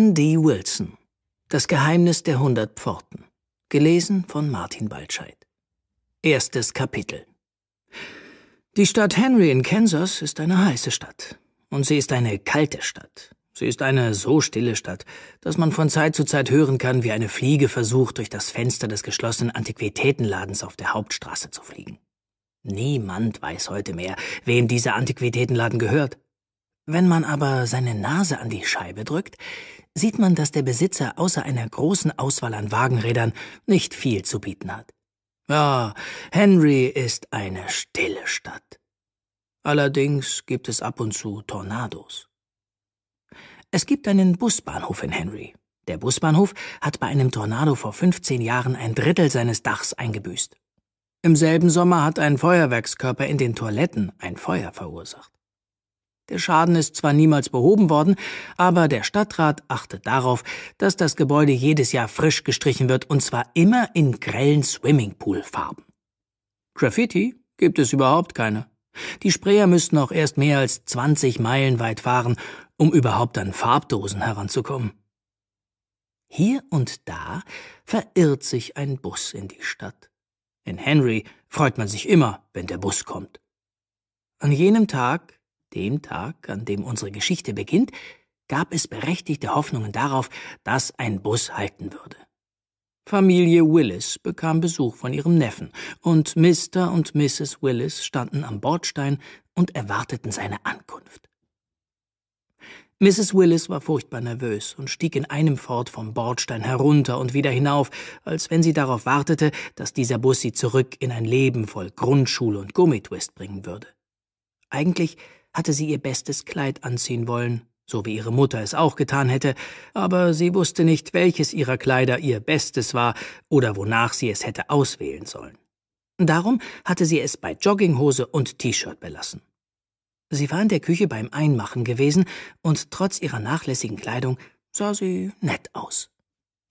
Andy Wilson Das Geheimnis der hundert Pforten. Gelesen von Martin Baltscheid. Erstes Kapitel. Die Stadt Henry in Kansas ist eine heiße Stadt. Und sie ist eine kalte Stadt. Sie ist eine so stille Stadt, dass man von Zeit zu Zeit hören kann, wie eine Fliege versucht, durch das Fenster des geschlossenen Antiquitätenladens auf der Hauptstraße zu fliegen. Niemand weiß heute mehr, wem dieser Antiquitätenladen gehört. Wenn man aber seine Nase an die Scheibe drückt, sieht man, dass der Besitzer außer einer großen Auswahl an Wagenrädern nicht viel zu bieten hat. Ja, Henry ist eine stille Stadt. Allerdings gibt es ab und zu Tornados. Es gibt einen Busbahnhof in Henry. Der Busbahnhof hat bei einem Tornado vor 15 Jahren ein Drittel seines Dachs eingebüßt. Im selben Sommer hat ein Feuerwerkskörper in den Toiletten ein Feuer verursacht. Der Schaden ist zwar niemals behoben worden, aber der Stadtrat achtet darauf, dass das Gebäude jedes Jahr frisch gestrichen wird, und zwar immer in grellen Swimmingpool-Farben. Graffiti gibt es überhaupt keine. Die Sprayer müssten auch erst mehr als 20 Meilen weit fahren, um überhaupt an Farbdosen heranzukommen. Hier und da verirrt sich ein Bus in die Stadt. In Henry freut man sich immer, wenn der Bus kommt. An jenem Tag dem Tag, an dem unsere Geschichte beginnt, gab es berechtigte Hoffnungen darauf, dass ein Bus halten würde. Familie Willis bekam Besuch von ihrem Neffen, und Mr. und Mrs. Willis standen am Bordstein und erwarteten seine Ankunft. Mrs. Willis war furchtbar nervös und stieg in einem Fort vom Bordstein herunter und wieder hinauf, als wenn sie darauf wartete, dass dieser Bus sie zurück in ein Leben voll Grundschule und Gummitwist bringen würde. Eigentlich hatte sie ihr bestes Kleid anziehen wollen, so wie ihre Mutter es auch getan hätte, aber sie wusste nicht, welches ihrer Kleider ihr bestes war oder wonach sie es hätte auswählen sollen. Darum hatte sie es bei Jogginghose und T-Shirt belassen. Sie war in der Küche beim Einmachen gewesen und trotz ihrer nachlässigen Kleidung sah sie nett aus.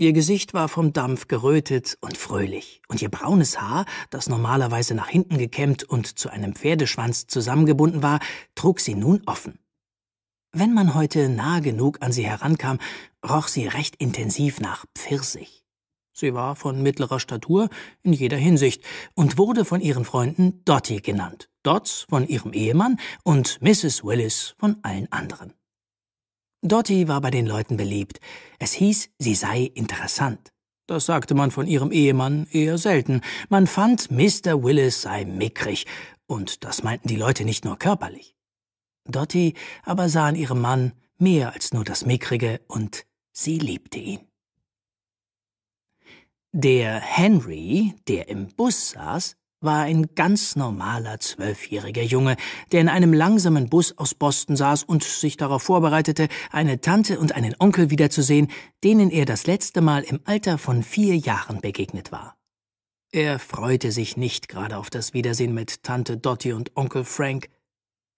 Ihr Gesicht war vom Dampf gerötet und fröhlich, und ihr braunes Haar, das normalerweise nach hinten gekämmt und zu einem Pferdeschwanz zusammengebunden war, trug sie nun offen. Wenn man heute nah genug an sie herankam, roch sie recht intensiv nach Pfirsich. Sie war von mittlerer Statur in jeder Hinsicht und wurde von ihren Freunden Dottie genannt, Dots von ihrem Ehemann und Mrs. Willis von allen anderen. Dottie war bei den Leuten beliebt. Es hieß, sie sei interessant. Das sagte man von ihrem Ehemann eher selten. Man fand, Mr. Willis sei mickrig, und das meinten die Leute nicht nur körperlich. Dottie aber sah in ihrem Mann mehr als nur das Mickrige und sie liebte ihn. Der Henry, der im Bus saß, war ein ganz normaler zwölfjähriger Junge, der in einem langsamen Bus aus Boston saß und sich darauf vorbereitete, eine Tante und einen Onkel wiederzusehen, denen er das letzte Mal im Alter von vier Jahren begegnet war. Er freute sich nicht gerade auf das Wiedersehen mit Tante Dottie und Onkel Frank.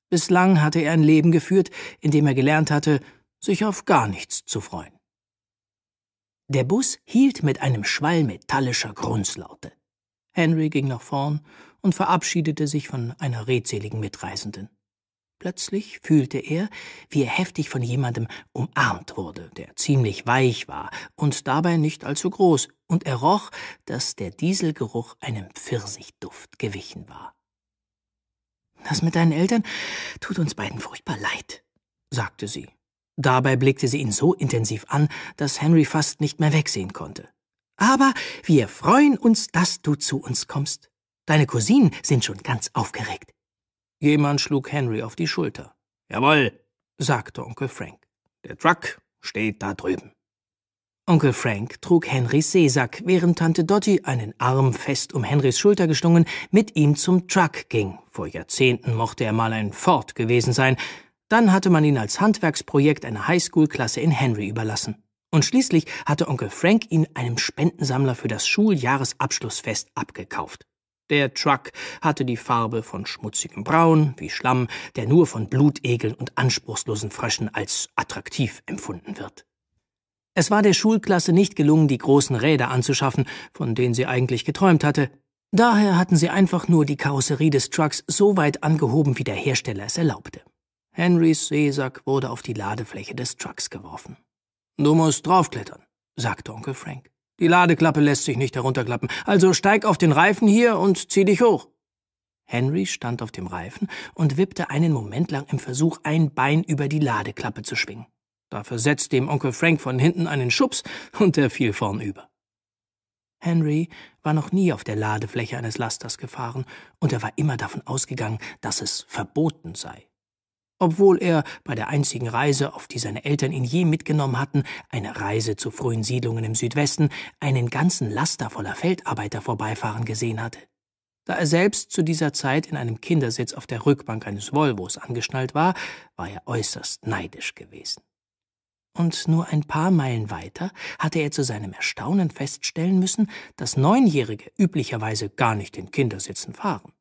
Bislang hatte er ein Leben geführt, in dem er gelernt hatte, sich auf gar nichts zu freuen. Der Bus hielt mit einem Schwall metallischer Grunzlaute. Henry ging nach vorn und verabschiedete sich von einer redseligen Mitreisenden. Plötzlich fühlte er, wie er heftig von jemandem umarmt wurde, der ziemlich weich war und dabei nicht allzu groß, und er roch, dass der Dieselgeruch einem Pfirsichduft gewichen war. Das mit deinen Eltern tut uns beiden furchtbar leid, sagte sie. Dabei blickte sie ihn so intensiv an, dass Henry fast nicht mehr wegsehen konnte. Aber wir freuen uns, dass du zu uns kommst. Deine Cousinen sind schon ganz aufgeregt. Jemand schlug Henry auf die Schulter. Jawohl, sagte Onkel Frank. Der Truck steht da drüben. Onkel Frank trug Henrys Seesack, während Tante Dottie, einen Arm fest um Henrys Schulter geschlungen, mit ihm zum Truck ging. Vor Jahrzehnten mochte er mal ein Ford gewesen sein. Dann hatte man ihn als Handwerksprojekt einer Highschool-Klasse in Henry überlassen. Und schließlich hatte Onkel Frank ihn einem Spendensammler für das Schuljahresabschlussfest abgekauft. Der Truck hatte die Farbe von schmutzigem Braun wie Schlamm, der nur von Blutegeln und anspruchslosen Fröschen als attraktiv empfunden wird. Es war der Schulklasse nicht gelungen, die großen Räder anzuschaffen, von denen sie eigentlich geträumt hatte. Daher hatten sie einfach nur die Karosserie des Trucks so weit angehoben, wie der Hersteller es erlaubte. Henrys Seesack wurde auf die Ladefläche des Trucks geworfen. Du musst draufklettern, sagte Onkel Frank. Die Ladeklappe lässt sich nicht herunterklappen, also steig auf den Reifen hier und zieh dich hoch. Henry stand auf dem Reifen und wippte einen Moment lang im Versuch, ein Bein über die Ladeklappe zu schwingen. Dafür setzte ihm Onkel Frank von hinten einen Schubs und er fiel vornüber. Henry war noch nie auf der Ladefläche eines Lasters gefahren und er war immer davon ausgegangen, dass es verboten sei obwohl er bei der einzigen Reise, auf die seine Eltern ihn je mitgenommen hatten, eine Reise zu frühen Siedlungen im Südwesten, einen ganzen Laster voller Feldarbeiter vorbeifahren gesehen hatte. Da er selbst zu dieser Zeit in einem Kindersitz auf der Rückbank eines Volvos angeschnallt war, war er äußerst neidisch gewesen. Und nur ein paar Meilen weiter hatte er zu seinem Erstaunen feststellen müssen, dass Neunjährige üblicherweise gar nicht in Kindersitzen fahren.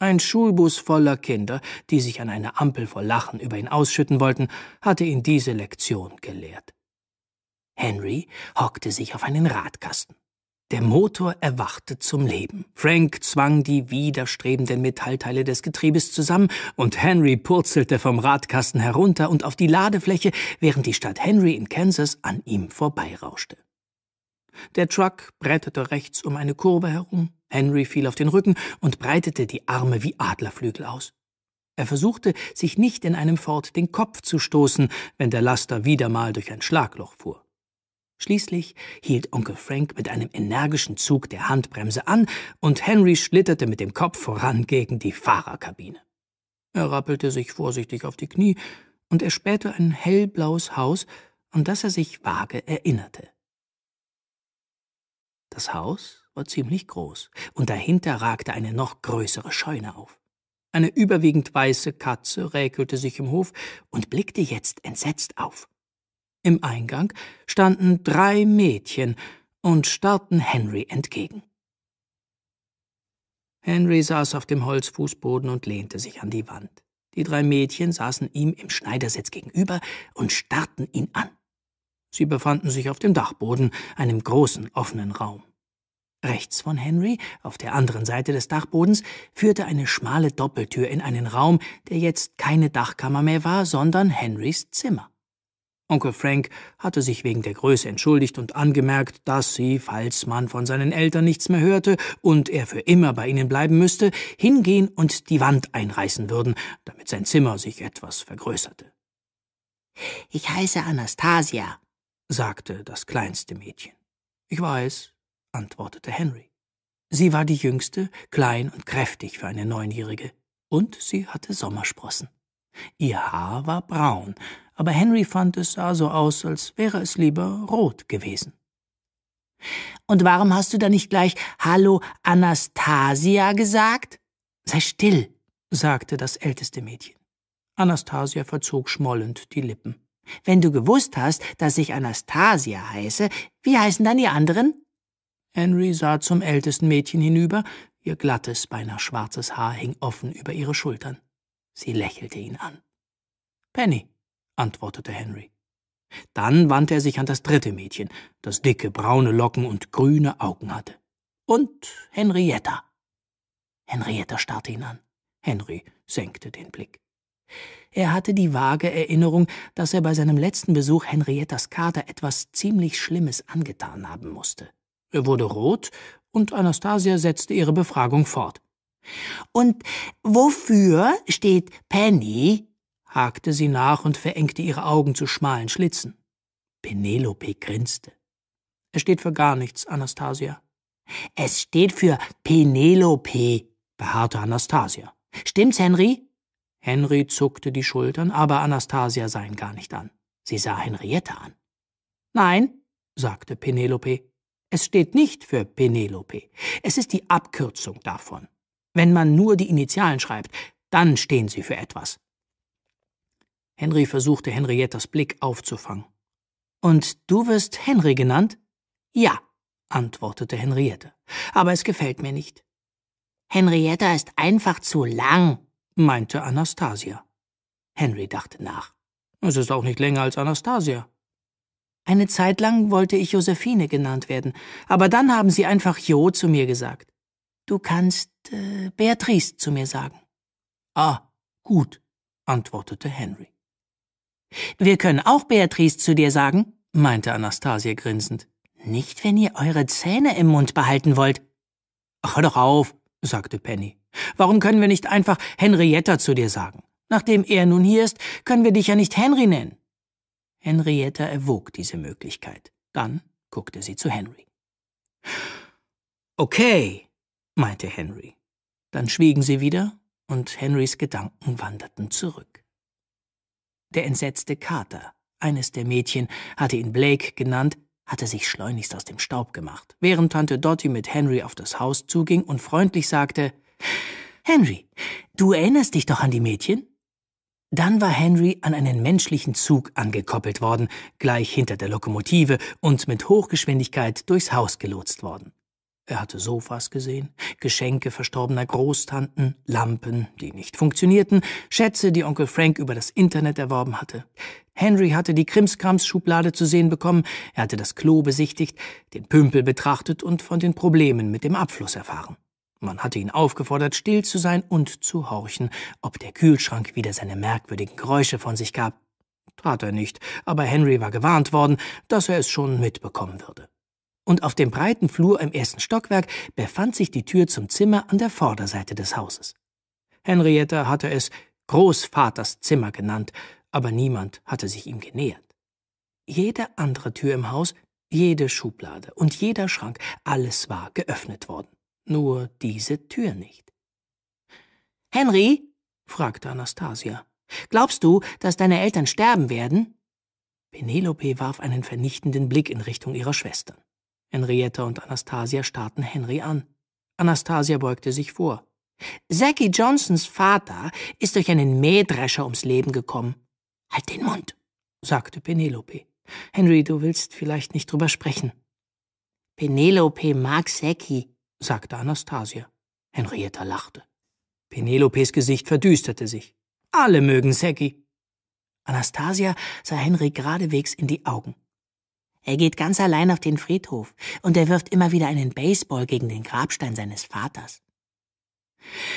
Ein Schulbus voller Kinder, die sich an einer Ampel vor Lachen über ihn ausschütten wollten, hatte ihn diese Lektion gelehrt. Henry hockte sich auf einen Radkasten. Der Motor erwachte zum Leben. Frank zwang die widerstrebenden Metallteile des Getriebes zusammen und Henry purzelte vom Radkasten herunter und auf die Ladefläche, während die Stadt Henry in Kansas an ihm vorbeirauschte. Der Truck bretterte rechts um eine Kurve herum, Henry fiel auf den Rücken und breitete die Arme wie Adlerflügel aus. Er versuchte, sich nicht in einem Fort den Kopf zu stoßen, wenn der Laster wieder mal durch ein Schlagloch fuhr. Schließlich hielt Onkel Frank mit einem energischen Zug der Handbremse an und Henry schlitterte mit dem Kopf voran gegen die Fahrerkabine. Er rappelte sich vorsichtig auf die Knie und erspähte ein hellblaues Haus, an das er sich vage erinnerte. Das Haus war ziemlich groß, und dahinter ragte eine noch größere Scheune auf. Eine überwiegend weiße Katze räkelte sich im Hof und blickte jetzt entsetzt auf. Im Eingang standen drei Mädchen und starrten Henry entgegen. Henry saß auf dem Holzfußboden und lehnte sich an die Wand. Die drei Mädchen saßen ihm im Schneidersitz gegenüber und starrten ihn an. Sie befanden sich auf dem Dachboden, einem großen offenen Raum. Rechts von Henry, auf der anderen Seite des Dachbodens, führte eine schmale Doppeltür in einen Raum, der jetzt keine Dachkammer mehr war, sondern Henrys Zimmer. Onkel Frank hatte sich wegen der Größe entschuldigt und angemerkt, dass sie, falls man von seinen Eltern nichts mehr hörte und er für immer bei ihnen bleiben müsste, hingehen und die Wand einreißen würden, damit sein Zimmer sich etwas vergrößerte. Ich heiße Anastasia, sagte das kleinste Mädchen. Ich weiß, antwortete Henry. Sie war die jüngste, klein und kräftig für eine Neunjährige, und sie hatte Sommersprossen. Ihr Haar war braun, aber Henry fand, es sah so aus, als wäre es lieber rot gewesen. Und warum hast du da nicht gleich Hallo Anastasia gesagt? Sei still, sagte das älteste Mädchen. Anastasia verzog schmollend die Lippen. Wenn du gewusst hast, dass ich Anastasia heiße, wie heißen dann die anderen? Henry sah zum ältesten Mädchen hinüber, ihr glattes, beinahe schwarzes Haar hing offen über ihre Schultern. Sie lächelte ihn an. Penny, antwortete Henry. Dann wandte er sich an das dritte Mädchen, das dicke, braune Locken und grüne Augen hatte. Und Henrietta. Henrietta starrte ihn an. Henry senkte den Blick. Er hatte die vage Erinnerung, dass er bei seinem letzten Besuch Henriettas Kater etwas ziemlich Schlimmes angetan haben musste. Er wurde rot und Anastasia setzte ihre Befragung fort. Und wofür steht Penny? hakte sie nach und verengte ihre Augen zu schmalen Schlitzen. Penelope grinste. Es steht für gar nichts, Anastasia. Es steht für Penelope, beharrte Anastasia. Stimmt's, Henry? Henry zuckte die Schultern, aber Anastasia sah ihn gar nicht an. Sie sah Henriette an. Nein, sagte Penelope. Es steht nicht für Penelope. Es ist die Abkürzung davon. Wenn man nur die Initialen schreibt, dann stehen sie für etwas. Henry versuchte Henriettas Blick aufzufangen. Und du wirst Henry genannt? Ja, antwortete Henriette. Aber es gefällt mir nicht. Henrietta ist einfach zu lang, meinte Anastasia. Henry dachte nach. Es ist auch nicht länger als Anastasia. Eine Zeit lang wollte ich Josephine genannt werden, aber dann haben sie einfach Jo zu mir gesagt. Du kannst äh, Beatrice zu mir sagen. Ah, gut, antwortete Henry. Wir können auch Beatrice zu dir sagen, meinte Anastasia grinsend. Nicht, wenn ihr eure Zähne im Mund behalten wollt. Ach, hör doch auf, sagte Penny. Warum können wir nicht einfach Henrietta zu dir sagen? Nachdem er nun hier ist, können wir dich ja nicht Henry nennen. Henrietta erwog diese Möglichkeit. Dann guckte sie zu Henry. Okay, meinte Henry. Dann schwiegen sie wieder und Henrys Gedanken wanderten zurück. Der entsetzte Kater, eines der Mädchen, hatte ihn Blake genannt, hatte sich schleunigst aus dem Staub gemacht, während Tante Dottie mit Henry auf das Haus zuging und freundlich sagte, Henry, du erinnerst dich doch an die Mädchen? Dann war Henry an einen menschlichen Zug angekoppelt worden, gleich hinter der Lokomotive und mit Hochgeschwindigkeit durchs Haus gelotst worden. Er hatte Sofas gesehen, Geschenke verstorbener Großtanten, Lampen, die nicht funktionierten, Schätze, die Onkel Frank über das Internet erworben hatte. Henry hatte die Krimskrams-Schublade zu sehen bekommen, er hatte das Klo besichtigt, den Pümpel betrachtet und von den Problemen mit dem Abfluss erfahren. Man hatte ihn aufgefordert, still zu sein und zu horchen, ob der Kühlschrank wieder seine merkwürdigen Geräusche von sich gab. Tat er nicht, aber Henry war gewarnt worden, dass er es schon mitbekommen würde. Und auf dem breiten Flur im ersten Stockwerk befand sich die Tür zum Zimmer an der Vorderseite des Hauses. Henrietta hatte es Großvaters Zimmer genannt, aber niemand hatte sich ihm genähert. Jede andere Tür im Haus, jede Schublade und jeder Schrank, alles war geöffnet worden nur diese Tür nicht. Henry, fragte Anastasia, glaubst du, dass deine Eltern sterben werden? Penelope warf einen vernichtenden Blick in Richtung ihrer Schwestern. Henrietta und Anastasia starrten Henry an. Anastasia beugte sich vor. Zackie Johnsons Vater ist durch einen Mähdrescher ums Leben gekommen. Halt den Mund, sagte Penelope. Henry, du willst vielleicht nicht drüber sprechen. Penelope mag Zackie, sagte Anastasia. Henrietta lachte. Penelopes Gesicht verdüsterte sich. Alle mögen Seggi. Anastasia sah Henry geradewegs in die Augen. Er geht ganz allein auf den Friedhof und er wirft immer wieder einen Baseball gegen den Grabstein seines Vaters.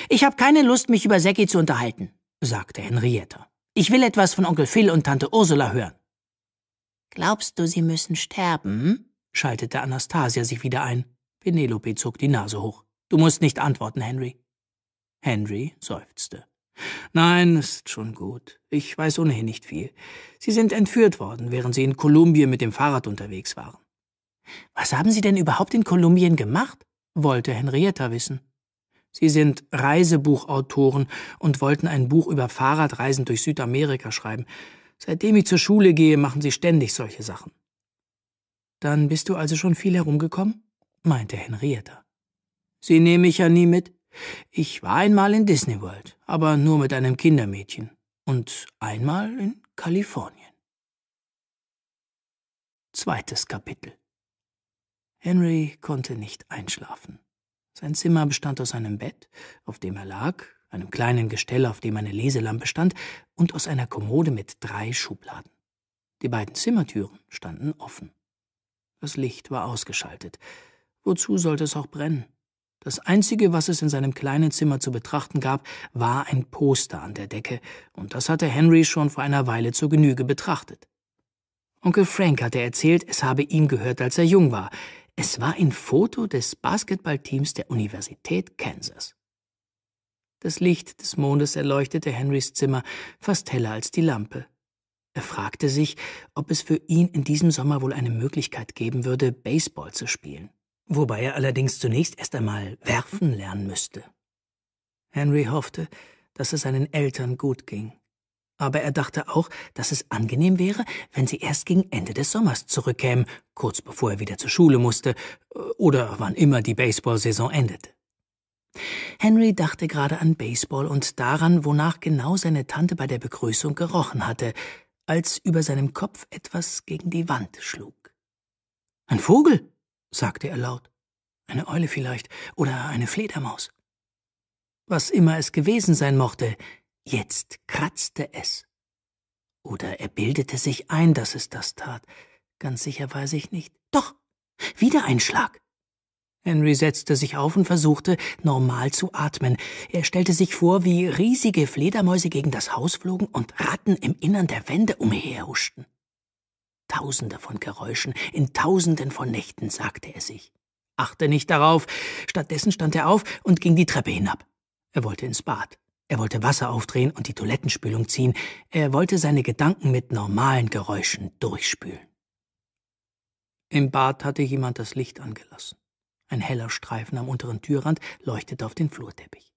Ich habe keine Lust, mich über Seggi zu unterhalten, sagte Henrietta. Ich will etwas von Onkel Phil und Tante Ursula hören. Glaubst du, sie müssen sterben? schaltete Anastasia sich wieder ein. Penelope zog die Nase hoch. Du musst nicht antworten, Henry. Henry seufzte. Nein, ist schon gut. Ich weiß ohnehin nicht viel. Sie sind entführt worden, während Sie in Kolumbien mit dem Fahrrad unterwegs waren. Was haben Sie denn überhaupt in Kolumbien gemacht? wollte Henrietta wissen. Sie sind Reisebuchautoren und wollten ein Buch über Fahrradreisen durch Südamerika schreiben. Seitdem ich zur Schule gehe, machen Sie ständig solche Sachen. Dann bist du also schon viel herumgekommen? meinte Henrietta. Sie nehme ich ja nie mit. Ich war einmal in Disney World, aber nur mit einem Kindermädchen. Und einmal in Kalifornien. Zweites Kapitel. Henry konnte nicht einschlafen. Sein Zimmer bestand aus einem Bett, auf dem er lag, einem kleinen Gestell, auf dem eine Leselampe stand, und aus einer Kommode mit drei Schubladen. Die beiden Zimmertüren standen offen. Das Licht war ausgeschaltet. Wozu sollte es auch brennen? Das Einzige, was es in seinem kleinen Zimmer zu betrachten gab, war ein Poster an der Decke, und das hatte Henry schon vor einer Weile zur Genüge betrachtet. Onkel Frank hatte erzählt, es habe ihm gehört, als er jung war. Es war ein Foto des Basketballteams der Universität Kansas. Das Licht des Mondes erleuchtete Henrys Zimmer fast heller als die Lampe. Er fragte sich, ob es für ihn in diesem Sommer wohl eine Möglichkeit geben würde, Baseball zu spielen wobei er allerdings zunächst erst einmal werfen lernen müsste. Henry hoffte, dass es seinen Eltern gut ging. Aber er dachte auch, dass es angenehm wäre, wenn sie erst gegen Ende des Sommers zurückkämen, kurz bevor er wieder zur Schule musste äh, oder wann immer die Baseballsaison endete. Henry dachte gerade an Baseball und daran, wonach genau seine Tante bei der Begrüßung gerochen hatte, als über seinem Kopf etwas gegen die Wand schlug. Ein Vogel, sagte er laut. Eine Eule vielleicht oder eine Fledermaus. Was immer es gewesen sein mochte, jetzt kratzte es. Oder er bildete sich ein, dass es das tat. Ganz sicher weiß ich nicht. Doch, wieder ein Schlag. Henry setzte sich auf und versuchte, normal zu atmen. Er stellte sich vor, wie riesige Fledermäuse gegen das Haus flogen und Ratten im Innern der Wände umherhuschten. Tausende von Geräuschen, in Tausenden von Nächten, sagte er sich. Achte nicht darauf. Stattdessen stand er auf und ging die Treppe hinab. Er wollte ins Bad. Er wollte Wasser aufdrehen und die Toilettenspülung ziehen. Er wollte seine Gedanken mit normalen Geräuschen durchspülen. Im Bad hatte jemand das Licht angelassen. Ein heller Streifen am unteren Türrand leuchtete auf den Flurteppich.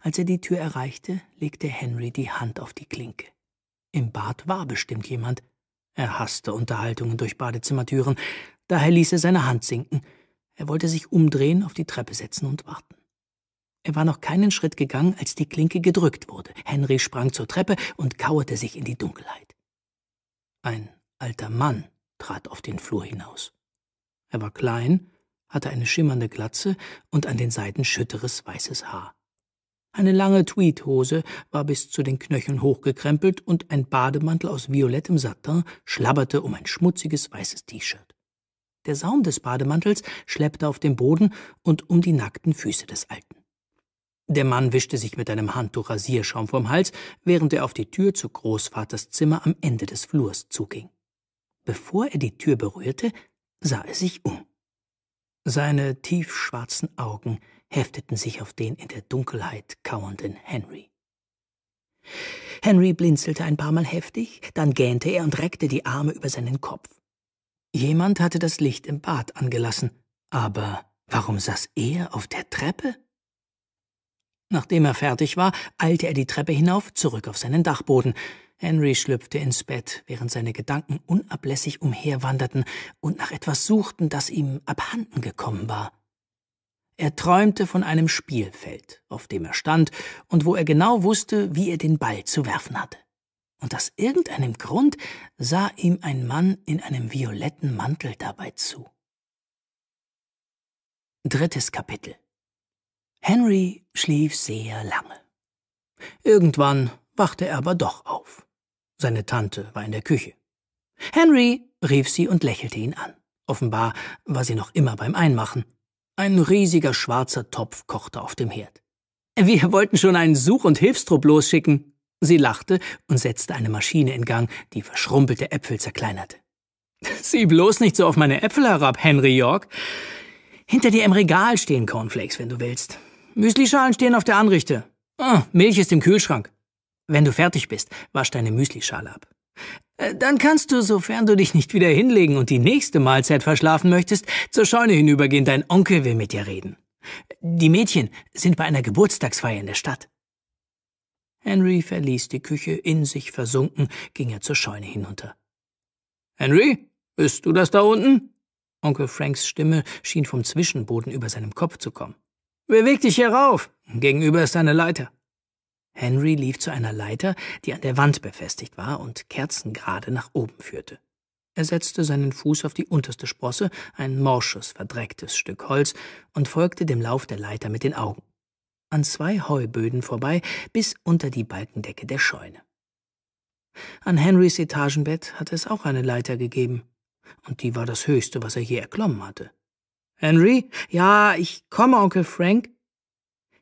Als er die Tür erreichte, legte Henry die Hand auf die Klinke. Im Bad war bestimmt jemand, er hasste Unterhaltungen durch Badezimmertüren, daher ließ er seine Hand sinken. Er wollte sich umdrehen, auf die Treppe setzen und warten. Er war noch keinen Schritt gegangen, als die Klinke gedrückt wurde. Henry sprang zur Treppe und kauerte sich in die Dunkelheit. Ein alter Mann trat auf den Flur hinaus. Er war klein, hatte eine schimmernde Glatze und an den Seiten schütteres weißes Haar. Eine lange Tweethose war bis zu den Knöcheln hochgekrempelt und ein Bademantel aus violettem Satin schlabberte um ein schmutziges weißes T-Shirt. Der Saum des Bademantels schleppte auf den Boden und um die nackten Füße des Alten. Der Mann wischte sich mit einem Handtuch Rasierschaum vom Hals, während er auf die Tür zu Großvaters Zimmer am Ende des Flurs zuging. Bevor er die Tür berührte, sah er sich um. Seine tiefschwarzen Augen hefteten sich auf den in der Dunkelheit kauernden Henry. Henry blinzelte ein paar Mal heftig, dann gähnte er und reckte die Arme über seinen Kopf. Jemand hatte das Licht im Bad angelassen, aber warum saß er auf der Treppe? Nachdem er fertig war, eilte er die Treppe hinauf, zurück auf seinen Dachboden. Henry schlüpfte ins Bett, während seine Gedanken unablässig umherwanderten und nach etwas suchten, das ihm abhanden gekommen war. Er träumte von einem Spielfeld, auf dem er stand und wo er genau wusste, wie er den Ball zu werfen hatte. Und aus irgendeinem Grund sah ihm ein Mann in einem violetten Mantel dabei zu. Drittes Kapitel Henry schlief sehr lange. Irgendwann wachte er aber doch auf. Seine Tante war in der Küche. Henry, rief sie und lächelte ihn an. Offenbar war sie noch immer beim Einmachen. Ein riesiger schwarzer Topf kochte auf dem Herd. Wir wollten schon einen Such- und Hilfstrupp losschicken. Sie lachte und setzte eine Maschine in Gang, die verschrumpelte Äpfel zerkleinerte. Sieh bloß nicht so auf meine Äpfel herab, Henry York. Hinter dir im Regal stehen Cornflakes, wenn du willst. Müslischalen stehen auf der Anrichte. Ah, Milch ist im Kühlschrank. Wenn du fertig bist, wasch deine Müslischale ab. Äh, dann kannst du, sofern du dich nicht wieder hinlegen und die nächste Mahlzeit verschlafen möchtest, zur Scheune hinübergehen. Dein Onkel will mit dir reden. Die Mädchen sind bei einer Geburtstagsfeier in der Stadt. Henry verließ die Küche, in sich versunken, ging er zur Scheune hinunter. Henry, bist du das da unten? Onkel Franks Stimme schien vom Zwischenboden über seinem Kopf zu kommen. Beweg dich herauf. Gegenüber ist eine Leiter. Henry lief zu einer Leiter, die an der Wand befestigt war und kerzengerade nach oben führte. Er setzte seinen Fuß auf die unterste Sprosse, ein morsches, verdrecktes Stück Holz, und folgte dem Lauf der Leiter mit den Augen. An zwei Heuböden vorbei bis unter die Balkendecke der Scheune. An Henrys Etagenbett hatte es auch eine Leiter gegeben, und die war das höchste, was er je erklommen hatte. Henry? Ja, ich komme, Onkel Frank.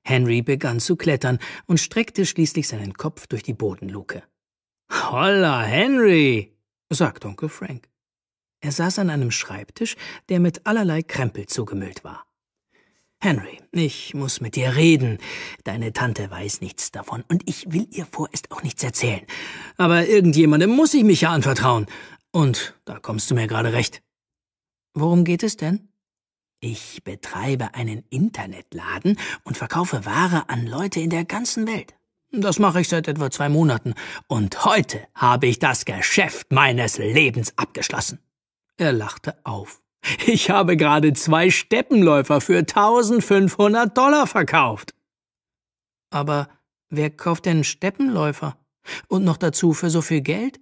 Henry begann zu klettern und streckte schließlich seinen Kopf durch die Bodenluke. Holla, Henry, sagte Onkel Frank. Er saß an einem Schreibtisch, der mit allerlei Krempel zugemüllt war. Henry, ich muss mit dir reden. Deine Tante weiß nichts davon und ich will ihr vorerst auch nichts erzählen. Aber irgendjemandem muss ich mich ja anvertrauen. Und da kommst du mir gerade recht. Worum geht es denn? Ich betreibe einen Internetladen und verkaufe Ware an Leute in der ganzen Welt. Das mache ich seit etwa zwei Monaten, und heute habe ich das Geschäft meines Lebens abgeschlossen. Er lachte auf. Ich habe gerade zwei Steppenläufer für 1500 Dollar verkauft. Aber wer kauft denn Steppenläufer? Und noch dazu für so viel Geld?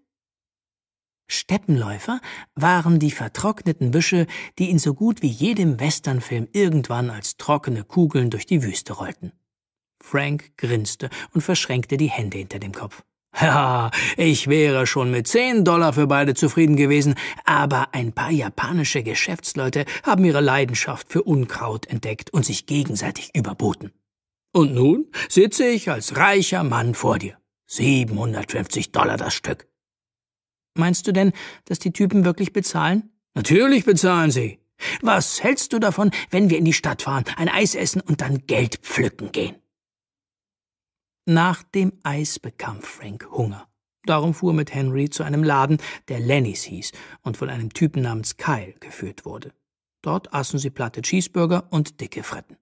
Steppenläufer waren die vertrockneten Büsche, die in so gut wie jedem Westernfilm irgendwann als trockene Kugeln durch die Wüste rollten. Frank grinste und verschränkte die Hände hinter dem Kopf. Ja, ich wäre schon mit zehn Dollar für beide zufrieden gewesen, aber ein paar japanische Geschäftsleute haben ihre Leidenschaft für Unkraut entdeckt und sich gegenseitig überboten. Und nun sitze ich als reicher Mann vor dir. 750 Dollar das Stück. Meinst du denn, dass die Typen wirklich bezahlen? Natürlich bezahlen sie. Was hältst du davon, wenn wir in die Stadt fahren, ein Eis essen und dann Geld pflücken gehen? Nach dem Eis bekam Frank Hunger. Darum fuhr mit Henry zu einem Laden, der Lenny's hieß und von einem Typen namens Kyle geführt wurde. Dort aßen sie platte Cheeseburger und dicke Fritten.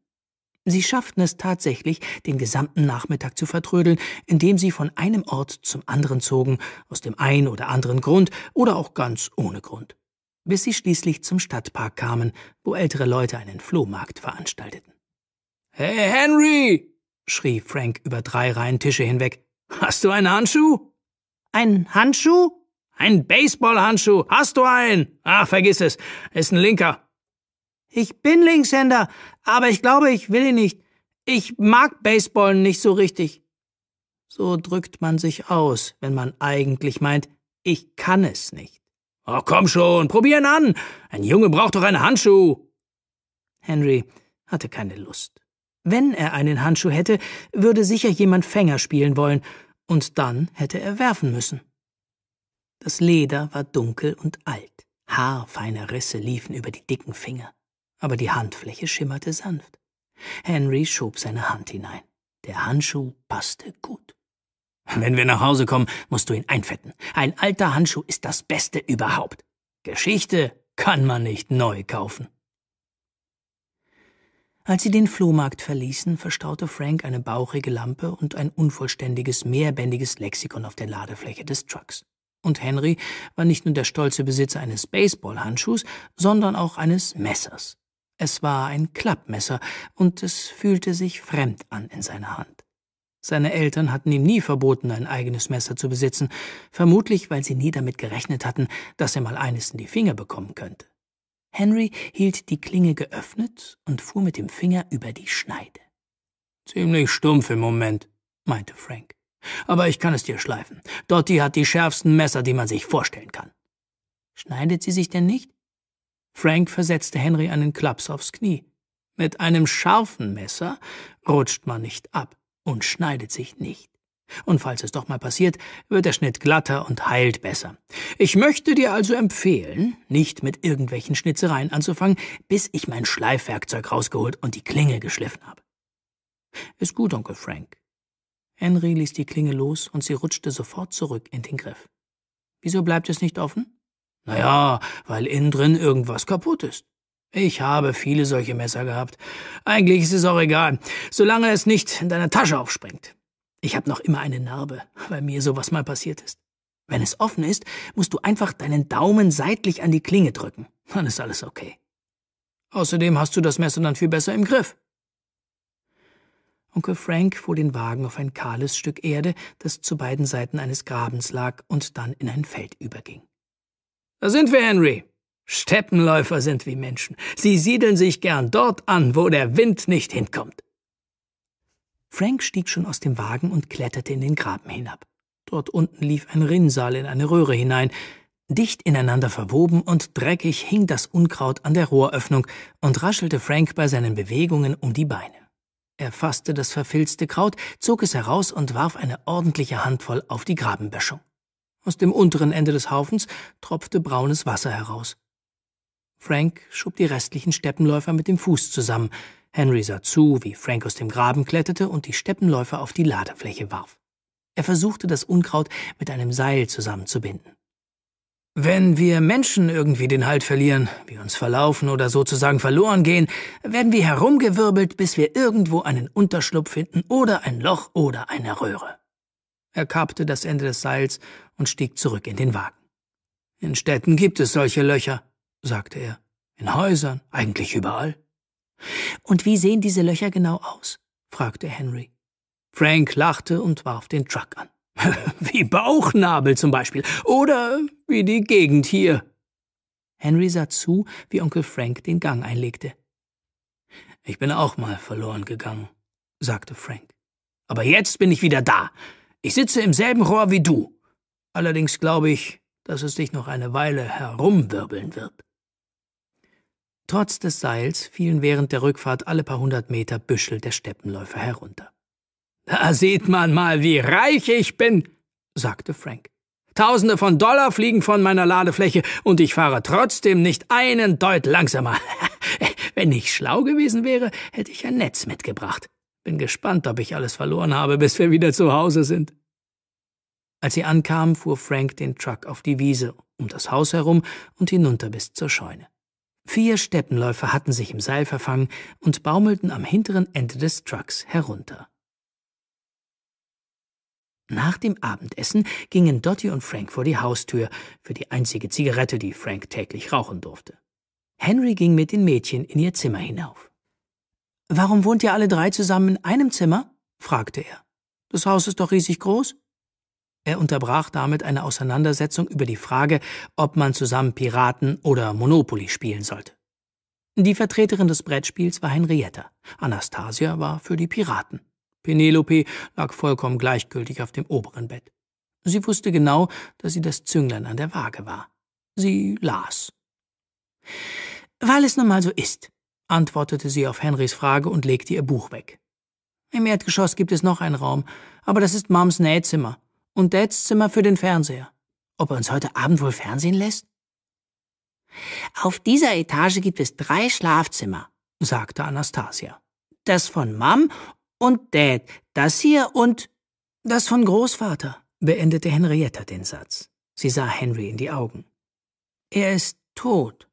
Sie schafften es tatsächlich, den gesamten Nachmittag zu vertrödeln, indem sie von einem Ort zum anderen zogen, aus dem einen oder anderen Grund oder auch ganz ohne Grund, bis sie schließlich zum Stadtpark kamen, wo ältere Leute einen Flohmarkt veranstalteten. Hey Henry! schrie Frank über drei Reihen Tische hinweg. Hast du einen Handschuh? Ein Handschuh? Ein Baseballhandschuh. Hast du einen? Ah, vergiss es. Ist ein Linker. Ich bin Linkshänder, aber ich glaube, ich will ihn nicht. Ich mag Baseball nicht so richtig. So drückt man sich aus, wenn man eigentlich meint, ich kann es nicht. Oh, komm schon, probieren an. Ein Junge braucht doch einen Handschuh. Henry hatte keine Lust. Wenn er einen Handschuh hätte, würde sicher jemand Fänger spielen wollen, und dann hätte er werfen müssen. Das Leder war dunkel und alt. Haarfeine Risse liefen über die dicken Finger aber die Handfläche schimmerte sanft. Henry schob seine Hand hinein. Der Handschuh passte gut. Wenn wir nach Hause kommen, musst du ihn einfetten. Ein alter Handschuh ist das Beste überhaupt. Geschichte kann man nicht neu kaufen. Als sie den Flohmarkt verließen, verstaute Frank eine bauchige Lampe und ein unvollständiges, mehrbändiges Lexikon auf der Ladefläche des Trucks. Und Henry war nicht nur der stolze Besitzer eines Baseballhandschuhs, sondern auch eines Messers. Es war ein Klappmesser, und es fühlte sich fremd an in seiner Hand. Seine Eltern hatten ihm nie verboten, ein eigenes Messer zu besitzen, vermutlich weil sie nie damit gerechnet hatten, dass er mal eines in die Finger bekommen könnte. Henry hielt die Klinge geöffnet und fuhr mit dem Finger über die Schneide. Ziemlich stumpf im Moment, meinte Frank. Aber ich kann es dir schleifen. Dottie hat die schärfsten Messer, die man sich vorstellen kann. Schneidet sie sich denn nicht? Frank versetzte Henry einen Klaps aufs Knie. Mit einem scharfen Messer rutscht man nicht ab und schneidet sich nicht. Und falls es doch mal passiert, wird der Schnitt glatter und heilt besser. Ich möchte dir also empfehlen, nicht mit irgendwelchen Schnitzereien anzufangen, bis ich mein Schleifwerkzeug rausgeholt und die Klinge geschliffen habe. Ist gut, Onkel Frank. Henry ließ die Klinge los und sie rutschte sofort zurück in den Griff. Wieso bleibt es nicht offen? Naja, weil innen drin irgendwas kaputt ist. Ich habe viele solche Messer gehabt. Eigentlich ist es auch egal, solange es nicht in deiner Tasche aufspringt. Ich habe noch immer eine Narbe, weil mir sowas mal passiert ist. Wenn es offen ist, musst du einfach deinen Daumen seitlich an die Klinge drücken. Dann ist alles okay. Außerdem hast du das Messer dann viel besser im Griff. Onkel Frank fuhr den Wagen auf ein kahles Stück Erde, das zu beiden Seiten eines Grabens lag und dann in ein Feld überging. Da sind wir, Henry. Steppenläufer sind wie Menschen. Sie siedeln sich gern dort an, wo der Wind nicht hinkommt. Frank stieg schon aus dem Wagen und kletterte in den Graben hinab. Dort unten lief ein Rinnsal in eine Röhre hinein. Dicht ineinander verwoben und dreckig hing das Unkraut an der Rohröffnung und raschelte Frank bei seinen Bewegungen um die Beine. Er fasste das verfilzte Kraut, zog es heraus und warf eine ordentliche Handvoll auf die Grabenböschung. Aus dem unteren Ende des Haufens tropfte braunes Wasser heraus. Frank schob die restlichen Steppenläufer mit dem Fuß zusammen. Henry sah zu, wie Frank aus dem Graben kletterte und die Steppenläufer auf die Ladefläche warf. Er versuchte, das Unkraut mit einem Seil zusammenzubinden. Wenn wir Menschen irgendwie den Halt verlieren, wir uns verlaufen oder sozusagen verloren gehen, werden wir herumgewirbelt, bis wir irgendwo einen Unterschlupf finden oder ein Loch oder eine Röhre. Er kappte das Ende des Seils und stieg zurück in den Wagen. In Städten gibt es solche Löcher, sagte er. In Häusern, eigentlich überall. Und wie sehen diese Löcher genau aus? fragte Henry. Frank lachte und warf den Truck an. wie Bauchnabel zum Beispiel. Oder wie die Gegend hier. Henry sah zu, wie Onkel Frank den Gang einlegte. Ich bin auch mal verloren gegangen, sagte Frank. Aber jetzt bin ich wieder da. Ich sitze im selben Rohr wie du. Allerdings glaube ich, dass es dich noch eine Weile herumwirbeln wird. Trotz des Seils fielen während der Rückfahrt alle paar hundert Meter Büschel der Steppenläufer herunter. Da sieht man mal, wie reich ich bin, sagte Frank. Tausende von Dollar fliegen von meiner Ladefläche und ich fahre trotzdem nicht einen Deut langsamer. Wenn ich schlau gewesen wäre, hätte ich ein Netz mitgebracht. Bin gespannt, ob ich alles verloren habe, bis wir wieder zu Hause sind. Als sie ankamen, fuhr Frank den Truck auf die Wiese, um das Haus herum und hinunter bis zur Scheune. Vier Steppenläufer hatten sich im Seil verfangen und baumelten am hinteren Ende des Trucks herunter. Nach dem Abendessen gingen Dottie und Frank vor die Haustür für die einzige Zigarette, die Frank täglich rauchen durfte. Henry ging mit den Mädchen in ihr Zimmer hinauf. Warum wohnt ihr alle drei zusammen in einem Zimmer? fragte er. Das Haus ist doch riesig groß. Er unterbrach damit eine Auseinandersetzung über die Frage, ob man zusammen Piraten oder Monopoly spielen sollte. Die Vertreterin des Brettspiels war Henrietta. Anastasia war für die Piraten. Penelope lag vollkommen gleichgültig auf dem oberen Bett. Sie wusste genau, dass sie das Zünglein an der Waage war. Sie las. Weil es nun mal so ist, antwortete sie auf Henrys Frage und legte ihr Buch weg. Im Erdgeschoss gibt es noch einen Raum, aber das ist Moms Nähzimmer und Dads Zimmer für den Fernseher. Ob er uns heute Abend wohl Fernsehen lässt? Auf dieser Etage gibt es drei Schlafzimmer, sagte Anastasia. Das von Mom und Dad, das hier und das von Großvater, beendete Henrietta den Satz. Sie sah Henry in die Augen. Er ist tot,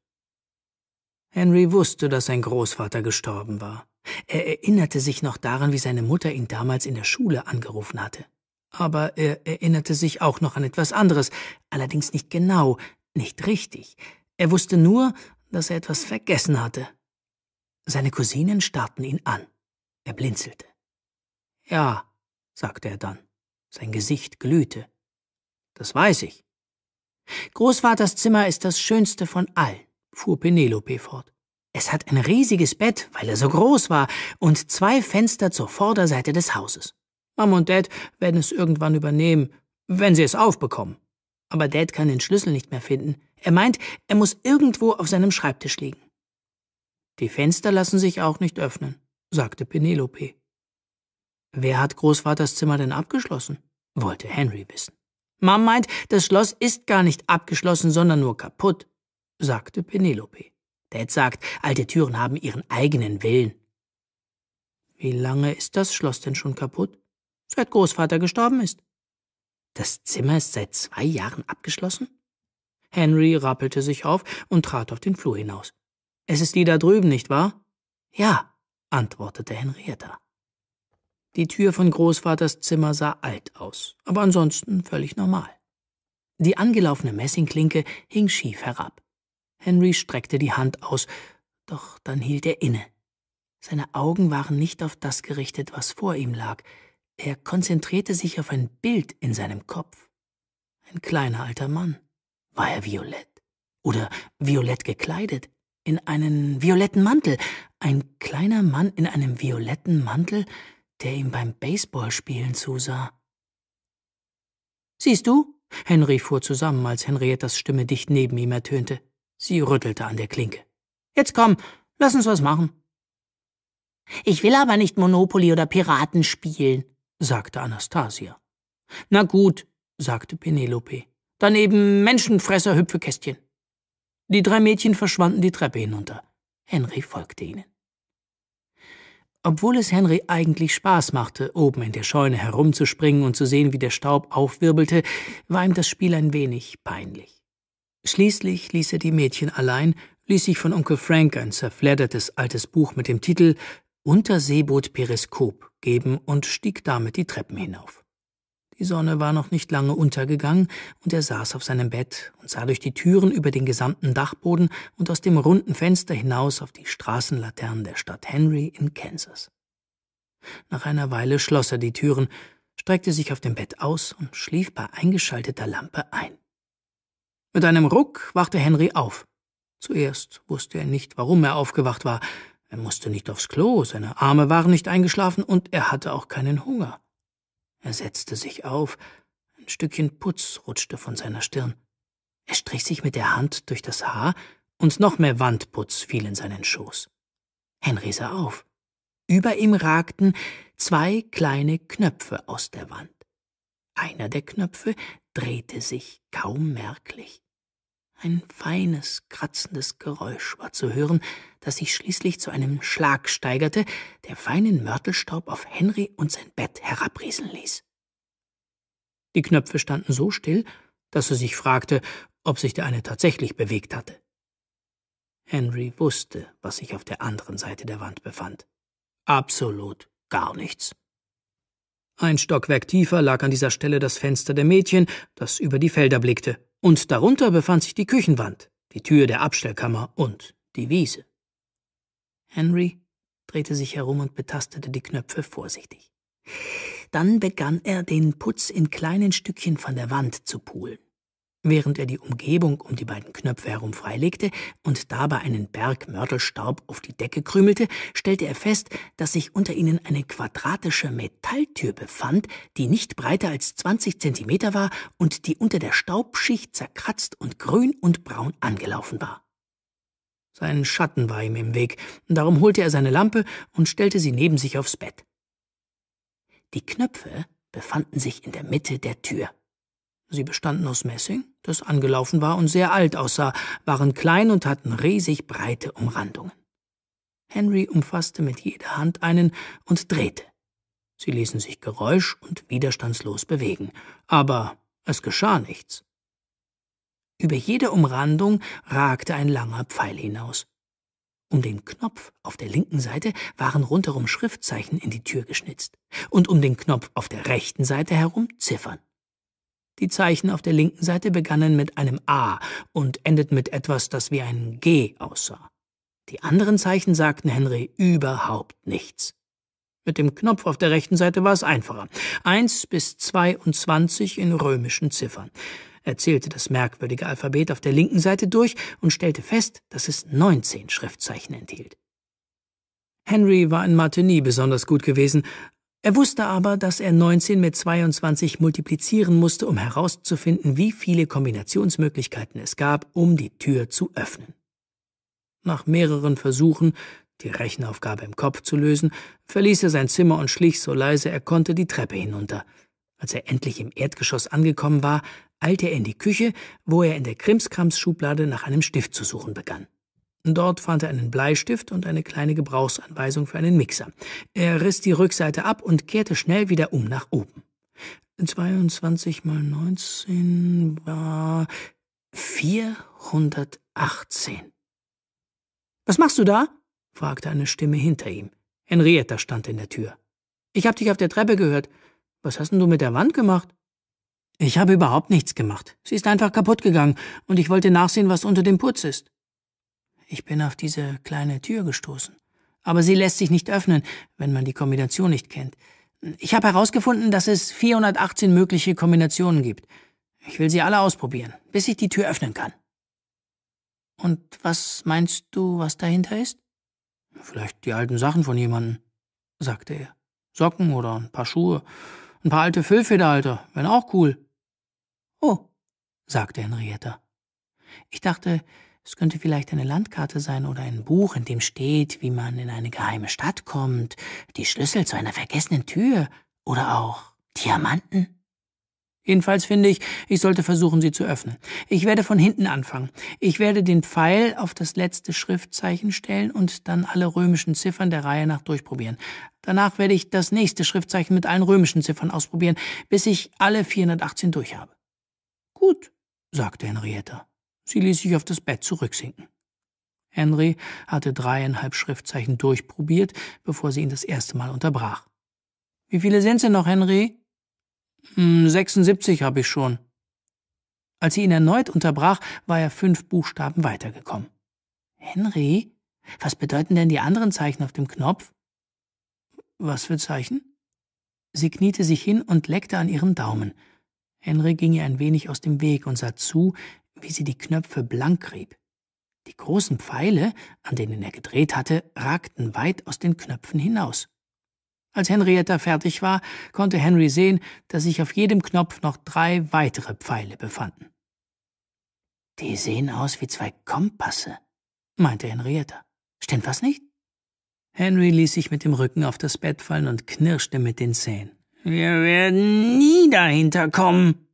Henry wusste, dass sein Großvater gestorben war. Er erinnerte sich noch daran, wie seine Mutter ihn damals in der Schule angerufen hatte. Aber er erinnerte sich auch noch an etwas anderes, allerdings nicht genau, nicht richtig. Er wusste nur, dass er etwas vergessen hatte. Seine Cousinen starrten ihn an. Er blinzelte. Ja, sagte er dann. Sein Gesicht glühte. Das weiß ich. Großvaters Zimmer ist das schönste von allen fuhr Penelope fort. Es hat ein riesiges Bett, weil er so groß war, und zwei Fenster zur Vorderseite des Hauses. Mom und Dad werden es irgendwann übernehmen, wenn sie es aufbekommen. Aber Dad kann den Schlüssel nicht mehr finden. Er meint, er muss irgendwo auf seinem Schreibtisch liegen. Die Fenster lassen sich auch nicht öffnen, sagte Penelope. Wer hat Großvaters Zimmer denn abgeschlossen? wollte Henry wissen. Mom meint, das Schloss ist gar nicht abgeschlossen, sondern nur kaputt sagte Penelope. Dad sagt, alte Türen haben ihren eigenen Willen. Wie lange ist das Schloss denn schon kaputt? Seit Großvater gestorben ist. Das Zimmer ist seit zwei Jahren abgeschlossen? Henry rappelte sich auf und trat auf den Flur hinaus. Es ist die da drüben, nicht wahr? Ja, antwortete Henrietta. Die Tür von Großvaters Zimmer sah alt aus, aber ansonsten völlig normal. Die angelaufene Messingklinke hing schief herab. Henry streckte die Hand aus, doch dann hielt er inne. Seine Augen waren nicht auf das gerichtet, was vor ihm lag. Er konzentrierte sich auf ein Bild in seinem Kopf. Ein kleiner alter Mann. War er violett? Oder violett gekleidet? In einen violetten Mantel? Ein kleiner Mann in einem violetten Mantel, der ihm beim Baseballspielen zusah. Siehst du? Henry fuhr zusammen, als Henriettas Stimme dicht neben ihm ertönte. Sie rüttelte an der Klinke. Jetzt komm, lass uns was machen. Ich will aber nicht Monopoly oder Piraten spielen, sagte Anastasia. Na gut, sagte Penelope. Dann eben Menschenfresser Hüpfekästchen. Die drei Mädchen verschwanden die Treppe hinunter. Henry folgte ihnen. Obwohl es Henry eigentlich Spaß machte, oben in der Scheune herumzuspringen und zu sehen, wie der Staub aufwirbelte, war ihm das Spiel ein wenig peinlich. Schließlich ließ er die Mädchen allein, ließ sich von Onkel Frank ein zerfleddertes altes Buch mit dem Titel Unterseeboot Periskop geben und stieg damit die Treppen hinauf. Die Sonne war noch nicht lange untergegangen, und er saß auf seinem Bett und sah durch die Türen über den gesamten Dachboden und aus dem runden Fenster hinaus auf die Straßenlaternen der Stadt Henry in Kansas. Nach einer Weile schloss er die Türen, streckte sich auf dem Bett aus und schlief bei eingeschalteter Lampe ein. Mit einem Ruck wachte Henry auf. Zuerst wusste er nicht, warum er aufgewacht war. Er musste nicht aufs Klo, seine Arme waren nicht eingeschlafen und er hatte auch keinen Hunger. Er setzte sich auf, ein Stückchen Putz rutschte von seiner Stirn. Er strich sich mit der Hand durch das Haar und noch mehr Wandputz fiel in seinen Schoß. Henry sah auf. Über ihm ragten zwei kleine Knöpfe aus der Wand. Einer der Knöpfe drehte sich kaum merklich. Ein feines, kratzendes Geräusch war zu hören, das sich schließlich zu einem Schlag steigerte, der feinen Mörtelstaub auf Henry und sein Bett herabrieseln ließ. Die Knöpfe standen so still, dass er sich fragte, ob sich der eine tatsächlich bewegt hatte. Henry wusste, was sich auf der anderen Seite der Wand befand. Absolut gar nichts. Ein Stockwerk tiefer lag an dieser Stelle das Fenster der Mädchen, das über die Felder blickte und darunter befand sich die Küchenwand, die Tür der Abstellkammer und die Wiese. Henry drehte sich herum und betastete die Knöpfe vorsichtig. Dann begann er, den Putz in kleinen Stückchen von der Wand zu pulen während er die Umgebung um die beiden Knöpfe herum freilegte und dabei einen Berg Mörtelstaub auf die Decke krümelte, stellte er fest, dass sich unter ihnen eine quadratische Metalltür befand, die nicht breiter als 20 Zentimeter war und die unter der Staubschicht zerkratzt und grün und braun angelaufen war. Sein Schatten war ihm im Weg, darum holte er seine Lampe und stellte sie neben sich aufs Bett. Die Knöpfe befanden sich in der Mitte der Tür. Sie bestanden aus Messing, das angelaufen war und sehr alt aussah, waren klein und hatten riesig breite Umrandungen. Henry umfasste mit jeder Hand einen und drehte. Sie ließen sich geräusch- und widerstandslos bewegen, aber es geschah nichts. Über jede Umrandung ragte ein langer Pfeil hinaus. Um den Knopf auf der linken Seite waren rundherum Schriftzeichen in die Tür geschnitzt und um den Knopf auf der rechten Seite herum Ziffern. Die Zeichen auf der linken Seite begannen mit einem A und endeten mit etwas, das wie ein G aussah. Die anderen Zeichen sagten Henry überhaupt nichts. Mit dem Knopf auf der rechten Seite war es einfacher. Eins bis zweiundzwanzig in römischen Ziffern. Er zählte das merkwürdige Alphabet auf der linken Seite durch und stellte fest, dass es neunzehn Schriftzeichen enthielt. Henry war in Mathe nie besonders gut gewesen, er wusste aber, dass er 19 mit 22 multiplizieren musste, um herauszufinden, wie viele Kombinationsmöglichkeiten es gab, um die Tür zu öffnen. Nach mehreren Versuchen, die Rechenaufgabe im Kopf zu lösen, verließ er sein Zimmer und schlich so leise er konnte die Treppe hinunter. Als er endlich im Erdgeschoss angekommen war, eilte er in die Küche, wo er in der Krimskrams-Schublade nach einem Stift zu suchen begann. Dort fand er einen Bleistift und eine kleine Gebrauchsanweisung für einen Mixer. Er riss die Rückseite ab und kehrte schnell wieder um nach oben. 22 mal 19 war 418. Was machst du da? fragte eine Stimme hinter ihm. Henrietta stand in der Tür. Ich hab dich auf der Treppe gehört. Was hast denn du mit der Wand gemacht? Ich habe überhaupt nichts gemacht. Sie ist einfach kaputt gegangen und ich wollte nachsehen, was unter dem Putz ist. Ich bin auf diese kleine Tür gestoßen. Aber sie lässt sich nicht öffnen, wenn man die Kombination nicht kennt. Ich habe herausgefunden, dass es 418 mögliche Kombinationen gibt. Ich will sie alle ausprobieren, bis ich die Tür öffnen kann. Und was meinst du, was dahinter ist? Vielleicht die alten Sachen von jemandem, sagte er. Socken oder ein paar Schuhe. Ein paar alte Füllfederhalter, wenn auch cool. Oh, sagte Henrietta. Ich dachte, es könnte vielleicht eine Landkarte sein oder ein Buch, in dem steht, wie man in eine geheime Stadt kommt, die Schlüssel zu einer vergessenen Tür oder auch Diamanten. Jedenfalls finde ich, ich sollte versuchen, sie zu öffnen. Ich werde von hinten anfangen. Ich werde den Pfeil auf das letzte Schriftzeichen stellen und dann alle römischen Ziffern der Reihe nach durchprobieren. Danach werde ich das nächste Schriftzeichen mit allen römischen Ziffern ausprobieren, bis ich alle 418 durchhabe. Gut, sagte Henrietta. Sie ließ sich auf das Bett zurücksinken. Henry hatte dreieinhalb Schriftzeichen durchprobiert, bevor sie ihn das erste Mal unterbrach. Wie viele sind's denn noch, Henry? 76 hm, habe ich schon. Als sie ihn erneut unterbrach, war er fünf Buchstaben weitergekommen. Henry, was bedeuten denn die anderen Zeichen auf dem Knopf? Was für Zeichen? Sie kniete sich hin und leckte an ihrem Daumen. Henry ging ihr ein wenig aus dem Weg und sah zu, wie sie die Knöpfe blank rieb. Die großen Pfeile, an denen er gedreht hatte, ragten weit aus den Knöpfen hinaus. Als Henrietta fertig war, konnte Henry sehen, dass sich auf jedem Knopf noch drei weitere Pfeile befanden. Die sehen aus wie zwei Kompasse, meinte Henrietta. Stimmt was nicht? Henry ließ sich mit dem Rücken auf das Bett fallen und knirschte mit den Zähnen. Wir werden nie dahinter kommen,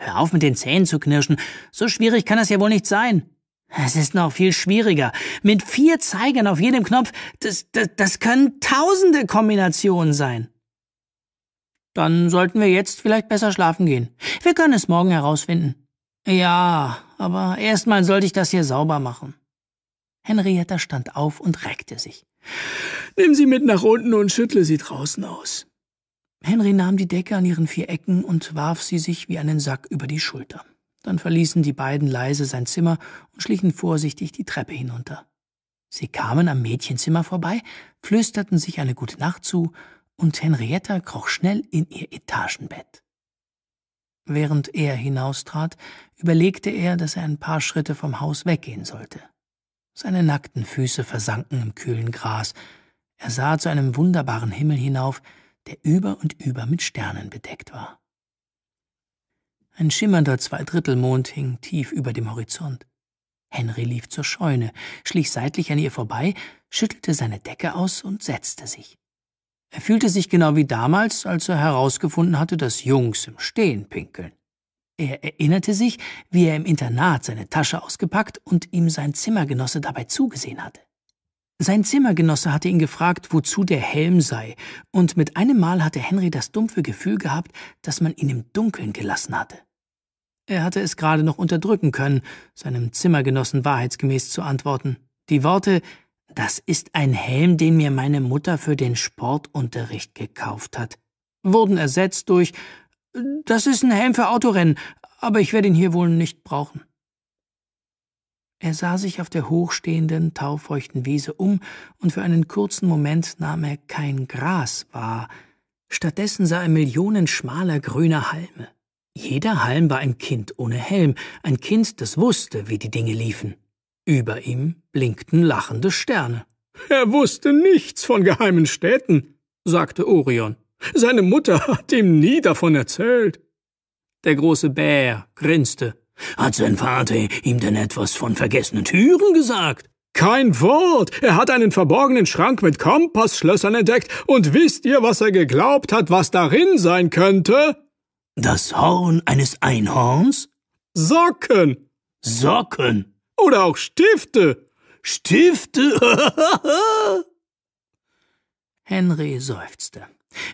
Hör auf mit den Zähnen zu knirschen. So schwierig kann das ja wohl nicht sein. Es ist noch viel schwieriger. Mit vier Zeigern auf jedem Knopf, das, das, das können tausende Kombinationen sein. Dann sollten wir jetzt vielleicht besser schlafen gehen. Wir können es morgen herausfinden. Ja, aber erstmal sollte ich das hier sauber machen. Henrietta stand auf und reckte sich. Nimm sie mit nach unten und schüttle sie draußen aus. Henry nahm die Decke an ihren vier Ecken und warf sie sich wie einen Sack über die Schulter. Dann verließen die beiden leise sein Zimmer und schlichen vorsichtig die Treppe hinunter. Sie kamen am Mädchenzimmer vorbei, flüsterten sich eine gute Nacht zu, und Henrietta kroch schnell in ihr Etagenbett. Während er hinaustrat, überlegte er, dass er ein paar Schritte vom Haus weggehen sollte. Seine nackten Füße versanken im kühlen Gras. Er sah zu einem wunderbaren Himmel hinauf, der über und über mit Sternen bedeckt war. Ein schimmernder Zweidrittelmond hing tief über dem Horizont. Henry lief zur Scheune, schlich seitlich an ihr vorbei, schüttelte seine Decke aus und setzte sich. Er fühlte sich genau wie damals, als er herausgefunden hatte, dass Jungs im Stehen pinkeln. Er erinnerte sich, wie er im Internat seine Tasche ausgepackt und ihm sein Zimmergenosse dabei zugesehen hatte. Sein Zimmergenosse hatte ihn gefragt, wozu der Helm sei, und mit einem Mal hatte Henry das dumpfe Gefühl gehabt, dass man ihn im Dunkeln gelassen hatte. Er hatte es gerade noch unterdrücken können, seinem Zimmergenossen wahrheitsgemäß zu antworten. Die Worte Das ist ein Helm, den mir meine Mutter für den Sportunterricht gekauft hat, wurden ersetzt durch Das ist ein Helm für Autorennen, aber ich werde ihn hier wohl nicht brauchen. Er sah sich auf der hochstehenden, taufeuchten Wiese um, und für einen kurzen Moment nahm er kein Gras wahr. Stattdessen sah er Millionen schmaler grüner Halme. Jeder Halm war ein Kind ohne Helm, ein Kind, das wusste, wie die Dinge liefen. Über ihm blinkten lachende Sterne. Er wusste nichts von geheimen Städten, sagte Orion. Seine Mutter hat ihm nie davon erzählt. Der große Bär grinste. Hat sein Vater ihm denn etwas von vergessenen Türen gesagt? Kein Wort. Er hat einen verborgenen Schrank mit Kompassschlössern entdeckt, und wisst ihr, was er geglaubt hat, was darin sein könnte? Das Horn eines Einhorns? Socken. Socken. Oder auch Stifte. Stifte? Henry seufzte.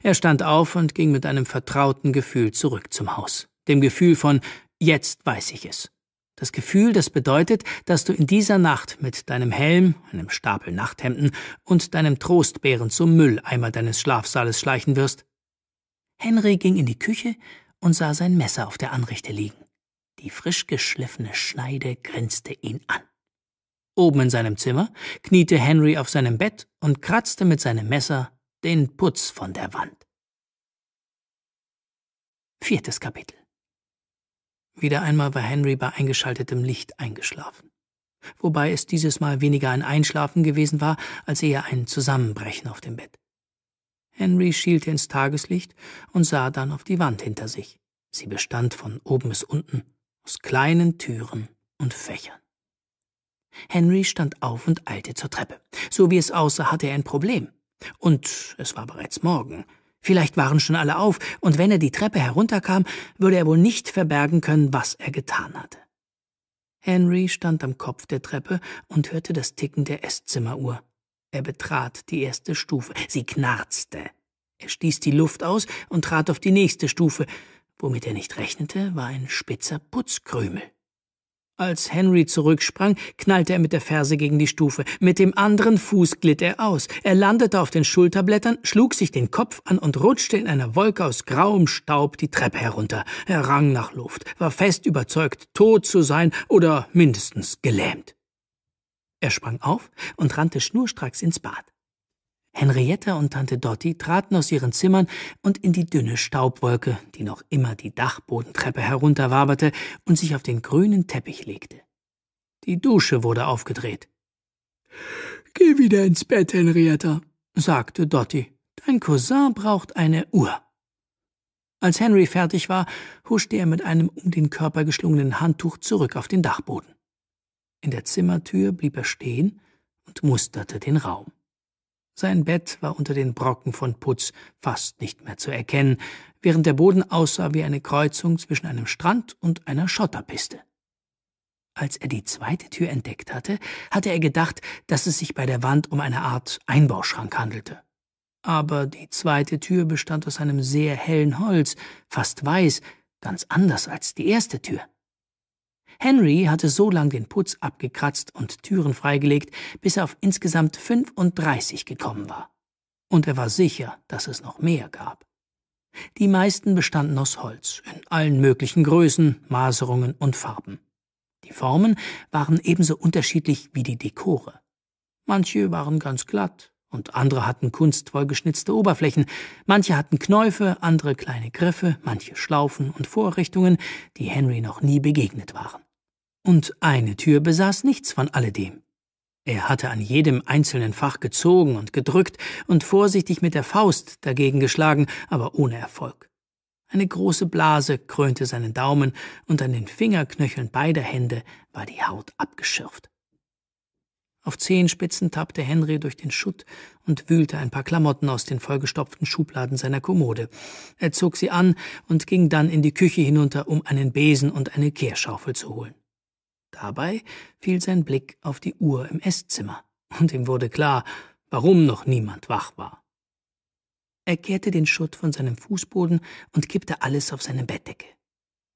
Er stand auf und ging mit einem vertrauten Gefühl zurück zum Haus, dem Gefühl von Jetzt weiß ich es. Das Gefühl, das bedeutet, dass du in dieser Nacht mit deinem Helm, einem Stapel Nachthemden und deinem Trostbeeren zum Mülleimer deines Schlafsaales schleichen wirst. Henry ging in die Küche und sah sein Messer auf der Anrichte liegen. Die frisch geschliffene Schneide grinste ihn an. Oben in seinem Zimmer kniete Henry auf seinem Bett und kratzte mit seinem Messer den Putz von der Wand. Viertes Kapitel wieder einmal war Henry bei eingeschaltetem Licht eingeschlafen. Wobei es dieses Mal weniger ein Einschlafen gewesen war, als eher ein Zusammenbrechen auf dem Bett. Henry schielte ins Tageslicht und sah dann auf die Wand hinter sich. Sie bestand von oben bis unten aus kleinen Türen und Fächern. Henry stand auf und eilte zur Treppe. So wie es aussah, hatte er ein Problem. Und es war bereits morgen. Vielleicht waren schon alle auf, und wenn er die Treppe herunterkam, würde er wohl nicht verbergen können, was er getan hatte. Henry stand am Kopf der Treppe und hörte das Ticken der Esszimmeruhr. Er betrat die erste Stufe. Sie knarzte. Er stieß die Luft aus und trat auf die nächste Stufe. Womit er nicht rechnete, war ein spitzer Putzkrümel. Als Henry zurücksprang, knallte er mit der Ferse gegen die Stufe. Mit dem anderen Fuß glitt er aus. Er landete auf den Schulterblättern, schlug sich den Kopf an und rutschte in einer Wolke aus grauem Staub die Treppe herunter. Er rang nach Luft, war fest überzeugt, tot zu sein oder mindestens gelähmt. Er sprang auf und rannte schnurstracks ins Bad. Henrietta und Tante Dotti traten aus ihren Zimmern und in die dünne Staubwolke, die noch immer die Dachbodentreppe herunterwaberte und sich auf den grünen Teppich legte. Die Dusche wurde aufgedreht. Geh wieder ins Bett, Henrietta, sagte Dotti. Dein Cousin braucht eine Uhr. Als Henry fertig war, huschte er mit einem um den Körper geschlungenen Handtuch zurück auf den Dachboden. In der Zimmertür blieb er stehen und musterte den Raum. Sein Bett war unter den Brocken von Putz fast nicht mehr zu erkennen, während der Boden aussah wie eine Kreuzung zwischen einem Strand und einer Schotterpiste. Als er die zweite Tür entdeckt hatte, hatte er gedacht, dass es sich bei der Wand um eine Art Einbauschrank handelte. Aber die zweite Tür bestand aus einem sehr hellen Holz, fast weiß, ganz anders als die erste Tür. Henry hatte so lang den Putz abgekratzt und Türen freigelegt, bis er auf insgesamt 35 gekommen war. Und er war sicher, dass es noch mehr gab. Die meisten bestanden aus Holz, in allen möglichen Größen, Maserungen und Farben. Die Formen waren ebenso unterschiedlich wie die Dekore. Manche waren ganz glatt, und andere hatten kunstvoll geschnitzte Oberflächen, manche hatten Knäufe, andere kleine Griffe, manche Schlaufen und Vorrichtungen, die Henry noch nie begegnet waren. Und eine Tür besaß nichts von alledem. Er hatte an jedem einzelnen Fach gezogen und gedrückt und vorsichtig mit der Faust dagegen geschlagen, aber ohne Erfolg. Eine große Blase krönte seinen Daumen und an den Fingerknöcheln beider Hände war die Haut abgeschürft. Auf Zehenspitzen tappte Henry durch den Schutt und wühlte ein paar Klamotten aus den vollgestopften Schubladen seiner Kommode. Er zog sie an und ging dann in die Küche hinunter, um einen Besen und eine Kehrschaufel zu holen. Dabei fiel sein Blick auf die Uhr im Esszimmer, und ihm wurde klar, warum noch niemand wach war. Er kehrte den Schutt von seinem Fußboden und kippte alles auf seine Bettdecke.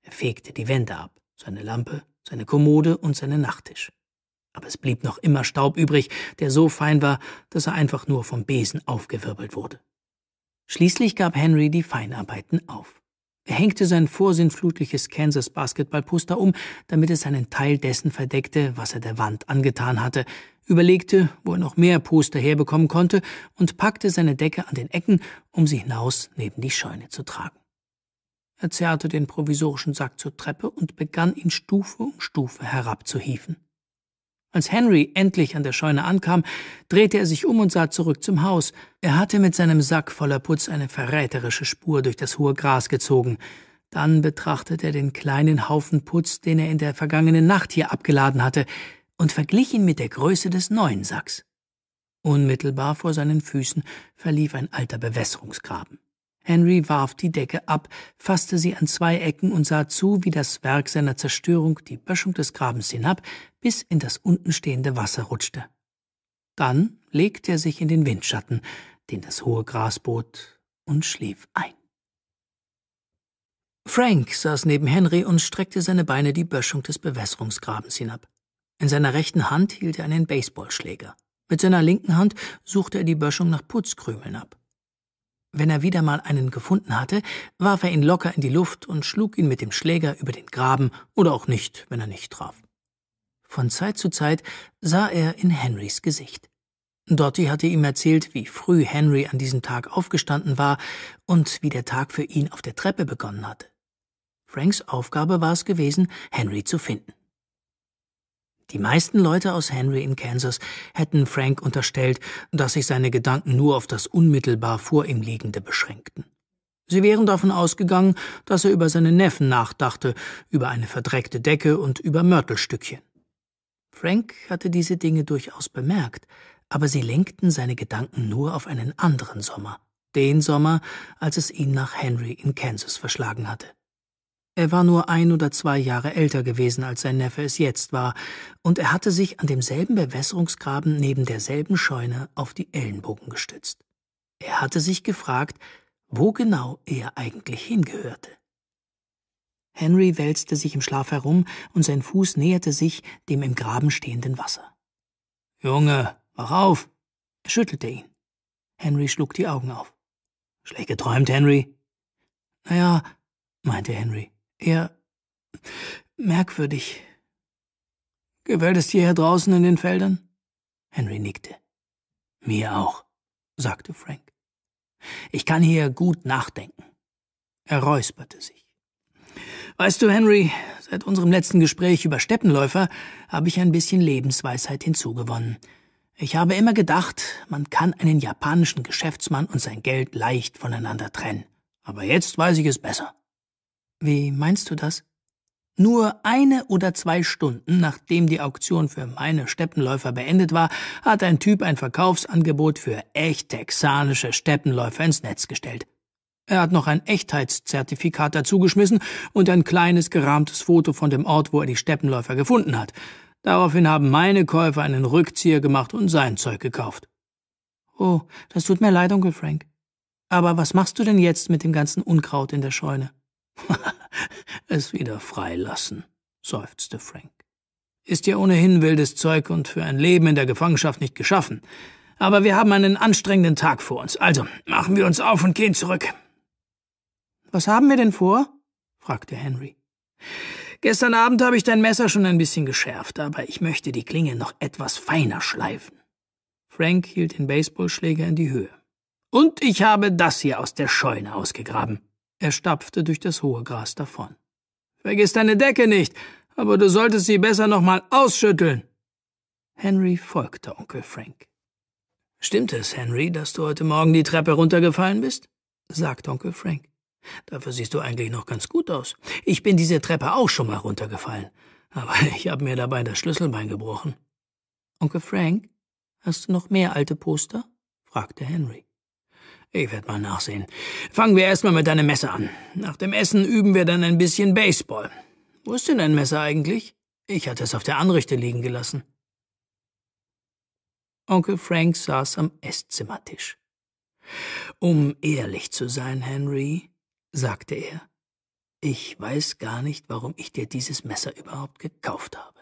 Er fegte die Wände ab, seine Lampe, seine Kommode und seinen Nachttisch. Aber es blieb noch immer Staub übrig, der so fein war, dass er einfach nur vom Besen aufgewirbelt wurde. Schließlich gab Henry die Feinarbeiten auf. Er hängte sein vorsinnflutliches Kansas Basketballposter um, damit es einen Teil dessen verdeckte, was er der Wand angetan hatte, überlegte, wo er noch mehr Poster herbekommen konnte und packte seine Decke an den Ecken, um sie hinaus neben die Scheune zu tragen. Er zerrte den provisorischen Sack zur Treppe und begann ihn Stufe um Stufe herabzuhieven. Als Henry endlich an der Scheune ankam, drehte er sich um und sah zurück zum Haus. Er hatte mit seinem Sack voller Putz eine verräterische Spur durch das hohe Gras gezogen. Dann betrachtete er den kleinen Haufen Putz, den er in der vergangenen Nacht hier abgeladen hatte, und verglich ihn mit der Größe des neuen Sacks. Unmittelbar vor seinen Füßen verlief ein alter Bewässerungsgraben. Henry warf die Decke ab, fasste sie an zwei Ecken und sah zu, wie das Werk seiner Zerstörung die Böschung des Grabens hinab bis in das untenstehende Wasser rutschte. Dann legte er sich in den Windschatten, den das hohe Gras bot, und schlief ein. Frank saß neben Henry und streckte seine Beine die Böschung des Bewässerungsgrabens hinab. In seiner rechten Hand hielt er einen Baseballschläger. Mit seiner linken Hand suchte er die Böschung nach Putzkrümeln ab. Wenn er wieder mal einen gefunden hatte, warf er ihn locker in die Luft und schlug ihn mit dem Schläger über den Graben oder auch nicht, wenn er nicht traf. Von Zeit zu Zeit sah er in Henrys Gesicht. Dottie hatte ihm erzählt, wie früh Henry an diesem Tag aufgestanden war und wie der Tag für ihn auf der Treppe begonnen hatte. Franks Aufgabe war es gewesen, Henry zu finden. Die meisten Leute aus Henry in Kansas hätten Frank unterstellt, dass sich seine Gedanken nur auf das unmittelbar vor ihm Liegende beschränkten. Sie wären davon ausgegangen, dass er über seine Neffen nachdachte, über eine verdreckte Decke und über Mörtelstückchen. Frank hatte diese Dinge durchaus bemerkt, aber sie lenkten seine Gedanken nur auf einen anderen Sommer, den Sommer, als es ihn nach Henry in Kansas verschlagen hatte. Er war nur ein oder zwei Jahre älter gewesen, als sein Neffe es jetzt war, und er hatte sich an demselben Bewässerungsgraben neben derselben Scheune auf die Ellenbogen gestützt. Er hatte sich gefragt, wo genau er eigentlich hingehörte. Henry wälzte sich im Schlaf herum und sein Fuß näherte sich dem im Graben stehenden Wasser. Junge, wach auf! Er schüttelte ihn. Henry schlug die Augen auf. Schlecht geträumt, Henry? Naja, meinte Henry eher merkwürdig. Gewählt es dir hier draußen in den Feldern? Henry nickte. Mir auch, sagte Frank. Ich kann hier gut nachdenken. Er räusperte sich. Weißt du, Henry, seit unserem letzten Gespräch über Steppenläufer habe ich ein bisschen Lebensweisheit hinzugewonnen. Ich habe immer gedacht, man kann einen japanischen Geschäftsmann und sein Geld leicht voneinander trennen. Aber jetzt weiß ich es besser. Wie meinst du das? Nur eine oder zwei Stunden nachdem die Auktion für meine Steppenläufer beendet war, hat ein Typ ein Verkaufsangebot für echt texanische Steppenläufer ins Netz gestellt. Er hat noch ein Echtheitszertifikat dazugeschmissen und ein kleines gerahmtes Foto von dem Ort, wo er die Steppenläufer gefunden hat. Daraufhin haben meine Käufer einen Rückzieher gemacht und sein Zeug gekauft. Oh, das tut mir leid, Onkel Frank. Aber was machst du denn jetzt mit dem ganzen Unkraut in der Scheune? es wieder freilassen, seufzte Frank. Ist ja ohnehin wildes Zeug und für ein Leben in der Gefangenschaft nicht geschaffen. Aber wir haben einen anstrengenden Tag vor uns. Also machen wir uns auf und gehen zurück. Was haben wir denn vor? fragte Henry. Gestern Abend habe ich dein Messer schon ein bisschen geschärft, aber ich möchte die Klinge noch etwas feiner schleifen. Frank hielt den Baseballschläger in die Höhe. Und ich habe das hier aus der Scheune ausgegraben. Er stapfte durch das hohe Gras davon. Vergiss deine Decke nicht, aber du solltest sie besser nochmal ausschütteln. Henry folgte Onkel Frank. Stimmt es, Henry, dass du heute Morgen die Treppe runtergefallen bist? sagte Onkel Frank. Dafür siehst du eigentlich noch ganz gut aus. Ich bin diese Treppe auch schon mal runtergefallen, aber ich habe mir dabei das Schlüsselbein gebrochen. Onkel Frank, hast du noch mehr alte Poster? fragte Henry. Ich werde mal nachsehen. Fangen wir erstmal mit deinem Messer an. Nach dem Essen üben wir dann ein bisschen Baseball. Wo ist denn dein Messer eigentlich? Ich hatte es auf der Anrichte liegen gelassen. Onkel Frank saß am Esszimmertisch. Um ehrlich zu sein, Henry, sagte er, ich weiß gar nicht, warum ich dir dieses Messer überhaupt gekauft habe.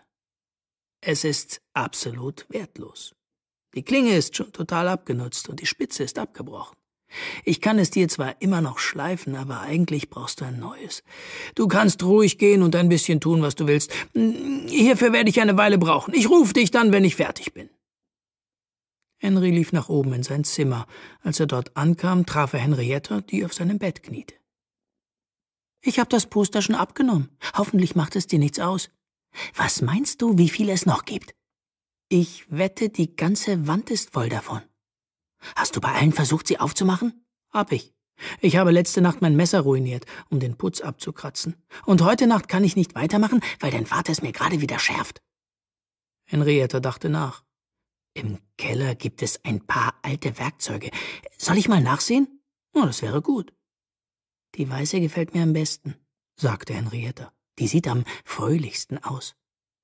Es ist absolut wertlos. Die Klinge ist schon total abgenutzt und die Spitze ist abgebrochen. Ich kann es dir zwar immer noch schleifen, aber eigentlich brauchst du ein neues. Du kannst ruhig gehen und ein bisschen tun, was du willst. Hierfür werde ich eine Weile brauchen. Ich rufe dich dann, wenn ich fertig bin. Henry lief nach oben in sein Zimmer. Als er dort ankam, traf er Henrietta, die auf seinem Bett kniete. Ich habe das Poster schon abgenommen. Hoffentlich macht es dir nichts aus. Was meinst du, wie viel es noch gibt? Ich wette, die ganze Wand ist voll davon. Hast du bei allen versucht, sie aufzumachen? Hab ich. Ich habe letzte Nacht mein Messer ruiniert, um den Putz abzukratzen. Und heute Nacht kann ich nicht weitermachen, weil dein Vater es mir gerade wieder schärft. Henrietta dachte nach. Im Keller gibt es ein paar alte Werkzeuge. Soll ich mal nachsehen? Oh, das wäre gut. Die weiße gefällt mir am besten, sagte Henrietta. Die sieht am fröhlichsten aus.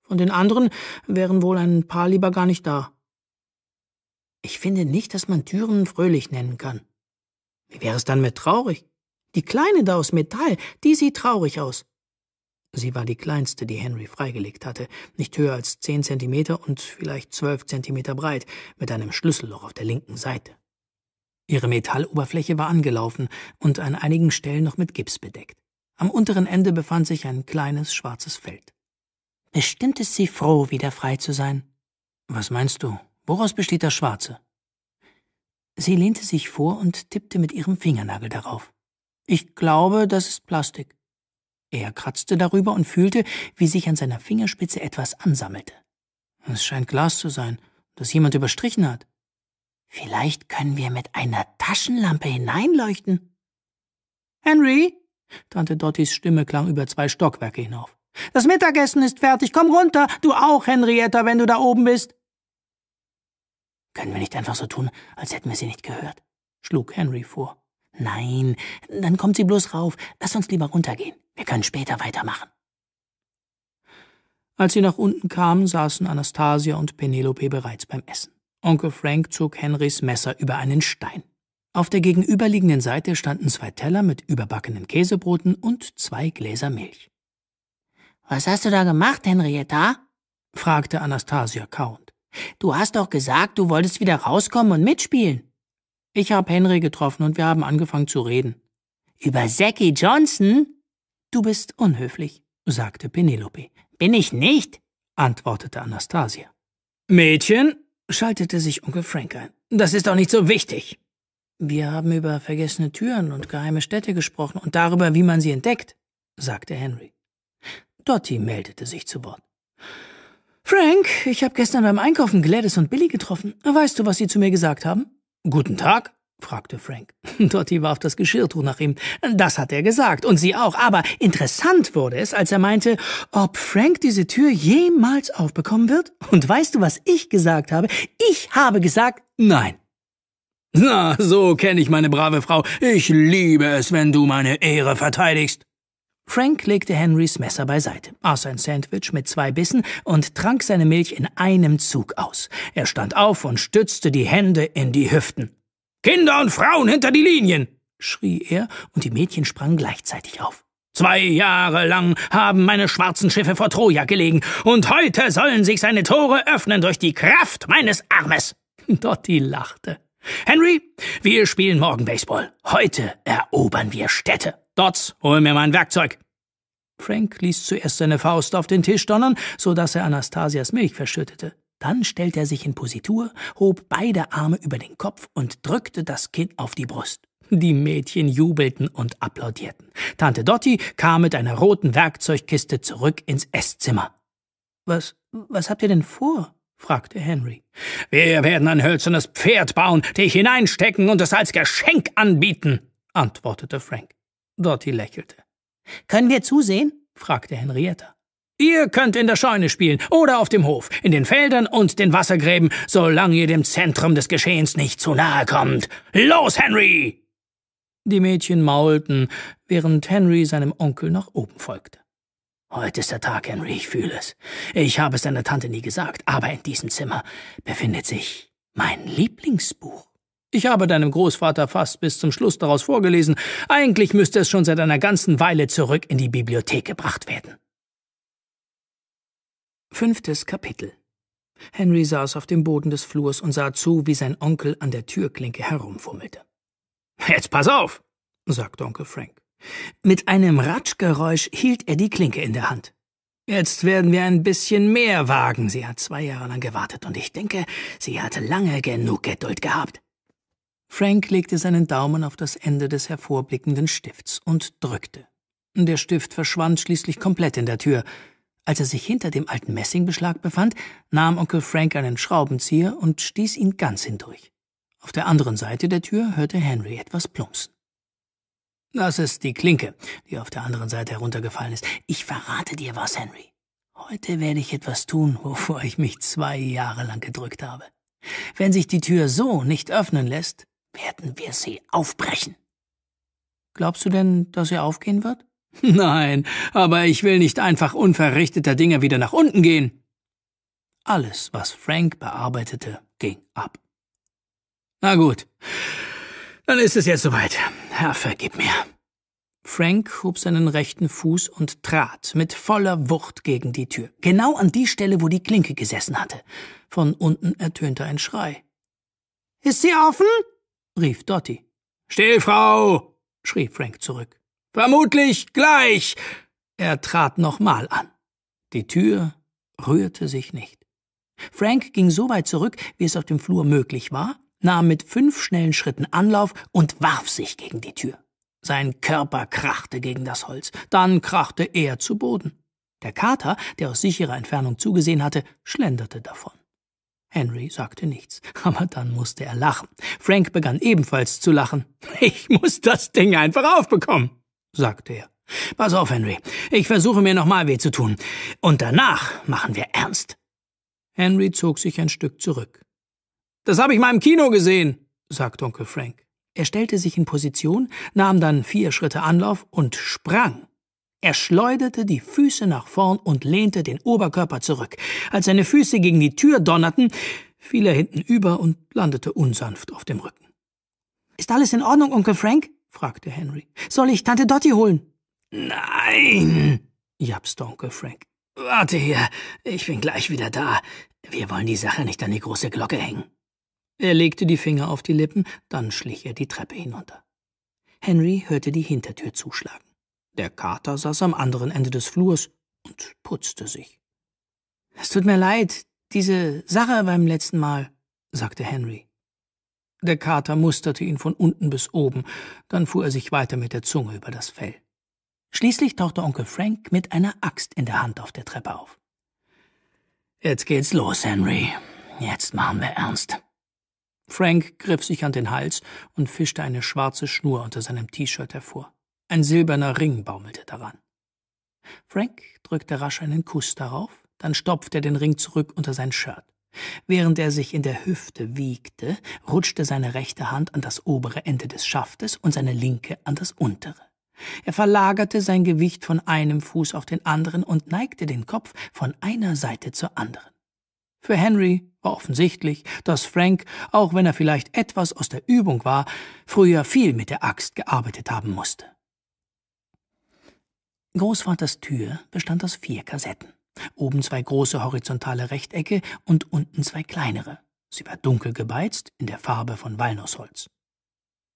Von den anderen wären wohl ein paar lieber gar nicht da. Ich finde nicht, dass man Türen fröhlich nennen kann. Wie wäre es dann mit traurig? Die Kleine da aus Metall, die sieht traurig aus. Sie war die kleinste, die Henry freigelegt hatte, nicht höher als zehn Zentimeter und vielleicht zwölf Zentimeter breit, mit einem Schlüsselloch auf der linken Seite. Ihre Metalloberfläche war angelaufen und an einigen Stellen noch mit Gips bedeckt. Am unteren Ende befand sich ein kleines schwarzes Feld. Bestimmt ist sie froh, wieder frei zu sein. Was meinst du? Woraus besteht das Schwarze? Sie lehnte sich vor und tippte mit ihrem Fingernagel darauf. Ich glaube, das ist Plastik. Er kratzte darüber und fühlte, wie sich an seiner Fingerspitze etwas ansammelte. Es scheint Glas zu sein, das jemand überstrichen hat. Vielleicht können wir mit einer Taschenlampe hineinleuchten. Henry? Tante Dottys Stimme klang über zwei Stockwerke hinauf. Das Mittagessen ist fertig, komm runter, du auch, Henrietta, wenn du da oben bist. Können wir nicht einfach so tun, als hätten wir sie nicht gehört? schlug Henry vor. Nein, dann kommt sie bloß rauf. Lass uns lieber runtergehen. Wir können später weitermachen. Als sie nach unten kamen, saßen Anastasia und Penelope bereits beim Essen. Onkel Frank zog Henrys Messer über einen Stein. Auf der gegenüberliegenden Seite standen zwei Teller mit überbackenen Käsebroten und zwei Gläser Milch. Was hast du da gemacht, Henrietta? fragte Anastasia kauend. Du hast doch gesagt, du wolltest wieder rauskommen und mitspielen. Ich habe Henry getroffen und wir haben angefangen zu reden. Über Jackie Johnson? Du bist unhöflich, sagte Penelope. Bin ich nicht, antwortete Anastasia. Mädchen, schaltete sich Onkel Frank ein. Das ist doch nicht so wichtig. Wir haben über vergessene Türen und geheime Städte gesprochen und darüber, wie man sie entdeckt, sagte Henry. Dottie meldete sich zu Wort. Frank, ich habe gestern beim Einkaufen Gladys und Billy getroffen. Weißt du, was sie zu mir gesagt haben? Guten Tag, fragte Frank. Dotti warf das Geschirrtuch nach ihm. Das hat er gesagt, und sie auch. Aber interessant wurde es, als er meinte, ob Frank diese Tür jemals aufbekommen wird? Und weißt du, was ich gesagt habe? Ich habe gesagt, nein. Na, so kenne ich meine brave Frau. Ich liebe es, wenn du meine Ehre verteidigst. Frank legte Henrys Messer beiseite, aß ein Sandwich mit zwei Bissen und trank seine Milch in einem Zug aus. Er stand auf und stützte die Hände in die Hüften. Kinder und Frauen hinter die Linien! schrie er, und die Mädchen sprangen gleichzeitig auf. Zwei Jahre lang haben meine schwarzen Schiffe vor Troja gelegen, und heute sollen sich seine Tore öffnen durch die Kraft meines Armes. Dottie lachte. Henry, wir spielen morgen Baseball. Heute erobern wir Städte. Dots, hol mir mein Werkzeug! Frank ließ zuerst seine Faust auf den Tisch donnern, so dass er Anastasias Milch verschüttete. Dann stellte er sich in Positur, hob beide Arme über den Kopf und drückte das Kinn auf die Brust. Die Mädchen jubelten und applaudierten. Tante Dotti kam mit einer roten Werkzeugkiste zurück ins Esszimmer. Was, was habt ihr denn vor? fragte Henry. Wir werden ein hölzernes Pferd bauen, dich hineinstecken und es als Geschenk anbieten, antwortete Frank. Dottie lächelte. Können wir zusehen? fragte Henrietta. Ihr könnt in der Scheune spielen oder auf dem Hof, in den Feldern und den Wassergräben, solange ihr dem Zentrum des Geschehens nicht zu nahe kommt. Los, Henry! Die Mädchen maulten, während Henry seinem Onkel nach oben folgte. Heute ist der Tag, Henry, ich fühle es. Ich habe es deiner Tante nie gesagt, aber in diesem Zimmer befindet sich mein Lieblingsbuch. Ich habe deinem Großvater fast bis zum Schluss daraus vorgelesen. Eigentlich müsste es schon seit einer ganzen Weile zurück in die Bibliothek gebracht werden. Fünftes Kapitel Henry saß auf dem Boden des Flurs und sah zu, wie sein Onkel an der Türklinke herumfummelte. Jetzt pass auf, sagte Onkel Frank. Mit einem Ratschgeräusch hielt er die Klinke in der Hand. Jetzt werden wir ein bisschen mehr wagen. Sie hat zwei Jahre lang gewartet und ich denke, sie hatte lange genug Geduld gehabt. Frank legte seinen Daumen auf das Ende des hervorblickenden Stifts und drückte. Der Stift verschwand schließlich komplett in der Tür. Als er sich hinter dem alten Messingbeschlag befand, nahm Onkel Frank einen Schraubenzieher und stieß ihn ganz hindurch. Auf der anderen Seite der Tür hörte Henry etwas plumpsen. Das ist die Klinke, die auf der anderen Seite heruntergefallen ist. Ich verrate dir was, Henry. Heute werde ich etwas tun, wovor ich mich zwei Jahre lang gedrückt habe. Wenn sich die Tür so nicht öffnen lässt, werden wir sie aufbrechen. Glaubst du denn, dass er aufgehen wird? Nein, aber ich will nicht einfach unverrichteter Dinge wieder nach unten gehen. Alles, was Frank bearbeitete, ging ab. Na gut, dann ist es jetzt soweit. Herr, vergib mir. Frank hob seinen rechten Fuß und trat mit voller Wucht gegen die Tür, genau an die Stelle, wo die Klinke gesessen hatte. Von unten ertönte ein Schrei. Ist sie offen? rief Dotti. Still, Frau! schrie Frank zurück. Vermutlich gleich! Er trat nochmal an. Die Tür rührte sich nicht. Frank ging so weit zurück, wie es auf dem Flur möglich war, nahm mit fünf schnellen Schritten Anlauf und warf sich gegen die Tür. Sein Körper krachte gegen das Holz, dann krachte er zu Boden. Der Kater, der aus sicherer Entfernung zugesehen hatte, schlenderte davon. Henry sagte nichts, aber dann musste er lachen. Frank begann ebenfalls zu lachen. Ich muss das Ding einfach aufbekommen, sagte er. Pass auf, Henry. Ich versuche mir nochmal weh zu tun. Und danach machen wir ernst. Henry zog sich ein Stück zurück. Das habe ich mal im Kino gesehen, sagte Onkel Frank. Er stellte sich in Position, nahm dann vier Schritte Anlauf und sprang. Er schleuderte die Füße nach vorn und lehnte den Oberkörper zurück. Als seine Füße gegen die Tür donnerten, fiel er hintenüber und landete unsanft auf dem Rücken. Ist alles in Ordnung, Onkel Frank? fragte Henry. Soll ich Tante Dottie holen? Nein, japste Onkel Frank. Warte hier, ich bin gleich wieder da. Wir wollen die Sache nicht an die große Glocke hängen. Er legte die Finger auf die Lippen, dann schlich er die Treppe hinunter. Henry hörte die Hintertür zuschlagen. Der Kater saß am anderen Ende des Flurs und putzte sich. Es tut mir leid, diese Sache beim letzten Mal, sagte Henry. Der Kater musterte ihn von unten bis oben, dann fuhr er sich weiter mit der Zunge über das Fell. Schließlich tauchte Onkel Frank mit einer Axt in der Hand auf der Treppe auf. Jetzt geht's los, Henry. Jetzt machen wir ernst. Frank griff sich an den Hals und fischte eine schwarze Schnur unter seinem T-Shirt hervor. Ein silberner Ring baumelte daran. Frank drückte rasch einen Kuss darauf, dann stopfte er den Ring zurück unter sein Shirt. Während er sich in der Hüfte wiegte, rutschte seine rechte Hand an das obere Ende des Schaftes und seine linke an das untere. Er verlagerte sein Gewicht von einem Fuß auf den anderen und neigte den Kopf von einer Seite zur anderen. Für Henry war offensichtlich, dass Frank, auch wenn er vielleicht etwas aus der Übung war, früher viel mit der Axt gearbeitet haben musste. Großvaters Tür bestand aus vier Kassetten. Oben zwei große horizontale Rechtecke und unten zwei kleinere. Sie war dunkel gebeizt, in der Farbe von Walnussholz.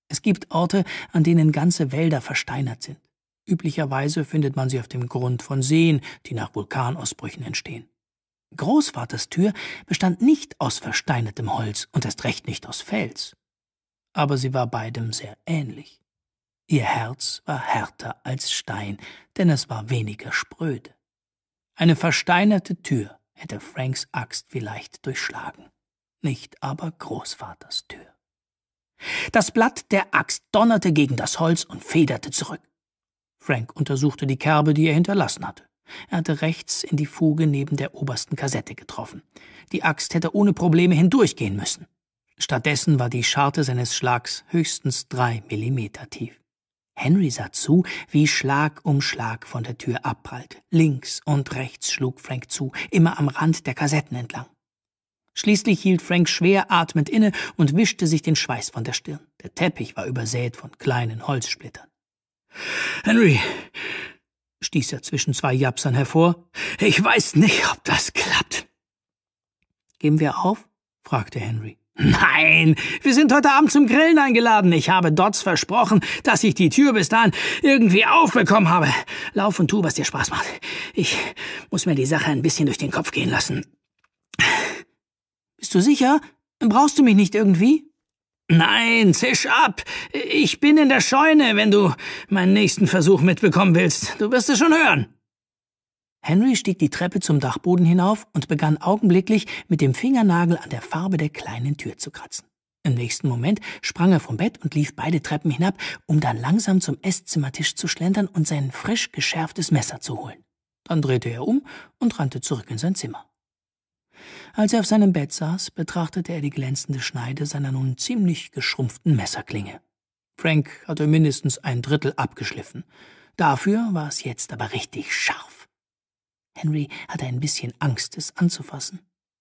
Es gibt Orte, an denen ganze Wälder versteinert sind. Üblicherweise findet man sie auf dem Grund von Seen, die nach Vulkanausbrüchen entstehen. Großvaters Tür bestand nicht aus versteinertem Holz und erst recht nicht aus Fels. Aber sie war beidem sehr ähnlich. Ihr Herz war härter als Stein, denn es war weniger spröde. Eine versteinerte Tür hätte Franks Axt vielleicht durchschlagen, nicht aber Großvaters Tür. Das Blatt der Axt donnerte gegen das Holz und federte zurück. Frank untersuchte die Kerbe, die er hinterlassen hatte. Er hatte rechts in die Fuge neben der obersten Kassette getroffen. Die Axt hätte ohne Probleme hindurchgehen müssen. Stattdessen war die Scharte seines Schlags höchstens drei Millimeter tief. Henry sah zu, wie Schlag um Schlag von der Tür abprallte. Links und rechts schlug Frank zu, immer am Rand der Kassetten entlang. Schließlich hielt Frank schwer atmend inne und wischte sich den Schweiß von der Stirn. Der Teppich war übersät von kleinen Holzsplittern. Henry, stieß er zwischen zwei Japsern hervor, ich weiß nicht, ob das klappt. Geben wir auf? fragte Henry. Nein, wir sind heute Abend zum Grillen eingeladen. Ich habe Dots versprochen, dass ich die Tür bis dahin irgendwie aufbekommen habe. Lauf und tu, was dir Spaß macht. Ich muss mir die Sache ein bisschen durch den Kopf gehen lassen. Bist du sicher? Brauchst du mich nicht irgendwie? Nein, zisch ab. Ich bin in der Scheune, wenn du meinen nächsten Versuch mitbekommen willst. Du wirst es schon hören. Henry stieg die Treppe zum Dachboden hinauf und begann augenblicklich mit dem Fingernagel an der Farbe der kleinen Tür zu kratzen. Im nächsten Moment sprang er vom Bett und lief beide Treppen hinab, um dann langsam zum Esszimmertisch zu schlendern und sein frisch geschärftes Messer zu holen. Dann drehte er um und rannte zurück in sein Zimmer. Als er auf seinem Bett saß, betrachtete er die glänzende Schneide seiner nun ziemlich geschrumpften Messerklinge. Frank hatte mindestens ein Drittel abgeschliffen. Dafür war es jetzt aber richtig scharf. Henry hatte ein bisschen Angst, es anzufassen.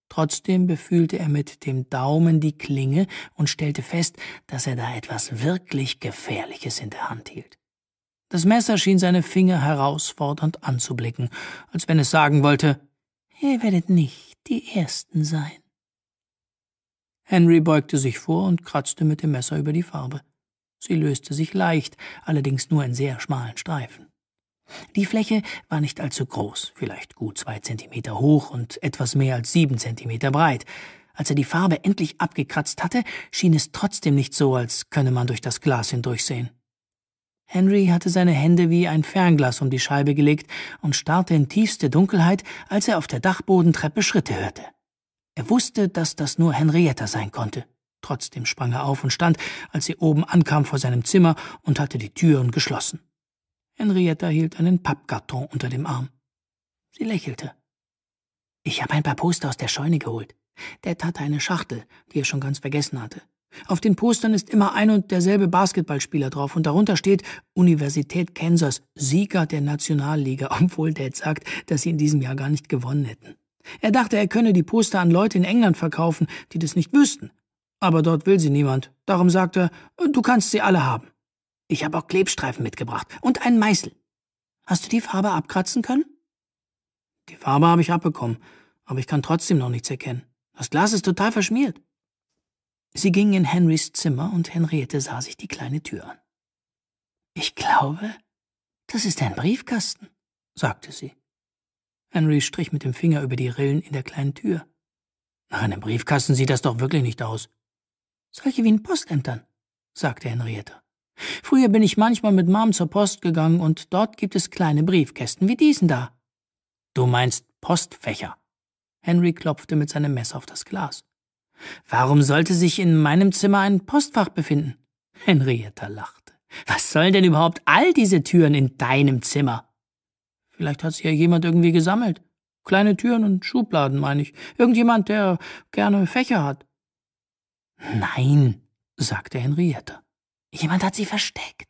Trotzdem befühlte er mit dem Daumen die Klinge und stellte fest, dass er da etwas wirklich Gefährliches in der Hand hielt. Das Messer schien seine Finger herausfordernd anzublicken, als wenn es sagen wollte, Ihr werdet nicht die Ersten sein. Henry beugte sich vor und kratzte mit dem Messer über die Farbe. Sie löste sich leicht, allerdings nur in sehr schmalen Streifen. Die Fläche war nicht allzu groß, vielleicht gut zwei Zentimeter hoch und etwas mehr als sieben Zentimeter breit. Als er die Farbe endlich abgekratzt hatte, schien es trotzdem nicht so, als könne man durch das Glas hindurchsehen. Henry hatte seine Hände wie ein Fernglas um die Scheibe gelegt und starrte in tiefste Dunkelheit, als er auf der Dachbodentreppe Schritte hörte. Er wusste, dass das nur Henrietta sein konnte. Trotzdem sprang er auf und stand, als sie oben ankam vor seinem Zimmer und hatte die Türen geschlossen. Henrietta hielt einen Pappkarton unter dem Arm. Sie lächelte. Ich habe ein paar Poster aus der Scheune geholt. Dad hatte eine Schachtel, die er schon ganz vergessen hatte. Auf den Postern ist immer ein und derselbe Basketballspieler drauf und darunter steht Universität Kansas, Sieger der Nationalliga, obwohl Dad sagt, dass sie in diesem Jahr gar nicht gewonnen hätten. Er dachte, er könne die Poster an Leute in England verkaufen, die das nicht wüssten. Aber dort will sie niemand. Darum sagt er, du kannst sie alle haben. Ich habe auch Klebstreifen mitgebracht und einen Meißel. Hast du die Farbe abkratzen können? Die Farbe habe ich abbekommen, aber ich kann trotzdem noch nichts erkennen. Das Glas ist total verschmiert. Sie gingen in Henrys Zimmer und Henriette sah sich die kleine Tür an. Ich glaube, das ist ein Briefkasten, sagte sie. Henry strich mit dem Finger über die Rillen in der kleinen Tür. Nach einem Briefkasten sieht das doch wirklich nicht aus. Solche wie in Postämtern, sagte Henriette. Früher bin ich manchmal mit Mom zur Post gegangen und dort gibt es kleine Briefkästen wie diesen da. Du meinst Postfächer. Henry klopfte mit seinem Messer auf das Glas. Warum sollte sich in meinem Zimmer ein Postfach befinden? Henrietta lachte. Was sollen denn überhaupt all diese Türen in deinem Zimmer? Vielleicht hat sie ja jemand irgendwie gesammelt. Kleine Türen und Schubladen, meine ich. Irgendjemand, der gerne Fächer hat. Nein, sagte Henrietta. Jemand hat sie versteckt.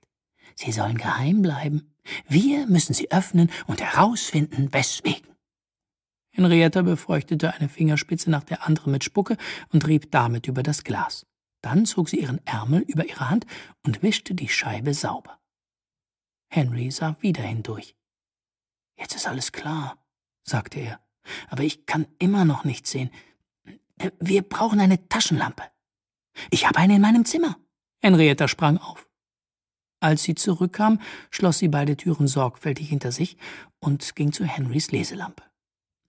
Sie sollen geheim bleiben. Wir müssen sie öffnen und herausfinden, weswegen. Henrietta befeuchtete eine Fingerspitze nach der anderen mit Spucke und rieb damit über das Glas. Dann zog sie ihren Ärmel über ihre Hand und wischte die Scheibe sauber. Henry sah wieder hindurch. Jetzt ist alles klar, sagte er, aber ich kann immer noch nichts sehen. Wir brauchen eine Taschenlampe. Ich habe eine in meinem Zimmer. Henrietta sprang auf. Als sie zurückkam, schloss sie beide Türen sorgfältig hinter sich und ging zu Henrys Leselampe.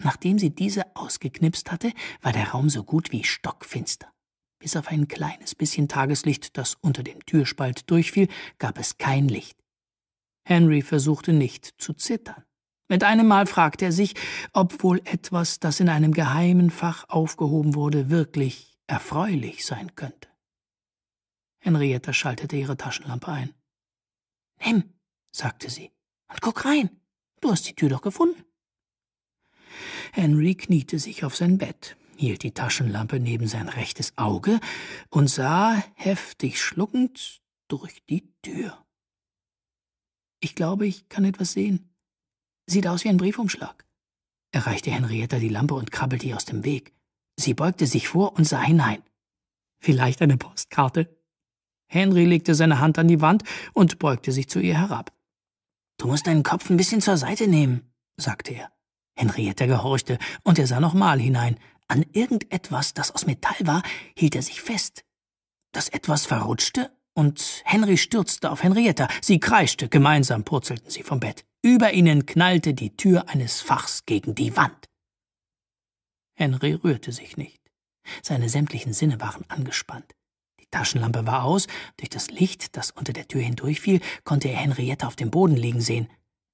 Nachdem sie diese ausgeknipst hatte, war der Raum so gut wie stockfinster. Bis auf ein kleines bisschen Tageslicht, das unter dem Türspalt durchfiel, gab es kein Licht. Henry versuchte nicht zu zittern. Mit einem Mal fragte er sich, ob wohl etwas, das in einem geheimen Fach aufgehoben wurde, wirklich erfreulich sein könnte. Henrietta schaltete ihre Taschenlampe ein. Nimm, sagte sie, und guck rein. Du hast die Tür doch gefunden. Henry kniete sich auf sein Bett, hielt die Taschenlampe neben sein rechtes Auge und sah, heftig schluckend, durch die Tür. Ich glaube, ich kann etwas sehen. Sieht aus wie ein Briefumschlag. Erreichte Henrietta die Lampe und krabbelte ihr aus dem Weg. Sie beugte sich vor und sah hinein. Vielleicht eine Postkarte, Henry legte seine Hand an die Wand und beugte sich zu ihr herab. Du musst deinen Kopf ein bisschen zur Seite nehmen, sagte er. Henrietta gehorchte, und er sah nochmal hinein. An irgendetwas, das aus Metall war, hielt er sich fest. Das etwas verrutschte, und Henry stürzte auf Henrietta. Sie kreischte, gemeinsam purzelten sie vom Bett. Über ihnen knallte die Tür eines Fachs gegen die Wand. Henry rührte sich nicht. Seine sämtlichen Sinne waren angespannt. Die Taschenlampe war aus. Durch das Licht, das unter der Tür hindurchfiel, konnte er Henriette auf dem Boden liegen sehen.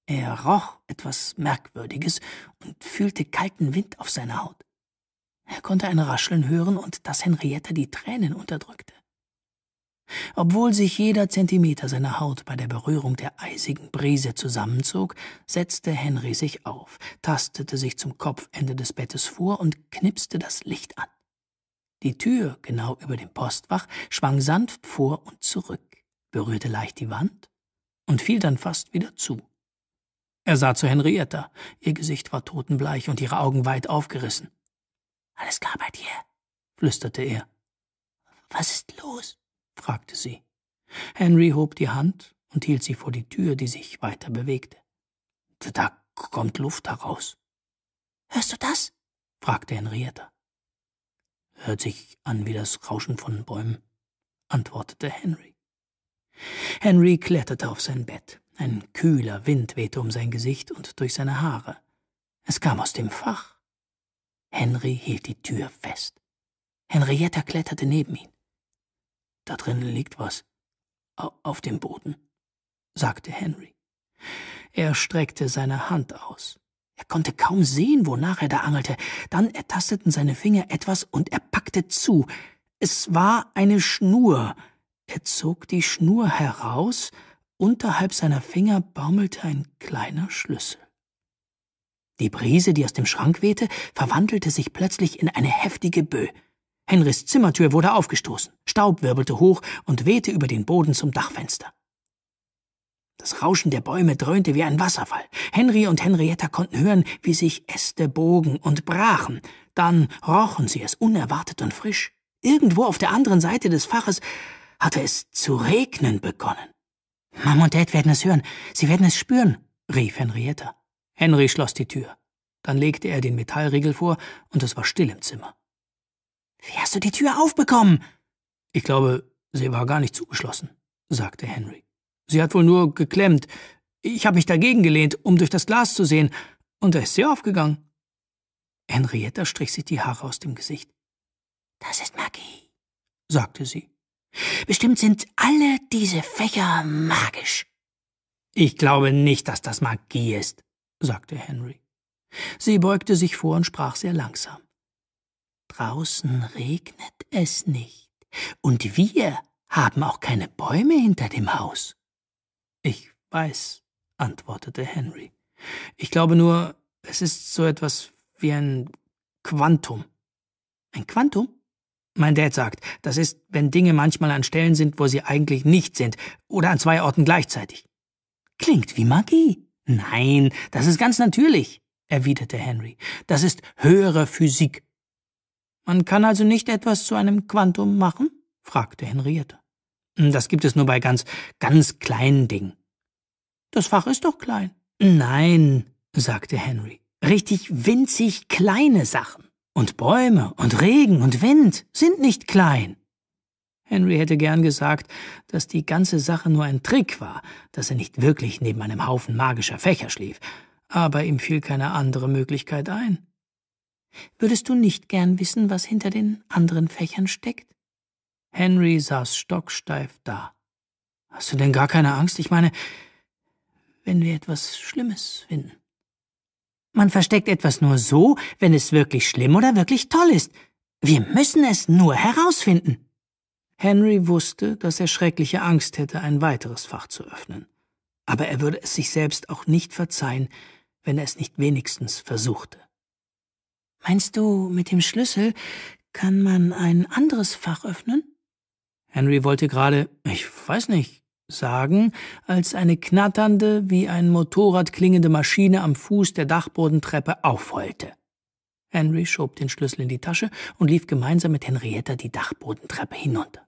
Er roch etwas Merkwürdiges und fühlte kalten Wind auf seiner Haut. Er konnte ein Rascheln hören und dass Henriette die Tränen unterdrückte. Obwohl sich jeder Zentimeter seiner Haut bei der Berührung der eisigen Brise zusammenzog, setzte Henry sich auf, tastete sich zum Kopfende des Bettes vor und knipste das Licht an. Die Tür, genau über dem Postfach, schwang sanft vor und zurück, berührte leicht die Wand und fiel dann fast wieder zu. Er sah zu Henrietta. Ihr Gesicht war totenbleich und ihre Augen weit aufgerissen. Alles klar bei dir? flüsterte er. Was ist los? fragte sie. Henry hob die Hand und hielt sie vor die Tür, die sich weiter bewegte. Da kommt Luft heraus. Hörst du das? fragte Henrietta. Hört sich an wie das Rauschen von Bäumen, antwortete Henry. Henry kletterte auf sein Bett. Ein kühler Wind wehte um sein Gesicht und durch seine Haare. Es kam aus dem Fach. Henry hielt die Tür fest. Henrietta kletterte neben ihn. Da drin liegt was. Auf dem Boden, sagte Henry. Er streckte seine Hand aus. Er konnte kaum sehen, wonach er da angelte. Dann ertasteten seine Finger etwas und er packte zu. Es war eine Schnur. Er zog die Schnur heraus, unterhalb seiner Finger baumelte ein kleiner Schlüssel. Die Brise, die aus dem Schrank wehte, verwandelte sich plötzlich in eine heftige Böe. Henrys Zimmertür wurde aufgestoßen, Staub wirbelte hoch und wehte über den Boden zum Dachfenster. Das Rauschen der Bäume dröhnte wie ein Wasserfall. Henry und Henrietta konnten hören, wie sich Äste bogen und brachen. Dann rochen sie es unerwartet und frisch. Irgendwo auf der anderen Seite des Faches hatte es zu regnen begonnen. Mom und Dad werden es hören. Sie werden es spüren, rief Henrietta. Henry schloss die Tür. Dann legte er den Metallriegel vor und es war still im Zimmer. Wie hast du die Tür aufbekommen? Ich glaube, sie war gar nicht zugeschlossen, sagte Henry. Sie hat wohl nur geklemmt. Ich habe mich dagegen gelehnt, um durch das Glas zu sehen, und da ist sie aufgegangen. Henrietta strich sich die Haare aus dem Gesicht. Das ist Magie, sagte sie. Bestimmt sind alle diese Fächer magisch. Ich glaube nicht, dass das Magie ist, sagte Henry. Sie beugte sich vor und sprach sehr langsam. Draußen regnet es nicht, und wir haben auch keine Bäume hinter dem Haus. Ich weiß, antwortete Henry. Ich glaube nur, es ist so etwas wie ein Quantum. Ein Quantum? Mein Dad sagt, das ist, wenn Dinge manchmal an Stellen sind, wo sie eigentlich nicht sind, oder an zwei Orten gleichzeitig. Klingt wie Magie. Nein, das ist ganz natürlich, erwiderte Henry. Das ist höhere Physik. Man kann also nicht etwas zu einem Quantum machen? fragte Henriette. Hm, das gibt es nur bei ganz, ganz kleinen Dingen. Das Fach ist doch klein. Nein, sagte Henry. Richtig winzig kleine Sachen. Und Bäume und Regen und Wind sind nicht klein. Henry hätte gern gesagt, dass die ganze Sache nur ein Trick war, dass er nicht wirklich neben einem Haufen magischer Fächer schlief, aber ihm fiel keine andere Möglichkeit ein. Würdest du nicht gern wissen, was hinter den anderen Fächern steckt? Henry saß stocksteif da. Hast du denn gar keine Angst? Ich meine, wenn wir etwas Schlimmes finden. Man versteckt etwas nur so, wenn es wirklich schlimm oder wirklich toll ist. Wir müssen es nur herausfinden. Henry wusste, dass er schreckliche Angst hätte, ein weiteres Fach zu öffnen. Aber er würde es sich selbst auch nicht verzeihen, wenn er es nicht wenigstens versuchte. Meinst du, mit dem Schlüssel kann man ein anderes Fach öffnen? Henry wollte gerade, ich weiß nicht, sagen, als eine knatternde, wie ein Motorrad klingende Maschine am Fuß der Dachbodentreppe aufheulte. Henry schob den Schlüssel in die Tasche und lief gemeinsam mit Henrietta die Dachbodentreppe hinunter.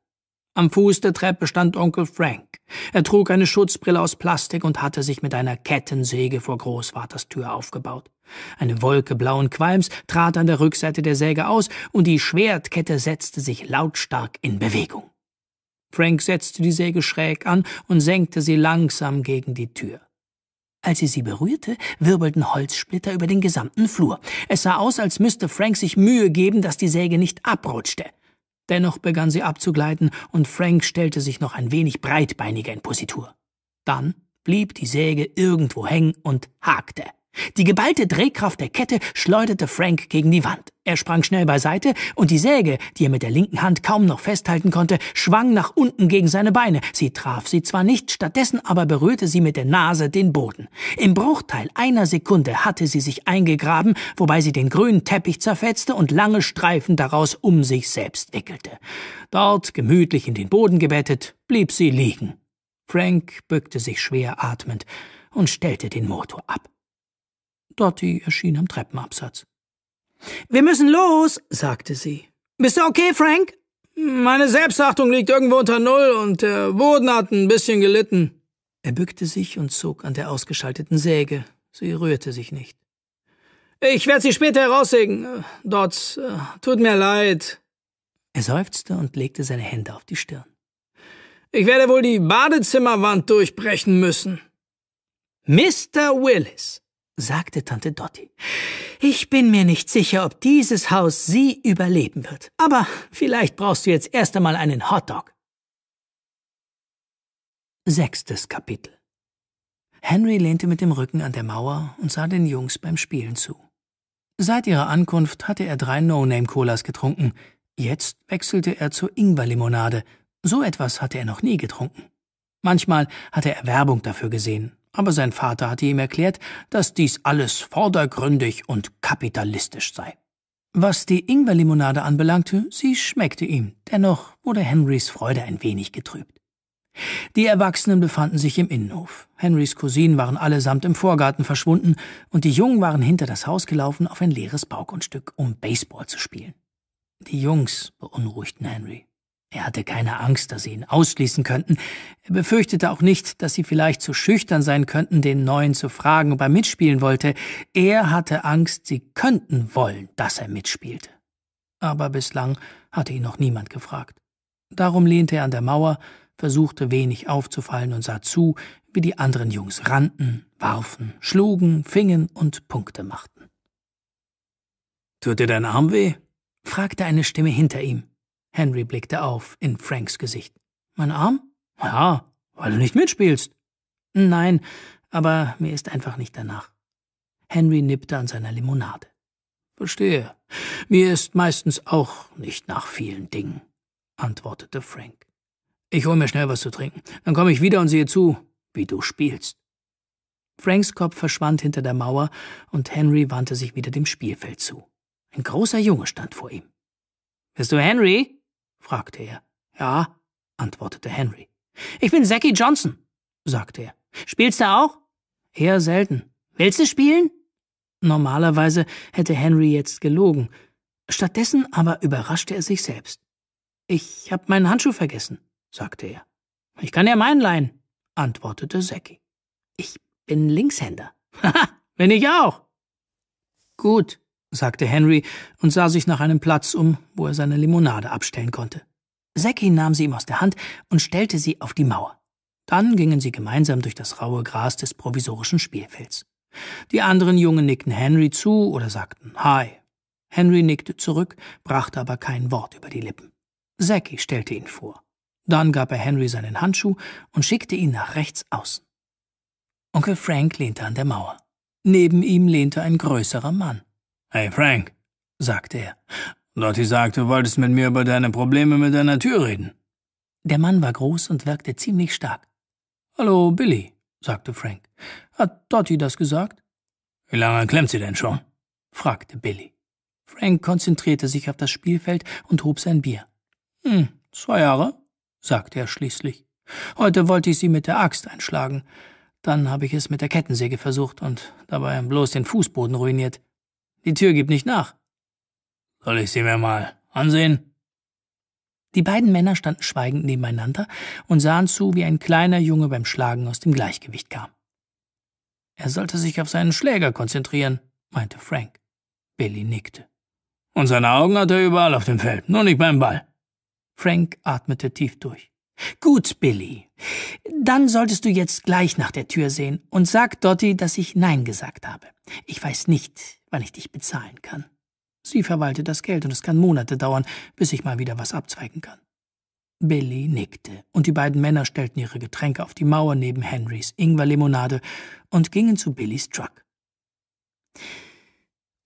Am Fuß der Treppe stand Onkel Frank. Er trug eine Schutzbrille aus Plastik und hatte sich mit einer Kettensäge vor Großvaters Tür aufgebaut. Eine Wolke blauen Qualms trat an der Rückseite der Säge aus und die Schwertkette setzte sich lautstark in Bewegung. Frank setzte die Säge schräg an und senkte sie langsam gegen die Tür. Als sie sie berührte, wirbelten Holzsplitter über den gesamten Flur. Es sah aus, als müsste Frank sich Mühe geben, dass die Säge nicht abrutschte. Dennoch begann sie abzugleiten, und Frank stellte sich noch ein wenig breitbeiniger in Positur. Dann blieb die Säge irgendwo hängen und hakte. Die geballte Drehkraft der Kette schleuderte Frank gegen die Wand. Er sprang schnell beiseite und die Säge, die er mit der linken Hand kaum noch festhalten konnte, schwang nach unten gegen seine Beine. Sie traf sie zwar nicht, stattdessen aber berührte sie mit der Nase den Boden. Im Bruchteil einer Sekunde hatte sie sich eingegraben, wobei sie den grünen Teppich zerfetzte und lange Streifen daraus um sich selbst wickelte. Dort, gemütlich in den Boden gebettet, blieb sie liegen. Frank bückte sich schwer atmend und stellte den Motor ab. Dotti erschien am Treppenabsatz. Wir müssen los, sagte sie. Bist du okay, Frank? Meine Selbstachtung liegt irgendwo unter Null und der Boden hat ein bisschen gelitten. Er bückte sich und zog an der ausgeschalteten Säge. Sie rührte sich nicht. Ich werde sie später heraussägen. Dots, tut mir leid. Er seufzte und legte seine Hände auf die Stirn. Ich werde wohl die Badezimmerwand durchbrechen müssen. Mr. Willis, sagte Tante Dotti. Ich bin mir nicht sicher, ob dieses Haus sie überleben wird. Aber vielleicht brauchst du jetzt erst einmal einen Hotdog. Sechstes Kapitel Henry lehnte mit dem Rücken an der Mauer und sah den Jungs beim Spielen zu. Seit ihrer Ankunft hatte er drei No-Name-Colas getrunken. Jetzt wechselte er zur Ingwerlimonade. So etwas hatte er noch nie getrunken. Manchmal hatte er Werbung dafür gesehen, aber sein Vater hatte ihm erklärt, dass dies alles vordergründig und kapitalistisch sei. Was die Ingwerlimonade anbelangte, sie schmeckte ihm, dennoch wurde Henrys Freude ein wenig getrübt. Die Erwachsenen befanden sich im Innenhof. Henrys Cousinen waren allesamt im Vorgarten verschwunden und die Jungen waren hinter das Haus gelaufen auf ein leeres Baugrundstück, um Baseball zu spielen. Die Jungs beunruhigten Henry. Er hatte keine Angst, dass sie ihn ausschließen könnten. Er befürchtete auch nicht, dass sie vielleicht zu schüchtern sein könnten, den Neuen zu fragen, ob er mitspielen wollte. Er hatte Angst, sie könnten wollen, dass er mitspielte. Aber bislang hatte ihn noch niemand gefragt. Darum lehnte er an der Mauer, versuchte wenig aufzufallen und sah zu, wie die anderen Jungs rannten, warfen, schlugen, fingen und Punkte machten. Tut dir dein Arm weh? fragte eine Stimme hinter ihm. Henry blickte auf in Franks Gesicht. Mein Arm? Ja, weil du nicht mitspielst. Nein, aber mir ist einfach nicht danach. Henry nippte an seiner Limonade. Verstehe. Mir ist meistens auch nicht nach vielen Dingen, antwortete Frank. Ich hole mir schnell was zu trinken. Dann komme ich wieder und sehe zu, wie du spielst. Franks Kopf verschwand hinter der Mauer und Henry wandte sich wieder dem Spielfeld zu. Ein großer Junge stand vor ihm. Bist du Henry? fragte er. Ja, antwortete Henry. Ich bin Zacky Johnson, sagte er. Spielst du auch? Eher selten. Willst du spielen? Normalerweise hätte Henry jetzt gelogen. Stattdessen aber überraschte er sich selbst. Ich hab meinen Handschuh vergessen, sagte er. Ich kann ja meinen leihen, antwortete Zacky. Ich bin Linkshänder. Haha, bin ich auch. Gut, sagte Henry und sah sich nach einem Platz um, wo er seine Limonade abstellen konnte. Zacky nahm sie ihm aus der Hand und stellte sie auf die Mauer. Dann gingen sie gemeinsam durch das raue Gras des provisorischen Spielfelds. Die anderen Jungen nickten Henry zu oder sagten Hi. Henry nickte zurück, brachte aber kein Wort über die Lippen. Zacky stellte ihn vor. Dann gab er Henry seinen Handschuh und schickte ihn nach rechts außen. Onkel Frank lehnte an der Mauer. Neben ihm lehnte ein größerer Mann. Hey Frank, sagte er. Dottie sagte, du wolltest mit mir über deine Probleme mit deiner Tür reden. Der Mann war groß und wirkte ziemlich stark. Hallo, Billy, sagte Frank. Hat Dottie das gesagt? Wie lange klemmt sie denn schon? fragte Billy. Frank konzentrierte sich auf das Spielfeld und hob sein Bier. Hm, zwei Jahre, sagte er schließlich. Heute wollte ich sie mit der Axt einschlagen. Dann habe ich es mit der Kettensäge versucht und dabei bloß den Fußboden ruiniert. Die Tür gibt nicht nach. Soll ich sie mir mal ansehen? Die beiden Männer standen schweigend nebeneinander und sahen zu, wie ein kleiner Junge beim Schlagen aus dem Gleichgewicht kam. Er sollte sich auf seinen Schläger konzentrieren, meinte Frank. Billy nickte. Und seine Augen hat er überall auf dem Feld, nur nicht beim Ball. Frank atmete tief durch. Gut, Billy. Dann solltest du jetzt gleich nach der Tür sehen und sag Dottie, dass ich Nein gesagt habe. Ich weiß nicht, weil ich dich bezahlen kann. Sie verwaltet das Geld und es kann Monate dauern, bis ich mal wieder was abzweigen kann. Billy nickte, und die beiden Männer stellten ihre Getränke auf die Mauer neben Henrys Ingwerlimonade und gingen zu Billys Truck.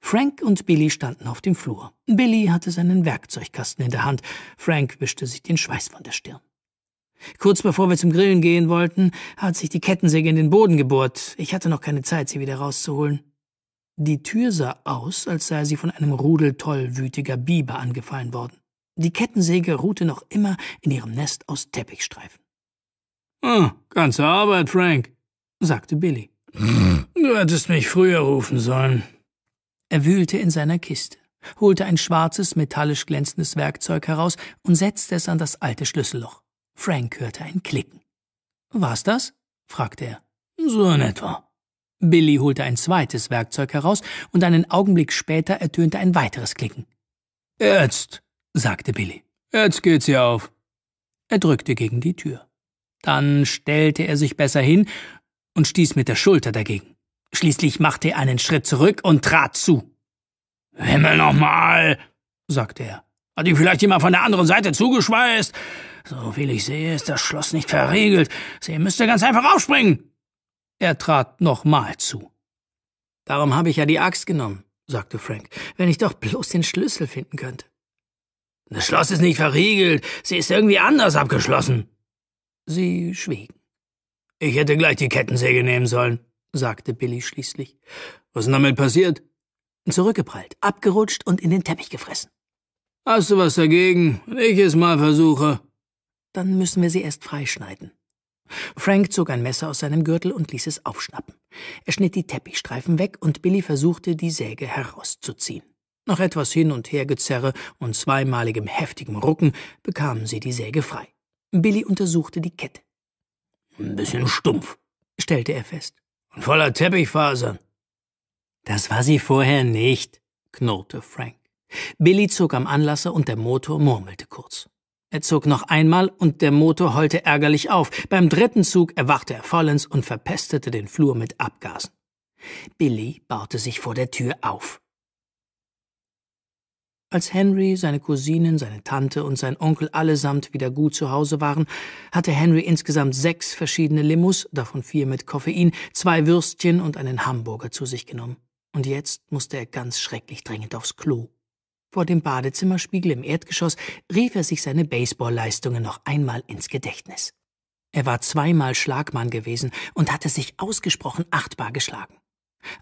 Frank und Billy standen auf dem Flur. Billy hatte seinen Werkzeugkasten in der Hand. Frank wischte sich den Schweiß von der Stirn. Kurz bevor wir zum Grillen gehen wollten, hat sich die Kettensäge in den Boden gebohrt. Ich hatte noch keine Zeit, sie wieder rauszuholen. Die Tür sah aus, als sei sie von einem Rudel tollwütiger Biber angefallen worden. Die Kettensäge ruhte noch immer in ihrem Nest aus Teppichstreifen. Oh, ganze Arbeit, Frank, sagte Billy. Hm. Du hättest mich früher rufen sollen. Er wühlte in seiner Kiste, holte ein schwarzes, metallisch glänzendes Werkzeug heraus und setzte es an das alte Schlüsselloch. Frank hörte ein Klicken. War's das? fragte er. So in etwa. Billy holte ein zweites Werkzeug heraus, und einen Augenblick später ertönte ein weiteres Klicken. Jetzt, sagte Billy. Jetzt geht's hier auf. Er drückte gegen die Tür. Dann stellte er sich besser hin und stieß mit der Schulter dagegen. Schließlich machte er einen Schritt zurück und trat zu. Himmel nochmal, sagte er. Hat ihm vielleicht jemand von der anderen Seite zugeschweißt? So viel ich sehe, ist das Schloss nicht verriegelt. Sie müsste ganz einfach aufspringen. Er trat nochmal zu. Darum habe ich ja die Axt genommen, sagte Frank, wenn ich doch bloß den Schlüssel finden könnte. Das Schloss ist nicht verriegelt, sie ist irgendwie anders abgeschlossen. Sie schwiegen. Ich hätte gleich die Kettensäge nehmen sollen, sagte Billy schließlich. Was ist damit passiert? Zurückgeprallt, abgerutscht und in den Teppich gefressen. Hast du was dagegen, wenn ich es mal versuche? Dann müssen wir sie erst freischneiden. Frank zog ein Messer aus seinem Gürtel und ließ es aufschnappen. Er schnitt die Teppichstreifen weg und Billy versuchte, die Säge herauszuziehen. Nach etwas Hin- und Hergezerre und zweimaligem heftigem Rucken bekamen sie die Säge frei. Billy untersuchte die Kette. Ein bisschen stumpf, stellte er fest. Und voller Teppichfasern. Das war sie vorher nicht, knurrte Frank. Billy zog am Anlasser und der Motor murmelte kurz. Er zog noch einmal und der Motor heulte ärgerlich auf. Beim dritten Zug erwachte er vollends und verpestete den Flur mit Abgasen. Billy baute sich vor der Tür auf. Als Henry, seine Cousinen, seine Tante und sein Onkel allesamt wieder gut zu Hause waren, hatte Henry insgesamt sechs verschiedene Limous, davon vier mit Koffein, zwei Würstchen und einen Hamburger zu sich genommen. Und jetzt musste er ganz schrecklich dringend aufs Klo. Vor dem Badezimmerspiegel im Erdgeschoss rief er sich seine Baseballleistungen noch einmal ins Gedächtnis. Er war zweimal Schlagmann gewesen und hatte sich ausgesprochen achtbar geschlagen.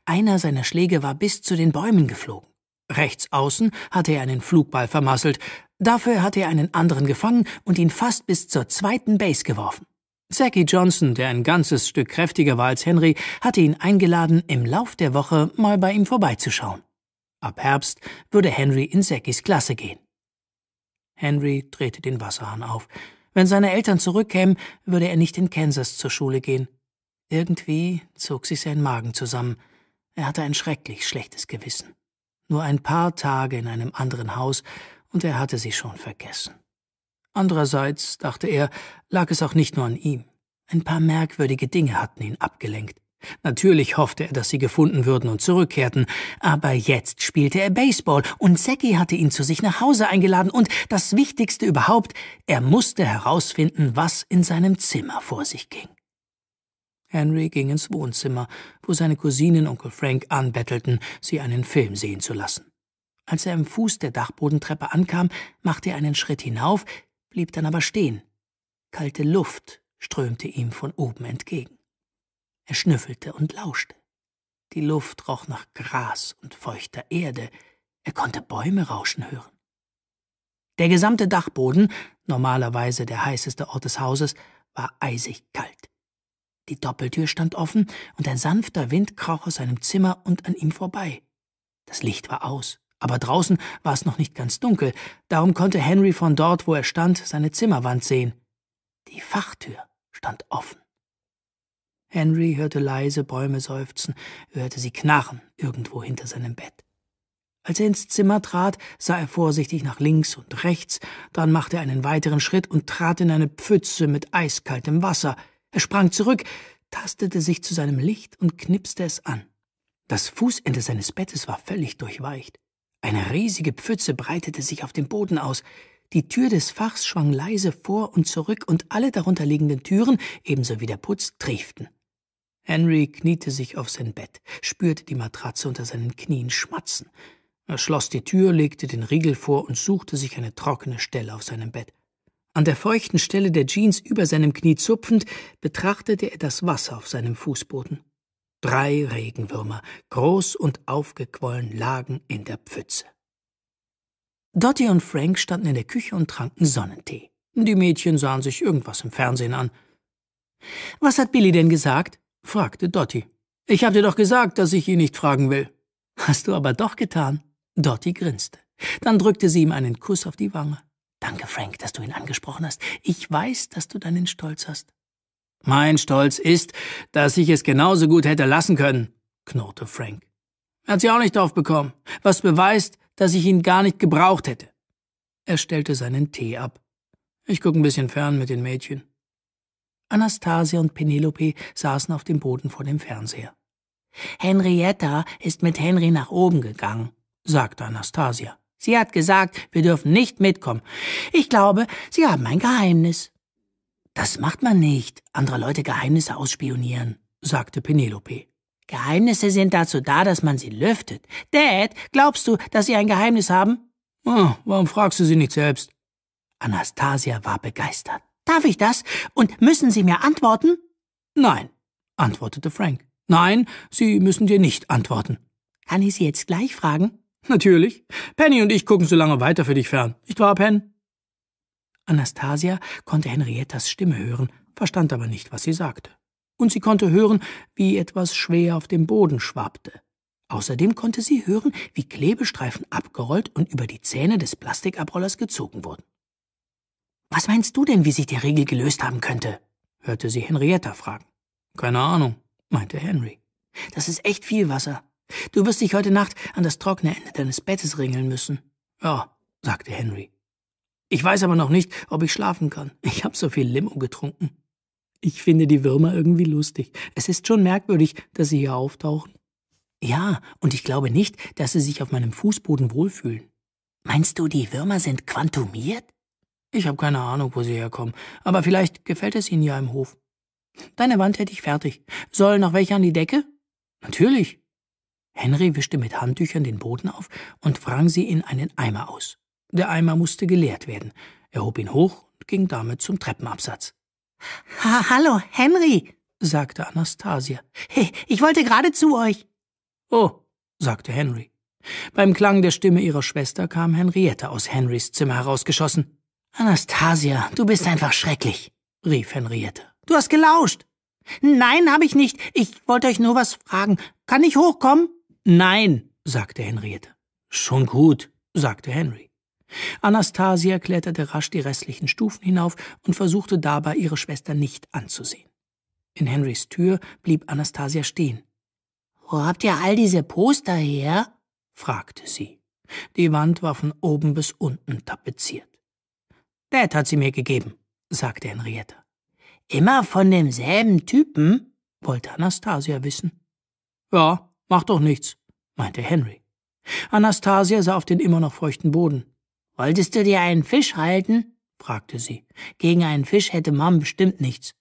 Einer seiner Schläge war bis zu den Bäumen geflogen. Rechts außen hatte er einen Flugball vermasselt, dafür hatte er einen anderen gefangen und ihn fast bis zur zweiten Base geworfen. Zacky Johnson, der ein ganzes Stück kräftiger war als Henry, hatte ihn eingeladen, im Lauf der Woche mal bei ihm vorbeizuschauen. Ab Herbst würde Henry in Seckys Klasse gehen. Henry drehte den Wasserhahn auf. Wenn seine Eltern zurückkämen, würde er nicht in Kansas zur Schule gehen. Irgendwie zog sich sein Magen zusammen. Er hatte ein schrecklich schlechtes Gewissen. Nur ein paar Tage in einem anderen Haus, und er hatte sie schon vergessen. Andererseits, dachte er, lag es auch nicht nur an ihm. Ein paar merkwürdige Dinge hatten ihn abgelenkt. Natürlich hoffte er, dass sie gefunden würden und zurückkehrten, aber jetzt spielte er Baseball und Seki hatte ihn zu sich nach Hause eingeladen und das Wichtigste überhaupt, er musste herausfinden, was in seinem Zimmer vor sich ging. Henry ging ins Wohnzimmer, wo seine Cousinen Onkel Frank anbettelten, sie einen Film sehen zu lassen. Als er am Fuß der Dachbodentreppe ankam, machte er einen Schritt hinauf, blieb dann aber stehen. Kalte Luft strömte ihm von oben entgegen. Er schnüffelte und lauschte. Die Luft roch nach Gras und feuchter Erde. Er konnte Bäume rauschen hören. Der gesamte Dachboden, normalerweise der heißeste Ort des Hauses, war eisig kalt. Die Doppeltür stand offen und ein sanfter Wind kroch aus seinem Zimmer und an ihm vorbei. Das Licht war aus, aber draußen war es noch nicht ganz dunkel, darum konnte Henry von dort, wo er stand, seine Zimmerwand sehen. Die Fachtür stand offen. Henry hörte leise Bäume seufzen, hörte sie knarren irgendwo hinter seinem Bett. Als er ins Zimmer trat, sah er vorsichtig nach links und rechts, dann machte er einen weiteren Schritt und trat in eine Pfütze mit eiskaltem Wasser. Er sprang zurück, tastete sich zu seinem Licht und knipste es an. Das Fußende seines Bettes war völlig durchweicht. Eine riesige Pfütze breitete sich auf dem Boden aus. Die Tür des Fachs schwang leise vor und zurück und alle darunter liegenden Türen, ebenso wie der Putz, trieften. Henry kniete sich auf sein Bett, spürte die Matratze unter seinen Knien schmatzen. Er schloss die Tür, legte den Riegel vor und suchte sich eine trockene Stelle auf seinem Bett. An der feuchten Stelle der Jeans über seinem Knie zupfend, betrachtete er das Wasser auf seinem Fußboden. Drei Regenwürmer, groß und aufgequollen, lagen in der Pfütze. Dottie und Frank standen in der Küche und tranken Sonnentee. Die Mädchen sahen sich irgendwas im Fernsehen an. Was hat Billy denn gesagt? fragte Dotti. Ich hab dir doch gesagt, dass ich ihn nicht fragen will. Hast du aber doch getan. Dotti grinste. Dann drückte sie ihm einen Kuss auf die Wange. Danke, Frank, dass du ihn angesprochen hast. Ich weiß, dass du deinen Stolz hast. Mein Stolz ist, dass ich es genauso gut hätte lassen können, knurrte Frank. Er hat sie auch nicht aufbekommen, was beweist, dass ich ihn gar nicht gebraucht hätte. Er stellte seinen Tee ab. Ich guck ein bisschen fern mit den Mädchen. Anastasia und Penelope saßen auf dem Boden vor dem Fernseher. Henrietta ist mit Henry nach oben gegangen, sagte Anastasia. Sie hat gesagt, wir dürfen nicht mitkommen. Ich glaube, Sie haben ein Geheimnis. Das macht man nicht, andere Leute Geheimnisse ausspionieren, sagte Penelope. Geheimnisse sind dazu da, dass man sie lüftet. Dad, glaubst du, dass Sie ein Geheimnis haben? Oh, warum fragst du sie nicht selbst? Anastasia war begeistert. Darf ich das? Und müssen Sie mir antworten? Nein, antwortete Frank. Nein, Sie müssen dir nicht antworten. Kann ich Sie jetzt gleich fragen? Natürlich. Penny und ich gucken so lange weiter für dich fern. Nicht wahr, Pen? Anastasia konnte Henriettas Stimme hören, verstand aber nicht, was sie sagte. Und sie konnte hören, wie etwas schwer auf dem Boden schwappte. Außerdem konnte sie hören, wie Klebestreifen abgerollt und über die Zähne des Plastikabrollers gezogen wurden. Was meinst du denn, wie sich der Riegel gelöst haben könnte? hörte sie Henrietta fragen. Keine Ahnung, meinte Henry. Das ist echt viel Wasser. Du wirst dich heute Nacht an das trockene Ende deines Bettes ringeln müssen. Ja, sagte Henry. Ich weiß aber noch nicht, ob ich schlafen kann. Ich habe so viel Limo getrunken. Ich finde die Würmer irgendwie lustig. Es ist schon merkwürdig, dass sie hier auftauchen. Ja, und ich glaube nicht, dass sie sich auf meinem Fußboden wohlfühlen. Meinst du, die Würmer sind quantumiert? Ich habe keine Ahnung, wo sie herkommen, aber vielleicht gefällt es ihnen ja im Hof. Deine Wand hätte ich fertig. Soll noch welche an die Decke? Natürlich. Henry wischte mit Handtüchern den Boden auf und wrang sie in einen Eimer aus. Der Eimer musste geleert werden. Er hob ihn hoch und ging damit zum Treppenabsatz. Ha Hallo, Henry, sagte Anastasia. Hey, ich wollte gerade zu euch. Oh, sagte Henry. Beim Klang der Stimme ihrer Schwester kam Henriette aus Henrys Zimmer herausgeschossen. Anastasia, du bist einfach schrecklich, rief Henriette. Du hast gelauscht. Nein, habe ich nicht. Ich wollte euch nur was fragen. Kann ich hochkommen? Nein, sagte Henriette. Schon gut, sagte Henry. Anastasia kletterte rasch die restlichen Stufen hinauf und versuchte dabei, ihre Schwester nicht anzusehen. In Henrys Tür blieb Anastasia stehen. Wo habt ihr all diese Poster her? fragte sie. Die Wand war von oben bis unten tapeziert. Ned hat sie mir gegeben, sagte Henrietta. Immer von demselben Typen? wollte Anastasia wissen. Ja, mach doch nichts, meinte Henry. Anastasia sah auf den immer noch feuchten Boden. Wolltest du dir einen Fisch halten? fragte sie. Gegen einen Fisch hätte Mom bestimmt nichts.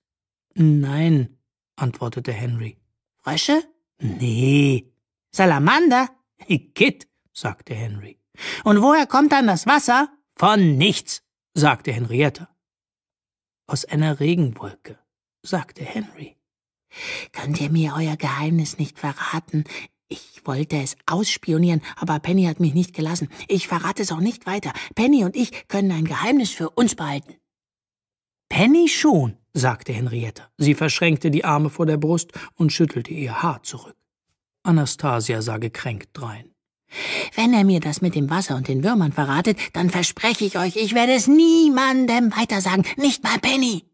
Nein, antwortete Henry. Frösche? Nee. Salamander? Kit, sagte Henry. Und woher kommt dann das Wasser? Von nichts, sagte Henrietta. Aus einer Regenwolke, sagte Henry. Könnt ihr mir euer Geheimnis nicht verraten? Ich wollte es ausspionieren, aber Penny hat mich nicht gelassen. Ich verrate es auch nicht weiter. Penny und ich können ein Geheimnis für uns behalten. Penny schon, sagte Henrietta. Sie verschränkte die Arme vor der Brust und schüttelte ihr Haar zurück. Anastasia sah gekränkt drein. Wenn er mir das mit dem Wasser und den Würmern verratet, dann verspreche ich euch, ich werde es niemandem weitersagen, nicht mal Penny.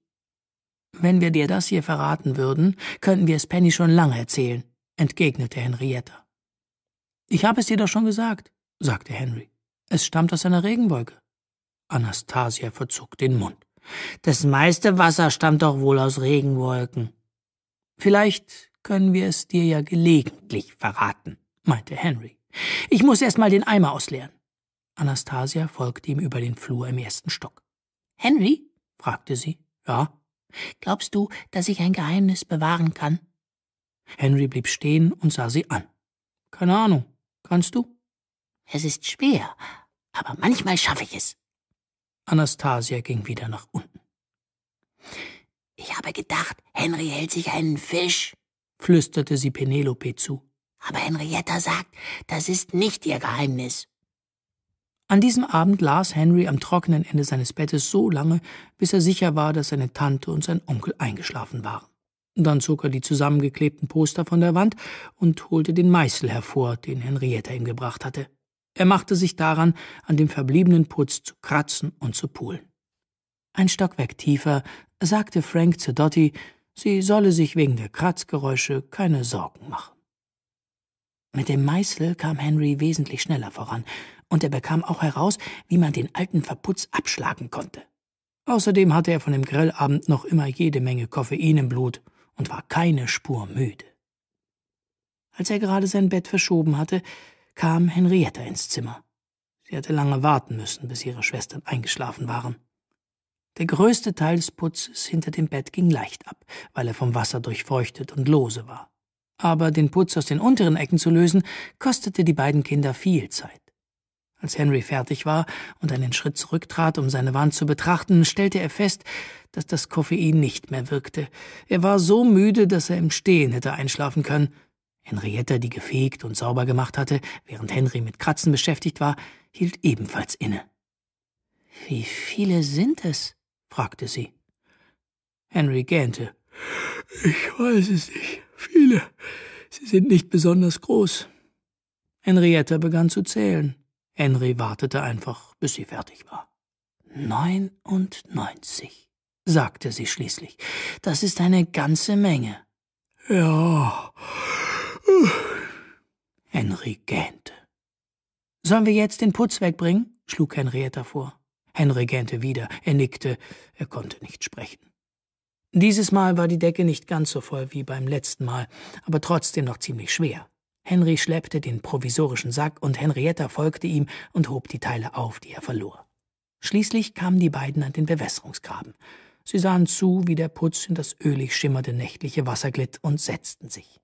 Wenn wir dir das hier verraten würden, könnten wir es Penny schon lange erzählen, entgegnete Henrietta. Ich habe es dir doch schon gesagt, sagte Henry. Es stammt aus einer Regenwolke. Anastasia verzog den Mund. Das meiste Wasser stammt doch wohl aus Regenwolken. Vielleicht können wir es dir ja gelegentlich verraten, meinte Henry. Ich muss erst mal den Eimer ausleeren. Anastasia folgte ihm über den Flur im ersten Stock. Henry? fragte sie. Ja. Glaubst du, dass ich ein Geheimnis bewahren kann? Henry blieb stehen und sah sie an. Keine Ahnung. Kannst du? Es ist schwer, aber manchmal schaffe ich es. Anastasia ging wieder nach unten. Ich habe gedacht, Henry hält sich einen Fisch, flüsterte sie Penelope zu. Aber Henrietta sagt, das ist nicht ihr Geheimnis. An diesem Abend las Henry am trockenen Ende seines Bettes so lange, bis er sicher war, dass seine Tante und sein Onkel eingeschlafen waren. Dann zog er die zusammengeklebten Poster von der Wand und holte den Meißel hervor, den Henrietta ihm gebracht hatte. Er machte sich daran, an dem verbliebenen Putz zu kratzen und zu pulen. Ein Stockwerk tiefer sagte Frank zu Dottie, sie solle sich wegen der Kratzgeräusche keine Sorgen machen. Mit dem Meißel kam Henry wesentlich schneller voran, und er bekam auch heraus, wie man den alten Verputz abschlagen konnte. Außerdem hatte er von dem Grillabend noch immer jede Menge Koffein im Blut und war keine Spur müde. Als er gerade sein Bett verschoben hatte, kam Henrietta ins Zimmer. Sie hatte lange warten müssen, bis ihre Schwestern eingeschlafen waren. Der größte Teil des Putzes hinter dem Bett ging leicht ab, weil er vom Wasser durchfeuchtet und lose war aber den Putz aus den unteren Ecken zu lösen, kostete die beiden Kinder viel Zeit. Als Henry fertig war und einen Schritt zurücktrat, um seine Wand zu betrachten, stellte er fest, dass das Koffein nicht mehr wirkte. Er war so müde, dass er im Stehen hätte einschlafen können. Henrietta, die gefegt und sauber gemacht hatte, während Henry mit Kratzen beschäftigt war, hielt ebenfalls inne. Wie viele sind es? fragte sie. Henry gähnte. Ich weiß es nicht. Viele. Sie sind nicht besonders groß. Henrietta begann zu zählen. Henry wartete einfach, bis sie fertig war. Neunundneunzig, sagte sie schließlich. Das ist eine ganze Menge. Ja. Henry gähnte. Sollen wir jetzt den Putz wegbringen? schlug Henrietta vor. Henry gähnte wieder, er nickte, er konnte nicht sprechen. Dieses Mal war die Decke nicht ganz so voll wie beim letzten Mal, aber trotzdem noch ziemlich schwer. Henry schleppte den provisorischen Sack und Henrietta folgte ihm und hob die Teile auf, die er verlor. Schließlich kamen die beiden an den Bewässerungsgraben. Sie sahen zu, wie der Putz in das ölig schimmernde nächtliche Wasser glitt und setzten sich.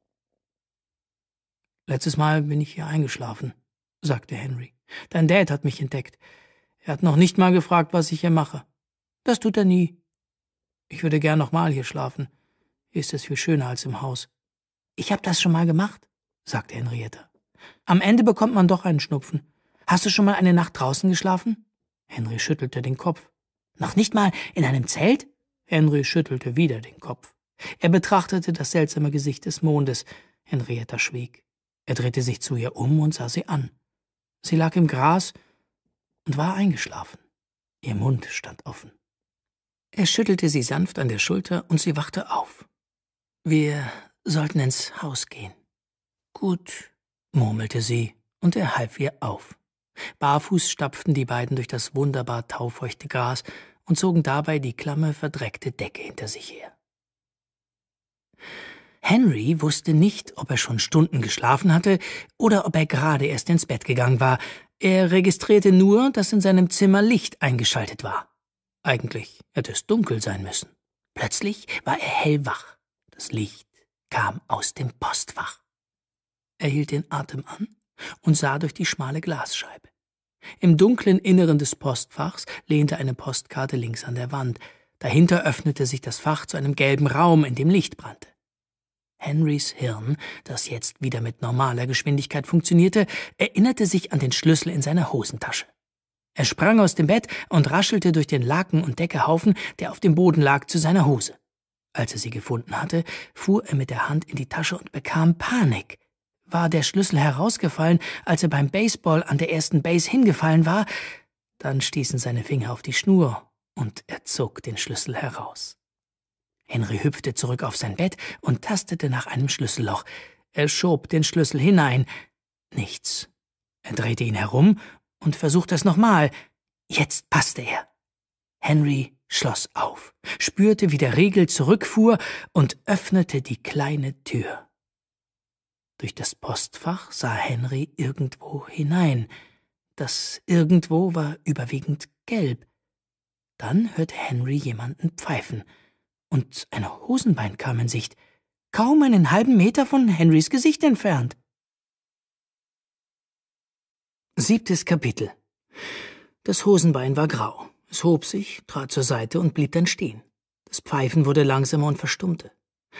Letztes Mal bin ich hier eingeschlafen, sagte Henry. Dein Dad hat mich entdeckt. Er hat noch nicht mal gefragt, was ich hier mache. Das tut er nie, ich würde gern nochmal hier schlafen. Hier ist es viel schöner als im Haus. Ich hab das schon mal gemacht, sagte Henrietta. Am Ende bekommt man doch einen Schnupfen. Hast du schon mal eine Nacht draußen geschlafen? Henry schüttelte den Kopf. Noch nicht mal in einem Zelt? Henry schüttelte wieder den Kopf. Er betrachtete das seltsame Gesicht des Mondes. Henrietta schwieg. Er drehte sich zu ihr um und sah sie an. Sie lag im Gras und war eingeschlafen. Ihr Mund stand offen. Er schüttelte sie sanft an der Schulter und sie wachte auf. Wir sollten ins Haus gehen. Gut, murmelte sie, und er half ihr auf. Barfuß stapften die beiden durch das wunderbar taufeuchte Gras und zogen dabei die klamme, verdreckte Decke hinter sich her. Henry wusste nicht, ob er schon Stunden geschlafen hatte oder ob er gerade erst ins Bett gegangen war. Er registrierte nur, dass in seinem Zimmer Licht eingeschaltet war. Eigentlich hätte es dunkel sein müssen. Plötzlich war er hellwach. Das Licht kam aus dem Postfach. Er hielt den Atem an und sah durch die schmale Glasscheibe. Im dunklen Inneren des Postfachs lehnte eine Postkarte links an der Wand. Dahinter öffnete sich das Fach zu einem gelben Raum, in dem Licht brannte. Henrys Hirn, das jetzt wieder mit normaler Geschwindigkeit funktionierte, erinnerte sich an den Schlüssel in seiner Hosentasche. Er sprang aus dem Bett und raschelte durch den Laken- und Deckehaufen, der auf dem Boden lag, zu seiner Hose. Als er sie gefunden hatte, fuhr er mit der Hand in die Tasche und bekam Panik. War der Schlüssel herausgefallen, als er beim Baseball an der ersten Base hingefallen war? Dann stießen seine Finger auf die Schnur und er zog den Schlüssel heraus. Henry hüpfte zurück auf sein Bett und tastete nach einem Schlüsselloch. Er schob den Schlüssel hinein. Nichts. Er drehte ihn herum und versuchte es nochmal. Jetzt passte er. Henry schloss auf, spürte, wie der Riegel zurückfuhr und öffnete die kleine Tür. Durch das Postfach sah Henry irgendwo hinein. Das irgendwo war überwiegend gelb. Dann hörte Henry jemanden pfeifen, und ein Hosenbein kam in Sicht, kaum einen halben Meter von Henrys Gesicht entfernt. Siebtes Kapitel. Das Hosenbein war grau. Es hob sich, trat zur Seite und blieb dann stehen. Das Pfeifen wurde langsamer und verstummte.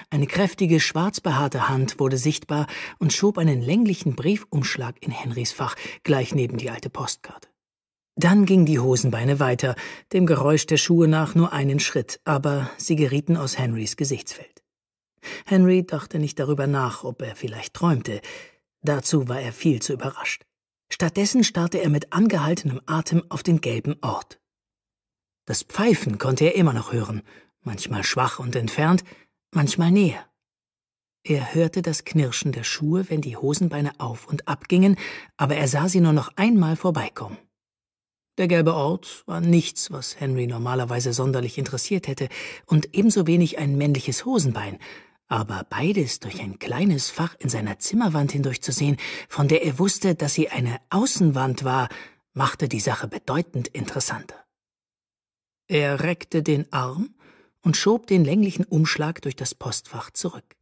Eine kräftige, schwarz behaarte Hand wurde sichtbar und schob einen länglichen Briefumschlag in Henrys Fach, gleich neben die alte Postkarte. Dann gingen die Hosenbeine weiter, dem Geräusch der Schuhe nach nur einen Schritt, aber sie gerieten aus Henrys Gesichtsfeld. Henry dachte nicht darüber nach, ob er vielleicht träumte. Dazu war er viel zu überrascht. Stattdessen starrte er mit angehaltenem Atem auf den gelben Ort. Das Pfeifen konnte er immer noch hören, manchmal schwach und entfernt, manchmal näher. Er hörte das Knirschen der Schuhe, wenn die Hosenbeine auf und ab gingen, aber er sah sie nur noch einmal vorbeikommen. Der gelbe Ort war nichts, was Henry normalerweise sonderlich interessiert hätte, und ebenso wenig ein männliches Hosenbein, aber beides durch ein kleines Fach in seiner Zimmerwand hindurchzusehen, von der er wusste, dass sie eine Außenwand war, machte die Sache bedeutend interessanter. Er reckte den Arm und schob den länglichen Umschlag durch das Postfach zurück.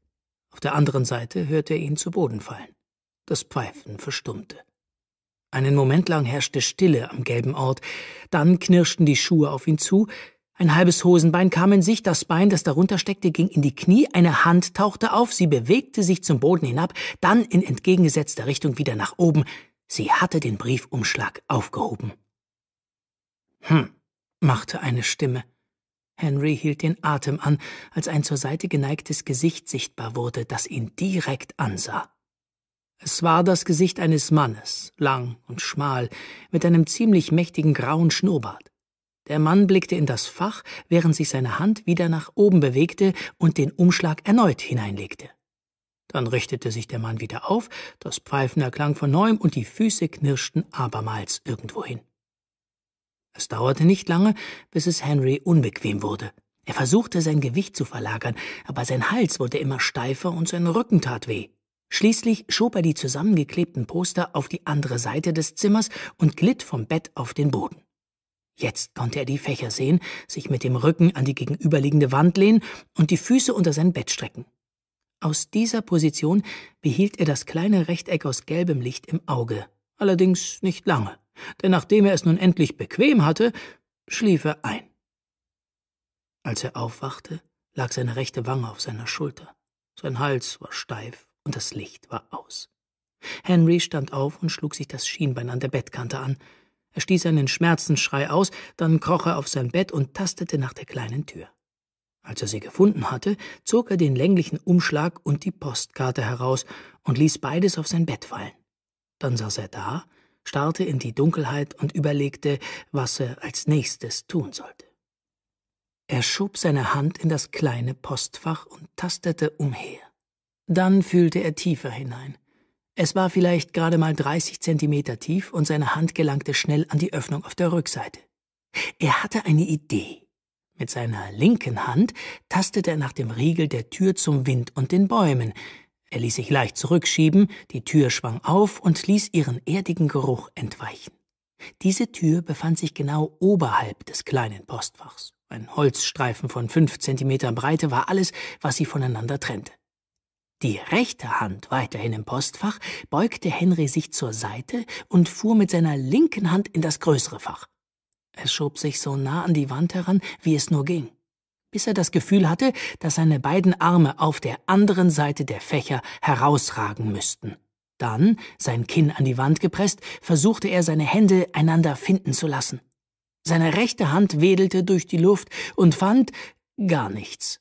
Auf der anderen Seite hörte er ihn zu Boden fallen. Das Pfeifen verstummte. Einen Moment lang herrschte Stille am gelben Ort, dann knirschten die Schuhe auf ihn zu, ein halbes Hosenbein kam in sich, das Bein, das darunter steckte, ging in die Knie, eine Hand tauchte auf, sie bewegte sich zum Boden hinab, dann in entgegengesetzter Richtung wieder nach oben. Sie hatte den Briefumschlag aufgehoben. Hm, machte eine Stimme. Henry hielt den Atem an, als ein zur Seite geneigtes Gesicht sichtbar wurde, das ihn direkt ansah. Es war das Gesicht eines Mannes, lang und schmal, mit einem ziemlich mächtigen grauen Schnurrbart. Der Mann blickte in das Fach, während sich seine Hand wieder nach oben bewegte und den Umschlag erneut hineinlegte. Dann richtete sich der Mann wieder auf, das Pfeifen erklang von neuem und die Füße knirschten abermals irgendwohin. Es dauerte nicht lange, bis es Henry unbequem wurde. Er versuchte, sein Gewicht zu verlagern, aber sein Hals wurde immer steifer und sein Rücken tat weh. Schließlich schob er die zusammengeklebten Poster auf die andere Seite des Zimmers und glitt vom Bett auf den Boden. Jetzt konnte er die Fächer sehen, sich mit dem Rücken an die gegenüberliegende Wand lehnen und die Füße unter sein Bett strecken. Aus dieser Position behielt er das kleine Rechteck aus gelbem Licht im Auge, allerdings nicht lange, denn nachdem er es nun endlich bequem hatte, schlief er ein. Als er aufwachte, lag seine rechte Wange auf seiner Schulter, sein Hals war steif und das Licht war aus. Henry stand auf und schlug sich das Schienbein an der Bettkante an, er stieß einen Schmerzensschrei aus, dann kroch er auf sein Bett und tastete nach der kleinen Tür. Als er sie gefunden hatte, zog er den länglichen Umschlag und die Postkarte heraus und ließ beides auf sein Bett fallen. Dann saß er da, starrte in die Dunkelheit und überlegte, was er als nächstes tun sollte. Er schob seine Hand in das kleine Postfach und tastete umher. Dann fühlte er tiefer hinein. Es war vielleicht gerade mal 30 Zentimeter tief und seine Hand gelangte schnell an die Öffnung auf der Rückseite. Er hatte eine Idee. Mit seiner linken Hand tastete er nach dem Riegel der Tür zum Wind und den Bäumen. Er ließ sich leicht zurückschieben, die Tür schwang auf und ließ ihren erdigen Geruch entweichen. Diese Tür befand sich genau oberhalb des kleinen Postfachs. Ein Holzstreifen von fünf Zentimetern Breite war alles, was sie voneinander trennte. Die rechte Hand weiterhin im Postfach beugte Henry sich zur Seite und fuhr mit seiner linken Hand in das größere Fach. Er schob sich so nah an die Wand heran, wie es nur ging, bis er das Gefühl hatte, dass seine beiden Arme auf der anderen Seite der Fächer herausragen müssten. Dann, sein Kinn an die Wand gepresst, versuchte er seine Hände einander finden zu lassen. Seine rechte Hand wedelte durch die Luft und fand gar nichts.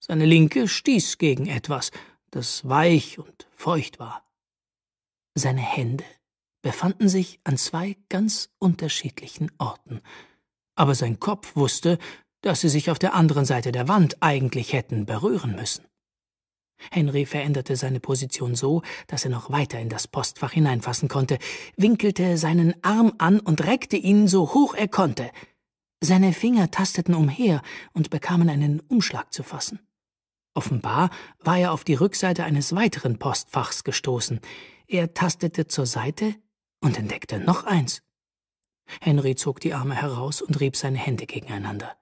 Seine linke stieß gegen etwas, das weich und feucht war. Seine Hände befanden sich an zwei ganz unterschiedlichen Orten, aber sein Kopf wusste, dass sie sich auf der anderen Seite der Wand eigentlich hätten berühren müssen. Henry veränderte seine Position so, dass er noch weiter in das Postfach hineinfassen konnte, winkelte seinen Arm an und reckte ihn so hoch er konnte. Seine Finger tasteten umher und bekamen einen Umschlag zu fassen. Offenbar war er auf die Rückseite eines weiteren Postfachs gestoßen. Er tastete zur Seite und entdeckte noch eins. Henry zog die Arme heraus und rieb seine Hände gegeneinander.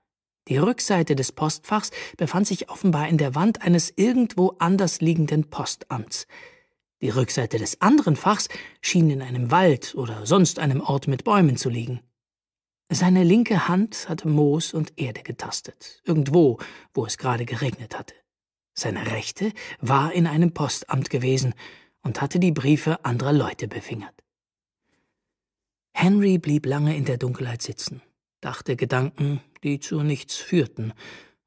Die Rückseite des Postfachs befand sich offenbar in der Wand eines irgendwo anders liegenden Postamts. Die Rückseite des anderen Fachs schien in einem Wald oder sonst einem Ort mit Bäumen zu liegen. Seine linke Hand hatte Moos und Erde getastet, irgendwo, wo es gerade geregnet hatte. Seine Rechte war in einem Postamt gewesen und hatte die Briefe anderer Leute befingert. Henry blieb lange in der Dunkelheit sitzen, dachte Gedanken, die zu nichts führten,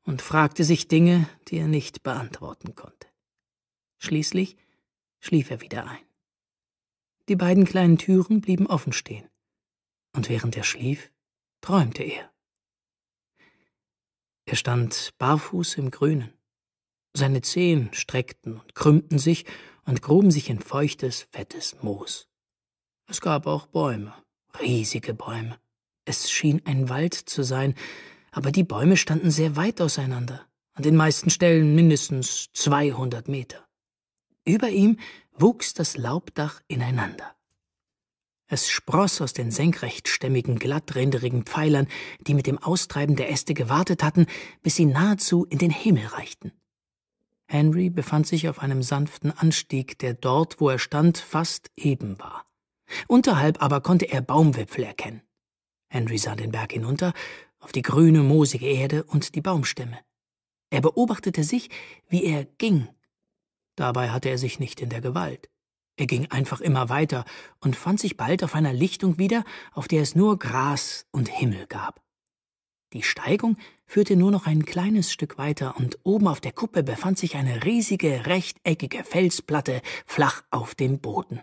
und fragte sich Dinge, die er nicht beantworten konnte. Schließlich schlief er wieder ein. Die beiden kleinen Türen blieben offen stehen, und während er schlief, träumte er. Er stand barfuß im Grünen, seine Zehen streckten und krümmten sich und gruben sich in feuchtes, fettes Moos. Es gab auch Bäume, riesige Bäume. Es schien ein Wald zu sein, aber die Bäume standen sehr weit auseinander, an den meisten Stellen mindestens 200 Meter. Über ihm wuchs das Laubdach ineinander. Es spross aus den senkrechtstämmigen, glattränderigen Pfeilern, die mit dem Austreiben der Äste gewartet hatten, bis sie nahezu in den Himmel reichten. Henry befand sich auf einem sanften Anstieg, der dort, wo er stand, fast eben war. Unterhalb aber konnte er Baumwipfel erkennen. Henry sah den Berg hinunter, auf die grüne, moosige Erde und die Baumstämme. Er beobachtete sich, wie er ging. Dabei hatte er sich nicht in der Gewalt. Er ging einfach immer weiter und fand sich bald auf einer Lichtung wieder, auf der es nur Gras und Himmel gab. Die Steigung führte nur noch ein kleines Stück weiter, und oben auf der Kuppe befand sich eine riesige, rechteckige Felsplatte flach auf dem Boden.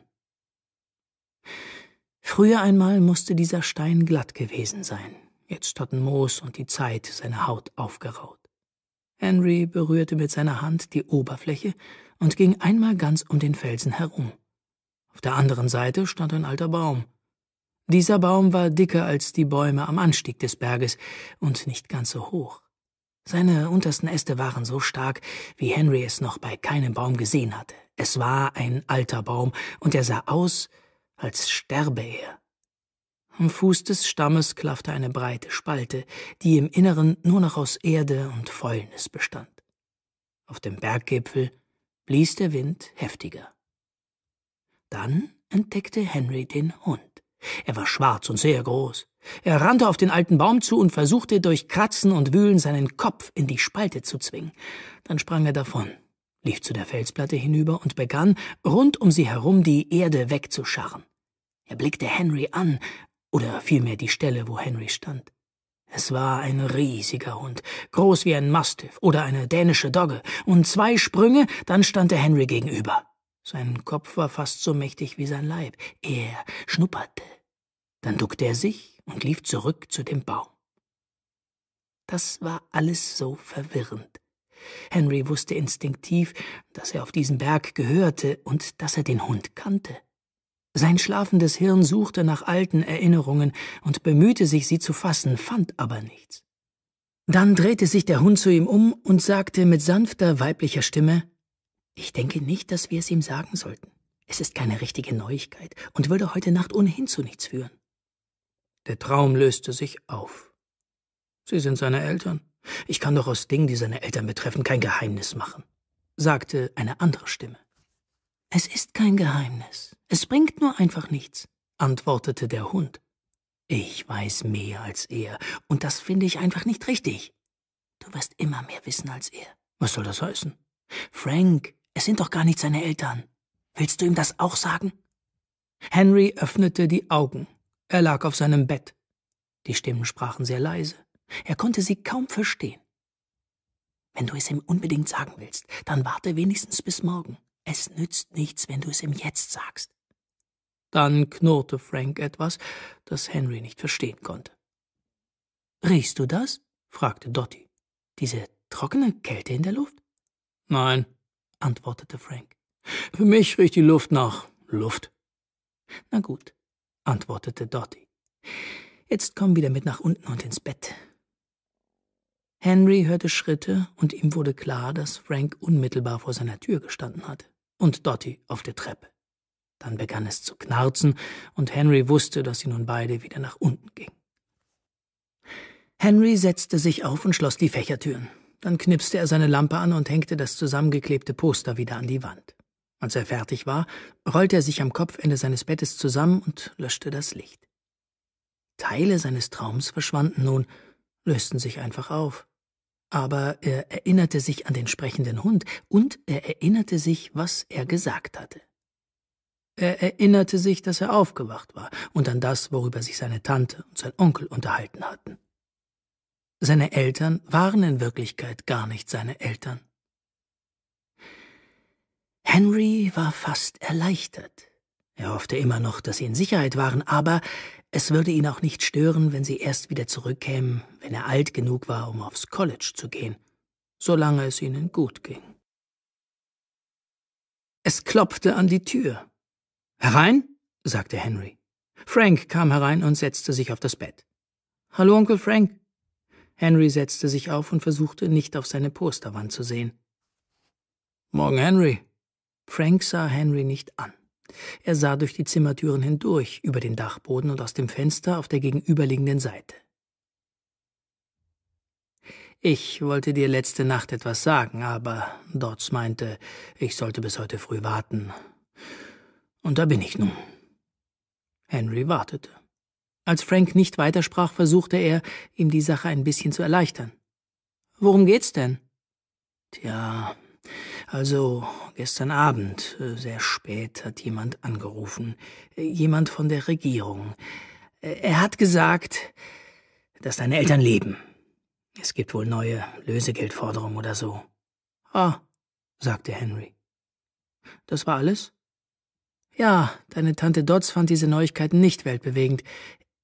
Früher einmal musste dieser Stein glatt gewesen sein. Jetzt hatten Moos und die Zeit seine Haut aufgeraut. Henry berührte mit seiner Hand die Oberfläche und ging einmal ganz um den Felsen herum. Auf der anderen Seite stand ein alter Baum. Dieser Baum war dicker als die Bäume am Anstieg des Berges und nicht ganz so hoch. Seine untersten Äste waren so stark, wie Henry es noch bei keinem Baum gesehen hatte. Es war ein alter Baum, und er sah aus, als sterbe er. Am Fuß des Stammes klaffte eine breite Spalte, die im Inneren nur noch aus Erde und Fäulnis bestand. Auf dem Berggipfel blies der Wind heftiger. Dann entdeckte Henry den Hund. Er war schwarz und sehr groß. Er rannte auf den alten Baum zu und versuchte durch Kratzen und Wühlen seinen Kopf in die Spalte zu zwingen. Dann sprang er davon, lief zu der Felsplatte hinüber und begann, rund um sie herum die Erde wegzuscharren. Er blickte Henry an, oder vielmehr die Stelle, wo Henry stand. Es war ein riesiger Hund, groß wie ein Mastiff oder eine dänische Dogge, und zwei Sprünge, dann stand er Henry gegenüber. Sein Kopf war fast so mächtig wie sein Leib. Er schnupperte, dann duckte er sich und lief zurück zu dem Baum. Das war alles so verwirrend. Henry wusste instinktiv, dass er auf diesen Berg gehörte und dass er den Hund kannte. Sein schlafendes Hirn suchte nach alten Erinnerungen und bemühte sich, sie zu fassen, fand aber nichts. Dann drehte sich der Hund zu ihm um und sagte mit sanfter weiblicher Stimme Ich denke nicht, dass wir es ihm sagen sollten. Es ist keine richtige Neuigkeit und würde heute Nacht ohnehin zu nichts führen. Der Traum löste sich auf. Sie sind seine Eltern. Ich kann doch aus Dingen, die seine Eltern betreffen, kein Geheimnis machen, sagte eine andere Stimme. Es ist kein Geheimnis. Es bringt nur einfach nichts, antwortete der Hund. Ich weiß mehr als er, und das finde ich einfach nicht richtig. Du wirst immer mehr wissen als er. Was soll das heißen? Frank, es sind doch gar nicht seine Eltern. Willst du ihm das auch sagen? Henry öffnete die Augen. Er lag auf seinem Bett. Die Stimmen sprachen sehr leise. Er konnte sie kaum verstehen. Wenn du es ihm unbedingt sagen willst, dann warte wenigstens bis morgen. Es nützt nichts, wenn du es ihm jetzt sagst. Dann knurrte Frank etwas, das Henry nicht verstehen konnte. Riechst du das? fragte Dotty. Diese trockene Kälte in der Luft? Nein, antwortete Frank. Für mich riecht die Luft nach Luft. Na gut, antwortete Dottie. Jetzt komm wieder mit nach unten und ins Bett. Henry hörte Schritte und ihm wurde klar, dass Frank unmittelbar vor seiner Tür gestanden hatte und Dottie auf der Treppe. Dann begann es zu knarzen und Henry wusste, dass sie nun beide wieder nach unten gingen. Henry setzte sich auf und schloss die Fächertüren. Dann knipste er seine Lampe an und hängte das zusammengeklebte Poster wieder an die Wand. Als er fertig war, rollte er sich am Kopfende seines Bettes zusammen und löschte das Licht. Teile seines Traums verschwanden nun, lösten sich einfach auf. Aber er erinnerte sich an den sprechenden Hund und er erinnerte sich, was er gesagt hatte. Er erinnerte sich, dass er aufgewacht war und an das, worüber sich seine Tante und sein Onkel unterhalten hatten. Seine Eltern waren in Wirklichkeit gar nicht seine Eltern. Henry war fast erleichtert. Er hoffte immer noch, dass sie in Sicherheit waren, aber es würde ihn auch nicht stören, wenn sie erst wieder zurückkämen, wenn er alt genug war, um aufs College zu gehen, solange es ihnen gut ging. Es klopfte an die Tür. Herein? sagte Henry. Frank kam herein und setzte sich auf das Bett. Hallo, Onkel Frank. Henry setzte sich auf und versuchte, nicht auf seine Posterwand zu sehen. Morgen, Henry, Frank sah Henry nicht an. Er sah durch die Zimmertüren hindurch, über den Dachboden und aus dem Fenster auf der gegenüberliegenden Seite. Ich wollte dir letzte Nacht etwas sagen, aber Dodds meinte, ich sollte bis heute früh warten. Und da bin ich nun. Henry wartete. Als Frank nicht weitersprach, versuchte er, ihm die Sache ein bisschen zu erleichtern. Worum geht's denn? Tja, also gestern Abend, äh, sehr spät, hat jemand angerufen, äh, jemand von der Regierung. Äh, er hat gesagt, dass deine Eltern leben. Es gibt wohl neue Lösegeldforderungen oder so. Ah, sagte Henry. Das war alles? Ja, deine Tante Dodds fand diese Neuigkeiten nicht weltbewegend.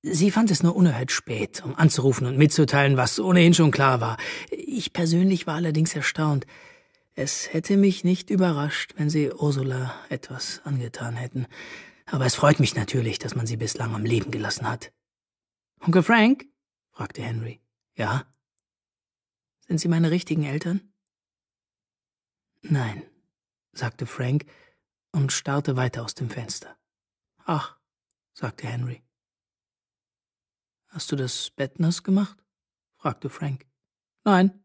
Sie fand es nur unerhört spät, um anzurufen und mitzuteilen, was ohnehin schon klar war. Ich persönlich war allerdings erstaunt. Es hätte mich nicht überrascht, wenn Sie Ursula etwas angetan hätten. Aber es freut mich natürlich, dass man sie bislang am Leben gelassen hat. Onkel Frank? fragte Henry. Ja? Sind Sie meine richtigen Eltern? Nein, sagte Frank und starrte weiter aus dem Fenster. Ach, sagte Henry. Hast du das Bett nass gemacht? fragte Frank. Nein,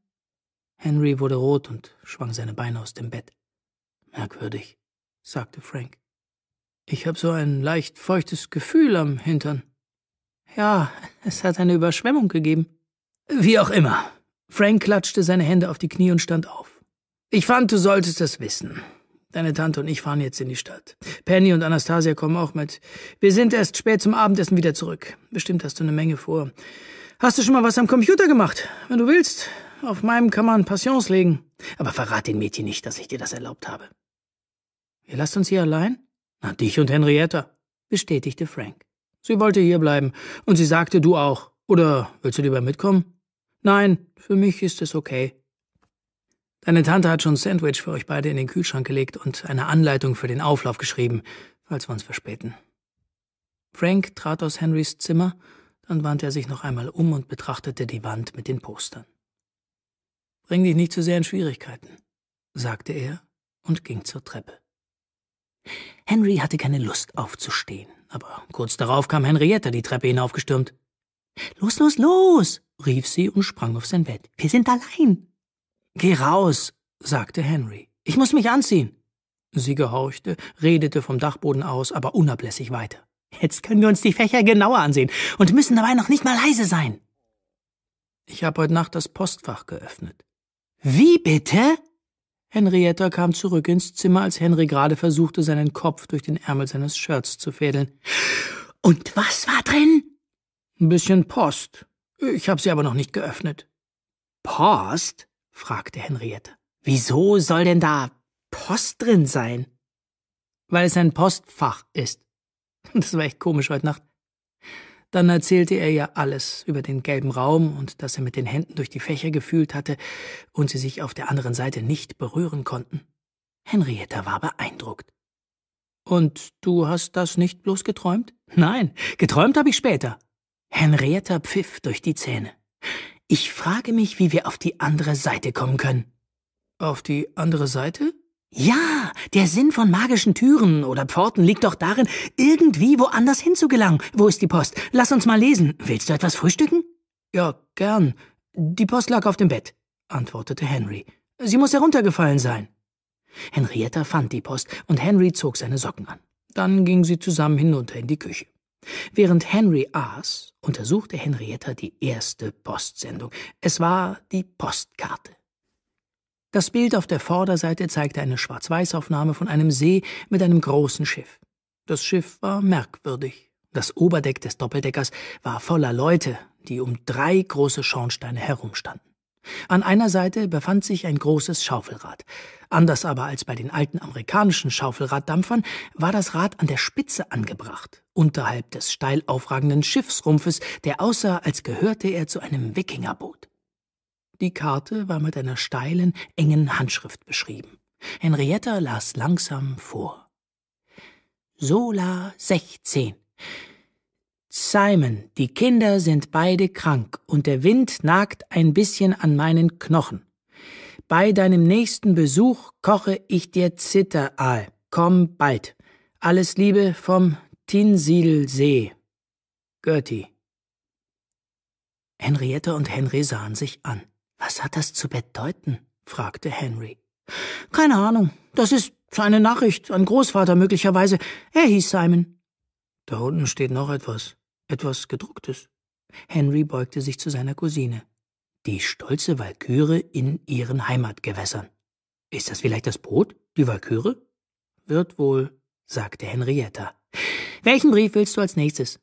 Henry wurde rot und schwang seine Beine aus dem Bett. Merkwürdig, sagte Frank. Ich habe so ein leicht feuchtes Gefühl am Hintern. Ja, es hat eine Überschwemmung gegeben. Wie auch immer. Frank klatschte seine Hände auf die Knie und stand auf. Ich fand, du solltest das wissen. Deine Tante und ich fahren jetzt in die Stadt. Penny und Anastasia kommen auch mit. Wir sind erst spät zum Abendessen wieder zurück. Bestimmt hast du eine Menge vor. Hast du schon mal was am Computer gemacht? Wenn du willst, auf meinem kann man Passions legen. Aber verrat den Mädchen nicht, dass ich dir das erlaubt habe. Ihr lasst uns hier allein? Na, dich und Henrietta, bestätigte Frank. Sie wollte hierbleiben, und sie sagte, du auch. Oder willst du lieber mitkommen? Nein, für mich ist es okay. Deine Tante hat schon Sandwich für euch beide in den Kühlschrank gelegt und eine Anleitung für den Auflauf geschrieben, falls wir uns verspäten. Frank trat aus Henrys Zimmer, dann wandte er sich noch einmal um und betrachtete die Wand mit den Postern. Bring dich nicht zu sehr in Schwierigkeiten, sagte er und ging zur Treppe. Henry hatte keine Lust aufzustehen, aber kurz darauf kam Henrietta die Treppe hinaufgestürmt. Los, los, los, rief sie und sprang auf sein Bett. Wir sind allein. Geh raus, sagte Henry. Ich muss mich anziehen. Sie gehorchte, redete vom Dachboden aus, aber unablässig weiter. Jetzt können wir uns die Fächer genauer ansehen und müssen dabei noch nicht mal leise sein. Ich habe heute Nacht das Postfach geöffnet. Wie bitte? Henrietta kam zurück ins Zimmer, als Henry gerade versuchte, seinen Kopf durch den Ärmel seines Shirts zu fädeln. Und was war drin? Ein bisschen Post. Ich habe sie aber noch nicht geöffnet. Post? fragte Henriette. Wieso soll denn da Post drin sein? Weil es ein Postfach ist. Das war echt komisch heute Nacht. Dann erzählte er ihr alles über den gelben Raum und dass er mit den Händen durch die Fächer gefühlt hatte und sie sich auf der anderen Seite nicht berühren konnten. Henrietta war beeindruckt. Und du hast das nicht bloß geträumt? Nein, geträumt habe ich später. Henrietta pfiff durch die Zähne. Ich frage mich, wie wir auf die andere Seite kommen können. Auf die andere Seite? Ja, der Sinn von magischen Türen oder Pforten liegt doch darin, irgendwie woanders hinzugelangen. Wo ist die Post? Lass uns mal lesen. Willst du etwas frühstücken? Ja, gern. Die Post lag auf dem Bett, antwortete Henry. Sie muss heruntergefallen sein. Henrietta fand die Post und Henry zog seine Socken an. Dann gingen sie zusammen hinunter in die Küche. Während Henry aß, untersuchte Henrietta die erste Postsendung. Es war die Postkarte. Das Bild auf der Vorderseite zeigte eine Schwarz-Weiß-Aufnahme von einem See mit einem großen Schiff. Das Schiff war merkwürdig. Das Oberdeck des Doppeldeckers war voller Leute, die um drei große Schornsteine herumstanden. An einer Seite befand sich ein großes Schaufelrad. Anders aber als bei den alten amerikanischen Schaufelraddampfern war das Rad an der Spitze angebracht, unterhalb des steil aufragenden Schiffsrumpfes, der aussah, als gehörte er zu einem Wikingerboot. Die Karte war mit einer steilen, engen Handschrift beschrieben. Henrietta las langsam vor. Sola 16. Simon, die Kinder sind beide krank und der Wind nagt ein bisschen an meinen Knochen. Bei deinem nächsten Besuch koche ich dir Zitteraal. Komm bald. Alles Liebe vom Tinsilsee. Gertie. Henriette und Henry sahen sich an. Was hat das zu bedeuten? fragte Henry. Keine Ahnung. Das ist eine Nachricht an Großvater möglicherweise. Er hieß Simon. Da unten steht noch etwas. Etwas gedrucktes. Henry beugte sich zu seiner Cousine. Die stolze Walküre in ihren Heimatgewässern. Ist das vielleicht das Boot? Die Walküre? Wird wohl, sagte Henrietta. Welchen Brief willst du als nächstes?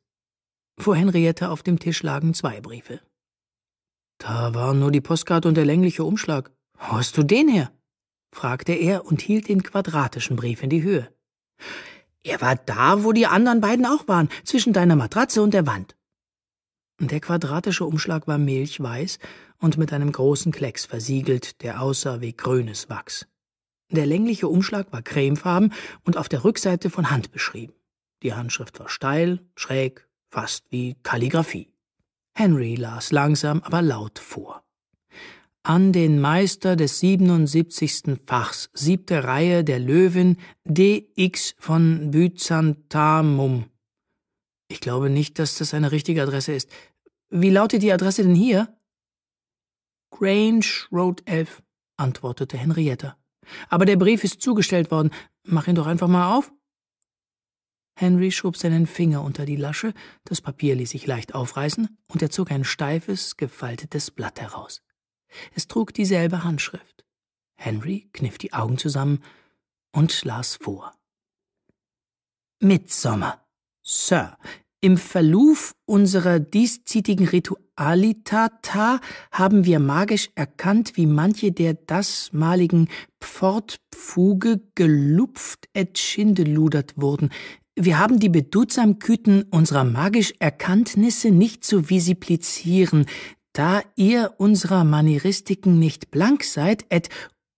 Vor Henrietta auf dem Tisch lagen zwei Briefe. Da waren nur die Postkarte und der längliche Umschlag. Wo hast du den her? fragte er und hielt den quadratischen Brief in die Höhe. Er war da, wo die anderen beiden auch waren, zwischen deiner Matratze und der Wand. Der quadratische Umschlag war milchweiß und mit einem großen Klecks versiegelt, der aussah wie grünes Wachs. Der längliche Umschlag war cremefarben und auf der Rückseite von Hand beschrieben. Die Handschrift war steil, schräg, fast wie Kalligraphie. Henry las langsam aber laut vor. An den Meister des 77. Fachs, siebte Reihe der Löwin DX von Byzantamum. Ich glaube nicht, dass das eine richtige Adresse ist. Wie lautet die Adresse denn hier? Grange Road 11, antwortete Henrietta. Aber der Brief ist zugestellt worden. Mach ihn doch einfach mal auf. Henry schob seinen Finger unter die Lasche, das Papier ließ sich leicht aufreißen, und er zog ein steifes, gefaltetes Blatt heraus. Es trug dieselbe Handschrift. Henry kniff die Augen zusammen und las vor. Midsommer, Sir, im Verluf unserer dieszeitigen Ritualitata haben wir magisch erkannt, wie manche der dasmaligen Pfortpfuge gelupft et schindeludert wurden, wir haben die Bedutsamküten unserer magisch Erkanntnisse nicht zu visiplizieren, da ihr unserer Manieristiken nicht blank seid, et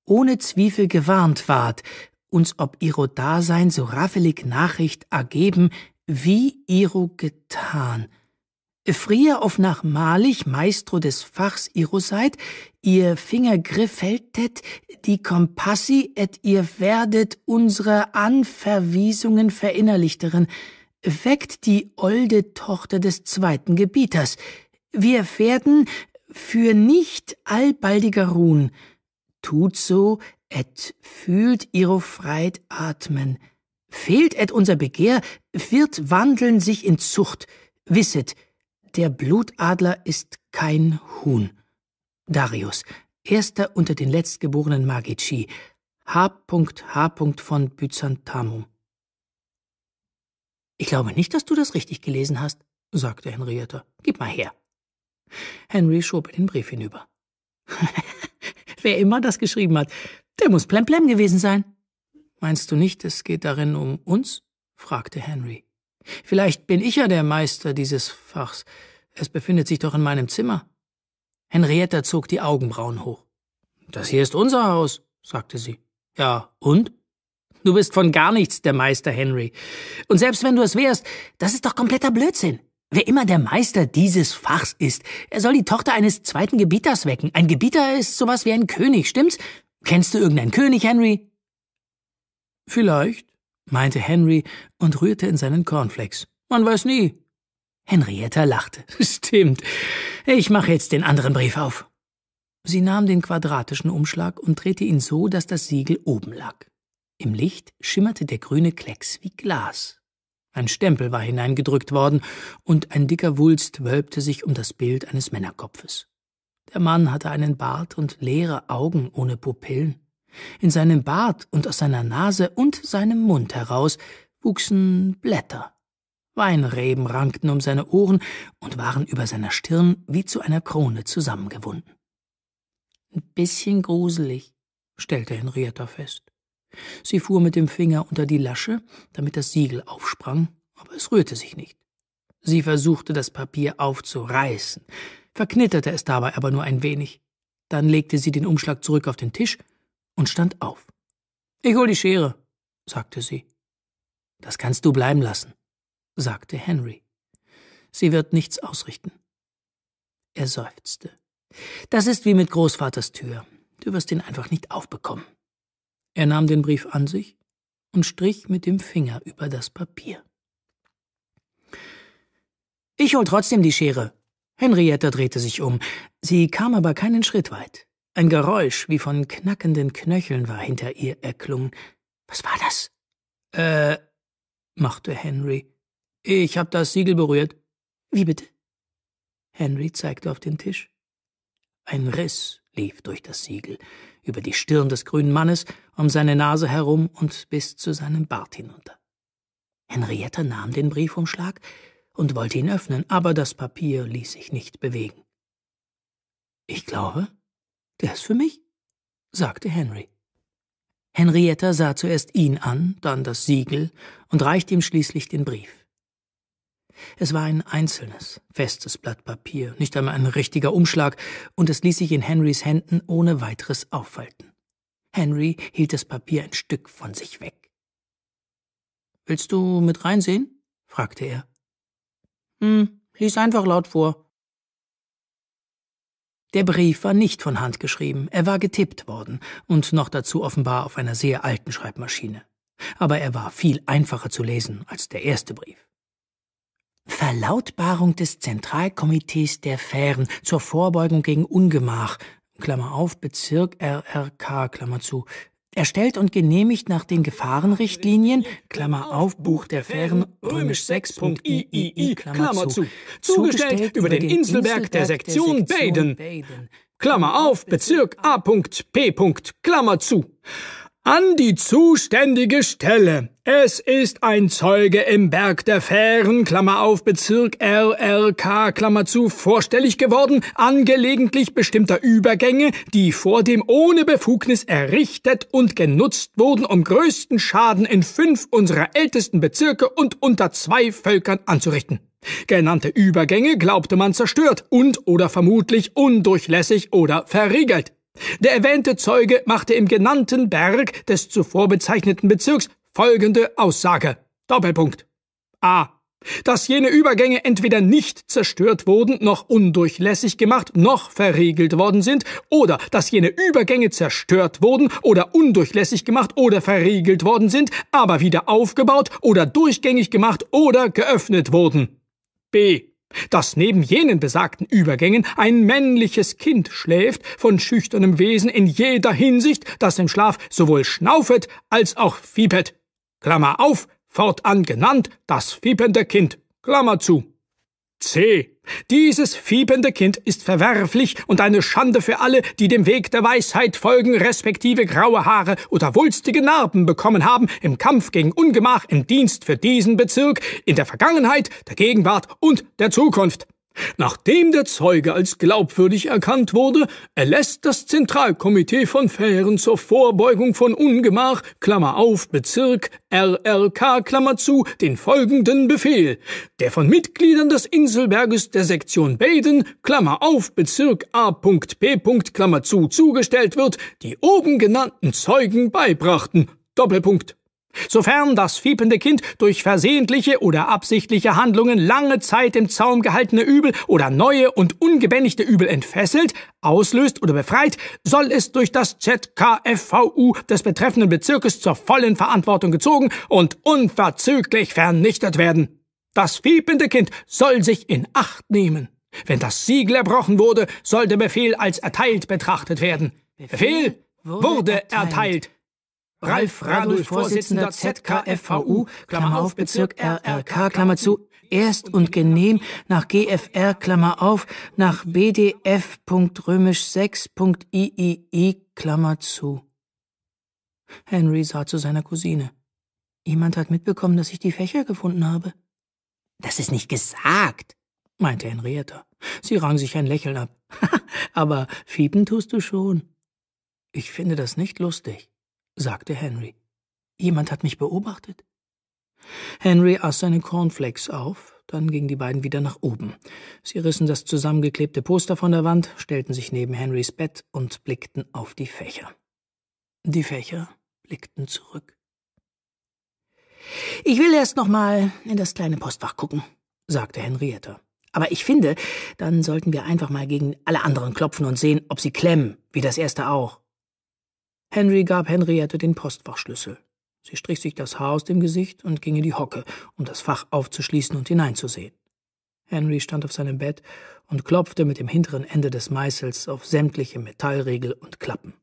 ohne Zwiefel gewarnt ward, uns ob ihro Dasein so raffelig Nachricht ergeben, wie ihro getan. Frier auf nach Malich, Maestro des Fachs Iroseit, ihr Fingergriff hältet die Kompassi et ihr werdet unsere Anverwiesungen verinnerlichteren, weckt die olde Tochter des zweiten Gebieters. Wir werden für nicht allbaldiger ruhen. Tut so, et fühlt ihre Freit atmen. Fehlt et unser Begehr, wird wandeln sich in Zucht. Wisset, der Blutadler ist kein Huhn. Darius, erster unter den letztgeborenen Magici, H. H. von Byzantamum. Ich glaube nicht, dass du das richtig gelesen hast, sagte Henrietta. Gib mal her. Henry schob den Brief hinüber. Wer immer das geschrieben hat, der muss plemplem gewesen sein. Meinst du nicht, es geht darin um uns? fragte Henry. Vielleicht bin ich ja der Meister dieses Fachs. Es befindet sich doch in meinem Zimmer. Henrietta zog die Augenbrauen hoch. Das hier ist unser Haus, sagte sie. Ja, und? Du bist von gar nichts der Meister, Henry. Und selbst wenn du es wärst, das ist doch kompletter Blödsinn. Wer immer der Meister dieses Fachs ist, er soll die Tochter eines zweiten Gebieters wecken. Ein Gebieter ist sowas wie ein König, stimmt's? Kennst du irgendeinen König, Henry? Vielleicht meinte Henry und rührte in seinen Cornflakes. Man weiß nie. Henrietta lachte. Stimmt. Ich mache jetzt den anderen Brief auf. Sie nahm den quadratischen Umschlag und drehte ihn so, dass das Siegel oben lag. Im Licht schimmerte der grüne Klecks wie Glas. Ein Stempel war hineingedrückt worden, und ein dicker Wulst wölbte sich um das Bild eines Männerkopfes. Der Mann hatte einen Bart und leere Augen ohne Pupillen. In seinem Bart und aus seiner Nase und seinem Mund heraus wuchsen Blätter. Weinreben rankten um seine Ohren und waren über seiner Stirn wie zu einer Krone zusammengewunden. Ein bisschen gruselig, stellte Henrietta fest. Sie fuhr mit dem Finger unter die Lasche, damit das Siegel aufsprang, aber es rührte sich nicht. Sie versuchte, das Papier aufzureißen, verknitterte es dabei aber nur ein wenig. Dann legte sie den Umschlag zurück auf den Tisch und stand auf. Ich hol die Schere, sagte sie. Das kannst du bleiben lassen, sagte Henry. Sie wird nichts ausrichten. Er seufzte. Das ist wie mit Großvaters Tür. Du wirst ihn einfach nicht aufbekommen. Er nahm den Brief an sich und strich mit dem Finger über das Papier. Ich hol trotzdem die Schere. Henrietta drehte sich um. Sie kam aber keinen Schritt weit. Ein Geräusch wie von knackenden Knöcheln war hinter ihr erklungen. Was war das? Äh, machte Henry. Ich hab das Siegel berührt. Wie bitte? Henry zeigte auf den Tisch. Ein Riss lief durch das Siegel, über die Stirn des grünen Mannes, um seine Nase herum und bis zu seinem Bart hinunter. Henrietta nahm den Briefumschlag und wollte ihn öffnen, aber das Papier ließ sich nicht bewegen. Ich glaube, der ist für mich, sagte Henry. Henrietta sah zuerst ihn an, dann das Siegel und reichte ihm schließlich den Brief. Es war ein einzelnes, festes Blatt Papier, nicht einmal ein richtiger Umschlag, und es ließ sich in Henrys Händen ohne weiteres auffalten. Henry hielt das Papier ein Stück von sich weg. Willst du mit reinsehen? fragte er. Hm, lies einfach laut vor, der Brief war nicht von Hand geschrieben, er war getippt worden und noch dazu offenbar auf einer sehr alten Schreibmaschine. Aber er war viel einfacher zu lesen als der erste Brief. Verlautbarung des Zentralkomitees der Fähren zur Vorbeugung gegen Ungemach, Klammer auf, Bezirk RRK, Klammer zu, erstellt und genehmigt nach den Gefahrenrichtlinien, Klammer auf, Buch der Fähren, römisch 6.iii, Klammer, zu, zugestellt über den Inselberg der Sektion Baden, Klammer auf, Bezirk A.P. Klammer zu an die zuständige Stelle. Es ist ein Zeuge im Berg der Fähren, Klammer auf, Bezirk RRK, Klammer zu, vorstellig geworden, angelegentlich bestimmter Übergänge, die vor dem ohne Befugnis errichtet und genutzt wurden, um größten Schaden in fünf unserer ältesten Bezirke und unter zwei Völkern anzurichten. Genannte Übergänge glaubte man zerstört und oder vermutlich undurchlässig oder verriegelt. Der erwähnte Zeuge machte im genannten Berg des zuvor bezeichneten Bezirks folgende Aussage. Doppelpunkt. A. Dass jene Übergänge entweder nicht zerstört wurden, noch undurchlässig gemacht, noch verriegelt worden sind, oder dass jene Übergänge zerstört wurden oder undurchlässig gemacht oder verriegelt worden sind, aber wieder aufgebaut oder durchgängig gemacht oder geöffnet wurden. B dass neben jenen besagten Übergängen ein männliches Kind schläft, von schüchternem Wesen in jeder Hinsicht, das im Schlaf sowohl schnaufet als auch fiepet. Klammer auf, fortan genannt das fiepende Kind. Klammer zu. C. Dieses fiebende Kind ist verwerflich und eine Schande für alle, die dem Weg der Weisheit folgen, respektive graue Haare oder wulstige Narben bekommen haben, im Kampf gegen Ungemach, im Dienst für diesen Bezirk, in der Vergangenheit, der Gegenwart und der Zukunft. Nachdem der Zeuge als glaubwürdig erkannt wurde, erlässt das Zentralkomitee von Fähren zur Vorbeugung von Ungemach, Klammer auf, Bezirk, RRK, Klammer zu, den folgenden Befehl. Der von Mitgliedern des Inselberges der Sektion Baden, Klammer auf, Bezirk A.P. Klammer zu, zugestellt wird, die oben genannten Zeugen beibrachten. Doppelpunkt. Sofern das fiepende Kind durch versehentliche oder absichtliche Handlungen lange Zeit im Zaum gehaltene Übel oder neue und ungebändigte Übel entfesselt, auslöst oder befreit, soll es durch das ZKFVU des betreffenden Bezirkes zur vollen Verantwortung gezogen und unverzüglich vernichtet werden. Das fiepende Kind soll sich in Acht nehmen. Wenn das Siegel erbrochen wurde, soll der Befehl als erteilt betrachtet werden. Befehl wurde erteilt. Ralf Radulf, Vorsitzender ZKFVU, Klammer auf, Bezirk RRK, Klammer zu, erst und genehm nach GFR, Klammer auf, nach BDF.römisch6.iii, Klammer zu. Henry sah zu seiner Cousine. Jemand hat mitbekommen, dass ich die Fächer gefunden habe. Das ist nicht gesagt, meinte Henrietta. Sie rang sich ein Lächeln ab. Aber fiepen tust du schon. Ich finde das nicht lustig sagte Henry. Jemand hat mich beobachtet. Henry aß seine Cornflakes auf, dann gingen die beiden wieder nach oben. Sie rissen das zusammengeklebte Poster von der Wand, stellten sich neben Henrys Bett und blickten auf die Fächer. Die Fächer blickten zurück. Ich will erst noch mal in das kleine Postfach gucken, sagte Henrietta. Aber ich finde, dann sollten wir einfach mal gegen alle anderen klopfen und sehen, ob sie klemmen, wie das erste auch. Henry gab Henriette den Postfachschlüssel. Sie strich sich das Haar aus dem Gesicht und ging in die Hocke, um das Fach aufzuschließen und hineinzusehen. Henry stand auf seinem Bett und klopfte mit dem hinteren Ende des Meißels auf sämtliche Metallregel und Klappen.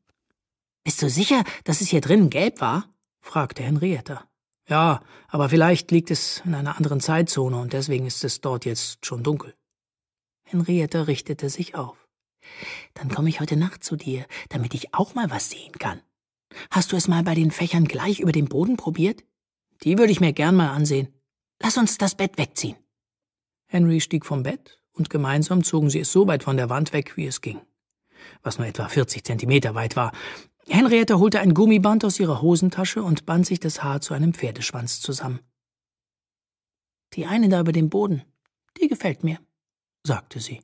Bist du sicher, dass es hier drinnen gelb war? fragte Henrietta. Ja, aber vielleicht liegt es in einer anderen Zeitzone und deswegen ist es dort jetzt schon dunkel. Henrietta richtete sich auf. Dann komme ich heute Nacht zu dir, damit ich auch mal was sehen kann. Hast du es mal bei den Fächern gleich über dem Boden probiert? Die würde ich mir gern mal ansehen. Lass uns das Bett wegziehen. Henry stieg vom Bett und gemeinsam zogen sie es so weit von der Wand weg, wie es ging. Was nur etwa 40 Zentimeter weit war. Henriette holte ein Gummiband aus ihrer Hosentasche und band sich das Haar zu einem Pferdeschwanz zusammen. Die eine da über dem Boden, die gefällt mir, sagte sie.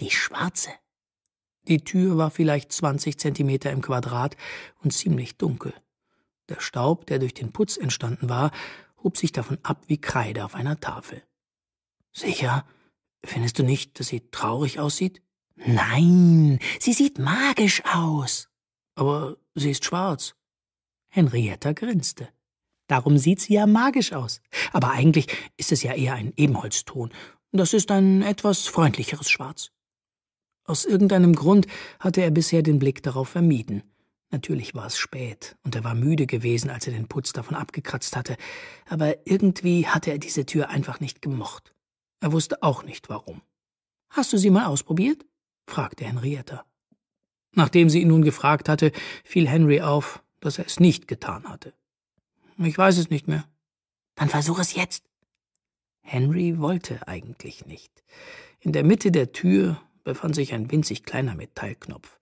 Die schwarze. Die Tür war vielleicht 20 Zentimeter im Quadrat und ziemlich dunkel. Der Staub, der durch den Putz entstanden war, hob sich davon ab wie Kreide auf einer Tafel. Sicher? Findest du nicht, dass sie traurig aussieht? Nein, sie sieht magisch aus. Aber sie ist schwarz. Henrietta grinste. Darum sieht sie ja magisch aus. Aber eigentlich ist es ja eher ein Ebenholzton. Das ist ein etwas freundlicheres Schwarz. Aus irgendeinem Grund hatte er bisher den Blick darauf vermieden. Natürlich war es spät, und er war müde gewesen, als er den Putz davon abgekratzt hatte, aber irgendwie hatte er diese Tür einfach nicht gemocht. Er wusste auch nicht warum. Hast du sie mal ausprobiert? fragte Henrietta. Nachdem sie ihn nun gefragt hatte, fiel Henry auf, dass er es nicht getan hatte. Ich weiß es nicht mehr. Dann versuch es jetzt. Henry wollte eigentlich nicht. In der Mitte der Tür befand sich ein winzig kleiner Metallknopf.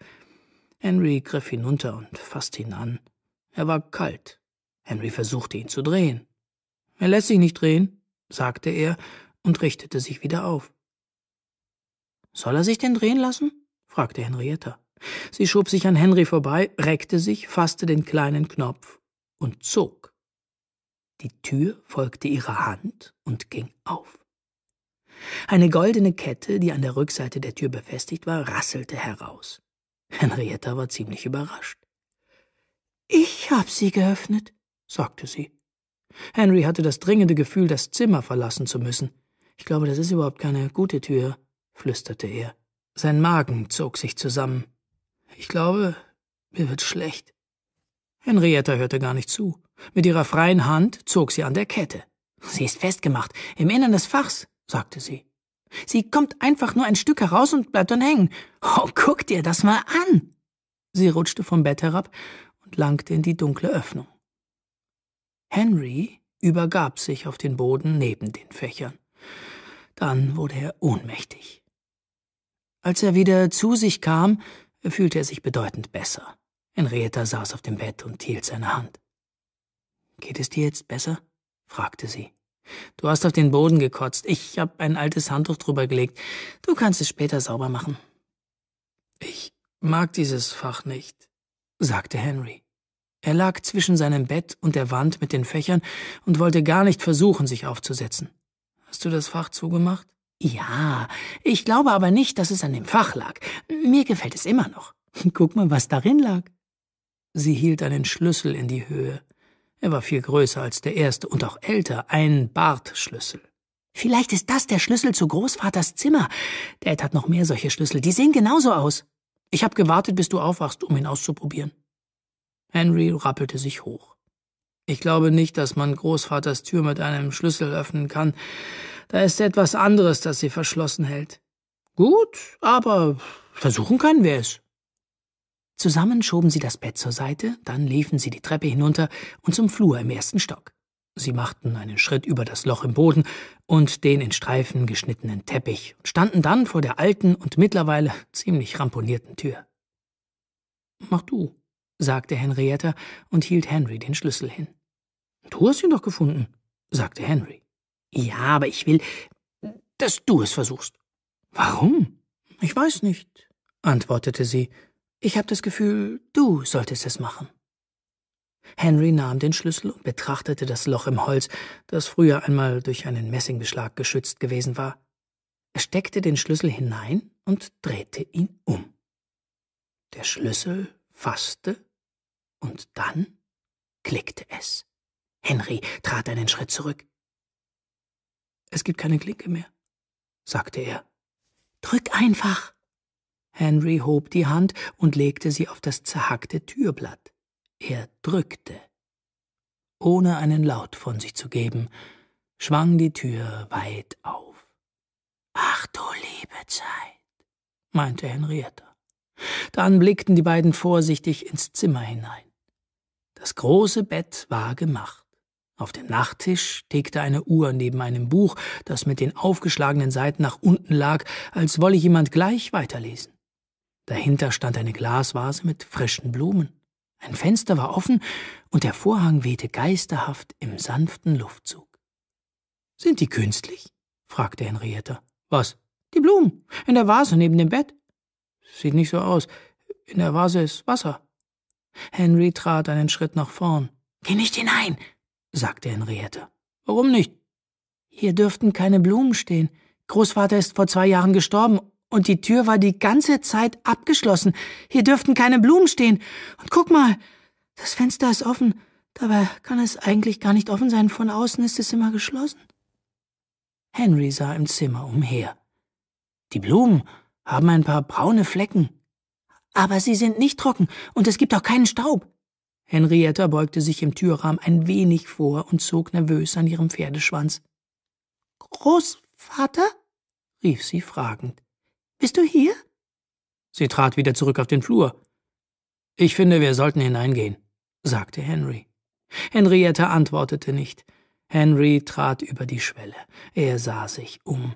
Henry griff hinunter und fasste ihn an. Er war kalt. Henry versuchte ihn zu drehen. Er lässt sich nicht drehen, sagte er und richtete sich wieder auf. Soll er sich denn drehen lassen? fragte Henrietta. Sie schob sich an Henry vorbei, reckte sich, fasste den kleinen Knopf und zog. Die Tür folgte ihrer Hand und ging auf. Eine goldene Kette, die an der Rückseite der Tür befestigt war, rasselte heraus. Henrietta war ziemlich überrascht. Ich hab sie geöffnet, sagte sie. Henry hatte das dringende Gefühl, das Zimmer verlassen zu müssen. Ich glaube, das ist überhaupt keine gute Tür, flüsterte er. Sein Magen zog sich zusammen. Ich glaube, mir wird schlecht. Henrietta hörte gar nicht zu. Mit ihrer freien Hand zog sie an der Kette. Sie ist festgemacht, im Innern des Fachs, sagte sie. Sie kommt einfach nur ein Stück heraus und bleibt dann hängen. Oh, guck dir das mal an! Sie rutschte vom Bett herab und langte in die dunkle Öffnung. Henry übergab sich auf den Boden neben den Fächern. Dann wurde er ohnmächtig. Als er wieder zu sich kam, fühlte er sich bedeutend besser. Henrietta saß auf dem Bett und hielt seine Hand. Geht es dir jetzt besser? fragte sie. Du hast auf den Boden gekotzt. Ich habe ein altes Handtuch drüber gelegt. Du kannst es später sauber machen. Ich mag dieses Fach nicht, sagte Henry. Er lag zwischen seinem Bett und der Wand mit den Fächern und wollte gar nicht versuchen, sich aufzusetzen. Hast du das Fach zugemacht? Ja, ich glaube aber nicht, dass es an dem Fach lag. Mir gefällt es immer noch. Guck mal, was darin lag. Sie hielt einen Schlüssel in die Höhe. Er war viel größer als der erste und auch älter, ein Bartschlüssel. Vielleicht ist das der Schlüssel zu Großvaters Zimmer. Dad hat noch mehr solche Schlüssel, die sehen genauso aus. Ich habe gewartet, bis du aufwachst, um ihn auszuprobieren. Henry rappelte sich hoch. Ich glaube nicht, dass man Großvaters Tür mit einem Schlüssel öffnen kann. Da ist etwas anderes, das sie verschlossen hält. Gut, aber versuchen können wir es. Zusammen schoben sie das Bett zur Seite, dann liefen sie die Treppe hinunter und zum Flur im ersten Stock. Sie machten einen Schritt über das Loch im Boden und den in Streifen geschnittenen Teppich und standen dann vor der alten und mittlerweile ziemlich ramponierten Tür. Mach du, sagte Henrietta und hielt Henry den Schlüssel hin. Du hast ihn doch gefunden, sagte Henry. Ja, aber ich will, dass du es versuchst. Warum? Ich weiß nicht, antwortete sie ich habe das Gefühl, du solltest es machen. Henry nahm den Schlüssel und betrachtete das Loch im Holz, das früher einmal durch einen Messingbeschlag geschützt gewesen war. Er steckte den Schlüssel hinein und drehte ihn um. Der Schlüssel fasste und dann klickte es. Henry trat einen Schritt zurück. Es gibt keine Klinke mehr, sagte er. Drück einfach. Henry hob die Hand und legte sie auf das zerhackte Türblatt. Er drückte. Ohne einen Laut von sich zu geben, schwang die Tür weit auf. Ach du liebe Zeit, meinte Henrietta. Dann blickten die beiden vorsichtig ins Zimmer hinein. Das große Bett war gemacht. Auf dem Nachttisch tickte eine Uhr neben einem Buch, das mit den aufgeschlagenen Seiten nach unten lag, als wolle jemand gleich weiterlesen. Dahinter stand eine Glasvase mit frischen Blumen. Ein Fenster war offen und der Vorhang wehte geisterhaft im sanften Luftzug. Sind die künstlich? fragte Henrietta. Was? Die Blumen. In der Vase neben dem Bett. Sieht nicht so aus. In der Vase ist Wasser. Henry trat einen Schritt nach vorn. Geh nicht hinein, sagte Henrietta. Warum nicht? Hier dürften keine Blumen stehen. Großvater ist vor zwei Jahren gestorben und die Tür war die ganze Zeit abgeschlossen. Hier dürften keine Blumen stehen. Und guck mal, das Fenster ist offen. Dabei kann es eigentlich gar nicht offen sein. Von außen ist es immer geschlossen. Henry sah im Zimmer umher. Die Blumen haben ein paar braune Flecken. Aber sie sind nicht trocken und es gibt auch keinen Staub. Henrietta beugte sich im Türrahmen ein wenig vor und zog nervös an ihrem Pferdeschwanz. Großvater? rief sie fragend. Bist du hier? Sie trat wieder zurück auf den Flur. Ich finde, wir sollten hineingehen, sagte Henry. Henrietta antwortete nicht. Henry trat über die Schwelle. Er sah sich um.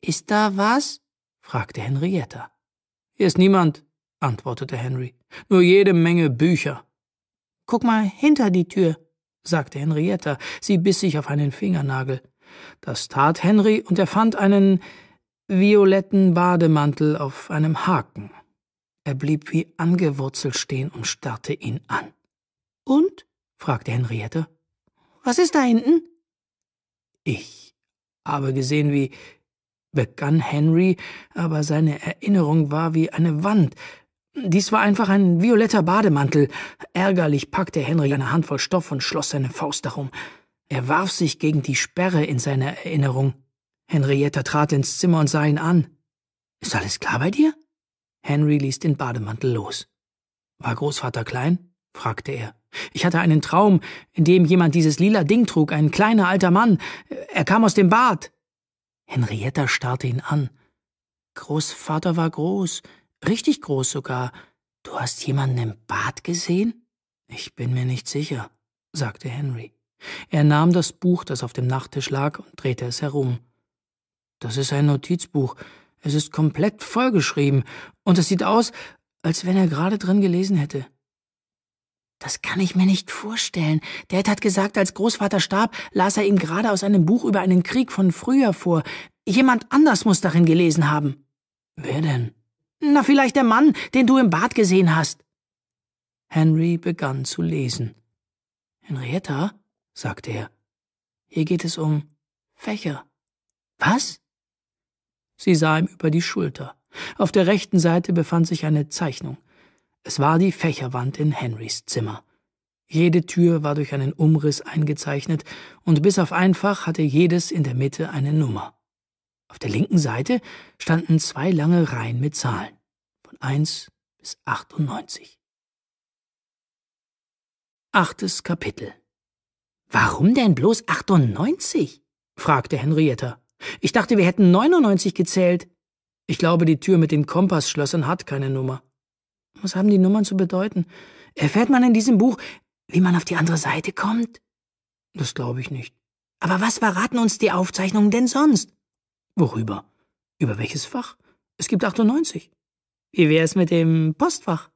Ist da was? fragte Henrietta. Hier ist niemand, antwortete Henry. Nur jede Menge Bücher. Guck mal hinter die Tür, sagte Henrietta. Sie biss sich auf einen Fingernagel. Das tat Henry und er fand einen violetten Bademantel auf einem Haken. Er blieb wie angewurzelt stehen und starrte ihn an. Und? fragte Henriette. Was ist da hinten? Ich habe gesehen, wie begann Henry, aber seine Erinnerung war wie eine Wand. Dies war einfach ein violetter Bademantel. Ärgerlich packte Henry eine Handvoll Stoff und schloss seine Faust darum. Er warf sich gegen die Sperre in seiner Erinnerung. Henrietta trat ins Zimmer und sah ihn an. Ist alles klar bei dir? Henry ließ den Bademantel los. War Großvater klein? fragte er. Ich hatte einen Traum, in dem jemand dieses lila Ding trug, ein kleiner alter Mann. Er kam aus dem Bad. Henrietta starrte ihn an. Großvater war groß, richtig groß sogar. Du hast jemanden im Bad gesehen? Ich bin mir nicht sicher, sagte Henry. Er nahm das Buch, das auf dem Nachttisch lag, und drehte es herum. Das ist ein Notizbuch. Es ist komplett vollgeschrieben und es sieht aus, als wenn er gerade drin gelesen hätte. Das kann ich mir nicht vorstellen. Dad hat gesagt, als Großvater starb, las er ihm gerade aus einem Buch über einen Krieg von früher vor. Jemand anders muss darin gelesen haben. Wer denn? Na, vielleicht der Mann, den du im Bad gesehen hast. Henry begann zu lesen. Henrietta, sagte er, hier geht es um Fächer. Was? Sie sah ihm über die Schulter. Auf der rechten Seite befand sich eine Zeichnung. Es war die Fächerwand in Henrys Zimmer. Jede Tür war durch einen Umriss eingezeichnet, und bis auf ein Fach hatte jedes in der Mitte eine Nummer. Auf der linken Seite standen zwei lange Reihen mit Zahlen von 1 bis 98. Achtes Kapitel Warum denn bloß 98? fragte Henrietta. Ich dachte, wir hätten 99 gezählt. Ich glaube, die Tür mit den Kompassschlössern hat keine Nummer. Was haben die Nummern zu bedeuten? Erfährt man in diesem Buch, wie man auf die andere Seite kommt? Das glaube ich nicht. Aber was verraten uns die Aufzeichnungen denn sonst? Worüber? Über welches Fach? Es gibt 98. Wie wäre es mit dem Postfach?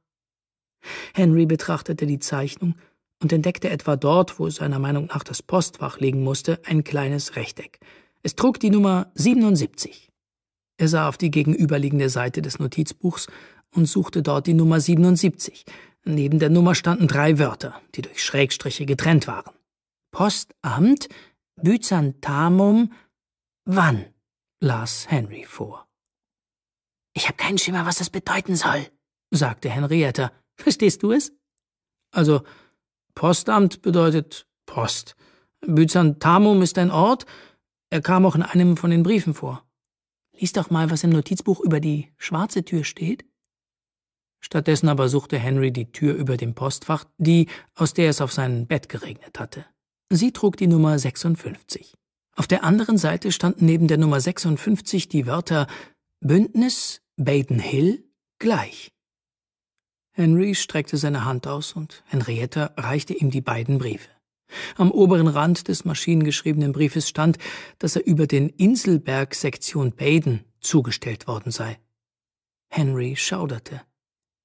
Henry betrachtete die Zeichnung und entdeckte etwa dort, wo seiner Meinung nach das Postfach liegen musste, ein kleines Rechteck. Es trug die Nummer 77. Er sah auf die gegenüberliegende Seite des Notizbuchs und suchte dort die Nummer 77. Neben der Nummer standen drei Wörter, die durch Schrägstriche getrennt waren. Postamt Byzantamum wann? las Henry vor. Ich habe keinen Schimmer, was das bedeuten soll, sagte Henrietta. Verstehst du es? Also, Postamt bedeutet Post. Byzantamum ist ein Ort, er kam auch in einem von den Briefen vor. Lies doch mal, was im Notizbuch über die schwarze Tür steht. Stattdessen aber suchte Henry die Tür über dem Postfach, die, aus der es auf sein Bett geregnet hatte. Sie trug die Nummer 56. Auf der anderen Seite standen neben der Nummer 56 die Wörter Bündnis, Baden Hill, gleich. Henry streckte seine Hand aus und Henrietta reichte ihm die beiden Briefe. Am oberen Rand des maschinengeschriebenen Briefes stand, dass er über den Inselberg Sektion Baden zugestellt worden sei. Henry schauderte.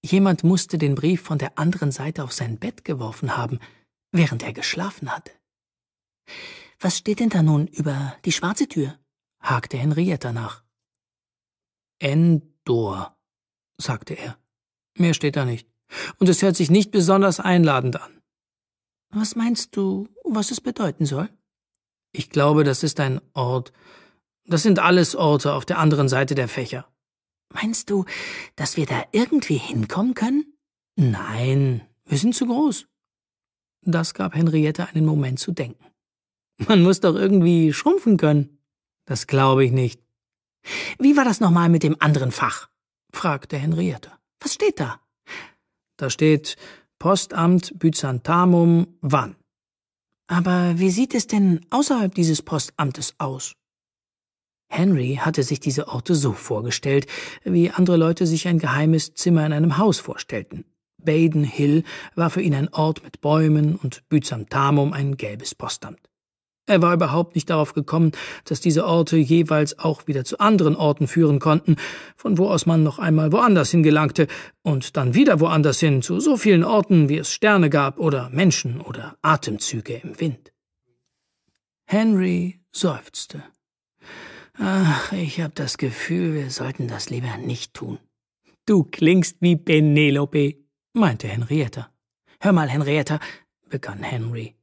Jemand musste den Brief von der anderen Seite auf sein Bett geworfen haben, während er geschlafen hatte. Was steht denn da nun über die schwarze Tür? hakte Henrietta nach. Endor, sagte er. Mehr steht da nicht. Und es hört sich nicht besonders einladend an. Was meinst du, was es bedeuten soll? Ich glaube, das ist ein Ort. Das sind alles Orte auf der anderen Seite der Fächer. Meinst du, dass wir da irgendwie hinkommen können? Nein, wir sind zu groß. Das gab Henriette einen Moment zu denken. Man muss doch irgendwie schrumpfen können. Das glaube ich nicht. Wie war das nochmal mit dem anderen Fach? fragte Henriette. Was steht da? Da steht Postamt Byzantamum Wann. Aber wie sieht es denn außerhalb dieses Postamtes aus? Henry hatte sich diese Orte so vorgestellt, wie andere Leute sich ein geheimes Zimmer in einem Haus vorstellten. Baden Hill war für ihn ein Ort mit Bäumen und Byzantamum ein gelbes Postamt. Er war überhaupt nicht darauf gekommen, dass diese Orte jeweils auch wieder zu anderen Orten führen konnten, von wo aus man noch einmal woanders hingelangte und dann wieder woanders hin, zu so vielen Orten, wie es Sterne gab oder Menschen oder Atemzüge im Wind. Henry seufzte. Ach, ich habe das Gefühl, wir sollten das lieber nicht tun. Du klingst wie Penelope, meinte Henrietta. Hör mal, Henrietta, begann Henry.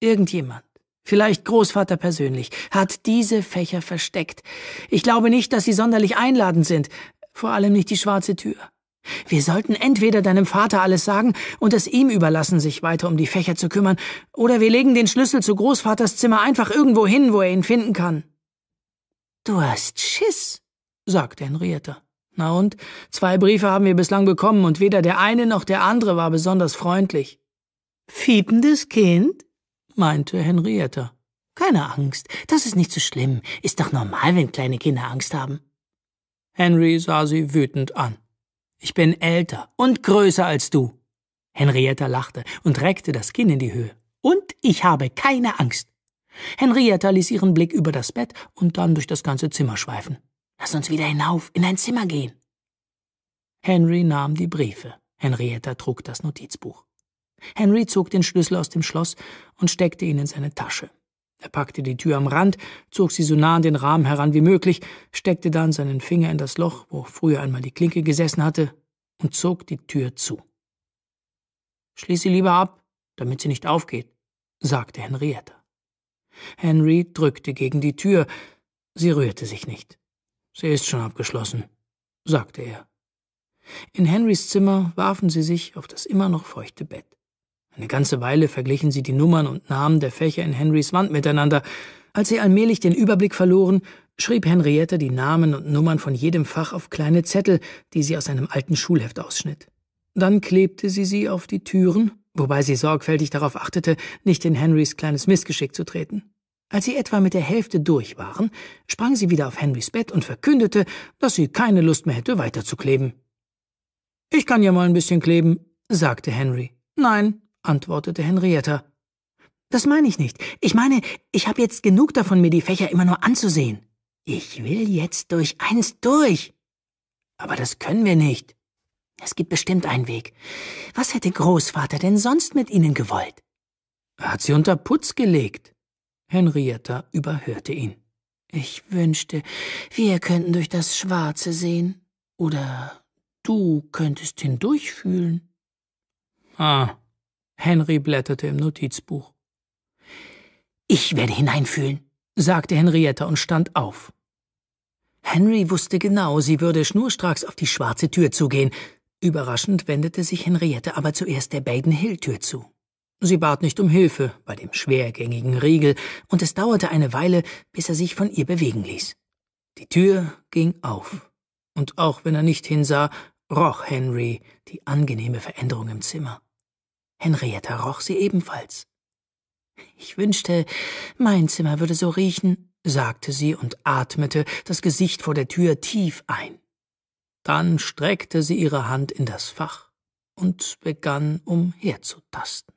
Irgendjemand Vielleicht Großvater persönlich hat diese Fächer versteckt. Ich glaube nicht, dass sie sonderlich einladend sind, vor allem nicht die schwarze Tür. Wir sollten entweder deinem Vater alles sagen und es ihm überlassen, sich weiter um die Fächer zu kümmern, oder wir legen den Schlüssel zu Großvaters Zimmer einfach irgendwo hin, wo er ihn finden kann. Du hast Schiss, sagte Henrietta. Na und? Zwei Briefe haben wir bislang bekommen und weder der eine noch der andere war besonders freundlich. Fiependes Kind? meinte Henrietta. Keine Angst, das ist nicht so schlimm. Ist doch normal, wenn kleine Kinder Angst haben. Henry sah sie wütend an. Ich bin älter und größer als du. Henrietta lachte und reckte das Kinn in die Höhe. Und ich habe keine Angst. Henrietta ließ ihren Blick über das Bett und dann durch das ganze Zimmer schweifen. Lass uns wieder hinauf, in ein Zimmer gehen. Henry nahm die Briefe. Henrietta trug das Notizbuch. Henry zog den Schlüssel aus dem Schloss und steckte ihn in seine Tasche. Er packte die Tür am Rand, zog sie so nah an den Rahmen heran wie möglich, steckte dann seinen Finger in das Loch, wo früher einmal die Klinke gesessen hatte, und zog die Tür zu. Schließ sie lieber ab, damit sie nicht aufgeht, sagte Henrietta. Henry drückte gegen die Tür, sie rührte sich nicht. Sie ist schon abgeschlossen, sagte er. In Henrys Zimmer warfen sie sich auf das immer noch feuchte Bett. Eine ganze Weile verglichen sie die Nummern und Namen der Fächer in Henrys Wand miteinander. Als sie allmählich den Überblick verloren, schrieb Henriette die Namen und Nummern von jedem Fach auf kleine Zettel, die sie aus einem alten Schulheft ausschnitt. Dann klebte sie sie auf die Türen, wobei sie sorgfältig darauf achtete, nicht in Henrys kleines Missgeschick zu treten. Als sie etwa mit der Hälfte durch waren, sprang sie wieder auf Henrys Bett und verkündete, dass sie keine Lust mehr hätte, weiterzukleben. Ich kann ja mal ein bisschen kleben, sagte Henry. Nein, antwortete Henrietta. Das meine ich nicht. Ich meine, ich habe jetzt genug davon, mir die Fächer immer nur anzusehen. Ich will jetzt durch eins durch. Aber das können wir nicht. Es gibt bestimmt einen Weg. Was hätte Großvater denn sonst mit Ihnen gewollt? Er hat sie unter Putz gelegt. Henrietta überhörte ihn. Ich wünschte, wir könnten durch das Schwarze sehen. Oder du könntest hindurchfühlen. Ah, Henry blätterte im Notizbuch. Ich werde hineinfühlen, sagte Henrietta und stand auf. Henry wusste genau, sie würde schnurstracks auf die schwarze Tür zugehen. Überraschend wendete sich Henriette aber zuerst der Baden Hill Tür zu. Sie bat nicht um Hilfe bei dem schwergängigen Riegel, und es dauerte eine Weile, bis er sich von ihr bewegen ließ. Die Tür ging auf, und auch wenn er nicht hinsah, roch Henry die angenehme Veränderung im Zimmer. Henrietta roch sie ebenfalls. Ich wünschte, mein Zimmer würde so riechen, sagte sie und atmete das Gesicht vor der Tür tief ein. Dann streckte sie ihre Hand in das Fach und begann umherzutasten.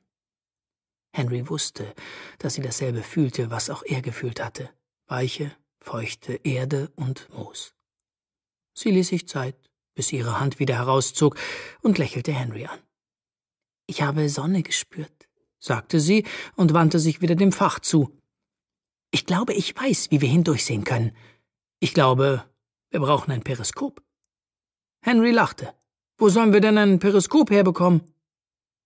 Henry wusste, dass sie dasselbe fühlte, was auch er gefühlt hatte weiche, feuchte Erde und Moos. Sie ließ sich Zeit, bis sie ihre Hand wieder herauszog und lächelte Henry an. Ich habe Sonne gespürt, sagte sie und wandte sich wieder dem Fach zu. Ich glaube, ich weiß, wie wir hindurchsehen können. Ich glaube, wir brauchen ein Periskop. Henry lachte. Wo sollen wir denn ein Periskop herbekommen?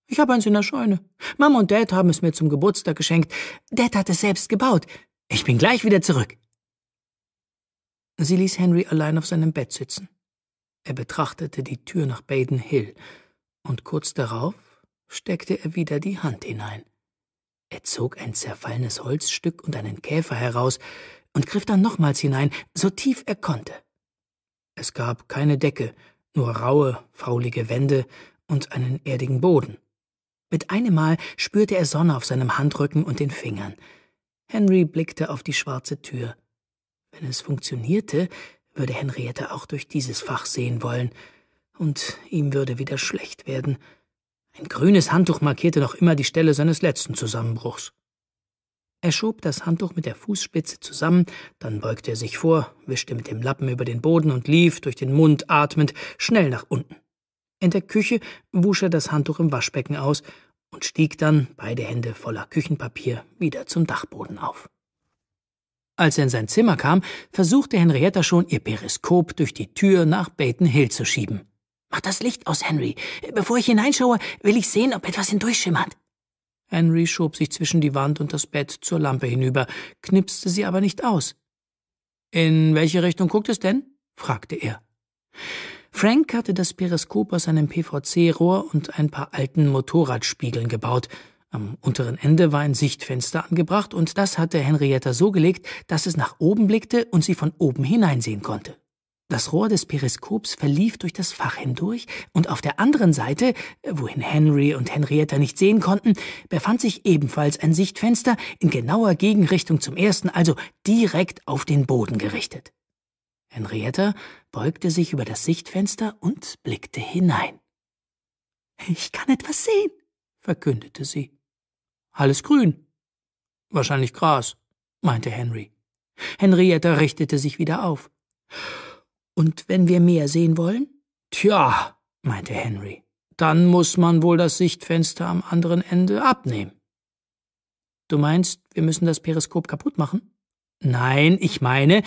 Ich habe eins in der Scheune. Mama und Dad haben es mir zum Geburtstag geschenkt. Dad hat es selbst gebaut. Ich bin gleich wieder zurück. Sie ließ Henry allein auf seinem Bett sitzen. Er betrachtete die Tür nach Baden Hill, und kurz darauf steckte er wieder die Hand hinein. Er zog ein zerfallenes Holzstück und einen Käfer heraus und griff dann nochmals hinein, so tief er konnte. Es gab keine Decke, nur raue, faulige Wände und einen erdigen Boden. Mit einem Mal spürte er Sonne auf seinem Handrücken und den Fingern. Henry blickte auf die schwarze Tür. Wenn es funktionierte, würde Henriette auch durch dieses Fach sehen wollen, und ihm würde wieder schlecht werden. Ein grünes Handtuch markierte noch immer die Stelle seines letzten Zusammenbruchs. Er schob das Handtuch mit der Fußspitze zusammen, dann beugte er sich vor, wischte mit dem Lappen über den Boden und lief, durch den Mund atmend, schnell nach unten. In der Küche wusch er das Handtuch im Waschbecken aus und stieg dann, beide Hände voller Küchenpapier, wieder zum Dachboden auf. Als er in sein Zimmer kam, versuchte Henrietta schon, ihr Periskop durch die Tür nach Baton Hill zu schieben. Mach das Licht aus, Henry. Bevor ich hineinschaue, will ich sehen, ob etwas hindurchschimmert. Henry schob sich zwischen die Wand und das Bett zur Lampe hinüber, knipste sie aber nicht aus. In welche Richtung guckt es denn? fragte er. Frank hatte das Periskop aus einem PVC-Rohr und ein paar alten Motorradspiegeln gebaut. Am unteren Ende war ein Sichtfenster angebracht und das hatte Henrietta so gelegt, dass es nach oben blickte und sie von oben hineinsehen konnte. Das Rohr des Periskops verlief durch das Fach hindurch, und auf der anderen Seite, wohin Henry und Henrietta nicht sehen konnten, befand sich ebenfalls ein Sichtfenster in genauer Gegenrichtung zum ersten, also direkt auf den Boden gerichtet. Henrietta beugte sich über das Sichtfenster und blickte hinein. Ich kann etwas sehen, verkündete sie. Alles grün. Wahrscheinlich Gras, meinte Henry. Henrietta richtete sich wieder auf. Und wenn wir mehr sehen wollen? Tja, meinte Henry, dann muss man wohl das Sichtfenster am anderen Ende abnehmen. Du meinst, wir müssen das Periskop kaputt machen? Nein, ich meine,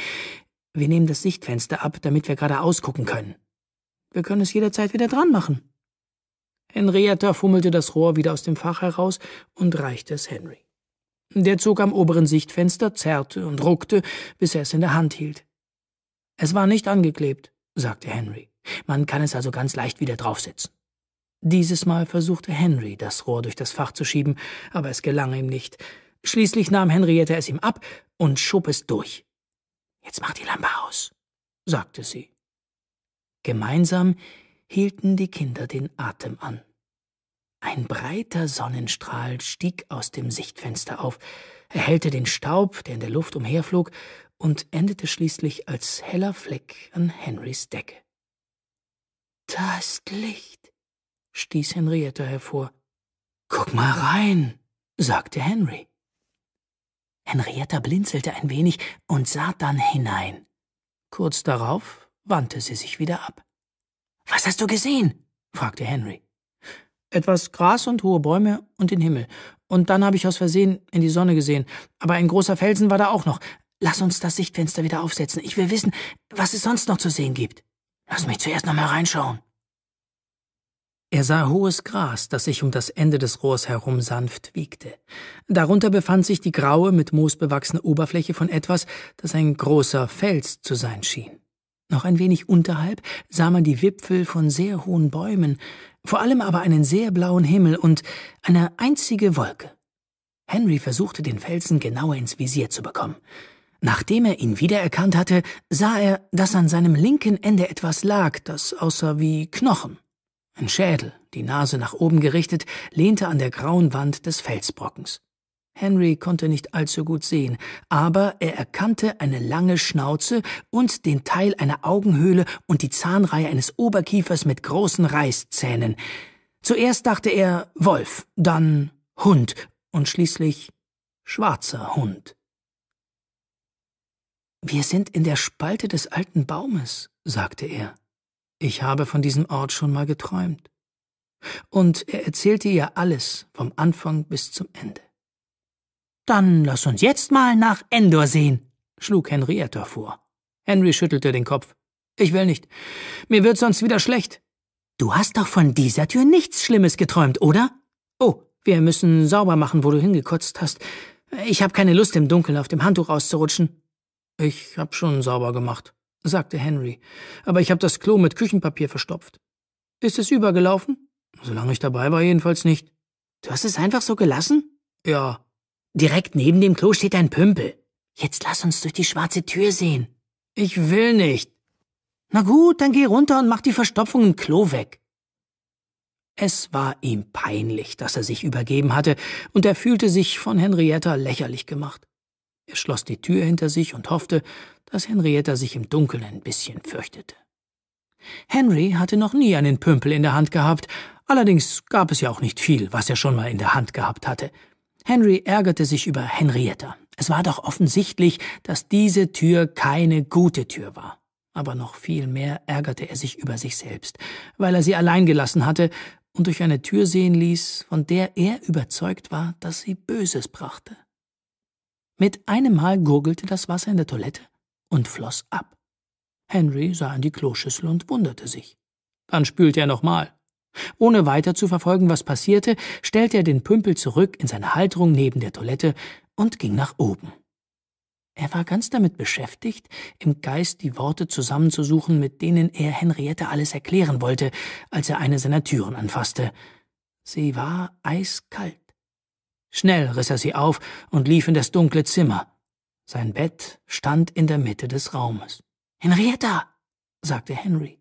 wir nehmen das Sichtfenster ab, damit wir geradeaus gucken können. Wir können es jederzeit wieder dran machen. Henrietta fummelte das Rohr wieder aus dem Fach heraus und reichte es Henry. Der zog am oberen Sichtfenster, zerrte und ruckte, bis er es in der Hand hielt. Es war nicht angeklebt, sagte Henry. Man kann es also ganz leicht wieder draufsetzen. Dieses Mal versuchte Henry, das Rohr durch das Fach zu schieben, aber es gelang ihm nicht. Schließlich nahm Henriette es ihm ab und schob es durch. Jetzt mach die Lampe aus, sagte sie. Gemeinsam hielten die Kinder den Atem an. Ein breiter Sonnenstrahl stieg aus dem Sichtfenster auf, erhellte den Staub, der in der Luft umherflog, und endete schließlich als heller Fleck an Henrys Decke. Da ist Licht, stieß Henrietta hervor. Guck mal rein, sagte Henry. Henrietta blinzelte ein wenig und sah dann hinein. Kurz darauf wandte sie sich wieder ab. Was hast du gesehen? fragte Henry etwas Gras und hohe Bäume und den Himmel. Und dann habe ich aus Versehen in die Sonne gesehen. Aber ein großer Felsen war da auch noch. Lass uns das Sichtfenster wieder aufsetzen. Ich will wissen, was es sonst noch zu sehen gibt. Lass mich zuerst noch mal reinschauen. Er sah hohes Gras, das sich um das Ende des Rohrs herum sanft wiegte. Darunter befand sich die graue, mit Moos bewachsene Oberfläche von etwas, das ein großer Fels zu sein schien. Noch ein wenig unterhalb sah man die Wipfel von sehr hohen Bäumen, vor allem aber einen sehr blauen Himmel und eine einzige Wolke. Henry versuchte den Felsen genauer ins Visier zu bekommen. Nachdem er ihn wiedererkannt hatte, sah er, dass an seinem linken Ende etwas lag, das aussah wie Knochen. Ein Schädel, die Nase nach oben gerichtet, lehnte an der grauen Wand des Felsbrockens. Henry konnte nicht allzu gut sehen, aber er erkannte eine lange Schnauze und den Teil einer Augenhöhle und die Zahnreihe eines Oberkiefers mit großen Reißzähnen. Zuerst dachte er Wolf, dann Hund und schließlich schwarzer Hund. Wir sind in der Spalte des alten Baumes, sagte er. Ich habe von diesem Ort schon mal geträumt. Und er erzählte ihr alles vom Anfang bis zum Ende. Dann lass uns jetzt mal nach Endor sehen, schlug Henrietta vor. Henry schüttelte den Kopf. Ich will nicht. Mir wird sonst wieder schlecht. Du hast doch von dieser Tür nichts Schlimmes geträumt, oder? Oh, wir müssen sauber machen, wo du hingekotzt hast. Ich habe keine Lust, im Dunkeln auf dem Handtuch auszurutschen. Ich hab schon sauber gemacht, sagte Henry, aber ich hab das Klo mit Küchenpapier verstopft. Ist es übergelaufen? Solange ich dabei war, jedenfalls nicht. Du hast es einfach so gelassen? Ja, Direkt neben dem Klo steht ein Pümpel. Jetzt lass uns durch die schwarze Tür sehen. Ich will nicht. Na gut, dann geh runter und mach die Verstopfung im Klo weg. Es war ihm peinlich, dass er sich übergeben hatte, und er fühlte sich von Henrietta lächerlich gemacht. Er schloss die Tür hinter sich und hoffte, dass Henrietta sich im Dunkeln ein bisschen fürchtete. Henry hatte noch nie einen Pümpel in der Hand gehabt, allerdings gab es ja auch nicht viel, was er schon mal in der Hand gehabt hatte. Henry ärgerte sich über Henrietta. Es war doch offensichtlich, dass diese Tür keine gute Tür war. Aber noch viel mehr ärgerte er sich über sich selbst, weil er sie allein gelassen hatte und durch eine Tür sehen ließ, von der er überzeugt war, dass sie Böses brachte. Mit einem Mal gurgelte das Wasser in der Toilette und floss ab. Henry sah in die Kloschüssel und wunderte sich. Dann spülte er nochmal. Ohne weiter zu verfolgen, was passierte, stellte er den Pümpel zurück in seine Halterung neben der Toilette und ging nach oben. Er war ganz damit beschäftigt, im Geist die Worte zusammenzusuchen, mit denen er Henriette alles erklären wollte, als er eine seiner Türen anfasste. Sie war eiskalt. Schnell riss er sie auf und lief in das dunkle Zimmer. Sein Bett stand in der Mitte des Raumes. Henrietta, sagte Henry.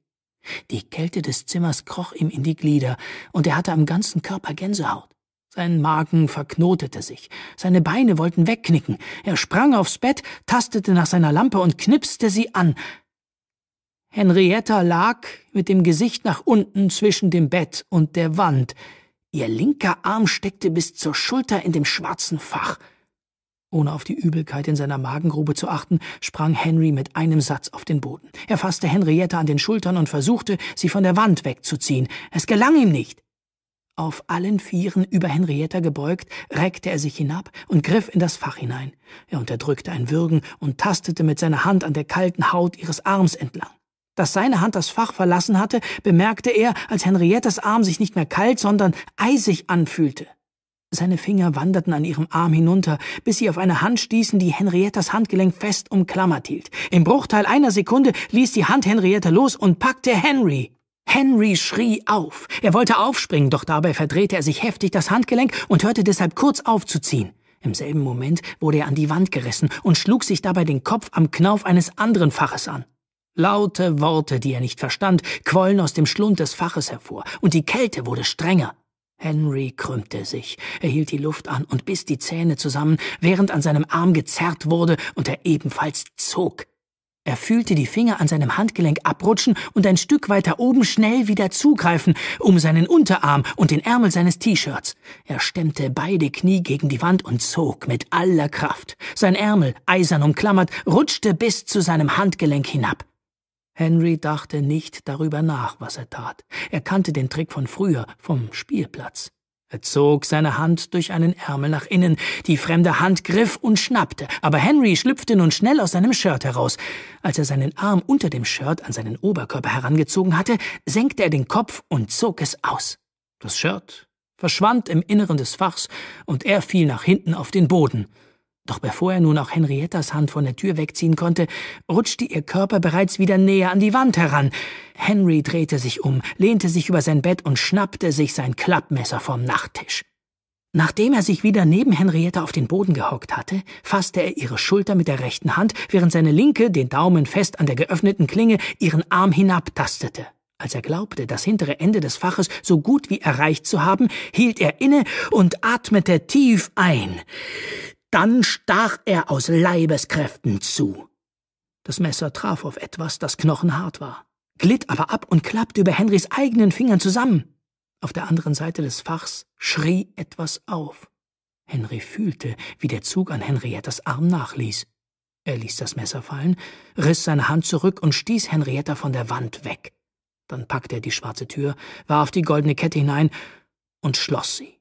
Die Kälte des Zimmers kroch ihm in die Glieder, und er hatte am ganzen Körper Gänsehaut. Sein Magen verknotete sich, seine Beine wollten wegknicken, er sprang aufs Bett, tastete nach seiner Lampe und knipste sie an. Henrietta lag mit dem Gesicht nach unten zwischen dem Bett und der Wand. Ihr linker Arm steckte bis zur Schulter in dem schwarzen Fach. Ohne auf die Übelkeit in seiner Magengrube zu achten, sprang Henry mit einem Satz auf den Boden. Er fasste Henrietta an den Schultern und versuchte, sie von der Wand wegzuziehen. Es gelang ihm nicht. Auf allen Vieren über Henrietta gebeugt, reckte er sich hinab und griff in das Fach hinein. Er unterdrückte ein Würgen und tastete mit seiner Hand an der kalten Haut ihres Arms entlang. Dass seine Hand das Fach verlassen hatte, bemerkte er, als Henriettas Arm sich nicht mehr kalt, sondern eisig anfühlte. Seine Finger wanderten an ihrem Arm hinunter, bis sie auf eine Hand stießen, die Henriettas Handgelenk fest umklammert hielt. Im Bruchteil einer Sekunde ließ die Hand Henrietta los und packte Henry. Henry schrie auf. Er wollte aufspringen, doch dabei verdrehte er sich heftig das Handgelenk und hörte deshalb kurz aufzuziehen. Im selben Moment wurde er an die Wand gerissen und schlug sich dabei den Kopf am Knauf eines anderen Faches an. Laute Worte, die er nicht verstand, quollen aus dem Schlund des Faches hervor, und die Kälte wurde strenger. Henry krümmte sich, er hielt die Luft an und biss die Zähne zusammen, während an seinem Arm gezerrt wurde und er ebenfalls zog. Er fühlte die Finger an seinem Handgelenk abrutschen und ein Stück weiter oben schnell wieder zugreifen, um seinen Unterarm und den Ärmel seines T-Shirts. Er stemmte beide Knie gegen die Wand und zog mit aller Kraft. Sein Ärmel, eisern umklammert, rutschte bis zu seinem Handgelenk hinab. Henry dachte nicht darüber nach, was er tat. Er kannte den Trick von früher, vom Spielplatz. Er zog seine Hand durch einen Ärmel nach innen, die fremde Hand griff und schnappte, aber Henry schlüpfte nun schnell aus seinem Shirt heraus. Als er seinen Arm unter dem Shirt an seinen Oberkörper herangezogen hatte, senkte er den Kopf und zog es aus. Das Shirt verschwand im Inneren des Fachs, und er fiel nach hinten auf den Boden. Doch bevor er nun auch Henriettas Hand von der Tür wegziehen konnte, rutschte ihr Körper bereits wieder näher an die Wand heran. Henry drehte sich um, lehnte sich über sein Bett und schnappte sich sein Klappmesser vom Nachttisch. Nachdem er sich wieder neben Henrietta auf den Boden gehockt hatte, fasste er ihre Schulter mit der rechten Hand, während seine linke, den Daumen fest an der geöffneten Klinge, ihren Arm hinabtastete. Als er glaubte, das hintere Ende des Faches so gut wie erreicht zu haben, hielt er inne und atmete tief ein. Dann stach er aus Leibeskräften zu. Das Messer traf auf etwas, das knochenhart war, glitt aber ab und klappte über Henrys eigenen Fingern zusammen. Auf der anderen Seite des Fachs schrie etwas auf. Henry fühlte, wie der Zug an Henriettas Arm nachließ. Er ließ das Messer fallen, riss seine Hand zurück und stieß Henrietta von der Wand weg. Dann packte er die schwarze Tür, warf die goldene Kette hinein und schloss sie.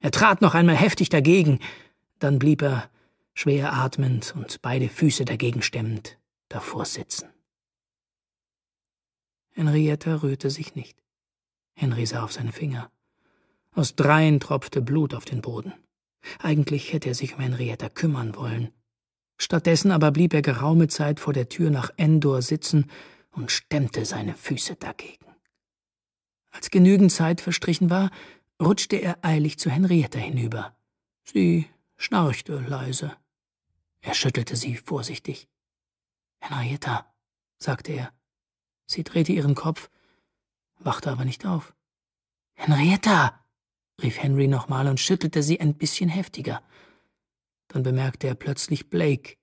Er trat noch einmal heftig dagegen, dann blieb er, schwer atmend und beide Füße dagegen stemmend, davor sitzen. Henrietta rührte sich nicht. Henry sah auf seine Finger. Aus dreien tropfte Blut auf den Boden. Eigentlich hätte er sich um Henrietta kümmern wollen. Stattdessen aber blieb er geraume Zeit vor der Tür nach Endor sitzen und stemmte seine Füße dagegen. Als genügend Zeit verstrichen war, rutschte er eilig zu Henrietta hinüber. Sie schnarchte leise. Er schüttelte sie vorsichtig. Henrietta, sagte er. Sie drehte ihren Kopf, wachte aber nicht auf. Henrietta! rief Henry nochmal und schüttelte sie ein bisschen heftiger. Dann bemerkte er plötzlich Blake,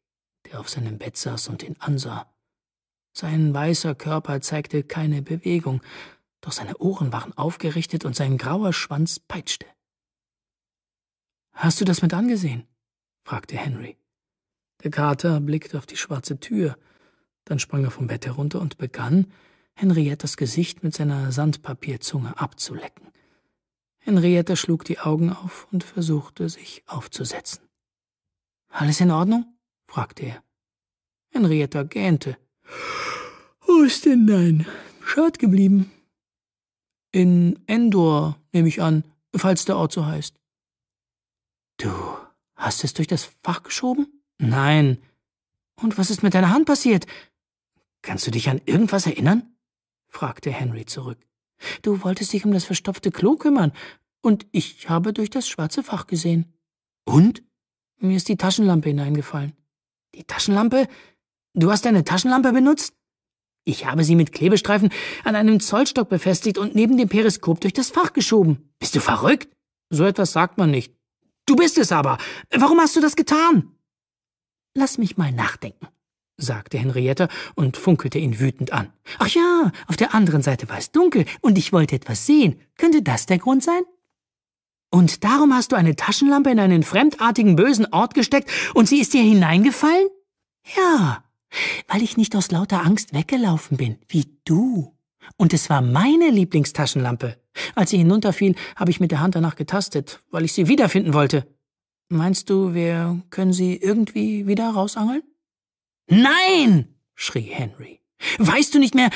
der auf seinem Bett saß und ihn ansah. Sein weißer Körper zeigte keine Bewegung, doch seine Ohren waren aufgerichtet und sein grauer Schwanz peitschte. Hast du das mit angesehen? fragte Henry. Der Kater blickte auf die schwarze Tür, dann sprang er vom Bett herunter und begann, Henriettas Gesicht mit seiner Sandpapierzunge abzulecken. Henrietta schlug die Augen auf und versuchte, sich aufzusetzen. Alles in Ordnung? fragte er. Henrietta gähnte. Wo ist denn dein Shirt geblieben? In Endor, nehme ich an, falls der Ort so heißt. Du hast es durch das Fach geschoben? Nein. Und was ist mit deiner Hand passiert? Kannst du dich an irgendwas erinnern? fragte Henry zurück. Du wolltest dich um das verstopfte Klo kümmern, und ich habe durch das schwarze Fach gesehen. Und? Mir ist die Taschenlampe hineingefallen. Die Taschenlampe? Du hast deine Taschenlampe benutzt? Ich habe sie mit Klebestreifen an einem Zollstock befestigt und neben dem Periskop durch das Fach geschoben. Bist du verrückt? So etwas sagt man nicht. Du bist es aber. Warum hast du das getan? Lass mich mal nachdenken, sagte Henrietta und funkelte ihn wütend an. Ach ja, auf der anderen Seite war es dunkel und ich wollte etwas sehen. Könnte das der Grund sein? Und darum hast du eine Taschenlampe in einen fremdartigen bösen Ort gesteckt und sie ist dir hineingefallen? Ja, weil ich nicht aus lauter Angst weggelaufen bin, wie du. Und es war meine Lieblingstaschenlampe. Als sie hinunterfiel, habe ich mit der Hand danach getastet, weil ich sie wiederfinden wollte. Meinst du, wir können sie irgendwie wieder rausangeln? Nein! schrie Henry. Weißt du nicht mehr,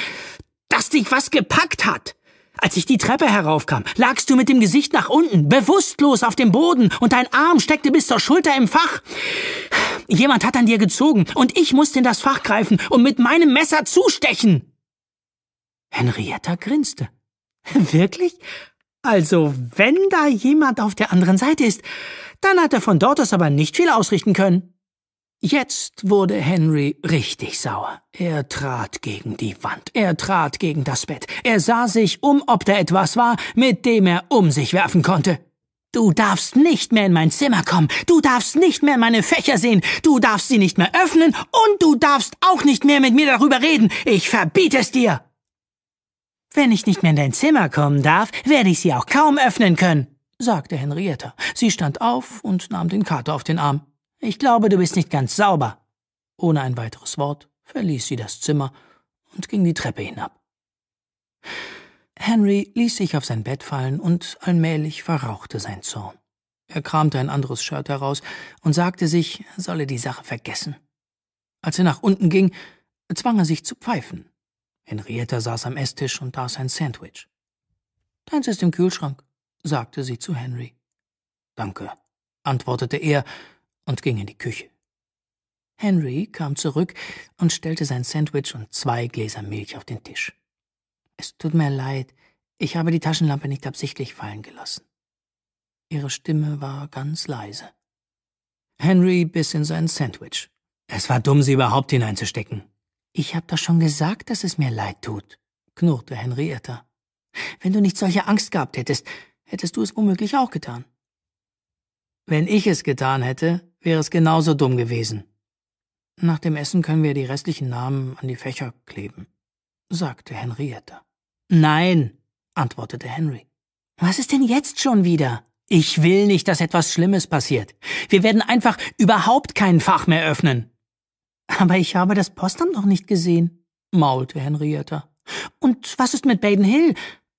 dass dich was gepackt hat? Als ich die Treppe heraufkam, lagst du mit dem Gesicht nach unten, bewusstlos auf dem Boden und dein Arm steckte bis zur Schulter im Fach. Jemand hat an dir gezogen und ich musste in das Fach greifen und mit meinem Messer zustechen. Henrietta grinste. Wirklich? Also, wenn da jemand auf der anderen Seite ist, dann hat er von dort aus aber nicht viel ausrichten können. Jetzt wurde Henry richtig sauer. Er trat gegen die Wand, er trat gegen das Bett, er sah sich um, ob da etwas war, mit dem er um sich werfen konnte. Du darfst nicht mehr in mein Zimmer kommen, du darfst nicht mehr meine Fächer sehen, du darfst sie nicht mehr öffnen und du darfst auch nicht mehr mit mir darüber reden. Ich verbiete es dir. Wenn ich nicht mehr in dein Zimmer kommen darf, werde ich sie auch kaum öffnen können, sagte Henrietta. Sie stand auf und nahm den Kater auf den Arm. Ich glaube, du bist nicht ganz sauber. Ohne ein weiteres Wort verließ sie das Zimmer und ging die Treppe hinab. Henry ließ sich auf sein Bett fallen und allmählich verrauchte sein Zorn. Er kramte ein anderes Shirt heraus und sagte sich, er solle die Sache vergessen. Als er nach unten ging, zwang er sich zu pfeifen. Henrietta saß am Esstisch und aß ein Sandwich. Deins ist im Kühlschrank, sagte sie zu Henry. Danke, antwortete er und ging in die Küche. Henry kam zurück und stellte sein Sandwich und zwei Gläser Milch auf den Tisch. Es tut mir leid, ich habe die Taschenlampe nicht absichtlich fallen gelassen. Ihre Stimme war ganz leise. Henry biss in sein Sandwich. Es war dumm, sie überhaupt hineinzustecken. Ich hab doch schon gesagt, dass es mir leid tut, knurrte Henrietta. Wenn du nicht solche Angst gehabt hättest, hättest du es womöglich auch getan. Wenn ich es getan hätte, wäre es genauso dumm gewesen. Nach dem Essen können wir die restlichen Namen an die Fächer kleben, sagte Henrietta. Nein, antwortete Henry. Was ist denn jetzt schon wieder? Ich will nicht, dass etwas Schlimmes passiert. Wir werden einfach überhaupt kein Fach mehr öffnen. Aber ich habe das Postamt noch nicht gesehen, maulte Henrietta. Und was ist mit Baden Hill?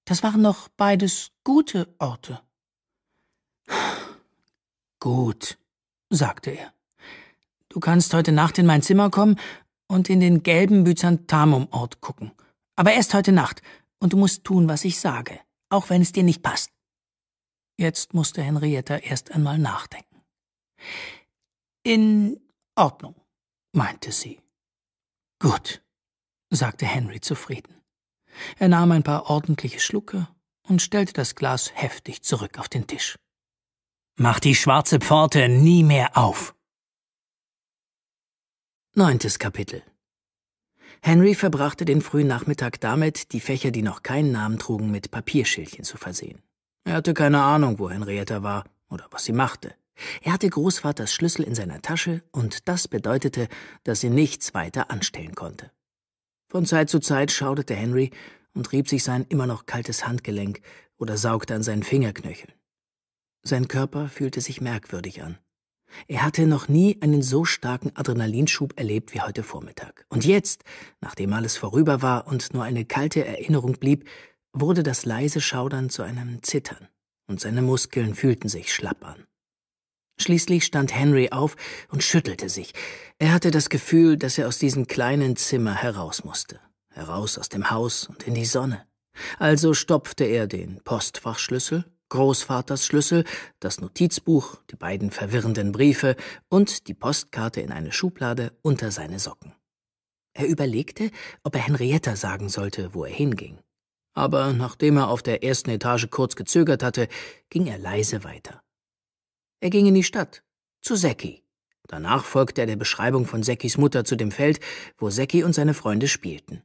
Das waren noch beides gute Orte. Gut, sagte er. Du kannst heute Nacht in mein Zimmer kommen und in den gelben Byzantamum-Ort gucken. Aber erst heute Nacht. Und du musst tun, was ich sage, auch wenn es dir nicht passt. Jetzt musste Henrietta erst einmal nachdenken. In Ordnung, meinte sie. Gut, sagte Henry zufrieden. Er nahm ein paar ordentliche Schlucke und stellte das Glas heftig zurück auf den Tisch. Mach die schwarze Pforte nie mehr auf. Neuntes Kapitel Henry verbrachte den frühen Nachmittag damit, die Fächer, die noch keinen Namen trugen, mit Papierschildchen zu versehen. Er hatte keine Ahnung, wo Henrietta war oder was sie machte. Er hatte Großvaters Schlüssel in seiner Tasche, und das bedeutete, dass sie nichts weiter anstellen konnte. Von Zeit zu Zeit schauderte Henry und rieb sich sein immer noch kaltes Handgelenk oder saugte an seinen Fingerknöcheln. Sein Körper fühlte sich merkwürdig an. Er hatte noch nie einen so starken Adrenalinschub erlebt wie heute Vormittag. Und jetzt, nachdem alles vorüber war und nur eine kalte Erinnerung blieb, wurde das leise Schaudern zu einem Zittern, und seine Muskeln fühlten sich schlapp an. Schließlich stand Henry auf und schüttelte sich. Er hatte das Gefühl, dass er aus diesem kleinen Zimmer heraus musste. Heraus aus dem Haus und in die Sonne. Also stopfte er den Postfachschlüssel, Großvaters Schlüssel, das Notizbuch, die beiden verwirrenden Briefe und die Postkarte in eine Schublade unter seine Socken. Er überlegte, ob er Henrietta sagen sollte, wo er hinging. Aber nachdem er auf der ersten Etage kurz gezögert hatte, ging er leise weiter. Er ging in die Stadt, zu Seki. Danach folgte er der Beschreibung von Sekis Mutter zu dem Feld, wo Seki und seine Freunde spielten.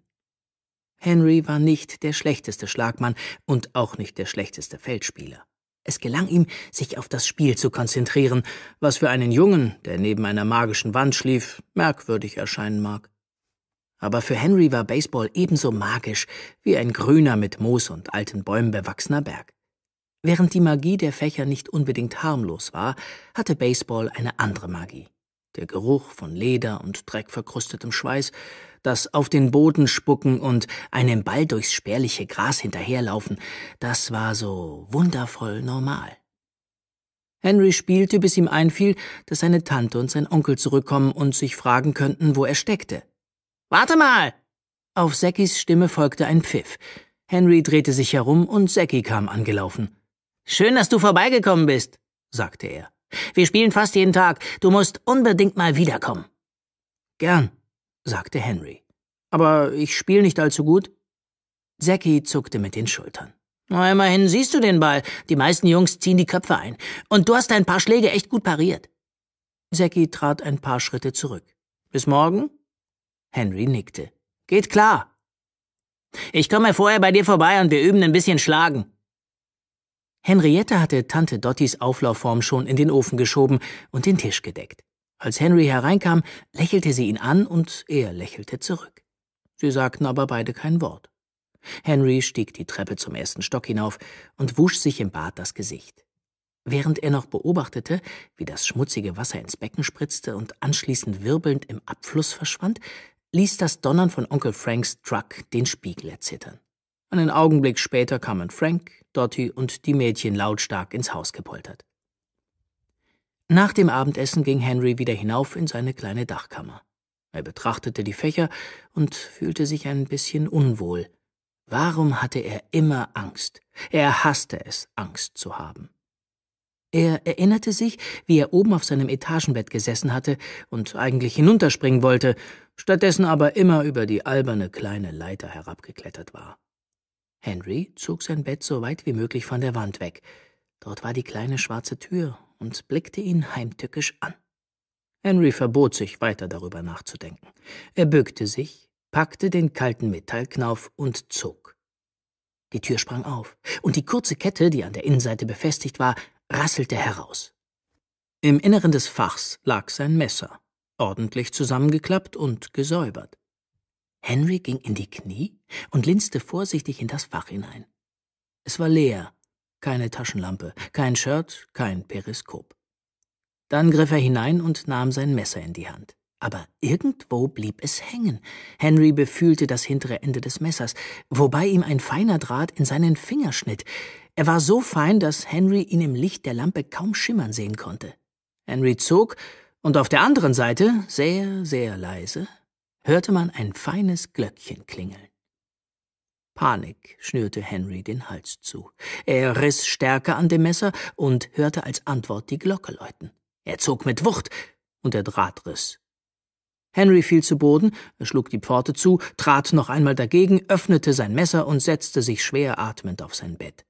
Henry war nicht der schlechteste Schlagmann und auch nicht der schlechteste Feldspieler. Es gelang ihm, sich auf das Spiel zu konzentrieren, was für einen Jungen, der neben einer magischen Wand schlief, merkwürdig erscheinen mag. Aber für Henry war Baseball ebenso magisch wie ein grüner mit Moos und alten Bäumen bewachsener Berg. Während die Magie der Fächer nicht unbedingt harmlos war, hatte Baseball eine andere Magie. Der Geruch von Leder und dreckverkrustetem Schweiß, das auf den Boden spucken und einem Ball durchs spärliche Gras hinterherlaufen, das war so wundervoll normal. Henry spielte, bis ihm einfiel, dass seine Tante und sein Onkel zurückkommen und sich fragen könnten, wo er steckte. Warte mal! Auf Sackys Stimme folgte ein Pfiff. Henry drehte sich herum und Sacky kam angelaufen. Schön, dass du vorbeigekommen bist, sagte er. Wir spielen fast jeden Tag. Du musst unbedingt mal wiederkommen. Gern, sagte Henry. Aber ich spiele nicht allzu gut. Zacky zuckte mit den Schultern. Na, immerhin siehst du den Ball. Die meisten Jungs ziehen die Köpfe ein. Und du hast ein paar Schläge echt gut pariert. Zacky trat ein paar Schritte zurück. Bis morgen? Henry nickte. Geht klar. Ich komme vorher bei dir vorbei und wir üben ein bisschen Schlagen. Henriette hatte Tante Dottis Auflaufform schon in den Ofen geschoben und den Tisch gedeckt. Als Henry hereinkam, lächelte sie ihn an und er lächelte zurück. Sie sagten aber beide kein Wort. Henry stieg die Treppe zum ersten Stock hinauf und wusch sich im Bad das Gesicht. Während er noch beobachtete, wie das schmutzige Wasser ins Becken spritzte und anschließend wirbelnd im Abfluss verschwand, ließ das Donnern von Onkel Franks Truck den Spiegel erzittern. Einen Augenblick später kamen Frank, Dottie und die Mädchen lautstark ins Haus gepoltert. Nach dem Abendessen ging Henry wieder hinauf in seine kleine Dachkammer. Er betrachtete die Fächer und fühlte sich ein bisschen unwohl. Warum hatte er immer Angst? Er hasste es, Angst zu haben. Er erinnerte sich, wie er oben auf seinem Etagenbett gesessen hatte und eigentlich hinunterspringen wollte, stattdessen aber immer über die alberne kleine Leiter herabgeklettert war. Henry zog sein Bett so weit wie möglich von der Wand weg. Dort war die kleine schwarze Tür und blickte ihn heimtückisch an. Henry verbot sich, weiter darüber nachzudenken. Er bückte sich, packte den kalten Metallknauf und zog. Die Tür sprang auf, und die kurze Kette, die an der Innenseite befestigt war, rasselte heraus. Im Inneren des Fachs lag sein Messer, ordentlich zusammengeklappt und gesäubert. Henry ging in die Knie und linste vorsichtig in das Fach hinein. Es war leer, keine Taschenlampe, kein Shirt, kein Periskop. Dann griff er hinein und nahm sein Messer in die Hand. Aber irgendwo blieb es hängen. Henry befühlte das hintere Ende des Messers, wobei ihm ein feiner Draht in seinen Finger schnitt. Er war so fein, dass Henry ihn im Licht der Lampe kaum schimmern sehen konnte. Henry zog, und auf der anderen Seite, sehr, sehr leise, hörte man ein feines Glöckchen klingeln. Panik schnürte Henry den Hals zu. Er riss stärker an dem Messer und hörte als Antwort die Glocke läuten. Er zog mit Wucht und der Draht riss. Henry fiel zu Boden, schlug die Pforte zu, trat noch einmal dagegen, öffnete sein Messer und setzte sich schwer atmend auf sein Bett.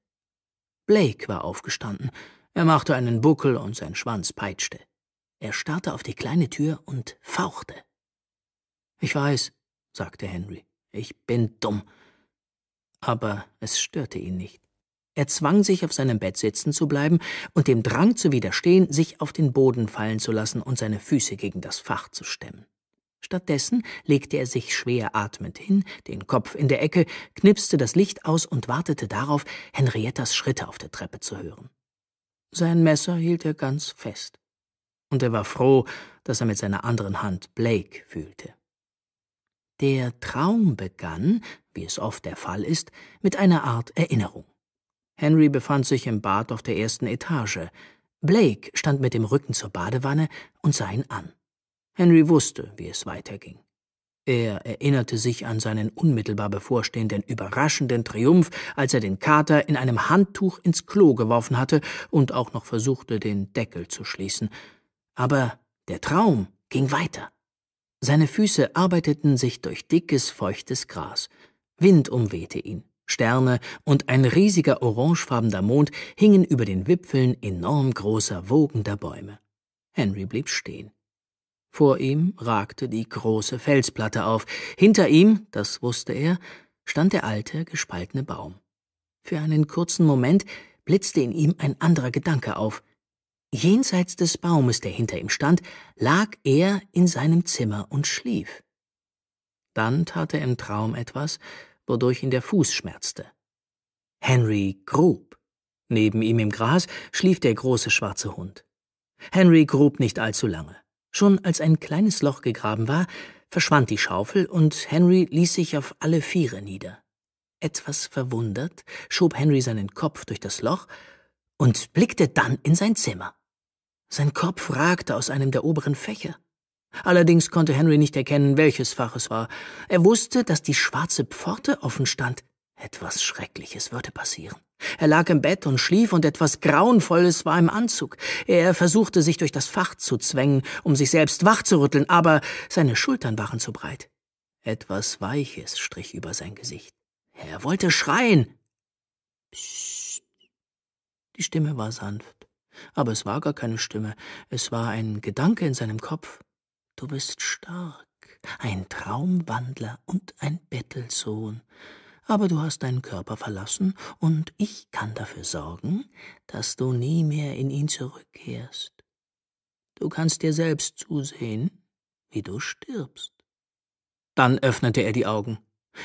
Blake war aufgestanden. Er machte einen Buckel und sein Schwanz peitschte. Er starrte auf die kleine Tür und fauchte. Ich weiß, sagte Henry, ich bin dumm. Aber es störte ihn nicht. Er zwang sich, auf seinem Bett sitzen zu bleiben und dem Drang zu widerstehen, sich auf den Boden fallen zu lassen und seine Füße gegen das Fach zu stemmen. Stattdessen legte er sich schwer atmend hin, den Kopf in der Ecke, knipste das Licht aus und wartete darauf, Henriettas Schritte auf der Treppe zu hören. Sein Messer hielt er ganz fest. Und er war froh, dass er mit seiner anderen Hand Blake fühlte. Der Traum begann, wie es oft der Fall ist, mit einer Art Erinnerung. Henry befand sich im Bad auf der ersten Etage. Blake stand mit dem Rücken zur Badewanne und sah ihn an. Henry wusste, wie es weiterging. Er erinnerte sich an seinen unmittelbar bevorstehenden überraschenden Triumph, als er den Kater in einem Handtuch ins Klo geworfen hatte und auch noch versuchte, den Deckel zu schließen. Aber der Traum ging weiter. Seine Füße arbeiteten sich durch dickes, feuchtes Gras. Wind umwehte ihn. Sterne und ein riesiger orangefarbener Mond hingen über den Wipfeln enorm großer, wogender Bäume. Henry blieb stehen. Vor ihm ragte die große Felsplatte auf. Hinter ihm, das wusste er, stand der alte, gespaltene Baum. Für einen kurzen Moment blitzte in ihm ein anderer Gedanke auf. Jenseits des Baumes, der hinter ihm stand, lag er in seinem Zimmer und schlief. Dann tat er im Traum etwas, wodurch ihn der Fuß schmerzte. Henry grub. Neben ihm im Gras schlief der große schwarze Hund. Henry grub nicht allzu lange. Schon als ein kleines Loch gegraben war, verschwand die Schaufel und Henry ließ sich auf alle Viere nieder. Etwas verwundert schob Henry seinen Kopf durch das Loch und blickte dann in sein Zimmer. Sein Kopf ragte aus einem der oberen Fächer. Allerdings konnte Henry nicht erkennen, welches Fach es war. Er wusste, dass die schwarze Pforte offen stand. Etwas Schreckliches würde passieren. Er lag im Bett und schlief, und etwas Grauenvolles war im Anzug. Er versuchte, sich durch das Fach zu zwängen, um sich selbst wachzurütteln, aber seine Schultern waren zu breit. Etwas Weiches strich über sein Gesicht. Er wollte schreien. Psst. Die Stimme war sanft aber es war gar keine Stimme, es war ein Gedanke in seinem Kopf. Du bist stark, ein Traumwandler und ein Bettelsohn, aber du hast deinen Körper verlassen, und ich kann dafür sorgen, dass du nie mehr in ihn zurückkehrst. Du kannst dir selbst zusehen, wie du stirbst. Dann öffnete er die Augen.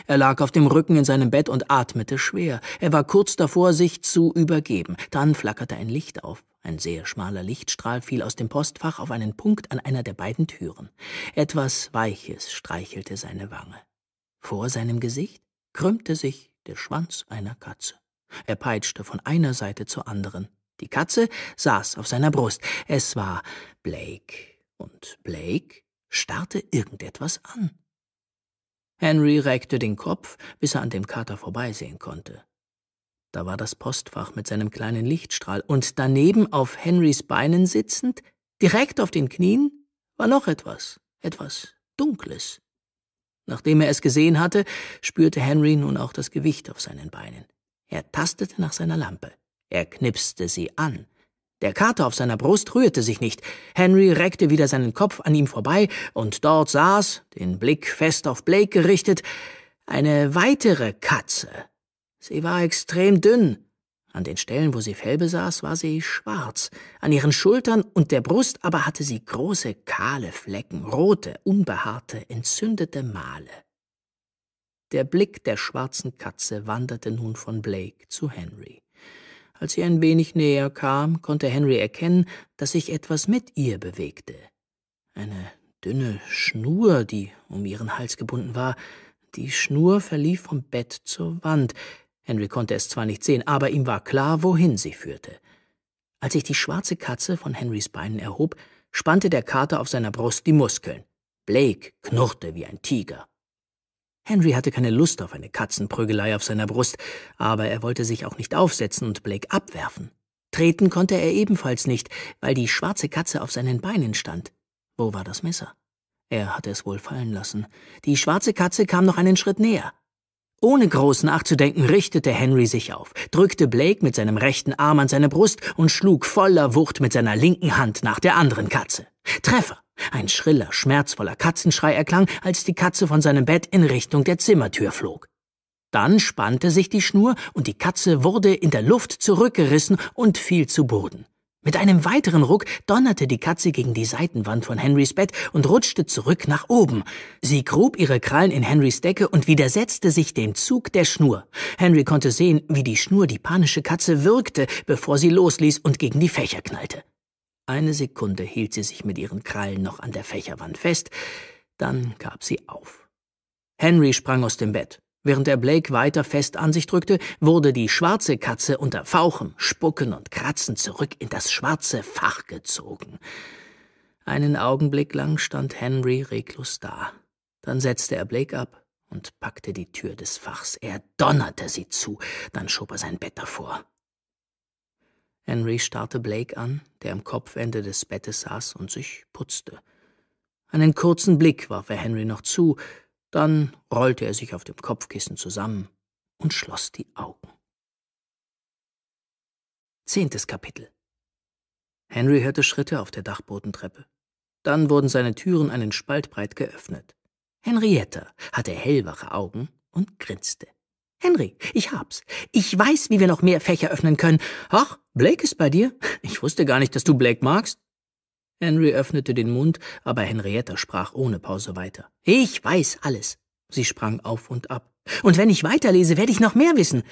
Er lag auf dem Rücken in seinem Bett und atmete schwer. Er war kurz davor, sich zu übergeben. Dann flackerte ein Licht auf. Ein sehr schmaler Lichtstrahl fiel aus dem Postfach auf einen Punkt an einer der beiden Türen. Etwas Weiches streichelte seine Wange. Vor seinem Gesicht krümmte sich der Schwanz einer Katze. Er peitschte von einer Seite zur anderen. Die Katze saß auf seiner Brust. Es war Blake. Und Blake starrte irgendetwas an. Henry reckte den Kopf, bis er an dem Kater vorbeisehen konnte. Da war das Postfach mit seinem kleinen Lichtstrahl, und daneben auf Henrys Beinen sitzend, direkt auf den Knien, war noch etwas, etwas Dunkles. Nachdem er es gesehen hatte, spürte Henry nun auch das Gewicht auf seinen Beinen. Er tastete nach seiner Lampe. Er knipste sie an. Der Kater auf seiner Brust rührte sich nicht. Henry reckte wieder seinen Kopf an ihm vorbei, und dort saß, den Blick fest auf Blake gerichtet, eine weitere Katze, Sie war extrem dünn. An den Stellen, wo sie Fell besaß, war sie schwarz, an ihren Schultern und der Brust aber hatte sie große, kahle Flecken, rote, unbehaarte, entzündete Male. Der Blick der schwarzen Katze wanderte nun von Blake zu Henry. Als sie ein wenig näher kam, konnte Henry erkennen, dass sich etwas mit ihr bewegte. Eine dünne Schnur, die um ihren Hals gebunden war. Die Schnur verlief vom Bett zur Wand. Henry konnte es zwar nicht sehen, aber ihm war klar, wohin sie führte. Als sich die schwarze Katze von Henrys Beinen erhob, spannte der Kater auf seiner Brust die Muskeln. Blake knurrte wie ein Tiger. Henry hatte keine Lust auf eine Katzenprügelei auf seiner Brust, aber er wollte sich auch nicht aufsetzen und Blake abwerfen. Treten konnte er ebenfalls nicht, weil die schwarze Katze auf seinen Beinen stand. Wo war das Messer? Er hatte es wohl fallen lassen. Die schwarze Katze kam noch einen Schritt näher. Ohne groß nachzudenken, richtete Henry sich auf, drückte Blake mit seinem rechten Arm an seine Brust und schlug voller Wucht mit seiner linken Hand nach der anderen Katze. Treffer! Ein schriller, schmerzvoller Katzenschrei erklang, als die Katze von seinem Bett in Richtung der Zimmertür flog. Dann spannte sich die Schnur und die Katze wurde in der Luft zurückgerissen und fiel zu Boden. Mit einem weiteren Ruck donnerte die Katze gegen die Seitenwand von Henrys Bett und rutschte zurück nach oben. Sie grub ihre Krallen in Henrys Decke und widersetzte sich dem Zug der Schnur. Henry konnte sehen, wie die Schnur die panische Katze wirkte, bevor sie losließ und gegen die Fächer knallte. Eine Sekunde hielt sie sich mit ihren Krallen noch an der Fächerwand fest, dann gab sie auf. Henry sprang aus dem Bett. Während er Blake weiter fest an sich drückte, wurde die schwarze Katze unter Fauchen, Spucken und Kratzen zurück in das schwarze Fach gezogen. Einen Augenblick lang stand Henry reglos da. Dann setzte er Blake ab und packte die Tür des Fachs. Er donnerte sie zu, dann schob er sein Bett davor. Henry starrte Blake an, der am Kopfende des Bettes saß und sich putzte. Einen kurzen Blick warf er Henry noch zu, dann rollte er sich auf dem Kopfkissen zusammen und schloss die Augen. Zehntes Kapitel Henry hörte Schritte auf der Dachbodentreppe. Dann wurden seine Türen einen Spalt breit geöffnet. Henrietta hatte hellwache Augen und grinste. Henry, ich hab's. Ich weiß, wie wir noch mehr Fächer öffnen können. Ach, Blake ist bei dir? Ich wusste gar nicht, dass du Blake magst. Henry öffnete den Mund, aber Henrietta sprach ohne Pause weiter. Ich weiß alles. Sie sprang auf und ab. Und wenn ich weiterlese, werde ich noch mehr wissen.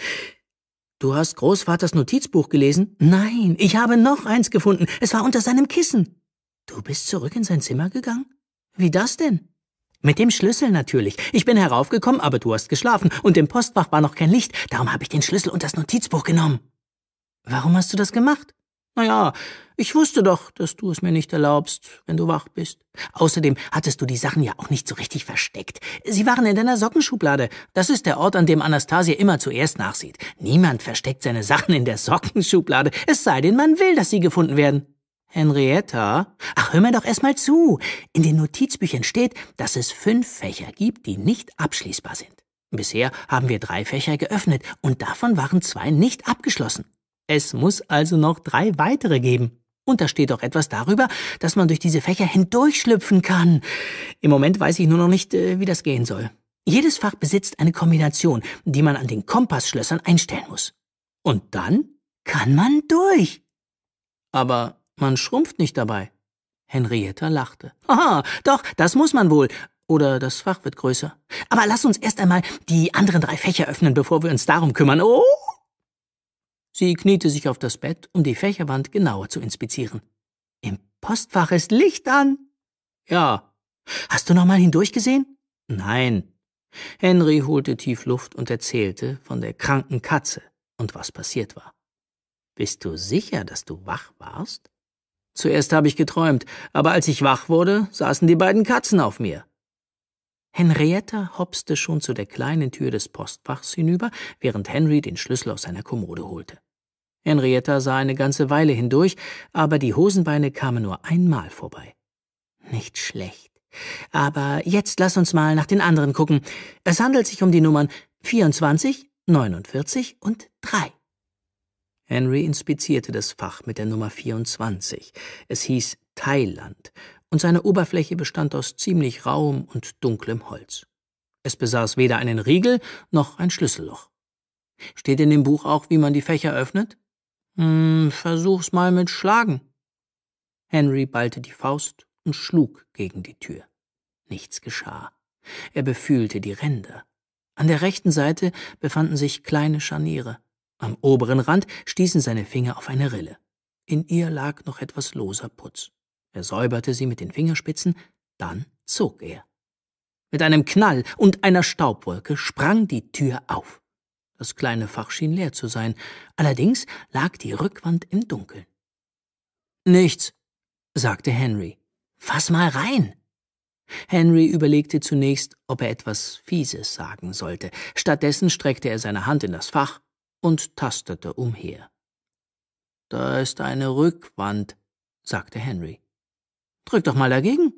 Du hast Großvaters Notizbuch gelesen? Nein, ich habe noch eins gefunden. Es war unter seinem Kissen. Du bist zurück in sein Zimmer gegangen? Wie das denn? Mit dem Schlüssel natürlich. Ich bin heraufgekommen, aber du hast geschlafen und im Postfach war noch kein Licht. Darum habe ich den Schlüssel und das Notizbuch genommen. Warum hast du das gemacht? Na ja, ich wusste doch, dass du es mir nicht erlaubst, wenn du wach bist. Außerdem hattest du die Sachen ja auch nicht so richtig versteckt. Sie waren in deiner Sockenschublade. Das ist der Ort, an dem Anastasia immer zuerst nachsieht. Niemand versteckt seine Sachen in der Sockenschublade, es sei denn, man will, dass sie gefunden werden. Henrietta? Ach, hör mir doch erstmal zu. In den Notizbüchern steht, dass es fünf Fächer gibt, die nicht abschließbar sind. Bisher haben wir drei Fächer geöffnet und davon waren zwei nicht abgeschlossen. Es muss also noch drei weitere geben. Und da steht auch etwas darüber, dass man durch diese Fächer hindurchschlüpfen kann. Im Moment weiß ich nur noch nicht, äh, wie das gehen soll. Jedes Fach besitzt eine Kombination, die man an den Kompassschlössern einstellen muss. Und dann kann man durch. Aber man schrumpft nicht dabei. Henrietta lachte. Aha, doch, das muss man wohl. Oder das Fach wird größer. Aber lass uns erst einmal die anderen drei Fächer öffnen, bevor wir uns darum kümmern. Oh! Sie kniete sich auf das Bett, um die Fächerwand genauer zu inspizieren. Im Postfach ist Licht an. Ja. Hast du nochmal hindurchgesehen? Nein. Henry holte tief Luft und erzählte von der kranken Katze und was passiert war. Bist du sicher, dass du wach warst? Zuerst habe ich geträumt, aber als ich wach wurde, saßen die beiden Katzen auf mir. Henrietta hopste schon zu der kleinen Tür des Postfachs hinüber, während Henry den Schlüssel aus seiner Kommode holte. Henrietta sah eine ganze Weile hindurch, aber die Hosenbeine kamen nur einmal vorbei. Nicht schlecht. Aber jetzt lass uns mal nach den anderen gucken. Es handelt sich um die Nummern 24, 49 und 3. Henry inspizierte das Fach mit der Nummer 24. Es hieß Thailand und seine Oberfläche bestand aus ziemlich rauem und dunklem Holz. Es besaß weder einen Riegel noch ein Schlüsselloch. Steht in dem Buch auch, wie man die Fächer öffnet? Hm, versuch's mal mit Schlagen. Henry ballte die Faust und schlug gegen die Tür. Nichts geschah. Er befühlte die Ränder. An der rechten Seite befanden sich kleine Scharniere. Am oberen Rand stießen seine Finger auf eine Rille. In ihr lag noch etwas loser Putz. Er säuberte sie mit den Fingerspitzen, dann zog er. Mit einem Knall und einer Staubwolke sprang die Tür auf. Das kleine Fach schien leer zu sein. Allerdings lag die Rückwand im Dunkeln. Nichts, sagte Henry. Fass mal rein. Henry überlegte zunächst, ob er etwas Fieses sagen sollte. Stattdessen streckte er seine Hand in das Fach und tastete umher. Da ist eine Rückwand, sagte Henry. Drück doch mal dagegen.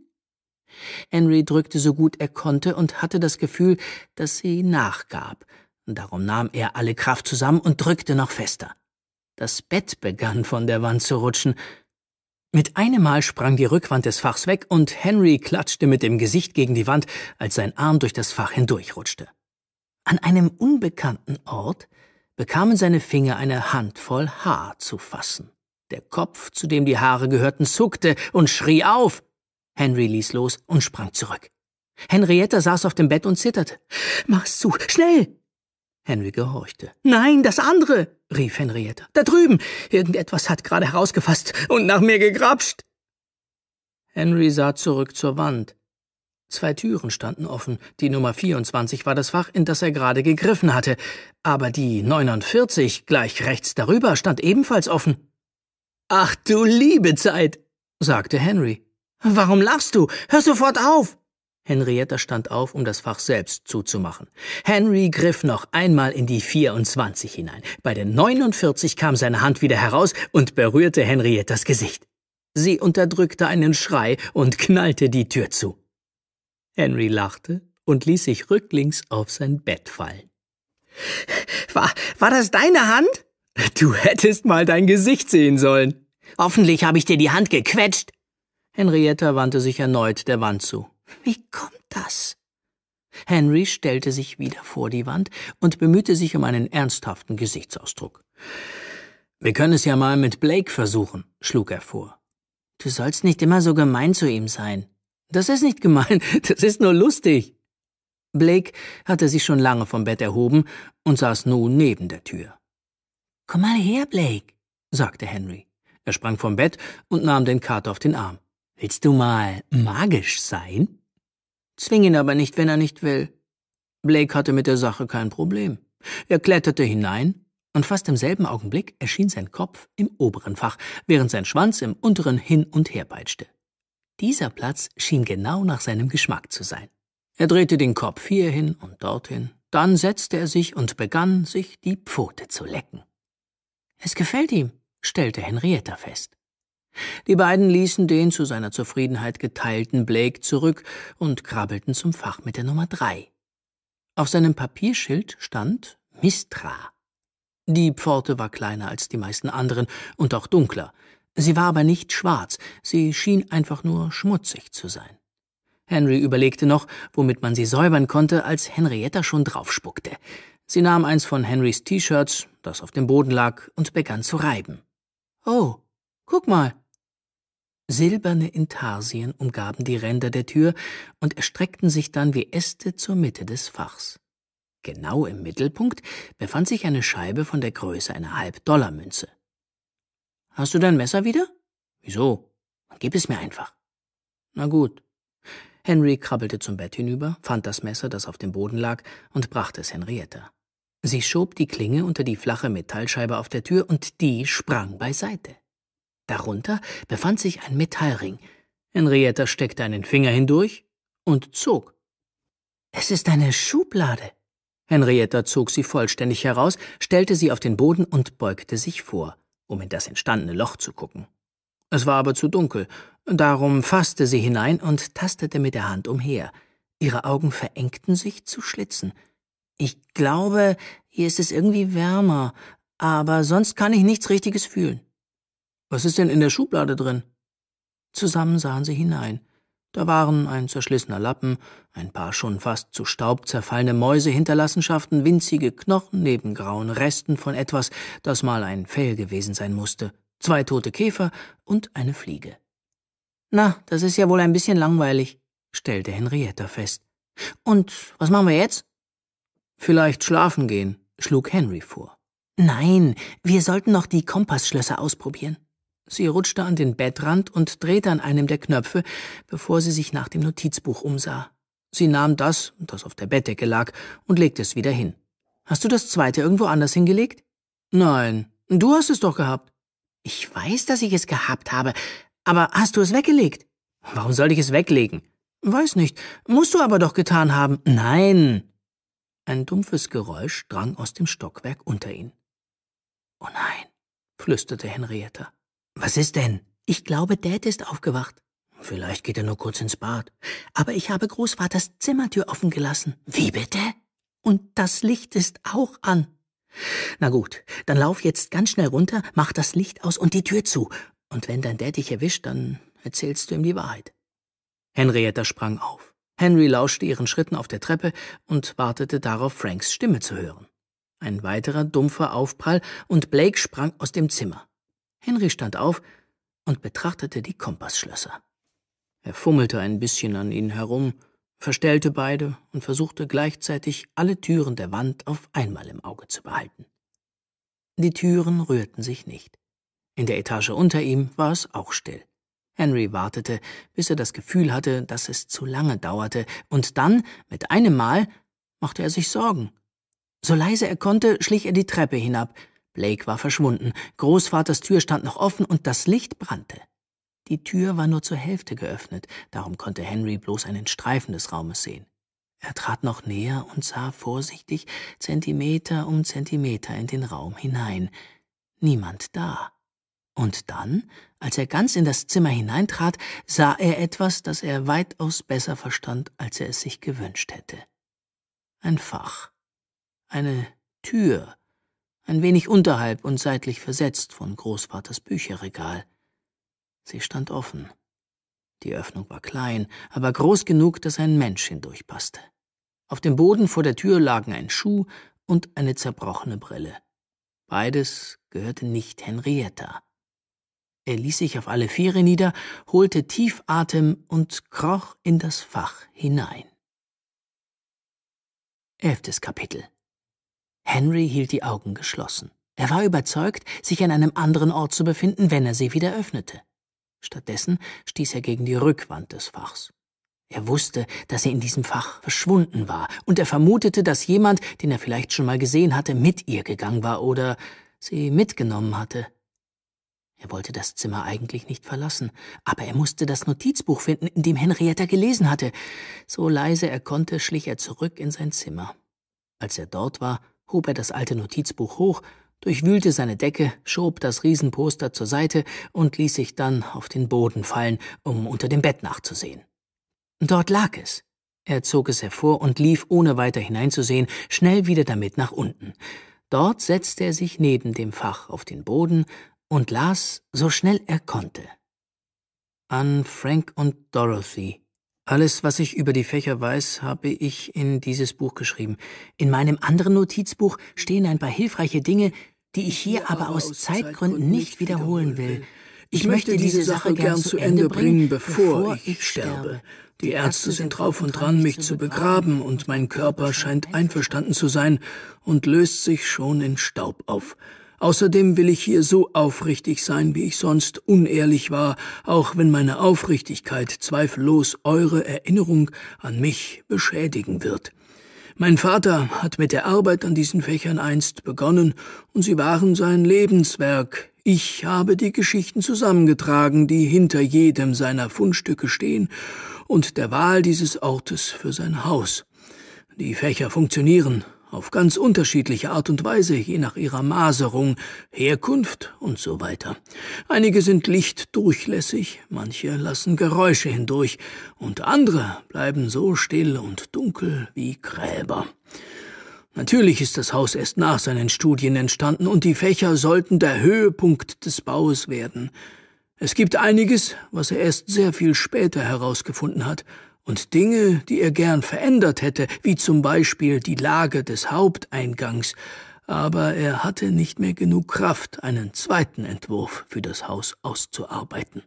Henry drückte so gut er konnte und hatte das Gefühl, dass sie nachgab. Darum nahm er alle Kraft zusammen und drückte noch fester. Das Bett begann von der Wand zu rutschen. Mit einem Mal sprang die Rückwand des Fachs weg und Henry klatschte mit dem Gesicht gegen die Wand, als sein Arm durch das Fach hindurchrutschte. An einem unbekannten Ort bekamen seine Finger eine Handvoll Haar zu fassen. Der Kopf, zu dem die Haare gehörten, zuckte und schrie auf. Henry ließ los und sprang zurück. Henrietta saß auf dem Bett und zitterte. Mach's zu, schnell! Henry gehorchte. Nein, das andere, rief Henrietta. Da drüben. Irgendetwas hat gerade herausgefasst und nach mir gegrapscht. Henry sah zurück zur Wand. Zwei Türen standen offen. Die Nummer 24 war das Fach, in das er gerade gegriffen hatte. Aber die 49 gleich rechts darüber stand ebenfalls offen. Ach du liebe Zeit, sagte Henry. Warum lachst du? Hör sofort auf! Henrietta stand auf, um das Fach selbst zuzumachen. Henry griff noch einmal in die 24 hinein. Bei der 49 kam seine Hand wieder heraus und berührte Henriettas Gesicht. Sie unterdrückte einen Schrei und knallte die Tür zu. Henry lachte und ließ sich rücklings auf sein Bett fallen. War, war das deine Hand? Du hättest mal dein Gesicht sehen sollen. Hoffentlich habe ich dir die Hand gequetscht. Henrietta wandte sich erneut der Wand zu. Wie kommt das? Henry stellte sich wieder vor die Wand und bemühte sich um einen ernsthaften Gesichtsausdruck. Wir können es ja mal mit Blake versuchen, schlug er vor. Du sollst nicht immer so gemein zu ihm sein. Das ist nicht gemein, das ist nur lustig. Blake hatte sich schon lange vom Bett erhoben und saß nun neben der Tür. Komm mal her, Blake, sagte Henry. Er sprang vom Bett und nahm den Kater auf den Arm. Willst du mal magisch sein? Zwing ihn aber nicht, wenn er nicht will. Blake hatte mit der Sache kein Problem. Er kletterte hinein, und fast im selben Augenblick erschien sein Kopf im oberen Fach, während sein Schwanz im unteren hin und her peitschte. Dieser Platz schien genau nach seinem Geschmack zu sein. Er drehte den Kopf hierhin und dorthin, dann setzte er sich und begann, sich die Pfote zu lecken. Es gefällt ihm, stellte Henrietta fest. Die beiden ließen den zu seiner Zufriedenheit geteilten Blake zurück und krabbelten zum Fach mit der Nummer drei. Auf seinem Papierschild stand Mistra. Die Pforte war kleiner als die meisten anderen und auch dunkler. Sie war aber nicht schwarz, sie schien einfach nur schmutzig zu sein. Henry überlegte noch, womit man sie säubern konnte, als Henrietta schon draufspuckte. Sie nahm eins von Henrys T-Shirts, das auf dem Boden lag, und begann zu reiben. Oh, guck mal, Silberne Intarsien umgaben die Ränder der Tür und erstreckten sich dann wie Äste zur Mitte des Fachs. Genau im Mittelpunkt befand sich eine Scheibe von der Größe einer Halbdollarmünze. Hast du dein Messer wieder? Wieso? Gib es mir einfach. Na gut. Henry krabbelte zum Bett hinüber, fand das Messer, das auf dem Boden lag, und brachte es Henrietta. Sie schob die Klinge unter die flache Metallscheibe auf der Tür und die sprang beiseite. Darunter befand sich ein Metallring. Henrietta steckte einen Finger hindurch und zog. Es ist eine Schublade. Henrietta zog sie vollständig heraus, stellte sie auf den Boden und beugte sich vor, um in das entstandene Loch zu gucken. Es war aber zu dunkel, darum fasste sie hinein und tastete mit der Hand umher. Ihre Augen verengten sich zu Schlitzen. Ich glaube, hier ist es irgendwie wärmer, aber sonst kann ich nichts Richtiges fühlen. Was ist denn in der Schublade drin? Zusammen sahen sie hinein. Da waren ein zerschlissener Lappen, ein paar schon fast zu Staub zerfallene Mäusehinterlassenschaften, winzige Knochen neben grauen Resten von etwas, das mal ein Fell gewesen sein musste, zwei tote Käfer und eine Fliege. Na, das ist ja wohl ein bisschen langweilig, stellte Henrietta fest. Und was machen wir jetzt? Vielleicht schlafen gehen, schlug Henry vor. Nein, wir sollten noch die Kompassschlösser ausprobieren. Sie rutschte an den Bettrand und drehte an einem der Knöpfe, bevor sie sich nach dem Notizbuch umsah. Sie nahm das, das auf der Bettdecke lag, und legte es wieder hin. Hast du das zweite irgendwo anders hingelegt? Nein, du hast es doch gehabt. Ich weiß, dass ich es gehabt habe, aber hast du es weggelegt? Warum soll ich es weglegen? Weiß nicht, musst du aber doch getan haben. Nein. Ein dumpfes Geräusch drang aus dem Stockwerk unter ihn. Oh nein, flüsterte Henrietta. Was ist denn? Ich glaube, Dad ist aufgewacht. Vielleicht geht er nur kurz ins Bad. Aber ich habe Großvaters Zimmertür offen gelassen. Wie bitte? Und das Licht ist auch an. Na gut, dann lauf jetzt ganz schnell runter, mach das Licht aus und die Tür zu. Und wenn dein Dad dich erwischt, dann erzählst du ihm die Wahrheit. Henrietta sprang auf. Henry lauschte ihren Schritten auf der Treppe und wartete darauf, Franks Stimme zu hören. Ein weiterer dumpfer Aufprall und Blake sprang aus dem Zimmer. Henry stand auf und betrachtete die Kompassschlösser. Er fummelte ein bisschen an ihnen herum, verstellte beide und versuchte gleichzeitig alle Türen der Wand auf einmal im Auge zu behalten. Die Türen rührten sich nicht. In der Etage unter ihm war es auch still. Henry wartete, bis er das Gefühl hatte, dass es zu lange dauerte, und dann, mit einem Mal, machte er sich Sorgen. So leise er konnte, schlich er die Treppe hinab, Blake war verschwunden, Großvaters Tür stand noch offen und das Licht brannte. Die Tür war nur zur Hälfte geöffnet, darum konnte Henry bloß einen Streifen des Raumes sehen. Er trat noch näher und sah vorsichtig Zentimeter um Zentimeter in den Raum hinein. Niemand da. Und dann, als er ganz in das Zimmer hineintrat, sah er etwas, das er weitaus besser verstand, als er es sich gewünscht hätte. Ein Fach. Eine Tür ein wenig unterhalb und seitlich versetzt von Großvaters Bücherregal. Sie stand offen. Die Öffnung war klein, aber groß genug, dass ein Mensch hindurchpasste. Auf dem Boden vor der Tür lagen ein Schuh und eine zerbrochene Brille. Beides gehörte nicht Henrietta. Er ließ sich auf alle Viere nieder, holte tief Atem und kroch in das Fach hinein. Elftes Kapitel Henry hielt die Augen geschlossen. Er war überzeugt, sich an einem anderen Ort zu befinden, wenn er sie wieder öffnete. Stattdessen stieß er gegen die Rückwand des Fachs. Er wusste, dass sie in diesem Fach verschwunden war, und er vermutete, dass jemand, den er vielleicht schon mal gesehen hatte, mit ihr gegangen war oder sie mitgenommen hatte. Er wollte das Zimmer eigentlich nicht verlassen, aber er musste das Notizbuch finden, in dem Henrietta gelesen hatte. So leise er konnte, schlich er zurück in sein Zimmer. Als er dort war, hob er das alte Notizbuch hoch, durchwühlte seine Decke, schob das Riesenposter zur Seite und ließ sich dann auf den Boden fallen, um unter dem Bett nachzusehen. Dort lag es. Er zog es hervor und lief, ohne weiter hineinzusehen, schnell wieder damit nach unten. Dort setzte er sich neben dem Fach auf den Boden und las, so schnell er konnte. An Frank und Dorothy, alles, was ich über die Fächer weiß, habe ich in dieses Buch geschrieben. In meinem anderen Notizbuch stehen ein paar hilfreiche Dinge, die ich hier aber aus Zeitgründen nicht wiederholen will. Ich möchte diese Sache gern zu Ende bringen, bevor ich sterbe. Die Ärzte sind drauf und dran, mich zu begraben, und mein Körper scheint einverstanden zu sein und löst sich schon in Staub auf. Außerdem will ich hier so aufrichtig sein, wie ich sonst unehrlich war, auch wenn meine Aufrichtigkeit zweifellos eure Erinnerung an mich beschädigen wird. Mein Vater hat mit der Arbeit an diesen Fächern einst begonnen, und sie waren sein Lebenswerk. Ich habe die Geschichten zusammengetragen, die hinter jedem seiner Fundstücke stehen, und der Wahl dieses Ortes für sein Haus. Die Fächer funktionieren, auf ganz unterschiedliche Art und Weise, je nach ihrer Maserung, Herkunft und so weiter. Einige sind lichtdurchlässig, manche lassen Geräusche hindurch, und andere bleiben so still und dunkel wie Gräber. Natürlich ist das Haus erst nach seinen Studien entstanden, und die Fächer sollten der Höhepunkt des Baus werden. Es gibt einiges, was er erst sehr viel später herausgefunden hat, und Dinge, die er gern verändert hätte, wie zum Beispiel die Lage des Haupteingangs, aber er hatte nicht mehr genug Kraft, einen zweiten Entwurf für das Haus auszuarbeiten.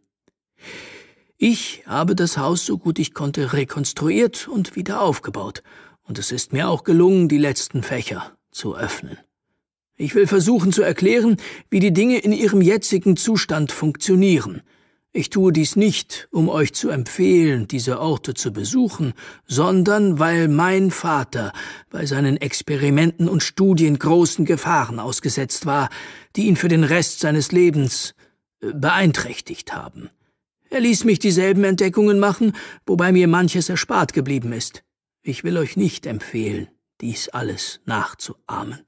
Ich habe das Haus so gut ich konnte rekonstruiert und wieder aufgebaut, und es ist mir auch gelungen, die letzten Fächer zu öffnen. Ich will versuchen zu erklären, wie die Dinge in ihrem jetzigen Zustand funktionieren – ich tue dies nicht, um euch zu empfehlen, diese Orte zu besuchen, sondern weil mein Vater bei seinen Experimenten und Studien großen Gefahren ausgesetzt war, die ihn für den Rest seines Lebens äh, beeinträchtigt haben. Er ließ mich dieselben Entdeckungen machen, wobei mir manches erspart geblieben ist. Ich will euch nicht empfehlen, dies alles nachzuahmen.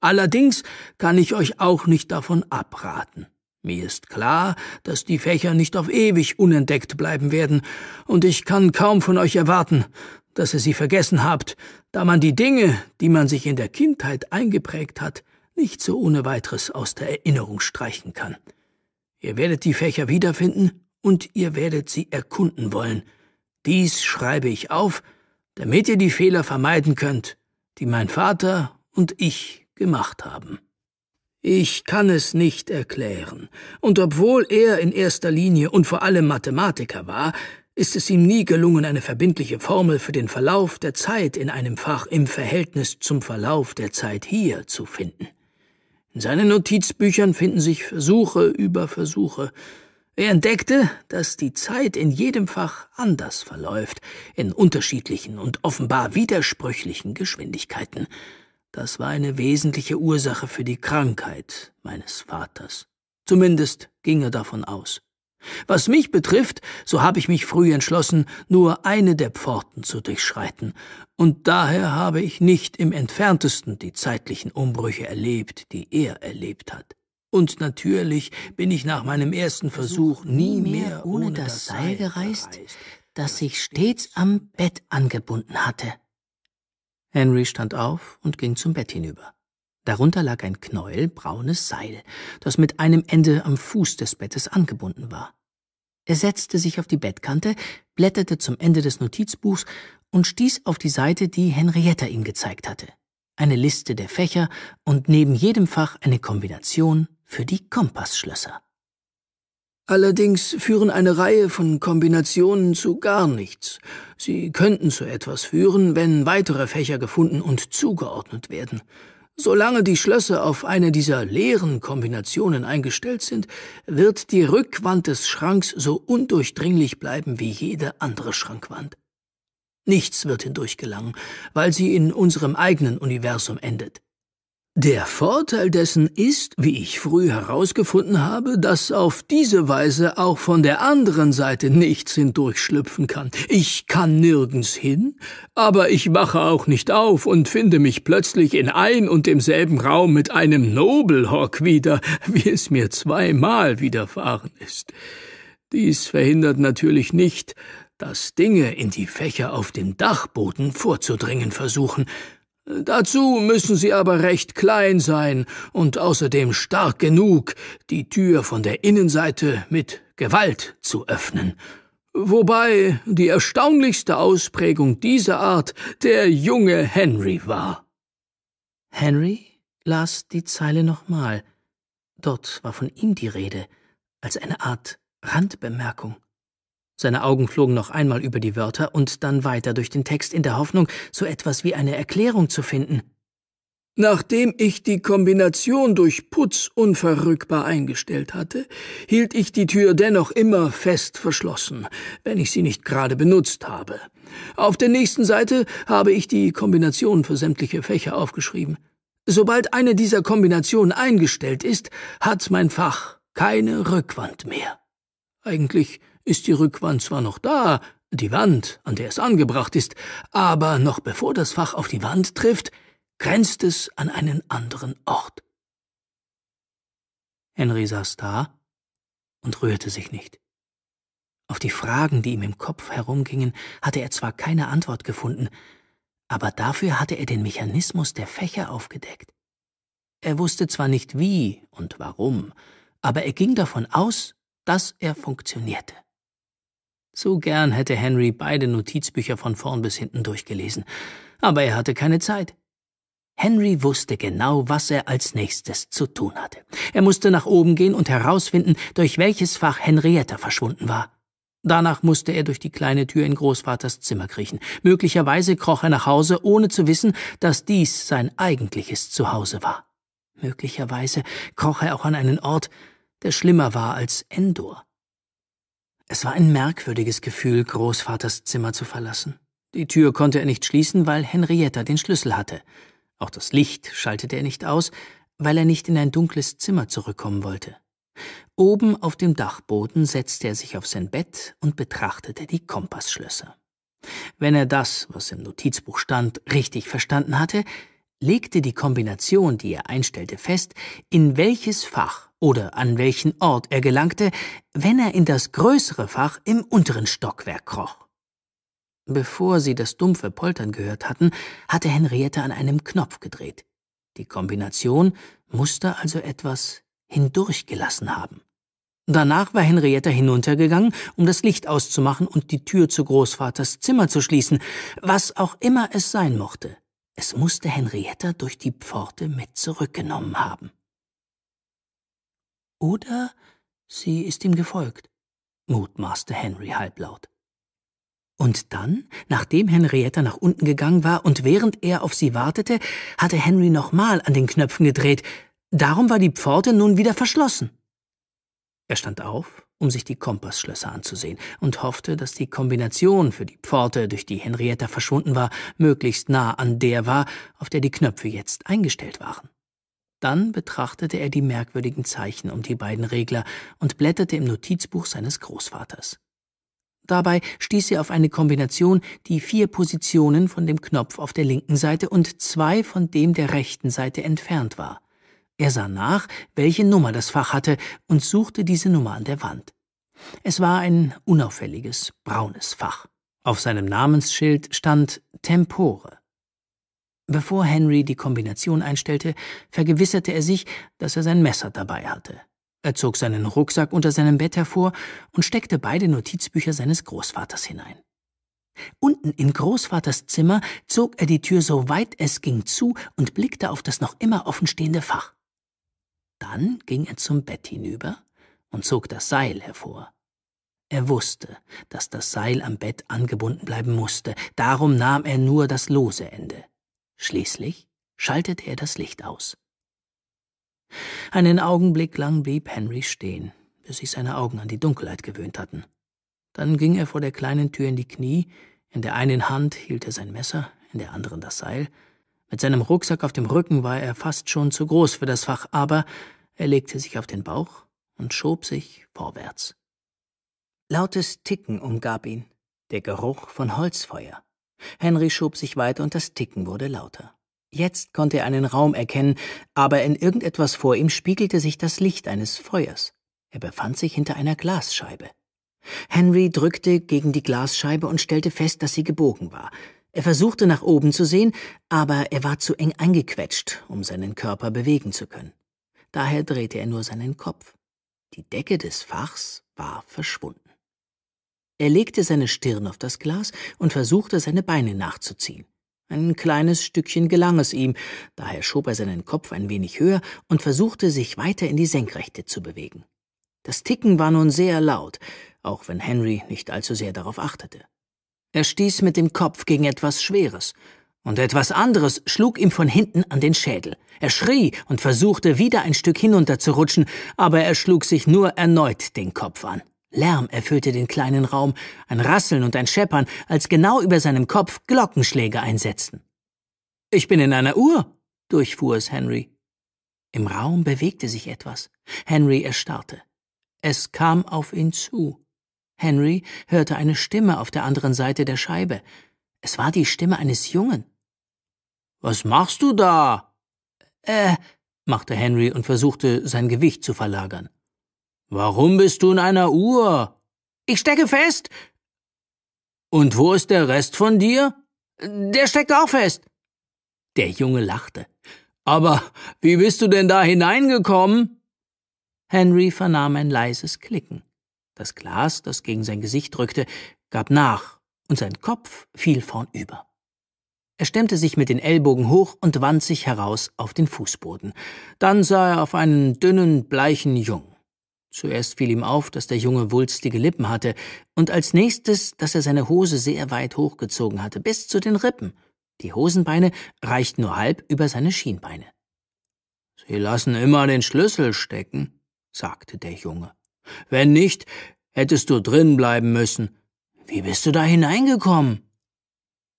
Allerdings kann ich euch auch nicht davon abraten. Mir ist klar, dass die Fächer nicht auf ewig unentdeckt bleiben werden, und ich kann kaum von euch erwarten, dass ihr sie vergessen habt, da man die Dinge, die man sich in der Kindheit eingeprägt hat, nicht so ohne weiteres aus der Erinnerung streichen kann. Ihr werdet die Fächer wiederfinden und ihr werdet sie erkunden wollen. Dies schreibe ich auf, damit ihr die Fehler vermeiden könnt, die mein Vater und ich gemacht haben. Ich kann es nicht erklären. Und obwohl er in erster Linie und vor allem Mathematiker war, ist es ihm nie gelungen, eine verbindliche Formel für den Verlauf der Zeit in einem Fach im Verhältnis zum Verlauf der Zeit hier zu finden. In seinen Notizbüchern finden sich Versuche über Versuche. Er entdeckte, dass die Zeit in jedem Fach anders verläuft, in unterschiedlichen und offenbar widersprüchlichen Geschwindigkeiten. Das war eine wesentliche Ursache für die Krankheit meines Vaters. Zumindest ging er davon aus. Was mich betrifft, so habe ich mich früh entschlossen, nur eine der Pforten zu durchschreiten, und daher habe ich nicht im entferntesten die zeitlichen Umbrüche erlebt, die er erlebt hat. Und natürlich bin ich nach meinem ersten Versuch nie mehr ohne das Seil gereist, das sich stets am Bett angebunden hatte. Henry stand auf und ging zum Bett hinüber. Darunter lag ein Knäuel braunes Seil, das mit einem Ende am Fuß des Bettes angebunden war. Er setzte sich auf die Bettkante, blätterte zum Ende des Notizbuchs und stieß auf die Seite, die Henrietta ihm gezeigt hatte. Eine Liste der Fächer und neben jedem Fach eine Kombination für die Kompassschlösser. Allerdings führen eine Reihe von Kombinationen zu gar nichts. Sie könnten zu etwas führen, wenn weitere Fächer gefunden und zugeordnet werden. Solange die Schlösser auf eine dieser leeren Kombinationen eingestellt sind, wird die Rückwand des Schranks so undurchdringlich bleiben wie jede andere Schrankwand. Nichts wird hindurch gelangen, weil sie in unserem eigenen Universum endet. Der Vorteil dessen ist, wie ich früh herausgefunden habe, dass auf diese Weise auch von der anderen Seite nichts hindurchschlüpfen kann. Ich kann nirgends hin, aber ich wache auch nicht auf und finde mich plötzlich in ein und demselben Raum mit einem Nobelhock wieder, wie es mir zweimal widerfahren ist. Dies verhindert natürlich nicht, dass Dinge in die Fächer auf dem Dachboden vorzudringen versuchen, Dazu müssen sie aber recht klein sein und außerdem stark genug, die Tür von der Innenseite mit Gewalt zu öffnen. Wobei die erstaunlichste Ausprägung dieser Art der junge Henry war. Henry las die Zeile nochmal. Dort war von ihm die Rede, als eine Art Randbemerkung. Seine Augen flogen noch einmal über die Wörter und dann weiter durch den Text in der Hoffnung, so etwas wie eine Erklärung zu finden. Nachdem ich die Kombination durch Putz unverrückbar eingestellt hatte, hielt ich die Tür dennoch immer fest verschlossen, wenn ich sie nicht gerade benutzt habe. Auf der nächsten Seite habe ich die Kombination für sämtliche Fächer aufgeschrieben. Sobald eine dieser Kombinationen eingestellt ist, hat mein Fach keine Rückwand mehr. Eigentlich ist die Rückwand zwar noch da, die Wand, an der es angebracht ist, aber noch bevor das Fach auf die Wand trifft, grenzt es an einen anderen Ort. Henry saß da und rührte sich nicht. Auf die Fragen, die ihm im Kopf herumgingen, hatte er zwar keine Antwort gefunden, aber dafür hatte er den Mechanismus der Fächer aufgedeckt. Er wusste zwar nicht wie und warum, aber er ging davon aus, dass er funktionierte. So gern hätte Henry beide Notizbücher von vorn bis hinten durchgelesen, aber er hatte keine Zeit. Henry wusste genau, was er als nächstes zu tun hatte. Er musste nach oben gehen und herausfinden, durch welches Fach Henrietta verschwunden war. Danach musste er durch die kleine Tür in Großvaters Zimmer kriechen. Möglicherweise kroch er nach Hause, ohne zu wissen, dass dies sein eigentliches Zuhause war. Möglicherweise kroch er auch an einen Ort, der schlimmer war als Endor. Es war ein merkwürdiges Gefühl, Großvaters Zimmer zu verlassen. Die Tür konnte er nicht schließen, weil Henrietta den Schlüssel hatte. Auch das Licht schaltete er nicht aus, weil er nicht in ein dunkles Zimmer zurückkommen wollte. Oben auf dem Dachboden setzte er sich auf sein Bett und betrachtete die Kompassschlösser. Wenn er das, was im Notizbuch stand, richtig verstanden hatte, legte die Kombination, die er einstellte, fest, in welches Fach oder an welchen Ort er gelangte, wenn er in das größere Fach im unteren Stockwerk kroch. Bevor sie das dumpfe Poltern gehört hatten, hatte Henriette an einem Knopf gedreht. Die Kombination musste also etwas hindurchgelassen haben. Danach war Henriette hinuntergegangen, um das Licht auszumachen und die Tür zu Großvaters Zimmer zu schließen, was auch immer es sein mochte. Es musste Henrietta durch die Pforte mit zurückgenommen haben. Oder sie ist ihm gefolgt, mutmaßte Henry halblaut. Und dann, nachdem Henrietta nach unten gegangen war und während er auf sie wartete, hatte Henry nochmal an den Knöpfen gedreht. Darum war die Pforte nun wieder verschlossen. Er stand auf, um sich die Kompassschlösser anzusehen und hoffte, dass die Kombination für die Pforte, durch die Henrietta verschwunden war, möglichst nah an der war, auf der die Knöpfe jetzt eingestellt waren. Dann betrachtete er die merkwürdigen Zeichen um die beiden Regler und blätterte im Notizbuch seines Großvaters. Dabei stieß er auf eine Kombination, die vier Positionen von dem Knopf auf der linken Seite und zwei von dem der rechten Seite entfernt war. Er sah nach, welche Nummer das Fach hatte und suchte diese Nummer an der Wand. Es war ein unauffälliges, braunes Fach. Auf seinem Namensschild stand Tempore. Bevor Henry die Kombination einstellte, vergewisserte er sich, dass er sein Messer dabei hatte. Er zog seinen Rucksack unter seinem Bett hervor und steckte beide Notizbücher seines Großvaters hinein. Unten in Großvaters Zimmer zog er die Tür so weit es ging zu und blickte auf das noch immer offenstehende Fach. Dann ging er zum Bett hinüber und zog das Seil hervor. Er wusste, dass das Seil am Bett angebunden bleiben musste, darum nahm er nur das lose Ende. Schließlich schaltete er das Licht aus. Einen Augenblick lang blieb Henry stehen, bis sich seine Augen an die Dunkelheit gewöhnt hatten. Dann ging er vor der kleinen Tür in die Knie, in der einen Hand hielt er sein Messer, in der anderen das Seil. Mit seinem Rucksack auf dem Rücken war er fast schon zu groß für das Fach, aber er legte sich auf den Bauch und schob sich vorwärts. Lautes Ticken umgab ihn, der Geruch von Holzfeuer. Henry schob sich weiter und das Ticken wurde lauter. Jetzt konnte er einen Raum erkennen, aber in irgendetwas vor ihm spiegelte sich das Licht eines Feuers. Er befand sich hinter einer Glasscheibe. Henry drückte gegen die Glasscheibe und stellte fest, dass sie gebogen war. Er versuchte nach oben zu sehen, aber er war zu eng eingequetscht, um seinen Körper bewegen zu können. Daher drehte er nur seinen Kopf. Die Decke des Fachs war verschwunden. Er legte seine Stirn auf das Glas und versuchte, seine Beine nachzuziehen. Ein kleines Stückchen gelang es ihm, daher schob er seinen Kopf ein wenig höher und versuchte, sich weiter in die Senkrechte zu bewegen. Das Ticken war nun sehr laut, auch wenn Henry nicht allzu sehr darauf achtete. Er stieß mit dem Kopf gegen etwas Schweres, und etwas anderes schlug ihm von hinten an den Schädel. Er schrie und versuchte wieder ein Stück hinunterzurutschen, aber er schlug sich nur erneut den Kopf an. Lärm erfüllte den kleinen Raum, ein Rasseln und ein Scheppern, als genau über seinem Kopf Glockenschläge einsetzten. Ich bin in einer Uhr, durchfuhr es Henry. Im Raum bewegte sich etwas. Henry erstarrte. Es kam auf ihn zu. Henry hörte eine Stimme auf der anderen Seite der Scheibe. Es war die Stimme eines Jungen. Was machst du da? Äh, machte Henry und versuchte, sein Gewicht zu verlagern. Warum bist du in einer Uhr? Ich stecke fest. Und wo ist der Rest von dir? Der steckt auch fest. Der Junge lachte. Aber wie bist du denn da hineingekommen? Henry vernahm ein leises Klicken. Das Glas, das gegen sein Gesicht drückte, gab nach, und sein Kopf fiel vornüber. Er stemmte sich mit den Ellbogen hoch und wand sich heraus auf den Fußboden. Dann sah er auf einen dünnen, bleichen Jungen. Zuerst fiel ihm auf, dass der Junge wulstige Lippen hatte, und als nächstes, dass er seine Hose sehr weit hochgezogen hatte, bis zu den Rippen. Die Hosenbeine reichten nur halb über seine Schienbeine. Sie lassen immer den Schlüssel stecken, sagte der Junge. Wenn nicht, hättest du drin bleiben müssen. Wie bist du da hineingekommen?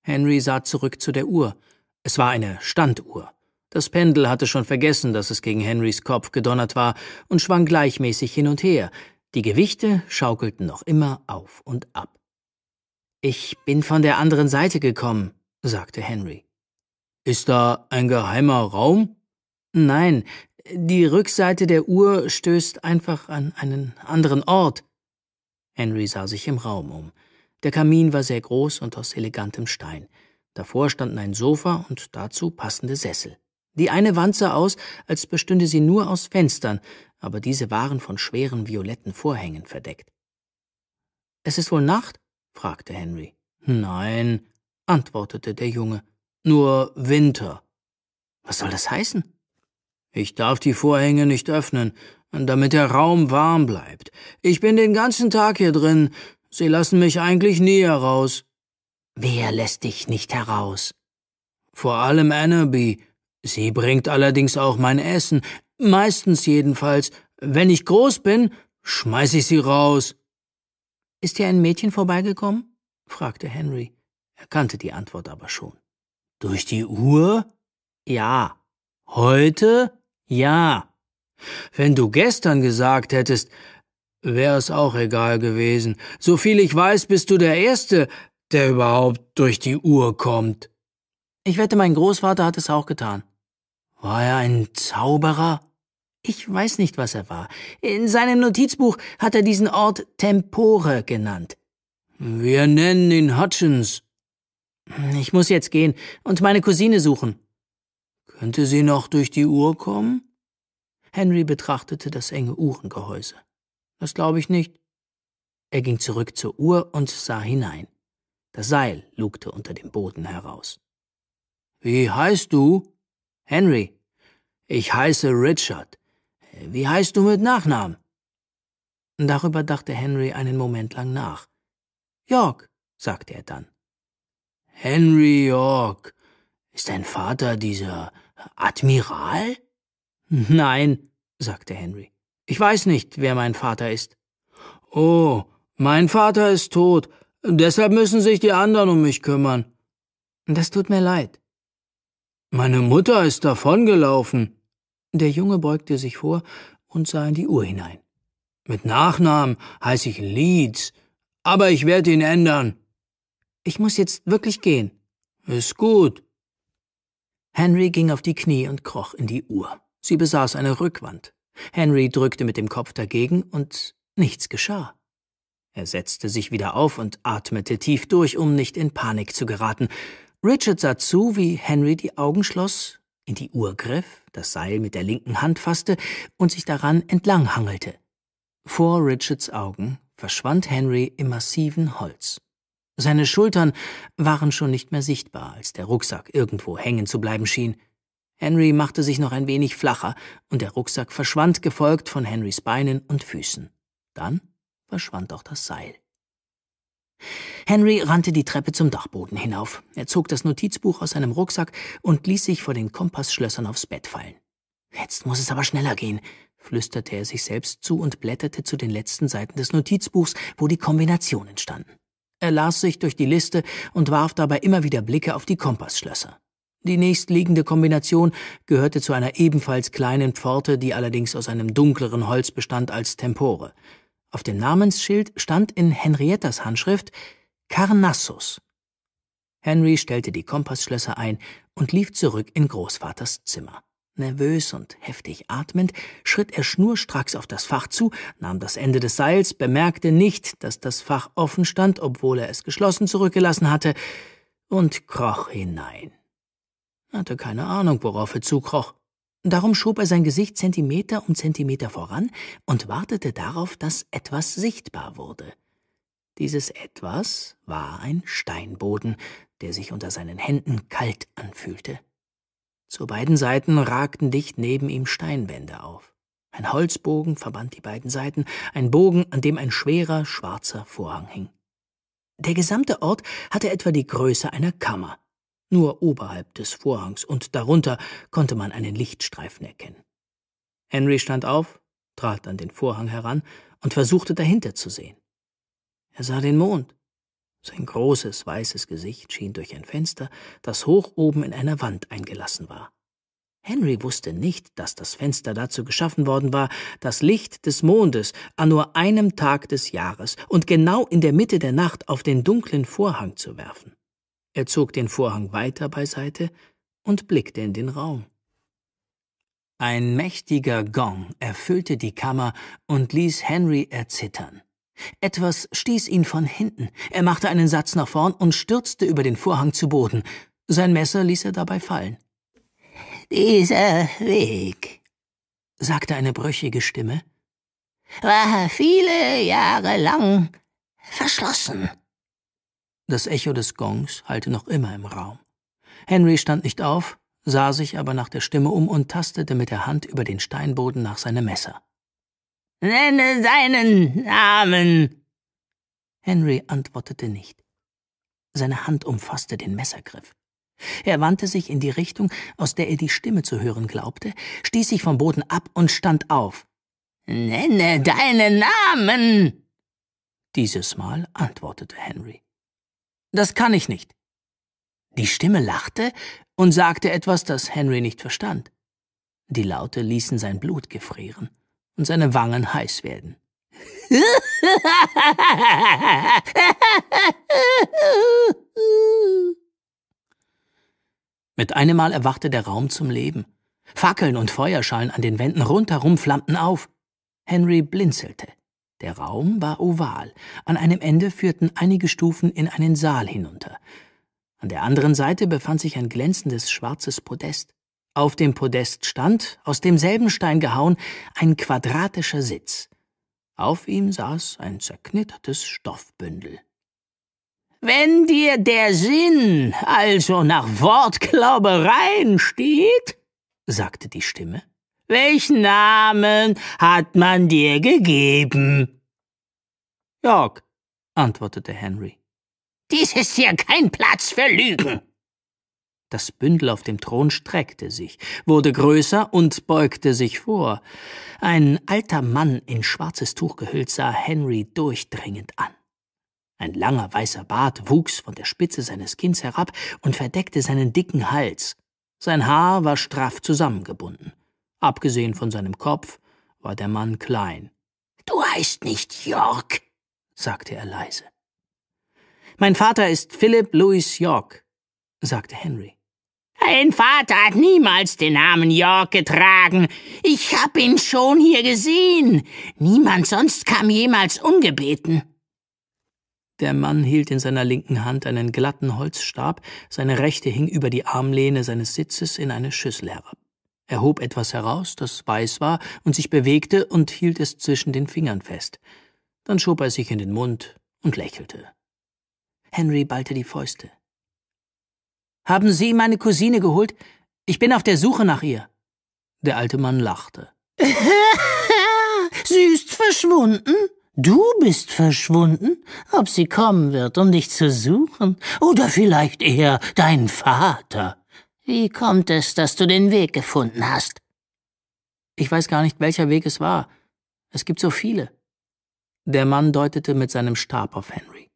Henry sah zurück zu der Uhr. Es war eine Standuhr. Das Pendel hatte schon vergessen, dass es gegen Henrys Kopf gedonnert war und schwang gleichmäßig hin und her. Die Gewichte schaukelten noch immer auf und ab. Ich bin von der anderen Seite gekommen, sagte Henry. Ist da ein geheimer Raum? Nein, die Rückseite der Uhr stößt einfach an einen anderen Ort. Henry sah sich im Raum um. Der Kamin war sehr groß und aus elegantem Stein. Davor standen ein Sofa und dazu passende Sessel. Die eine Wand sah aus, als bestünde sie nur aus Fenstern, aber diese waren von schweren violetten Vorhängen verdeckt. Es ist wohl Nacht? fragte Henry. Nein, antwortete der Junge, nur Winter. Was soll das heißen? Ich darf die Vorhänge nicht öffnen, damit der Raum warm bleibt. Ich bin den ganzen Tag hier drin. Sie lassen mich eigentlich nie heraus. Wer lässt dich nicht heraus? Vor allem Annaby. Sie bringt allerdings auch mein Essen, meistens jedenfalls. Wenn ich groß bin, schmeiß ich sie raus. Ist hier ein Mädchen vorbeigekommen? fragte Henry. Er kannte die Antwort aber schon. Durch die Uhr? Ja. Heute? Ja. Wenn du gestern gesagt hättest, wär es auch egal gewesen. Soviel ich weiß, bist du der Erste, der überhaupt durch die Uhr kommt. Ich wette, mein Großvater hat es auch getan. War er ein Zauberer? Ich weiß nicht, was er war. In seinem Notizbuch hat er diesen Ort Tempore genannt. Wir nennen ihn Hutchins. Ich muss jetzt gehen und meine Cousine suchen. Könnte sie noch durch die Uhr kommen? Henry betrachtete das enge Uhrengehäuse. Das glaube ich nicht. Er ging zurück zur Uhr und sah hinein. Das Seil lugte unter dem Boden heraus. Wie heißt du? Henry. Ich heiße Richard. Wie heißt du mit Nachnamen? Darüber dachte Henry einen Moment lang nach. York, sagte er dann. Henry York. Ist dein Vater dieser Admiral? Nein, sagte Henry. Ich weiß nicht, wer mein Vater ist. Oh, mein Vater ist tot. Deshalb müssen sich die anderen um mich kümmern. Das tut mir leid, meine Mutter ist davongelaufen. Der Junge beugte sich vor und sah in die Uhr hinein. Mit Nachnamen heiße ich Leeds, aber ich werde ihn ändern. Ich muss jetzt wirklich gehen. Ist gut. Henry ging auf die Knie und kroch in die Uhr. Sie besaß eine Rückwand. Henry drückte mit dem Kopf dagegen und nichts geschah. Er setzte sich wieder auf und atmete tief durch, um nicht in Panik zu geraten. Richard sah zu, wie Henry die Augen schloss, in die Uhr griff, das Seil mit der linken Hand fasste und sich daran entlang hangelte. Vor Richards Augen verschwand Henry im massiven Holz. Seine Schultern waren schon nicht mehr sichtbar, als der Rucksack irgendwo hängen zu bleiben schien. Henry machte sich noch ein wenig flacher, und der Rucksack verschwand, gefolgt von Henrys Beinen und Füßen. Dann verschwand auch das Seil. Henry rannte die Treppe zum Dachboden hinauf. Er zog das Notizbuch aus seinem Rucksack und ließ sich vor den Kompassschlössern aufs Bett fallen. Jetzt muss es aber schneller gehen, flüsterte er sich selbst zu und blätterte zu den letzten Seiten des Notizbuchs, wo die Kombinationen standen. Er las sich durch die Liste und warf dabei immer wieder Blicke auf die Kompassschlösser. Die nächstliegende Kombination gehörte zu einer ebenfalls kleinen Pforte, die allerdings aus einem dunkleren Holz bestand als Tempore. Auf dem Namensschild stand in Henriettas Handschrift Carnassus. Henry stellte die Kompassschlösser ein und lief zurück in Großvaters Zimmer. Nervös und heftig atmend schritt er schnurstracks auf das Fach zu, nahm das Ende des Seils, bemerkte nicht, dass das Fach offen stand, obwohl er es geschlossen zurückgelassen hatte, und kroch hinein. Er Hatte keine Ahnung, worauf er zukroch. Darum schob er sein Gesicht Zentimeter um Zentimeter voran und wartete darauf, dass etwas sichtbar wurde. Dieses etwas war ein Steinboden, der sich unter seinen Händen kalt anfühlte. Zu beiden Seiten ragten dicht neben ihm Steinwände auf. Ein Holzbogen verband die beiden Seiten, ein Bogen, an dem ein schwerer schwarzer Vorhang hing. Der gesamte Ort hatte etwa die Größe einer Kammer. Nur oberhalb des Vorhangs und darunter konnte man einen Lichtstreifen erkennen. Henry stand auf, trat an den Vorhang heran und versuchte dahinter zu sehen. Er sah den Mond. Sein großes weißes Gesicht schien durch ein Fenster, das hoch oben in einer Wand eingelassen war. Henry wusste nicht, dass das Fenster dazu geschaffen worden war, das Licht des Mondes an nur einem Tag des Jahres und genau in der Mitte der Nacht auf den dunklen Vorhang zu werfen. Er zog den Vorhang weiter beiseite und blickte in den Raum. Ein mächtiger Gong erfüllte die Kammer und ließ Henry erzittern. Etwas stieß ihn von hinten. Er machte einen Satz nach vorn und stürzte über den Vorhang zu Boden. Sein Messer ließ er dabei fallen. Dieser Weg, sagte eine brüchige Stimme, war viele Jahre lang verschlossen. Das Echo des Gongs hallte noch immer im Raum. Henry stand nicht auf, sah sich aber nach der Stimme um und tastete mit der Hand über den Steinboden nach seinem Messer. Nenne seinen Namen! Henry antwortete nicht. Seine Hand umfasste den Messergriff. Er wandte sich in die Richtung, aus der er die Stimme zu hören glaubte, stieß sich vom Boden ab und stand auf. Nenne deinen Namen! Dieses Mal antwortete Henry. Das kann ich nicht. Die Stimme lachte und sagte etwas, das Henry nicht verstand. Die Laute ließen sein Blut gefrieren und seine Wangen heiß werden. Mit einem Mal erwachte der Raum zum Leben. Fackeln und Feuerschalen an den Wänden rundherum flammten auf. Henry blinzelte. Der Raum war oval. An einem Ende führten einige Stufen in einen Saal hinunter. An der anderen Seite befand sich ein glänzendes schwarzes Podest. Auf dem Podest stand, aus demselben Stein gehauen, ein quadratischer Sitz. Auf ihm saß ein zerknittertes Stoffbündel. Wenn dir der Sinn also nach Wortklaubereien steht, sagte die Stimme, welchen Namen hat man dir gegeben? Jörg, antwortete Henry. Dies ist hier kein Platz für Lügen. Das Bündel auf dem Thron streckte sich, wurde größer und beugte sich vor. Ein alter Mann in schwarzes Tuch gehüllt sah Henry durchdringend an. Ein langer weißer Bart wuchs von der Spitze seines Kinns herab und verdeckte seinen dicken Hals. Sein Haar war straff zusammengebunden. Abgesehen von seinem Kopf war der Mann klein. Du heißt nicht York, sagte er leise. Mein Vater ist Philip Louis York, sagte Henry. Ein Vater hat niemals den Namen York getragen. Ich hab ihn schon hier gesehen. Niemand sonst kam jemals ungebeten. Der Mann hielt in seiner linken Hand einen glatten Holzstab, seine rechte hing über die Armlehne seines Sitzes in eine Schüssel herab. Er hob etwas heraus, das weiß war und sich bewegte, und hielt es zwischen den Fingern fest. Dann schob er sich in den Mund und lächelte. Henry ballte die Fäuste. Haben Sie meine Cousine geholt? Ich bin auf der Suche nach ihr. Der alte Mann lachte. sie ist verschwunden? Du bist verschwunden? Ob sie kommen wird, um dich zu suchen? Oder vielleicht eher dein Vater? Wie kommt es, dass du den Weg gefunden hast? Ich weiß gar nicht, welcher Weg es war. Es gibt so viele. Der Mann deutete mit seinem Stab auf Henry.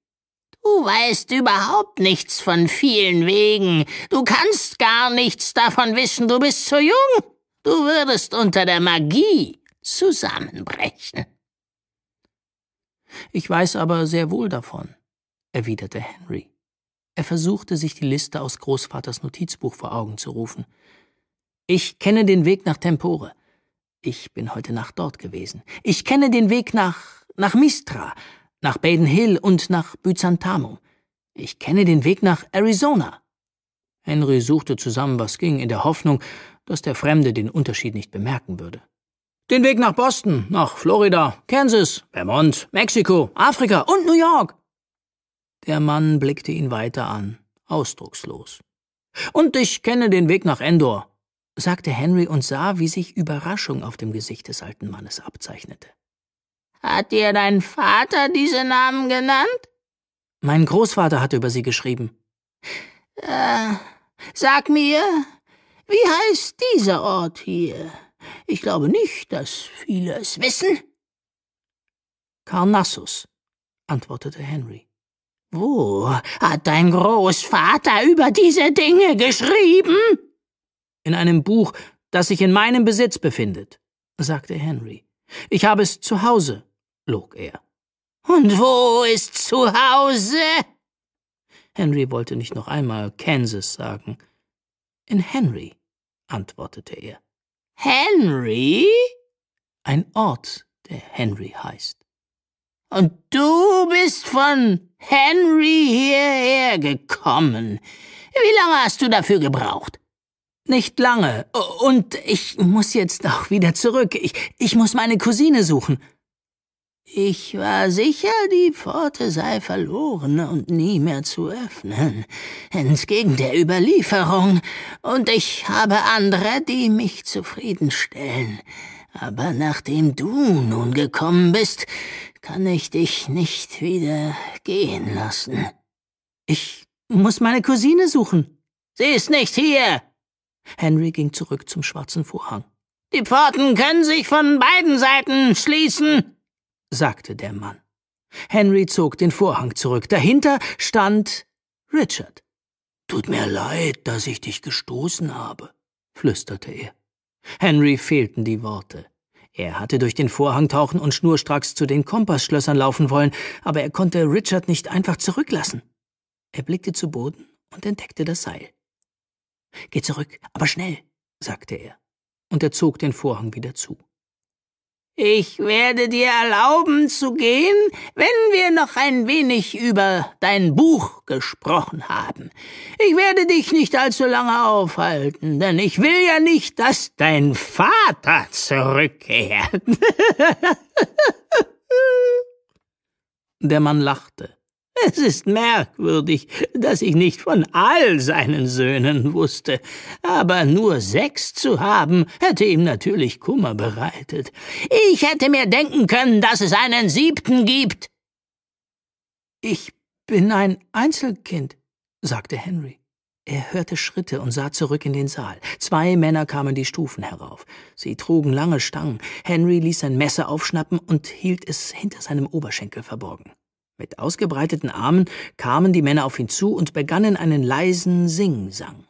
Du weißt überhaupt nichts von vielen Wegen. Du kannst gar nichts davon wissen. Du bist zu jung. Du würdest unter der Magie zusammenbrechen. Ich weiß aber sehr wohl davon, erwiderte Henry. Er versuchte, sich die Liste aus Großvaters Notizbuch vor Augen zu rufen. Ich kenne den Weg nach Tempore. Ich bin heute Nacht dort gewesen. Ich kenne den Weg nach, nach Mistra, nach Baden Hill und nach Byzantamum. Ich kenne den Weg nach Arizona. Henry suchte zusammen, was ging, in der Hoffnung, dass der Fremde den Unterschied nicht bemerken würde. Den Weg nach Boston, nach Florida, Kansas, Vermont, Mexiko, Afrika und New York. Der Mann blickte ihn weiter an, ausdruckslos. Und ich kenne den Weg nach Endor, sagte Henry und sah, wie sich Überraschung auf dem Gesicht des alten Mannes abzeichnete. Hat dir dein Vater diese Namen genannt? Mein Großvater hat über sie geschrieben. Äh, sag mir, wie heißt dieser Ort hier? Ich glaube nicht, dass viele es wissen. Karnassus, antwortete Henry. Wo oh, hat dein Großvater über diese Dinge geschrieben? In einem Buch, das sich in meinem Besitz befindet, sagte Henry. Ich habe es zu Hause, log er. Und wo ist zu Hause? Henry wollte nicht noch einmal Kansas sagen. In Henry, antwortete er. Henry? Ein Ort, der Henry heißt. Und du bist von Henry hierher gekommen. Wie lange hast du dafür gebraucht? Nicht lange. Und ich muss jetzt auch wieder zurück. Ich, ich muss meine Cousine suchen. Ich war sicher, die Pforte sei verloren und nie mehr zu öffnen, entgegen der Überlieferung, und ich habe andere, die mich zufriedenstellen. Aber nachdem du nun gekommen bist, kann ich dich nicht wieder gehen lassen. Ich muss meine Cousine suchen. Sie ist nicht hier. Henry ging zurück zum schwarzen Vorhang. Die Pforten können sich von beiden Seiten schließen, sagte der Mann. Henry zog den Vorhang zurück. Dahinter stand Richard. Tut mir leid, dass ich dich gestoßen habe, flüsterte er. Henry fehlten die Worte. Er hatte durch den Vorhang tauchen und schnurstracks zu den Kompassschlössern laufen wollen, aber er konnte Richard nicht einfach zurücklassen. Er blickte zu Boden und entdeckte das Seil. Geh zurück, aber schnell, sagte er, und er zog den Vorhang wieder zu. Ich werde dir erlauben zu gehen, wenn wir noch ein wenig über dein Buch gesprochen haben. Ich werde dich nicht allzu lange aufhalten, denn ich will ja nicht, dass dein Vater zurückkehrt. Der Mann lachte. Es ist merkwürdig, dass ich nicht von all seinen Söhnen wusste, aber nur sechs zu haben, hätte ihm natürlich Kummer bereitet. Ich hätte mir denken können, dass es einen siebten gibt. Ich bin ein Einzelkind, sagte Henry. Er hörte Schritte und sah zurück in den Saal. Zwei Männer kamen die Stufen herauf. Sie trugen lange Stangen. Henry ließ sein Messer aufschnappen und hielt es hinter seinem Oberschenkel verborgen. Mit ausgebreiteten Armen kamen die Männer auf ihn zu und begannen einen leisen Singsang.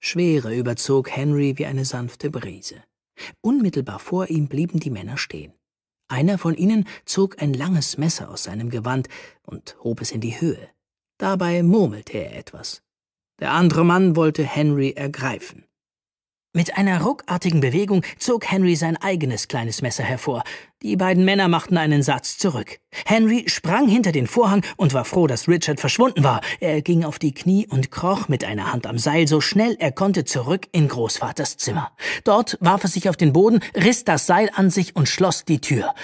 Schwere überzog Henry wie eine sanfte Brise. Unmittelbar vor ihm blieben die Männer stehen. Einer von ihnen zog ein langes Messer aus seinem Gewand und hob es in die Höhe. Dabei murmelte er etwas. Der andere Mann wollte Henry ergreifen. Mit einer ruckartigen Bewegung zog Henry sein eigenes kleines Messer hervor. Die beiden Männer machten einen Satz zurück. Henry sprang hinter den Vorhang und war froh, dass Richard verschwunden war. Er ging auf die Knie und kroch mit einer Hand am Seil so schnell er konnte zurück in Großvaters Zimmer. Dort warf er sich auf den Boden, riss das Seil an sich und schloss die Tür.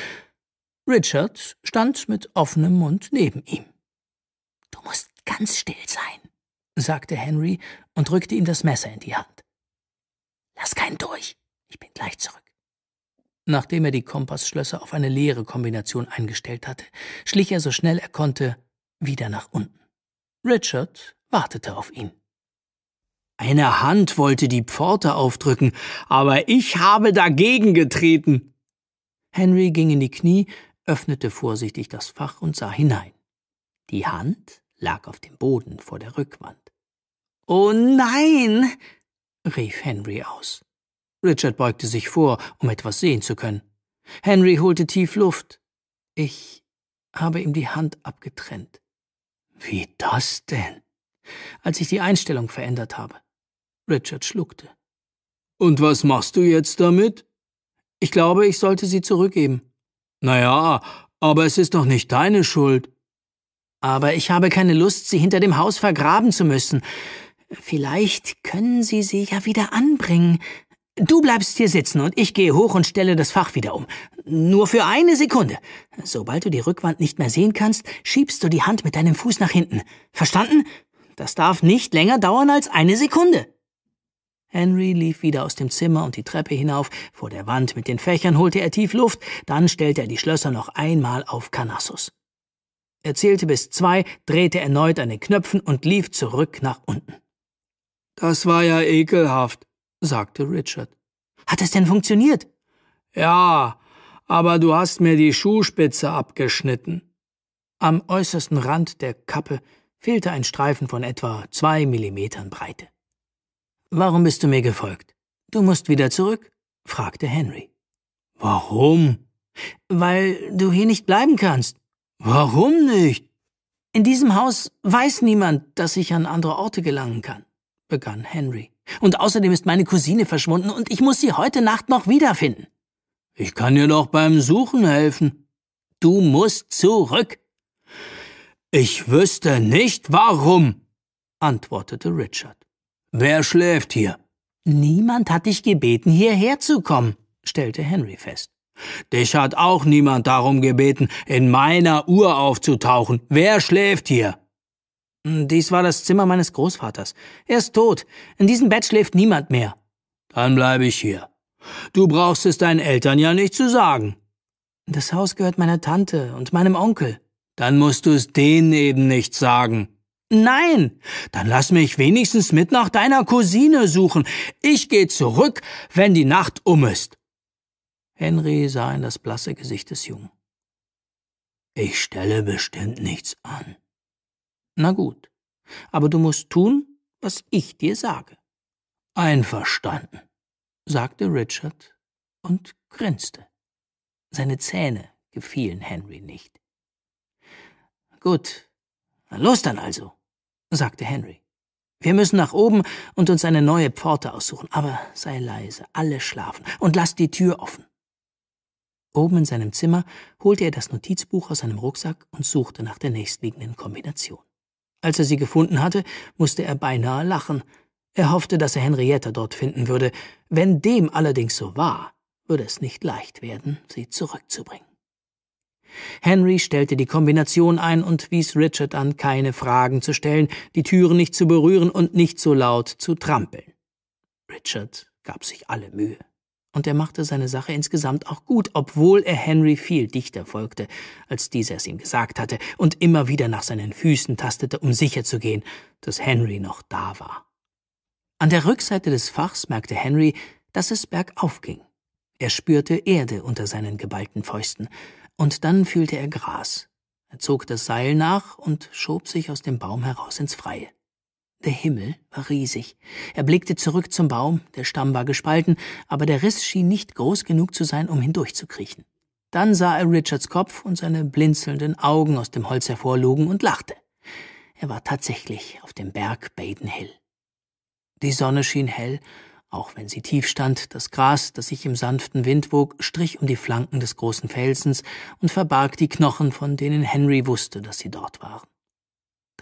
Richard stand mit offenem Mund neben ihm. Du musst ganz still sein, sagte Henry und drückte ihm das Messer in die Hand. Lass keinen durch. Ich bin gleich zurück. Nachdem er die Kompassschlösser auf eine leere Kombination eingestellt hatte, schlich er so schnell er konnte wieder nach unten. Richard wartete auf ihn. Eine Hand wollte die Pforte aufdrücken, aber ich habe dagegen getreten. Henry ging in die Knie, öffnete vorsichtig das Fach und sah hinein. Die Hand lag auf dem Boden vor der Rückwand. Oh nein, rief Henry aus. Richard beugte sich vor, um etwas sehen zu können. Henry holte tief Luft. Ich habe ihm die Hand abgetrennt. Wie das denn? Als ich die Einstellung verändert habe. Richard schluckte. Und was machst du jetzt damit? Ich glaube, ich sollte sie zurückgeben. Naja, aber es ist doch nicht deine Schuld. Aber ich habe keine Lust, sie hinter dem Haus vergraben zu müssen. Vielleicht können Sie sie ja wieder anbringen. Du bleibst hier sitzen und ich gehe hoch und stelle das Fach wieder um. Nur für eine Sekunde. Sobald du die Rückwand nicht mehr sehen kannst, schiebst du die Hand mit deinem Fuß nach hinten. Verstanden? Das darf nicht länger dauern als eine Sekunde. Henry lief wieder aus dem Zimmer und die Treppe hinauf. Vor der Wand mit den Fächern holte er tief Luft, dann stellte er die Schlösser noch einmal auf Canassus. Er zählte bis zwei, drehte erneut an den Knöpfen und lief zurück nach unten. Das war ja ekelhaft, sagte Richard. Hat es denn funktioniert? Ja, aber du hast mir die Schuhspitze abgeschnitten. Am äußersten Rand der Kappe fehlte ein Streifen von etwa zwei Millimetern Breite. Warum bist du mir gefolgt? Du musst wieder zurück? fragte Henry. Warum? Weil du hier nicht bleiben kannst. Warum nicht? In diesem Haus weiß niemand, dass ich an andere Orte gelangen kann begann Henry. Und außerdem ist meine Cousine verschwunden und ich muss sie heute Nacht noch wiederfinden. Ich kann dir doch beim Suchen helfen. Du musst zurück. Ich wüsste nicht warum, antwortete Richard. Wer schläft hier? Niemand hat dich gebeten, hierher zu kommen, stellte Henry fest. Dich hat auch niemand darum gebeten, in meiner Uhr aufzutauchen. Wer schläft hier? Dies war das Zimmer meines Großvaters. Er ist tot. In diesem Bett schläft niemand mehr. Dann bleibe ich hier. Du brauchst es deinen Eltern ja nicht zu sagen. Das Haus gehört meiner Tante und meinem Onkel. Dann musst du es denen eben nicht sagen. Nein, dann lass mich wenigstens mit nach deiner Cousine suchen. Ich gehe zurück, wenn die Nacht um ist. Henry sah in das blasse Gesicht des Jungen. Ich stelle bestimmt nichts an. Na gut, aber du musst tun, was ich dir sage. Einverstanden, sagte Richard und grinste. Seine Zähne gefielen Henry nicht. Gut, los dann also, sagte Henry. Wir müssen nach oben und uns eine neue Pforte aussuchen, aber sei leise, alle schlafen und lass die Tür offen. Oben in seinem Zimmer holte er das Notizbuch aus seinem Rucksack und suchte nach der nächstliegenden Kombination. Als er sie gefunden hatte, musste er beinahe lachen. Er hoffte, dass er Henrietta dort finden würde. Wenn dem allerdings so war, würde es nicht leicht werden, sie zurückzubringen. Henry stellte die Kombination ein und wies Richard an, keine Fragen zu stellen, die Türen nicht zu berühren und nicht so laut zu trampeln. Richard gab sich alle Mühe. Und er machte seine Sache insgesamt auch gut, obwohl er Henry viel dichter folgte, als dieser es ihm gesagt hatte, und immer wieder nach seinen Füßen tastete, um sicherzugehen, dass Henry noch da war. An der Rückseite des Fachs merkte Henry, dass es bergauf ging. Er spürte Erde unter seinen geballten Fäusten, und dann fühlte er Gras. Er zog das Seil nach und schob sich aus dem Baum heraus ins Freie. Der Himmel war riesig. Er blickte zurück zum Baum, der Stamm war gespalten, aber der Riss schien nicht groß genug zu sein, um hindurchzukriechen. Dann sah er Richards Kopf und seine blinzelnden Augen aus dem Holz hervorlugen und lachte. Er war tatsächlich auf dem Berg Baden Hill. Die Sonne schien hell, auch wenn sie tief stand, das Gras, das sich im sanften Wind wog, strich um die Flanken des großen Felsens und verbarg die Knochen, von denen Henry wusste, dass sie dort waren.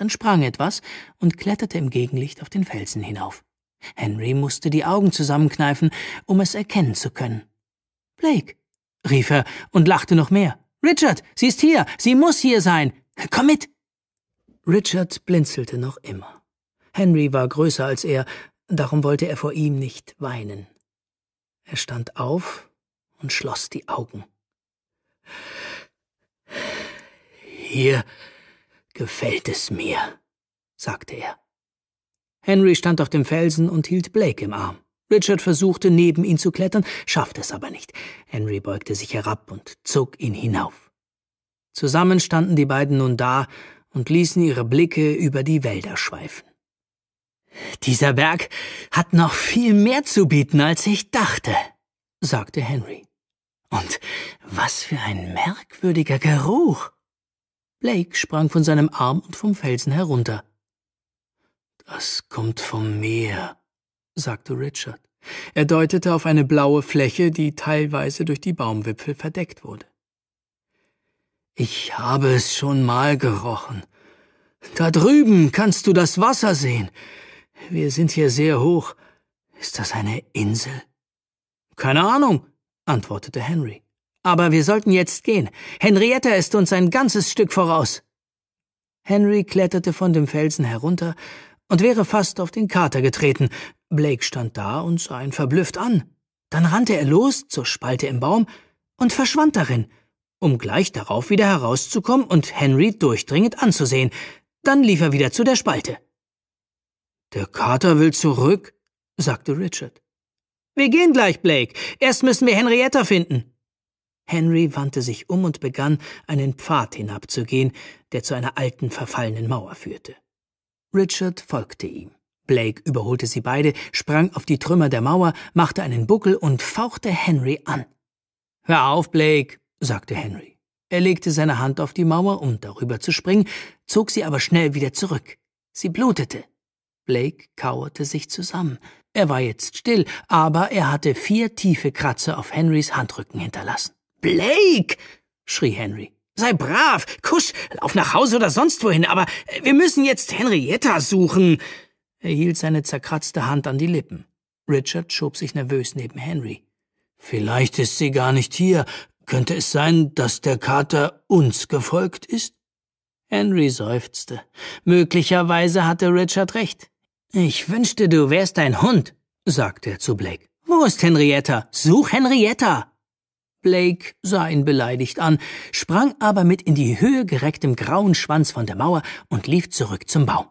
Dann sprang etwas und kletterte im Gegenlicht auf den Felsen hinauf. Henry musste die Augen zusammenkneifen, um es erkennen zu können. Blake, rief er und lachte noch mehr. Richard, sie ist hier, sie muss hier sein. Komm mit. Richard blinzelte noch immer. Henry war größer als er, darum wollte er vor ihm nicht weinen. Er stand auf und schloss die Augen. Hier gefällt es mir, sagte er. Henry stand auf dem Felsen und hielt Blake im Arm. Richard versuchte, neben ihn zu klettern, schaffte es aber nicht. Henry beugte sich herab und zog ihn hinauf. Zusammen standen die beiden nun da und ließen ihre Blicke über die Wälder schweifen. Dieser Berg hat noch viel mehr zu bieten, als ich dachte, sagte Henry. Und was für ein merkwürdiger Geruch. Blake sprang von seinem Arm und vom Felsen herunter. Das kommt vom Meer, sagte Richard. Er deutete auf eine blaue Fläche, die teilweise durch die Baumwipfel verdeckt wurde. Ich habe es schon mal gerochen. Da drüben kannst du das Wasser sehen. Wir sind hier sehr hoch. Ist das eine Insel? Keine Ahnung, antwortete Henry. Aber wir sollten jetzt gehen. Henrietta ist uns ein ganzes Stück voraus. Henry kletterte von dem Felsen herunter und wäre fast auf den Kater getreten. Blake stand da und sah ihn verblüfft an. Dann rannte er los zur Spalte im Baum und verschwand darin, um gleich darauf wieder herauszukommen und Henry durchdringend anzusehen. Dann lief er wieder zu der Spalte. Der Kater will zurück, sagte Richard. Wir gehen gleich, Blake. Erst müssen wir Henrietta finden. Henry wandte sich um und begann, einen Pfad hinabzugehen, der zu einer alten, verfallenen Mauer führte. Richard folgte ihm. Blake überholte sie beide, sprang auf die Trümmer der Mauer, machte einen Buckel und fauchte Henry an. Hör auf, Blake, sagte Henry. Er legte seine Hand auf die Mauer, um darüber zu springen, zog sie aber schnell wieder zurück. Sie blutete. Blake kauerte sich zusammen. Er war jetzt still, aber er hatte vier tiefe Kratzer auf Henrys Handrücken hinterlassen. Blake! schrie Henry. Sei brav, kusch, lauf nach Hause oder sonst wohin, aber äh, wir müssen jetzt Henrietta suchen. Er hielt seine zerkratzte Hand an die Lippen. Richard schob sich nervös neben Henry. Vielleicht ist sie gar nicht hier. Könnte es sein, dass der Kater uns gefolgt ist? Henry seufzte. Möglicherweise hatte Richard recht. Ich wünschte, du wärst ein Hund, sagte er zu Blake. Wo ist Henrietta? Such Henrietta! Blake sah ihn beleidigt an, sprang aber mit in die Höhe gerecktem grauen Schwanz von der Mauer und lief zurück zum Bau.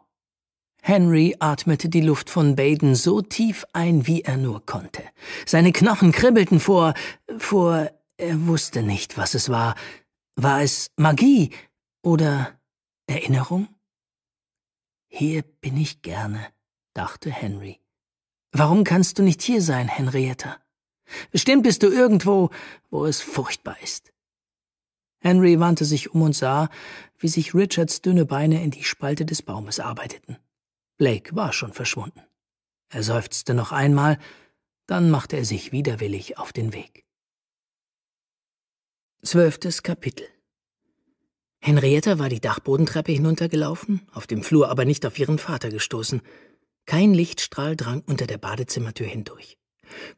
Henry atmete die Luft von Baden so tief ein, wie er nur konnte. Seine Knochen kribbelten vor, vor, er wusste nicht, was es war. War es Magie oder Erinnerung? Hier bin ich gerne, dachte Henry. Warum kannst du nicht hier sein, Henrietta? Bestimmt bist du irgendwo, wo es furchtbar ist. Henry wandte sich um und sah, wie sich Richards dünne Beine in die Spalte des Baumes arbeiteten. Blake war schon verschwunden. Er seufzte noch einmal, dann machte er sich widerwillig auf den Weg. Zwölftes Kapitel Henrietta war die Dachbodentreppe hinuntergelaufen, auf dem Flur aber nicht auf ihren Vater gestoßen. Kein Lichtstrahl drang unter der Badezimmertür hindurch.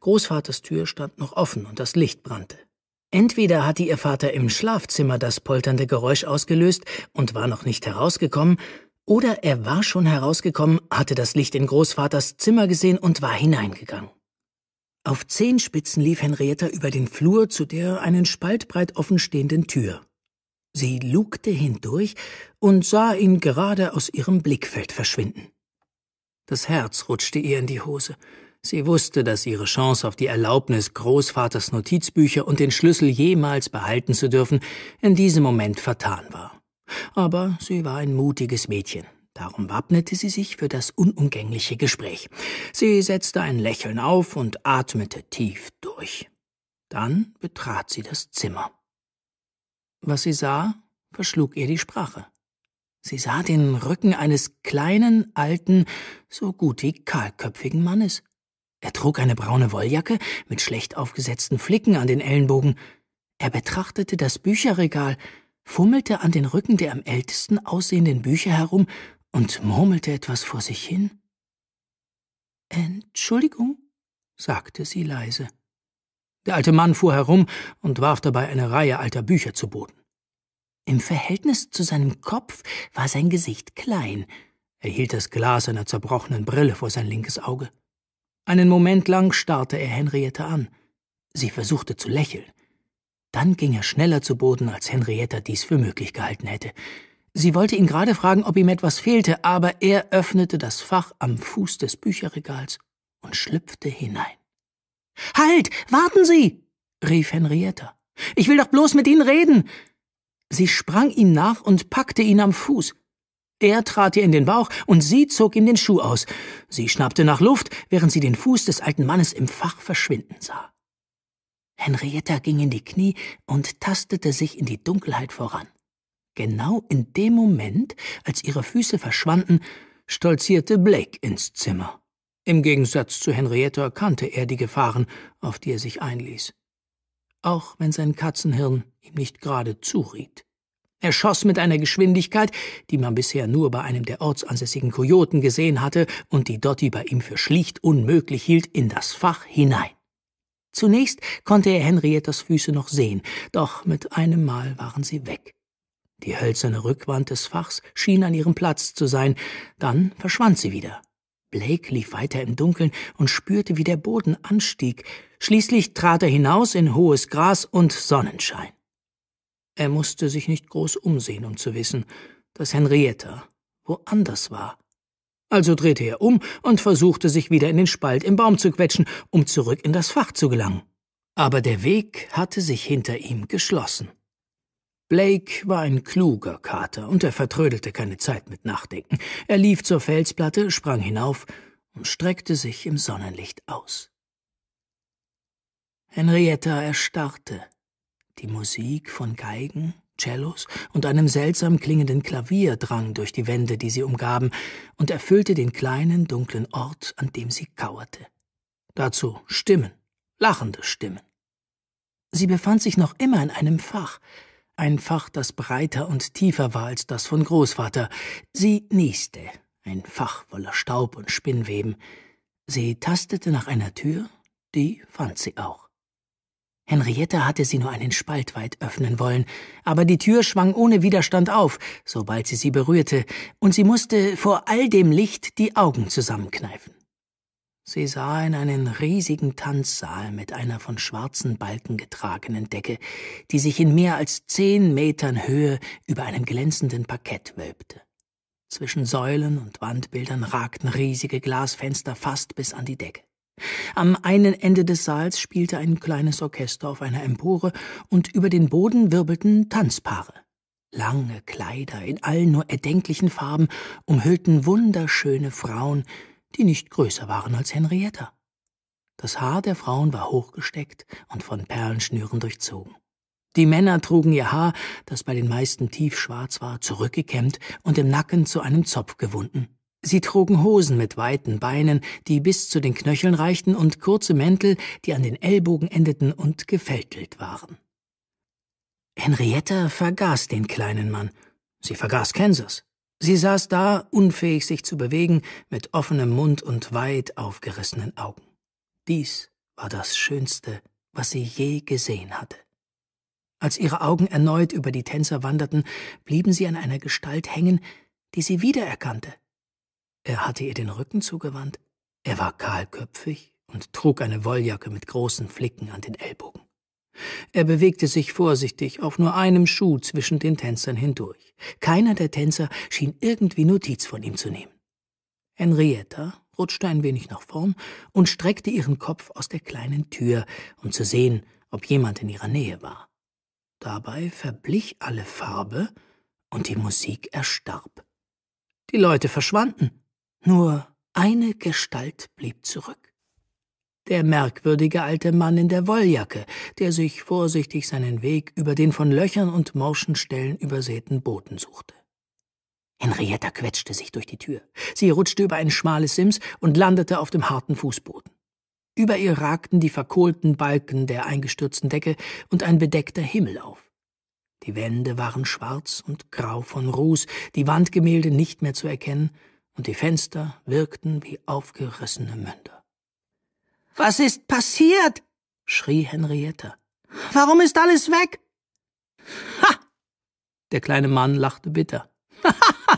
Großvaters Tür stand noch offen und das Licht brannte. Entweder hatte ihr Vater im Schlafzimmer das polternde Geräusch ausgelöst und war noch nicht herausgekommen, oder er war schon herausgekommen, hatte das Licht in Großvaters Zimmer gesehen und war hineingegangen. Auf Zehenspitzen lief Henrietta über den Flur zu der einen Spalt breit offenstehenden Tür. Sie lugte hindurch und sah ihn gerade aus ihrem Blickfeld verschwinden. Das Herz rutschte ihr in die Hose. Sie wusste, dass ihre Chance auf die Erlaubnis, Großvaters Notizbücher und den Schlüssel jemals behalten zu dürfen, in diesem Moment vertan war. Aber sie war ein mutiges Mädchen. Darum wappnete sie sich für das unumgängliche Gespräch. Sie setzte ein Lächeln auf und atmete tief durch. Dann betrat sie das Zimmer. Was sie sah, verschlug ihr die Sprache. Sie sah den Rücken eines kleinen, alten, so gut wie kahlköpfigen Mannes. Er trug eine braune Wolljacke mit schlecht aufgesetzten Flicken an den Ellenbogen. Er betrachtete das Bücherregal, fummelte an den Rücken der am ältesten aussehenden Bücher herum und murmelte etwas vor sich hin. Entschuldigung, sagte sie leise. Der alte Mann fuhr herum und warf dabei eine Reihe alter Bücher zu Boden. Im Verhältnis zu seinem Kopf war sein Gesicht klein. Er hielt das Glas einer zerbrochenen Brille vor sein linkes Auge. Einen Moment lang starrte er Henrietta an. Sie versuchte zu lächeln. Dann ging er schneller zu Boden, als Henrietta dies für möglich gehalten hätte. Sie wollte ihn gerade fragen, ob ihm etwas fehlte, aber er öffnete das Fach am Fuß des Bücherregals und schlüpfte hinein. Halt, warten Sie! rief Henrietta. Ich will doch bloß mit Ihnen reden! Sie sprang ihm nach und packte ihn am Fuß. Er trat ihr in den Bauch und sie zog ihm den Schuh aus. Sie schnappte nach Luft, während sie den Fuß des alten Mannes im Fach verschwinden sah. Henrietta ging in die Knie und tastete sich in die Dunkelheit voran. Genau in dem Moment, als ihre Füße verschwanden, stolzierte Blake ins Zimmer. Im Gegensatz zu Henrietta kannte er die Gefahren, auf die er sich einließ. Auch wenn sein Katzenhirn ihm nicht gerade zuriet. Er schoss mit einer Geschwindigkeit, die man bisher nur bei einem der ortsansässigen Kojoten gesehen hatte und die Dotti bei ihm für schlicht unmöglich hielt, in das Fach hinein. Zunächst konnte er Henriettas Füße noch sehen, doch mit einem Mal waren sie weg. Die hölzerne Rückwand des Fachs schien an ihrem Platz zu sein, dann verschwand sie wieder. Blake lief weiter im Dunkeln und spürte, wie der Boden anstieg. Schließlich trat er hinaus in hohes Gras und Sonnenschein. Er musste sich nicht groß umsehen, um zu wissen, dass Henrietta woanders war. Also drehte er um und versuchte sich wieder in den Spalt im Baum zu quetschen, um zurück in das Fach zu gelangen. Aber der Weg hatte sich hinter ihm geschlossen. Blake war ein kluger Kater und er vertrödelte keine Zeit mit Nachdenken. Er lief zur Felsplatte, sprang hinauf und streckte sich im Sonnenlicht aus. Henrietta erstarrte. Die Musik von Geigen, Cellos und einem seltsam klingenden Klavier drang durch die Wände, die sie umgaben, und erfüllte den kleinen, dunklen Ort, an dem sie kauerte. Dazu Stimmen, lachende Stimmen. Sie befand sich noch immer in einem Fach, ein Fach, das breiter und tiefer war als das von Großvater. Sie nieste, ein Fach voller Staub und Spinnweben. Sie tastete nach einer Tür, die fand sie auch. Henriette hatte sie nur einen Spalt weit öffnen wollen, aber die Tür schwang ohne Widerstand auf, sobald sie sie berührte, und sie musste vor all dem Licht die Augen zusammenkneifen. Sie sah in einen riesigen Tanzsaal mit einer von schwarzen Balken getragenen Decke, die sich in mehr als zehn Metern Höhe über einem glänzenden Parkett wölbte. Zwischen Säulen und Wandbildern ragten riesige Glasfenster fast bis an die Decke. Am einen Ende des Saals spielte ein kleines Orchester auf einer Empore und über den Boden wirbelten Tanzpaare. Lange Kleider in allen nur erdenklichen Farben umhüllten wunderschöne Frauen, die nicht größer waren als Henrietta. Das Haar der Frauen war hochgesteckt und von Perlenschnüren durchzogen. Die Männer trugen ihr Haar, das bei den meisten tiefschwarz war, zurückgekämmt und im Nacken zu einem Zopf gewunden. Sie trugen Hosen mit weiten Beinen, die bis zu den Knöcheln reichten, und kurze Mäntel, die an den Ellbogen endeten und gefältelt waren. Henrietta vergaß den kleinen Mann. Sie vergaß Kansas. Sie saß da, unfähig sich zu bewegen, mit offenem Mund und weit aufgerissenen Augen. Dies war das Schönste, was sie je gesehen hatte. Als ihre Augen erneut über die Tänzer wanderten, blieben sie an einer Gestalt hängen, die sie wiedererkannte. Er hatte ihr den Rücken zugewandt, er war kahlköpfig und trug eine Wolljacke mit großen Flicken an den Ellbogen. Er bewegte sich vorsichtig auf nur einem Schuh zwischen den Tänzern hindurch. Keiner der Tänzer schien irgendwie Notiz von ihm zu nehmen. Henrietta rutschte ein wenig nach vorn und streckte ihren Kopf aus der kleinen Tür, um zu sehen, ob jemand in ihrer Nähe war. Dabei verblich alle Farbe und die Musik erstarb. Die Leute verschwanden. Nur eine Gestalt blieb zurück. Der merkwürdige alte Mann in der Wolljacke, der sich vorsichtig seinen Weg über den von Löchern und morschen Stellen übersäten Boden suchte. Henrietta quetschte sich durch die Tür. Sie rutschte über ein schmales Sims und landete auf dem harten Fußboden. Über ihr ragten die verkohlten Balken der eingestürzten Decke und ein bedeckter Himmel auf. Die Wände waren schwarz und grau von Ruß, die Wandgemälde nicht mehr zu erkennen, und die Fenster wirkten wie aufgerissene Münder. Was ist passiert? schrie Henrietta. Warum ist alles weg? Ha! Der kleine Mann lachte bitter.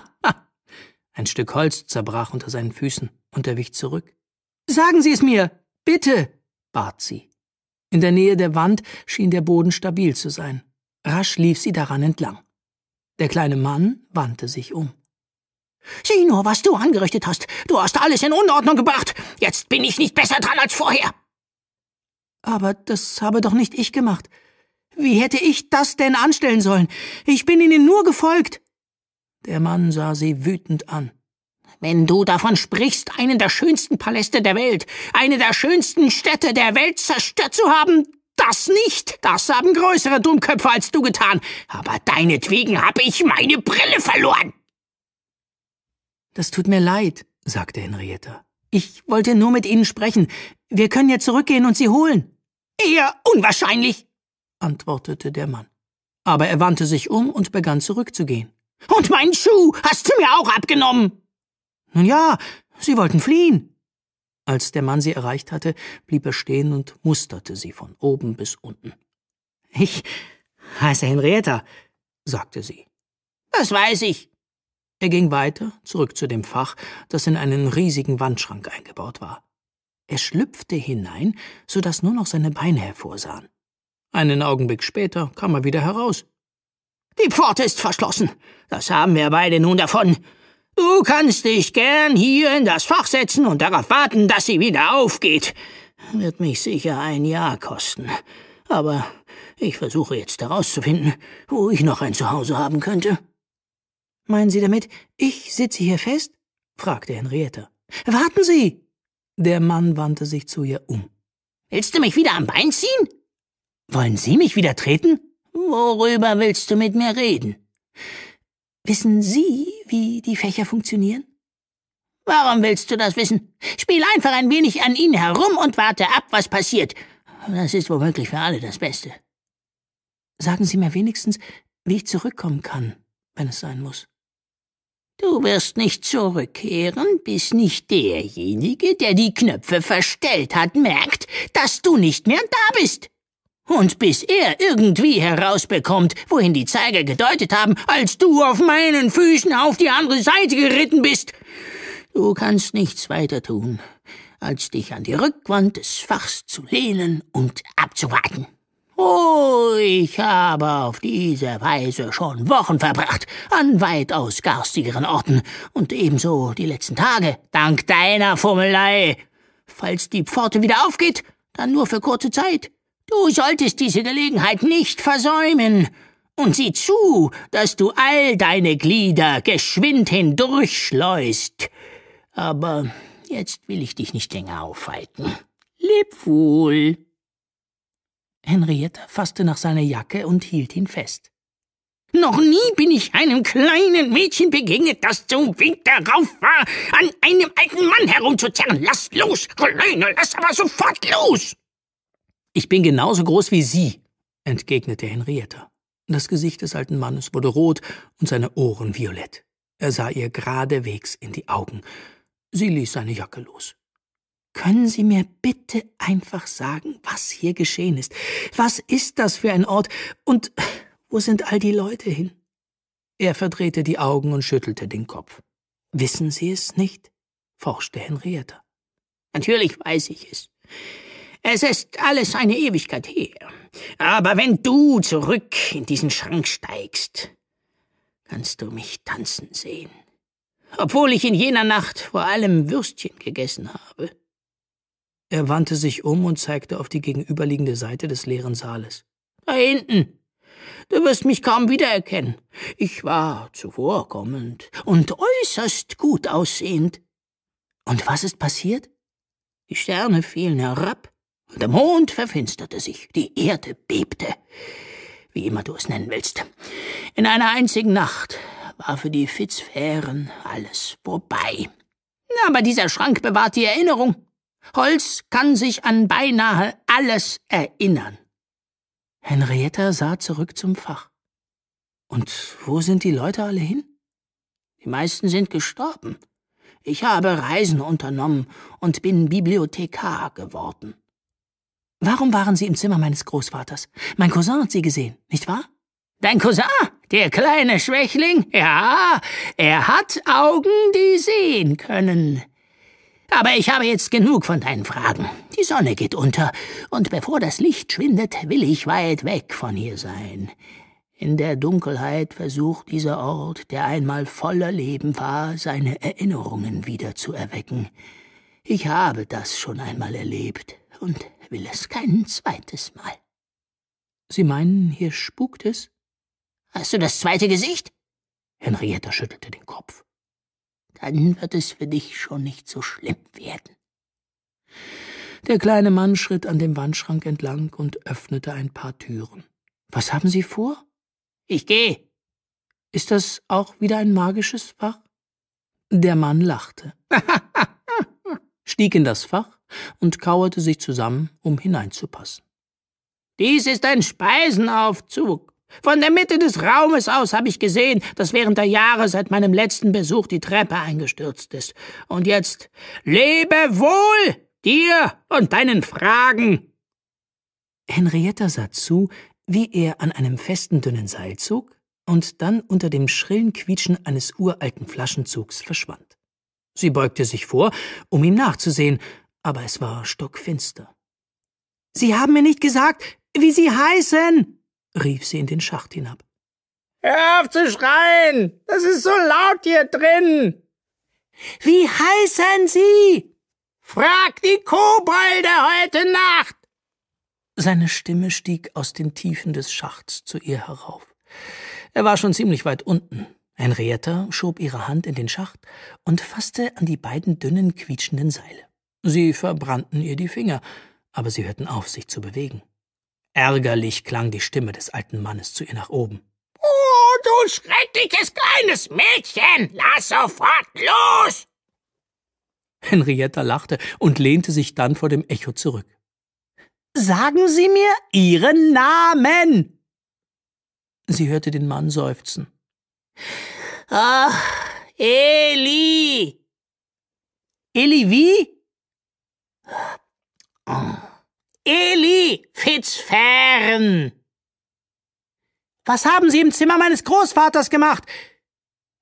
Ein Stück Holz zerbrach unter seinen Füßen und er wich zurück. Sagen Sie es mir, bitte, bat sie. In der Nähe der Wand schien der Boden stabil zu sein. Rasch lief sie daran entlang. Der kleine Mann wandte sich um. Sieh nur, was du angerichtet hast. Du hast alles in Unordnung gebracht. Jetzt bin ich nicht besser dran als vorher. Aber das habe doch nicht ich gemacht. Wie hätte ich das denn anstellen sollen? Ich bin ihnen nur gefolgt. Der Mann sah sie wütend an. Wenn du davon sprichst, einen der schönsten Paläste der Welt, eine der schönsten Städte der Welt zerstört zu haben, das nicht. Das haben größere Dummköpfe als du getan. Aber deinetwegen habe ich meine Brille verloren. Das tut mir leid, sagte Henrietta. Ich wollte nur mit Ihnen sprechen. Wir können ja zurückgehen und Sie holen. Eher unwahrscheinlich, antwortete der Mann. Aber er wandte sich um und begann zurückzugehen. Und meinen Schuh hast du mir auch abgenommen. Nun ja, Sie wollten fliehen. Als der Mann sie erreicht hatte, blieb er stehen und musterte sie von oben bis unten. Ich heiße Henrietta, sagte sie. Das weiß ich, er ging weiter, zurück zu dem Fach, das in einen riesigen Wandschrank eingebaut war. Er schlüpfte hinein, so dass nur noch seine Beine hervorsahen. Einen Augenblick später kam er wieder heraus. Die Pforte ist verschlossen. Das haben wir beide nun davon. Du kannst dich gern hier in das Fach setzen und darauf warten, dass sie wieder aufgeht. Wird mich sicher ein Jahr kosten. Aber ich versuche jetzt herauszufinden, wo ich noch ein Zuhause haben könnte. Meinen Sie damit, ich sitze hier fest? fragte Henrietta. Warten Sie! Der Mann wandte sich zu ihr um. Willst du mich wieder am Bein ziehen? Wollen Sie mich wieder treten? Worüber willst du mit mir reden? Wissen Sie, wie die Fächer funktionieren? Warum willst du das wissen? Spiel einfach ein wenig an ihnen herum und warte ab, was passiert. Das ist womöglich für alle das Beste. Sagen Sie mir wenigstens, wie ich zurückkommen kann, wenn es sein muss. Du wirst nicht zurückkehren, bis nicht derjenige, der die Knöpfe verstellt hat, merkt, dass du nicht mehr da bist. Und bis er irgendwie herausbekommt, wohin die Zeiger gedeutet haben, als du auf meinen Füßen auf die andere Seite geritten bist. Du kannst nichts weiter tun, als dich an die Rückwand des Fachs zu lehnen und abzuwarten. Oh, ich habe auf diese Weise schon Wochen verbracht, an weitaus garstigeren Orten, und ebenso die letzten Tage, dank deiner Fummelei. Falls die Pforte wieder aufgeht, dann nur für kurze Zeit. Du solltest diese Gelegenheit nicht versäumen. Und sieh zu, dass du all deine Glieder geschwind hindurchschleust. Aber jetzt will ich dich nicht länger aufhalten. Leb wohl. Henrietta fasste nach seiner Jacke und hielt ihn fest. Noch nie bin ich einem kleinen Mädchen begegnet, das so wild darauf war, an einem alten Mann herumzuzerren. Lass los, Kleine, lass aber sofort los! Ich bin genauso groß wie Sie, entgegnete Henrietta. Das Gesicht des alten Mannes wurde rot und seine Ohren violett. Er sah ihr geradewegs in die Augen. Sie ließ seine Jacke los. Können Sie mir bitte einfach sagen, was hier geschehen ist? Was ist das für ein Ort? Und wo sind all die Leute hin? Er verdrehte die Augen und schüttelte den Kopf. Wissen Sie es nicht? forschte Henrietta. Natürlich weiß ich es. Es ist alles eine Ewigkeit her. Aber wenn du zurück in diesen Schrank steigst, kannst du mich tanzen sehen. Obwohl ich in jener Nacht vor allem Würstchen gegessen habe. Er wandte sich um und zeigte auf die gegenüberliegende Seite des leeren Saales. Da hinten. Du wirst mich kaum wiedererkennen. Ich war zuvorkommend und äußerst gut aussehend. Und was ist passiert? Die Sterne fielen herab, und der Mond verfinsterte sich, die Erde bebte, wie immer du es nennen willst. In einer einzigen Nacht war für die Fitzfähren alles vorbei. Aber dieser Schrank bewahrt die Erinnerung. Holz kann sich an beinahe alles erinnern. Henrietta sah zurück zum Fach. Und wo sind die Leute alle hin? Die meisten sind gestorben. Ich habe Reisen unternommen und bin Bibliothekar geworden. Warum waren Sie im Zimmer meines Großvaters? Mein Cousin hat Sie gesehen, nicht wahr? Dein Cousin? Der kleine Schwächling? Ja, er hat Augen, die sehen können. Aber ich habe jetzt genug von deinen Fragen. Die Sonne geht unter, und bevor das Licht schwindet, will ich weit weg von hier sein. In der Dunkelheit versucht dieser Ort, der einmal voller Leben war, seine Erinnerungen wieder zu erwecken. Ich habe das schon einmal erlebt und will es kein zweites Mal. Sie meinen, hier spukt es? Hast du das zweite Gesicht? Henrietta schüttelte den Kopf dann wird es für dich schon nicht so schlimm werden. Der kleine Mann schritt an dem Wandschrank entlang und öffnete ein paar Türen. Was haben Sie vor? Ich gehe. Ist das auch wieder ein magisches Fach? Der Mann lachte, stieg in das Fach und kauerte sich zusammen, um hineinzupassen. Dies ist ein Speisenaufzug, von der Mitte des Raumes aus habe ich gesehen, dass während der Jahre seit meinem letzten Besuch die Treppe eingestürzt ist. Und jetzt lebe wohl dir und deinen Fragen. Henrietta sah zu, wie er an einem festen dünnen Seil zog und dann unter dem schrillen Quietschen eines uralten Flaschenzugs verschwand. Sie beugte sich vor, um ihm nachzusehen, aber es war stockfinster. Sie haben mir nicht gesagt, wie Sie heißen, rief sie in den Schacht hinab. Hör auf zu schreien! Das ist so laut hier drin! Wie heißen Sie? Frag die Kobolde heute Nacht! Seine Stimme stieg aus den Tiefen des Schachts zu ihr herauf. Er war schon ziemlich weit unten. Henrietta schob ihre Hand in den Schacht und fasste an die beiden dünnen, quietschenden Seile. Sie verbrannten ihr die Finger, aber sie hörten auf, sich zu bewegen. Ärgerlich klang die Stimme des alten Mannes zu ihr nach oben. Oh, du schreckliches kleines Mädchen, lass sofort los! Henrietta lachte und lehnte sich dann vor dem Echo zurück. Sagen Sie mir Ihren Namen! Sie hörte den Mann seufzen. Ach, Eli! Eli wie? Oh. Eli Fitzfern. Was haben Sie im Zimmer meines Großvaters gemacht?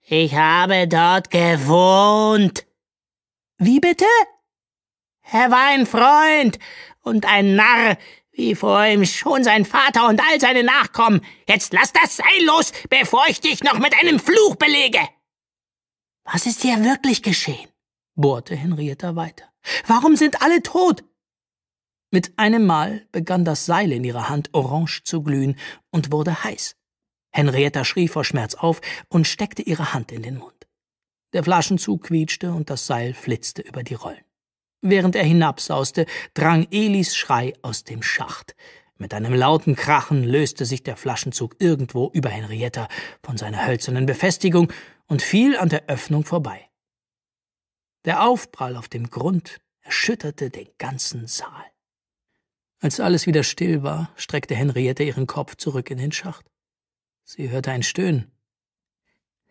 Ich habe dort gewohnt. Wie bitte? Er war ein Freund und ein Narr, wie vor ihm schon sein Vater und all seine Nachkommen. Jetzt lass das Seil los, bevor ich dich noch mit einem Fluch belege. Was ist hier wirklich geschehen? bohrte Henrietta weiter. Warum sind alle tot? Mit einem Mal begann das Seil in ihrer Hand orange zu glühen und wurde heiß. Henrietta schrie vor Schmerz auf und steckte ihre Hand in den Mund. Der Flaschenzug quietschte und das Seil flitzte über die Rollen. Während er hinabsauste, drang Elis Schrei aus dem Schacht. Mit einem lauten Krachen löste sich der Flaschenzug irgendwo über Henrietta von seiner hölzernen Befestigung und fiel an der Öffnung vorbei. Der Aufprall auf dem Grund erschütterte den ganzen Saal. Als alles wieder still war, streckte Henriette ihren Kopf zurück in den Schacht. Sie hörte ein Stöhnen.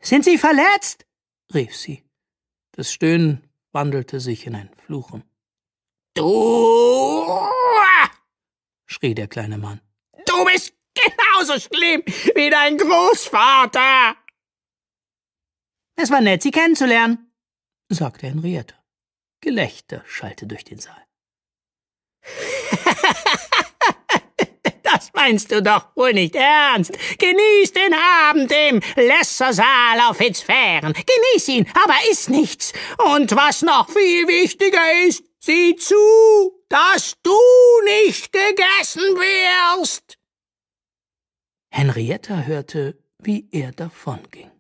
Sind Sie verletzt? rief sie. Das Stöhnen wandelte sich in ein Fluchen. Du! schrie der kleine Mann. Du bist genauso schlimm wie dein Großvater! Es war nett, Sie kennenzulernen, sagte Henriette. Gelächter schallte durch den Saal meinst du doch wohl nicht ernst. Genieß den Abend im Lässersaal auf Hitzfähren. Genieß ihn, aber iss nichts. Und was noch viel wichtiger ist, sieh zu, dass du nicht gegessen wirst. Henrietta hörte, wie er davonging.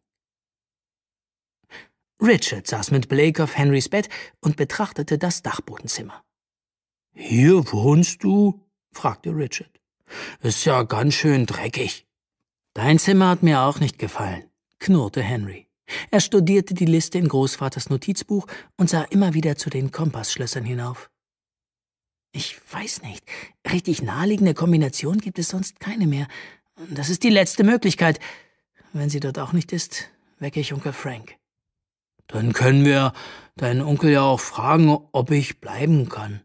Richard saß mit Blake auf Henrys Bett und betrachtete das Dachbodenzimmer. Hier wohnst du? fragte Richard. Ist ja ganz schön dreckig. Dein Zimmer hat mir auch nicht gefallen, knurrte Henry. Er studierte die Liste in Großvaters Notizbuch und sah immer wieder zu den Kompassschlössern hinauf. Ich weiß nicht. Richtig naheliegende Kombination gibt es sonst keine mehr. Das ist die letzte Möglichkeit. Wenn sie dort auch nicht ist, wecke ich Onkel Frank. Dann können wir deinen Onkel ja auch fragen, ob ich bleiben kann.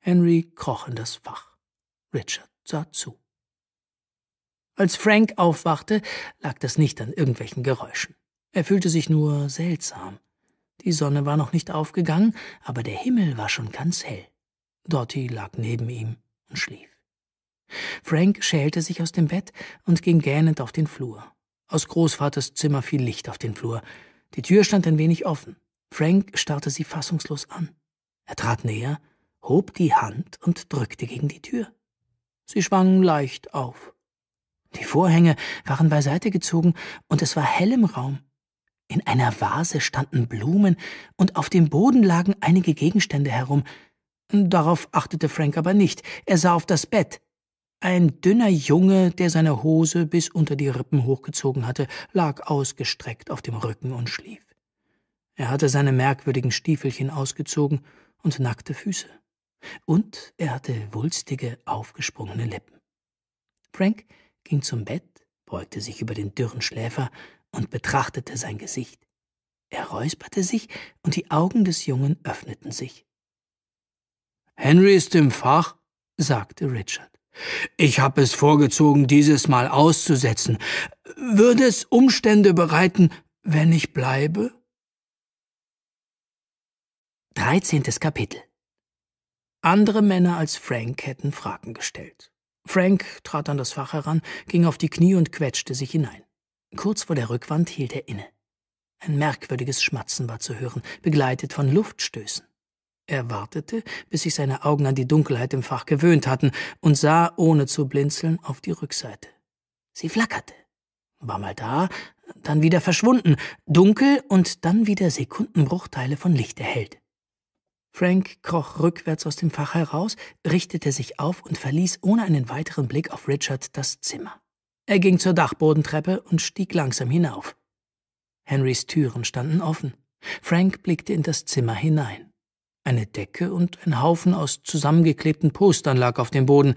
Henry kroch in das Fach. Richard sah zu. Als Frank aufwachte, lag das nicht an irgendwelchen Geräuschen. Er fühlte sich nur seltsam. Die Sonne war noch nicht aufgegangen, aber der Himmel war schon ganz hell. Dottie lag neben ihm und schlief. Frank schälte sich aus dem Bett und ging gähnend auf den Flur. Aus Großvaters Zimmer fiel Licht auf den Flur. Die Tür stand ein wenig offen. Frank starrte sie fassungslos an. Er trat näher, hob die Hand und drückte gegen die Tür. Sie schwangen leicht auf. Die Vorhänge waren beiseite gezogen und es war hell im Raum. In einer Vase standen Blumen und auf dem Boden lagen einige Gegenstände herum. Darauf achtete Frank aber nicht. Er sah auf das Bett. Ein dünner Junge, der seine Hose bis unter die Rippen hochgezogen hatte, lag ausgestreckt auf dem Rücken und schlief. Er hatte seine merkwürdigen Stiefelchen ausgezogen und nackte Füße. Und er hatte wulstige, aufgesprungene Lippen. Frank ging zum Bett, beugte sich über den dürren Schläfer und betrachtete sein Gesicht. Er räusperte sich und die Augen des Jungen öffneten sich. Henry ist im Fach, sagte Richard. Ich habe es vorgezogen, dieses Mal auszusetzen. Würde es Umstände bereiten, wenn ich bleibe? Dreizehntes Kapitel andere Männer als Frank hätten Fragen gestellt. Frank trat an das Fach heran, ging auf die Knie und quetschte sich hinein. Kurz vor der Rückwand hielt er inne. Ein merkwürdiges Schmatzen war zu hören, begleitet von Luftstößen. Er wartete, bis sich seine Augen an die Dunkelheit im Fach gewöhnt hatten und sah, ohne zu blinzeln, auf die Rückseite. Sie flackerte. War mal da, dann wieder verschwunden, dunkel und dann wieder Sekundenbruchteile von Licht erhellt. Frank kroch rückwärts aus dem Fach heraus, richtete sich auf und verließ ohne einen weiteren Blick auf Richard das Zimmer. Er ging zur Dachbodentreppe und stieg langsam hinauf. Henrys Türen standen offen. Frank blickte in das Zimmer hinein. Eine Decke und ein Haufen aus zusammengeklebten Postern lag auf dem Boden.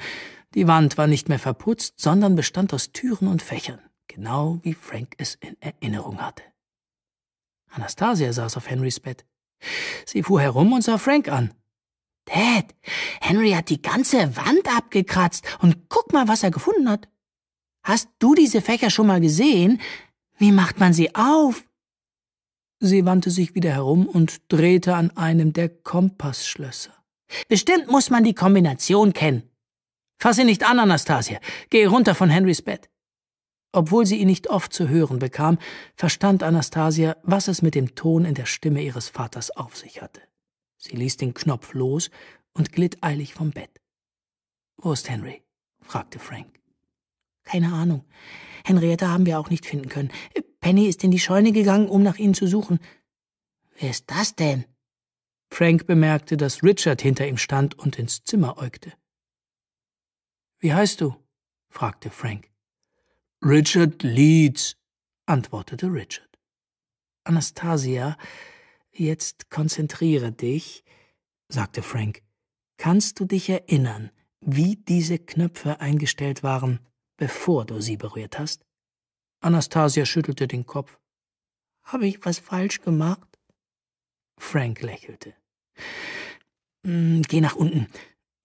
Die Wand war nicht mehr verputzt, sondern bestand aus Türen und Fächern, genau wie Frank es in Erinnerung hatte. Anastasia saß auf Henrys Bett. Sie fuhr herum und sah Frank an. Dad, Henry hat die ganze Wand abgekratzt und guck mal, was er gefunden hat. Hast du diese Fächer schon mal gesehen? Wie macht man sie auf? Sie wandte sich wieder herum und drehte an einem der Kompassschlösser. Bestimmt muss man die Kombination kennen. Fass ihn nicht an, Anastasia. Geh runter von Henrys Bett. Obwohl sie ihn nicht oft zu hören bekam, verstand Anastasia, was es mit dem Ton in der Stimme ihres Vaters auf sich hatte. Sie ließ den Knopf los und glitt eilig vom Bett. Wo ist Henry? fragte Frank. Keine Ahnung. Henrietta haben wir auch nicht finden können. Penny ist in die Scheune gegangen, um nach ihnen zu suchen. Wer ist das denn? Frank bemerkte, dass Richard hinter ihm stand und ins Zimmer äugte. Wie heißt du? fragte Frank. Richard Leeds, antwortete Richard. Anastasia, jetzt konzentriere dich, sagte Frank. Kannst du dich erinnern, wie diese Knöpfe eingestellt waren, bevor du sie berührt hast? Anastasia schüttelte den Kopf. Habe ich was falsch gemacht? Frank lächelte. Hm, geh nach unten.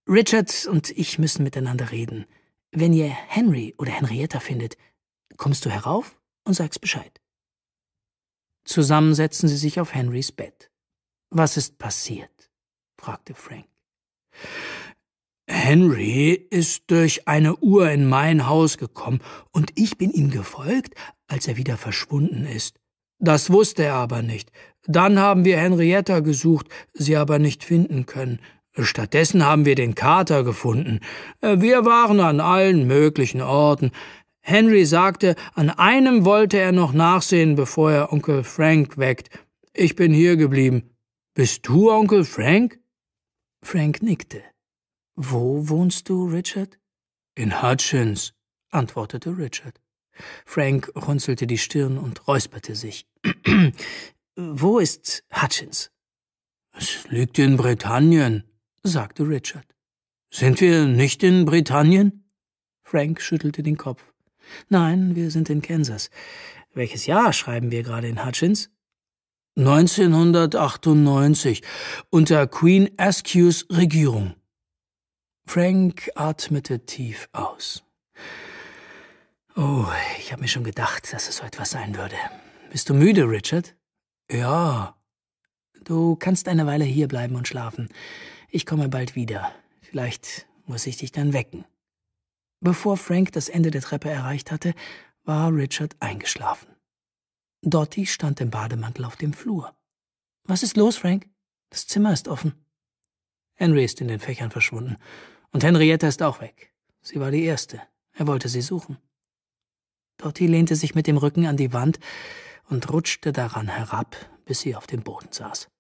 Richard und ich müssen miteinander reden. Wenn ihr Henry oder Henrietta findet, kommst du herauf und sagst Bescheid. Zusammen setzen sie sich auf Henrys Bett. Was ist passiert? fragte Frank. Henry ist durch eine Uhr in mein Haus gekommen und ich bin ihm gefolgt, als er wieder verschwunden ist. Das wusste er aber nicht. Dann haben wir Henrietta gesucht, sie aber nicht finden können. Stattdessen haben wir den Kater gefunden. Äh, wir waren an allen möglichen Orten. Henry sagte, an einem wollte er noch nachsehen, bevor er Onkel Frank weckt. Ich bin hier geblieben. Bist du Onkel Frank? Frank nickte. Wo wohnst du, Richard? In Hutchins, antwortete Richard. Frank runzelte die Stirn und räusperte sich. Wo ist Hutchins? Es liegt in Britannien, sagte Richard. Sind wir nicht in Britannien? Frank schüttelte den Kopf. Nein, wir sind in Kansas. Welches Jahr schreiben wir gerade in Hutchins? 1998, unter Queen Askews Regierung. Frank atmete tief aus. Oh, ich habe mir schon gedacht, dass es so etwas sein würde. Bist du müde, Richard? Ja. Du kannst eine Weile hier bleiben und schlafen. Ich komme bald wieder. Vielleicht muss ich dich dann wecken. Bevor Frank das Ende der Treppe erreicht hatte, war Richard eingeschlafen. Dottie stand im Bademantel auf dem Flur. Was ist los, Frank? Das Zimmer ist offen. Henry ist in den Fächern verschwunden. Und Henrietta ist auch weg. Sie war die Erste. Er wollte sie suchen. Dottie lehnte sich mit dem Rücken an die Wand und rutschte daran herab, bis sie auf dem Boden saß.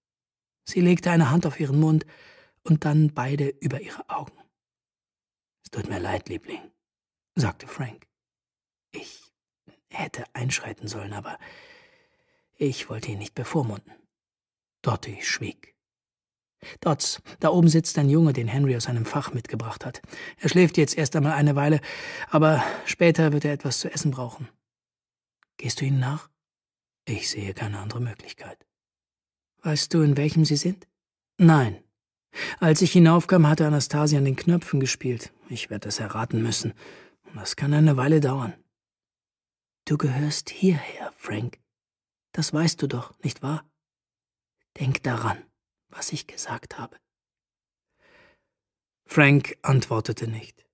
Sie legte eine Hand auf ihren Mund und dann beide über ihre Augen. Es tut mir leid, Liebling, sagte Frank. Ich hätte einschreiten sollen, aber ich wollte ihn nicht bevormunden. Dottie schwieg. Dots, da oben sitzt ein Junge, den Henry aus einem Fach mitgebracht hat. Er schläft jetzt erst einmal eine Weile, aber später wird er etwas zu essen brauchen. Gehst du ihnen nach? Ich sehe keine andere Möglichkeit. Weißt du, in welchem sie sind? Nein, als ich hinaufkam, hatte Anastasia an den Knöpfen gespielt. Ich werde es erraten müssen. Das kann eine Weile dauern. Du gehörst hierher, Frank. Das weißt du doch, nicht wahr? Denk daran, was ich gesagt habe. Frank antwortete nicht.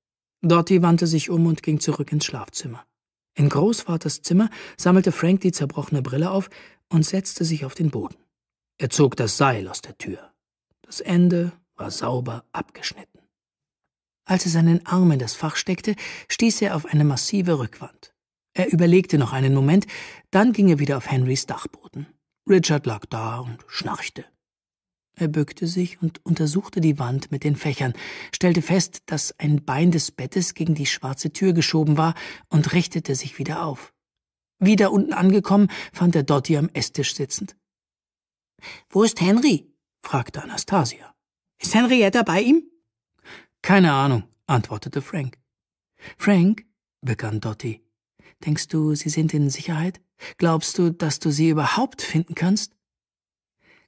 Dottie wandte sich um und ging zurück ins Schlafzimmer. In Großvaters Zimmer sammelte Frank die zerbrochene Brille auf und setzte sich auf den Boden. Er zog das Seil aus der Tür. Das Ende war sauber abgeschnitten. Als er seinen Arm in das Fach steckte, stieß er auf eine massive Rückwand. Er überlegte noch einen Moment, dann ging er wieder auf Henrys Dachboden. Richard lag da und schnarchte. Er bückte sich und untersuchte die Wand mit den Fächern, stellte fest, dass ein Bein des Bettes gegen die schwarze Tür geschoben war und richtete sich wieder auf. Wieder unten angekommen, fand er Dottie am Esstisch sitzend. Wo ist Henry? fragte Anastasia. Ist Henrietta bei ihm? Keine Ahnung, antwortete Frank. Frank, begann Dottie, denkst du, sie sind in Sicherheit? Glaubst du, dass du sie überhaupt finden kannst?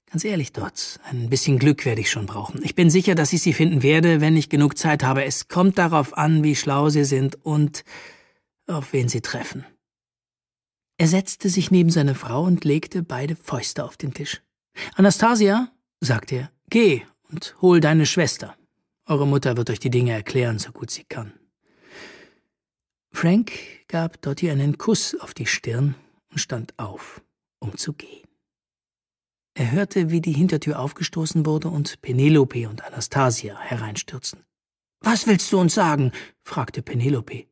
Ganz ehrlich, Dots, ein bisschen Glück werde ich schon brauchen. Ich bin sicher, dass ich sie finden werde, wenn ich genug Zeit habe. Es kommt darauf an, wie schlau sie sind und auf wen sie treffen. Er setzte sich neben seine Frau und legte beide Fäuste auf den Tisch. Anastasia, sagt er, geh und hol deine Schwester. Eure Mutter wird euch die Dinge erklären, so gut sie kann. Frank gab Dottie einen Kuss auf die Stirn und stand auf, um zu gehen. Er hörte, wie die Hintertür aufgestoßen wurde und Penelope und Anastasia hereinstürzten. Was willst du uns sagen? fragte Penelope.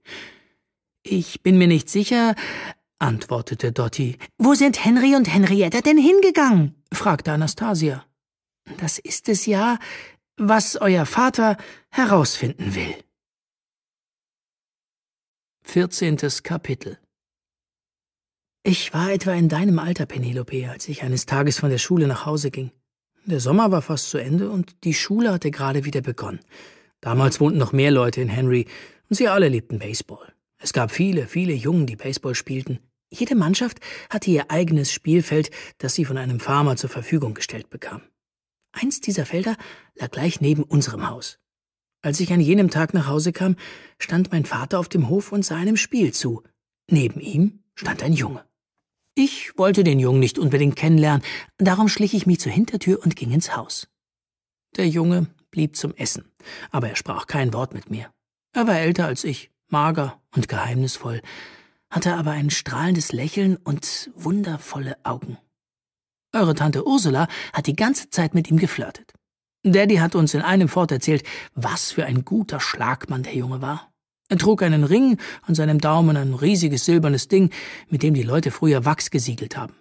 Ich bin mir nicht sicher, antwortete Dottie. Wo sind Henry und Henrietta denn hingegangen? fragte Anastasia. Das ist es ja, was euer Vater herausfinden will. 14. Kapitel Ich war etwa in deinem Alter, Penelope, als ich eines Tages von der Schule nach Hause ging. Der Sommer war fast zu Ende und die Schule hatte gerade wieder begonnen. Damals wohnten noch mehr Leute in Henry und sie alle liebten Baseball. Es gab viele, viele Jungen, die Baseball spielten. Jede Mannschaft hatte ihr eigenes Spielfeld, das sie von einem Farmer zur Verfügung gestellt bekam. Eins dieser Felder lag gleich neben unserem Haus. Als ich an jenem Tag nach Hause kam, stand mein Vater auf dem Hof und sah einem Spiel zu. Neben ihm stand ein Junge. Ich wollte den Jungen nicht unbedingt kennenlernen, darum schlich ich mich zur Hintertür und ging ins Haus. Der Junge blieb zum Essen, aber er sprach kein Wort mit mir. Er war älter als ich, mager und geheimnisvoll, hatte aber ein strahlendes Lächeln und wundervolle Augen. Eure Tante Ursula hat die ganze Zeit mit ihm geflirtet. Daddy hat uns in einem Fort erzählt, was für ein guter Schlagmann der Junge war. Er trug einen Ring an seinem Daumen, ein riesiges silbernes Ding, mit dem die Leute früher Wachs gesiegelt haben.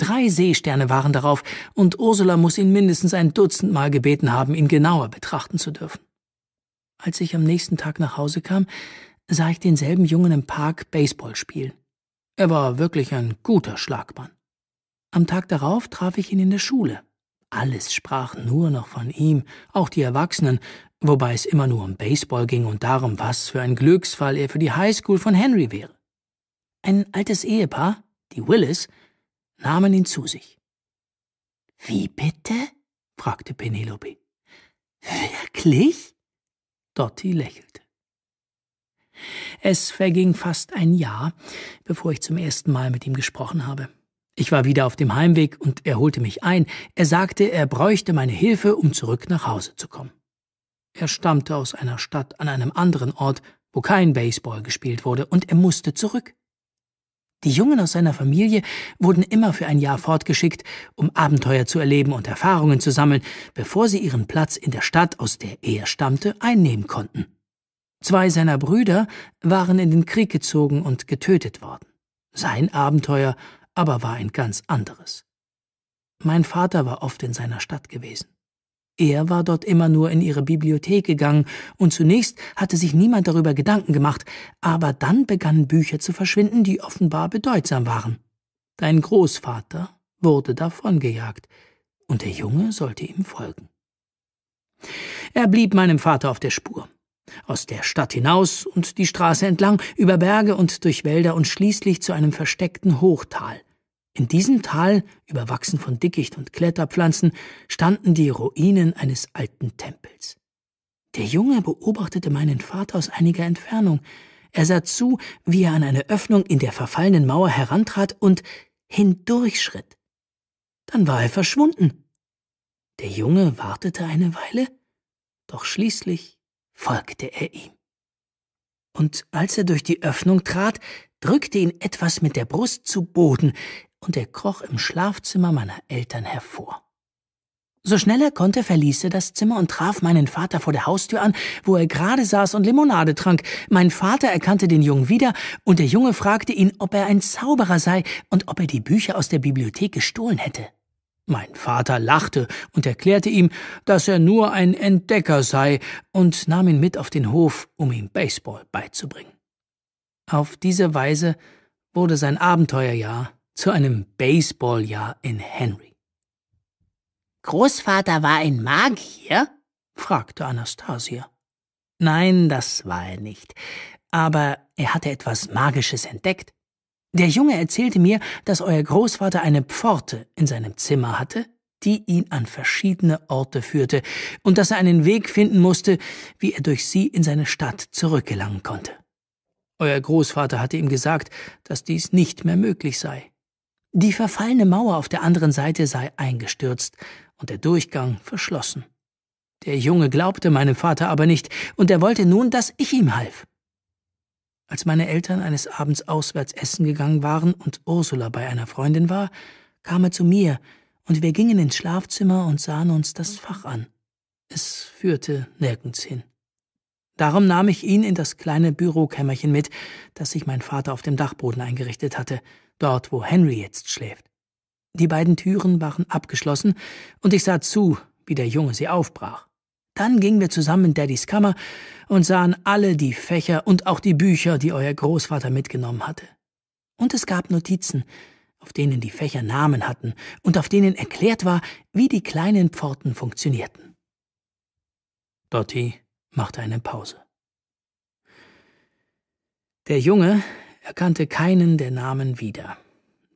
Drei Seesterne waren darauf, und Ursula muss ihn mindestens ein Dutzend Mal gebeten haben, ihn genauer betrachten zu dürfen. Als ich am nächsten Tag nach Hause kam, sah ich denselben Jungen im Park Baseball spielen. Er war wirklich ein guter Schlagmann. Am Tag darauf traf ich ihn in der Schule. Alles sprach nur noch von ihm, auch die Erwachsenen, wobei es immer nur um Baseball ging und darum, was für ein Glücksfall er für die Highschool von Henry wäre. Ein altes Ehepaar, die Willis, nahmen ihn zu sich. Wie bitte? fragte Penelope. Wirklich? Dottie lächelte. Es verging fast ein Jahr, bevor ich zum ersten Mal mit ihm gesprochen habe. Ich war wieder auf dem Heimweg und er holte mich ein. Er sagte, er bräuchte meine Hilfe, um zurück nach Hause zu kommen. Er stammte aus einer Stadt an einem anderen Ort, wo kein Baseball gespielt wurde, und er musste zurück. Die Jungen aus seiner Familie wurden immer für ein Jahr fortgeschickt, um Abenteuer zu erleben und Erfahrungen zu sammeln, bevor sie ihren Platz in der Stadt, aus der er stammte, einnehmen konnten. Zwei seiner Brüder waren in den Krieg gezogen und getötet worden. Sein Abenteuer aber war ein ganz anderes. Mein Vater war oft in seiner Stadt gewesen. Er war dort immer nur in ihre Bibliothek gegangen, und zunächst hatte sich niemand darüber Gedanken gemacht, aber dann begannen Bücher zu verschwinden, die offenbar bedeutsam waren. Dein Großvater wurde davongejagt, und der Junge sollte ihm folgen. Er blieb meinem Vater auf der Spur. Aus der Stadt hinaus und die Straße entlang, über Berge und durch Wälder und schließlich zu einem versteckten Hochtal. In diesem Tal, überwachsen von Dickicht und Kletterpflanzen, standen die Ruinen eines alten Tempels. Der Junge beobachtete meinen Vater aus einiger Entfernung. Er sah zu, wie er an eine Öffnung in der verfallenen Mauer herantrat und hindurchschritt. Dann war er verschwunden. Der Junge wartete eine Weile, doch schließlich folgte er ihm. Und als er durch die Öffnung trat, drückte ihn etwas mit der Brust zu Boden und er kroch im Schlafzimmer meiner Eltern hervor. So schnell er konnte, verließ er das Zimmer und traf meinen Vater vor der Haustür an, wo er gerade saß und Limonade trank. Mein Vater erkannte den Jungen wieder, und der Junge fragte ihn, ob er ein Zauberer sei und ob er die Bücher aus der Bibliothek gestohlen hätte. Mein Vater lachte und erklärte ihm, dass er nur ein Entdecker sei und nahm ihn mit auf den Hof, um ihm Baseball beizubringen. Auf diese Weise wurde sein Abenteuerjahr zu einem Baseballjahr in Henry. Großvater war ein Magier? fragte Anastasia. Nein, das war er nicht. Aber er hatte etwas Magisches entdeckt. Der Junge erzählte mir, dass euer Großvater eine Pforte in seinem Zimmer hatte, die ihn an verschiedene Orte führte, und dass er einen Weg finden musste, wie er durch sie in seine Stadt zurückgelangen konnte. Euer Großvater hatte ihm gesagt, dass dies nicht mehr möglich sei. Die verfallene Mauer auf der anderen Seite sei eingestürzt und der Durchgang verschlossen. Der Junge glaubte meinem Vater aber nicht, und er wollte nun, dass ich ihm half. Als meine Eltern eines Abends auswärts essen gegangen waren und Ursula bei einer Freundin war, kam er zu mir, und wir gingen ins Schlafzimmer und sahen uns das Fach an. Es führte nirgends hin. Darum nahm ich ihn in das kleine Bürokämmerchen mit, das sich mein Vater auf dem Dachboden eingerichtet hatte, dort wo Henry jetzt schläft. Die beiden Türen waren abgeschlossen, und ich sah zu, wie der Junge sie aufbrach. Dann gingen wir zusammen in Daddys Kammer und sahen alle die Fächer und auch die Bücher, die euer Großvater mitgenommen hatte. Und es gab Notizen, auf denen die Fächer Namen hatten und auf denen erklärt war, wie die kleinen Pforten funktionierten. Dottie machte eine Pause. Der Junge, erkannte keinen der Namen wieder.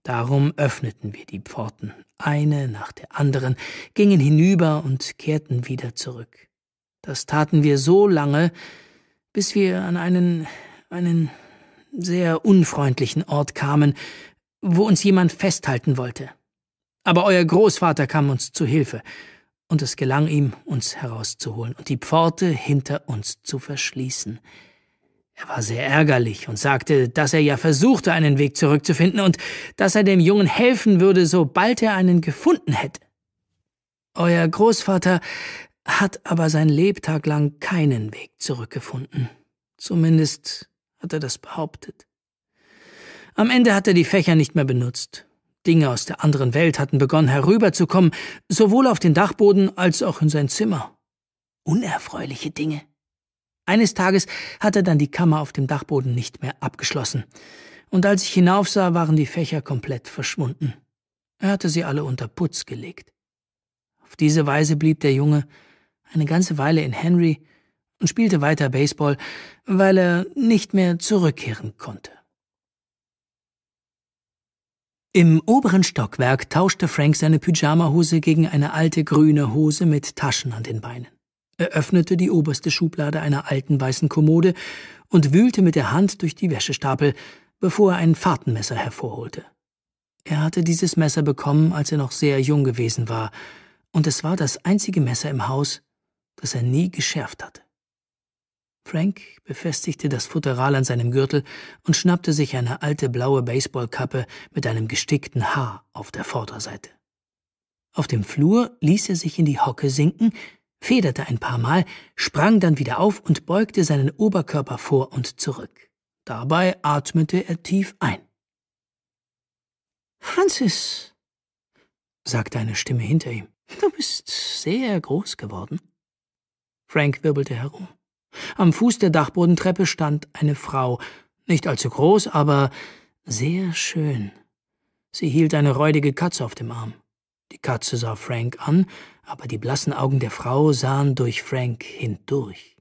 Darum öffneten wir die Pforten, eine nach der anderen, gingen hinüber und kehrten wieder zurück. Das taten wir so lange, bis wir an einen, einen sehr unfreundlichen Ort kamen, wo uns jemand festhalten wollte. Aber euer Großvater kam uns zu Hilfe, und es gelang ihm, uns herauszuholen und die Pforte hinter uns zu verschließen. Er war sehr ärgerlich und sagte, dass er ja versuchte, einen Weg zurückzufinden und dass er dem Jungen helfen würde, sobald er einen gefunden hätte. Euer Großvater hat aber sein Lebtag lang keinen Weg zurückgefunden. Zumindest hat er das behauptet. Am Ende hat er die Fächer nicht mehr benutzt. Dinge aus der anderen Welt hatten begonnen herüberzukommen, sowohl auf den Dachboden als auch in sein Zimmer. Unerfreuliche Dinge. Eines Tages hatte dann die Kammer auf dem Dachboden nicht mehr abgeschlossen. Und als ich hinaufsah, waren die Fächer komplett verschwunden. Er hatte sie alle unter Putz gelegt. Auf diese Weise blieb der Junge eine ganze Weile in Henry und spielte weiter Baseball, weil er nicht mehr zurückkehren konnte. Im oberen Stockwerk tauschte Frank seine Pyjamahose gegen eine alte grüne Hose mit Taschen an den Beinen öffnete die oberste Schublade einer alten weißen Kommode und wühlte mit der Hand durch die Wäschestapel, bevor er ein Fahrtenmesser hervorholte. Er hatte dieses Messer bekommen, als er noch sehr jung gewesen war, und es war das einzige Messer im Haus, das er nie geschärft hatte. Frank befestigte das Futteral an seinem Gürtel und schnappte sich eine alte blaue Baseballkappe mit einem gestickten Haar auf der Vorderseite. Auf dem Flur ließ er sich in die Hocke sinken, federte ein paar Mal, sprang dann wieder auf und beugte seinen Oberkörper vor und zurück. Dabei atmete er tief ein. Francis, sagte eine Stimme hinter ihm, du bist sehr groß geworden. Frank wirbelte herum. Am Fuß der Dachbodentreppe stand eine Frau, nicht allzu groß, aber sehr schön. Sie hielt eine räudige Katze auf dem Arm. Die Katze sah Frank an, aber die blassen Augen der Frau sahen durch Frank hindurch.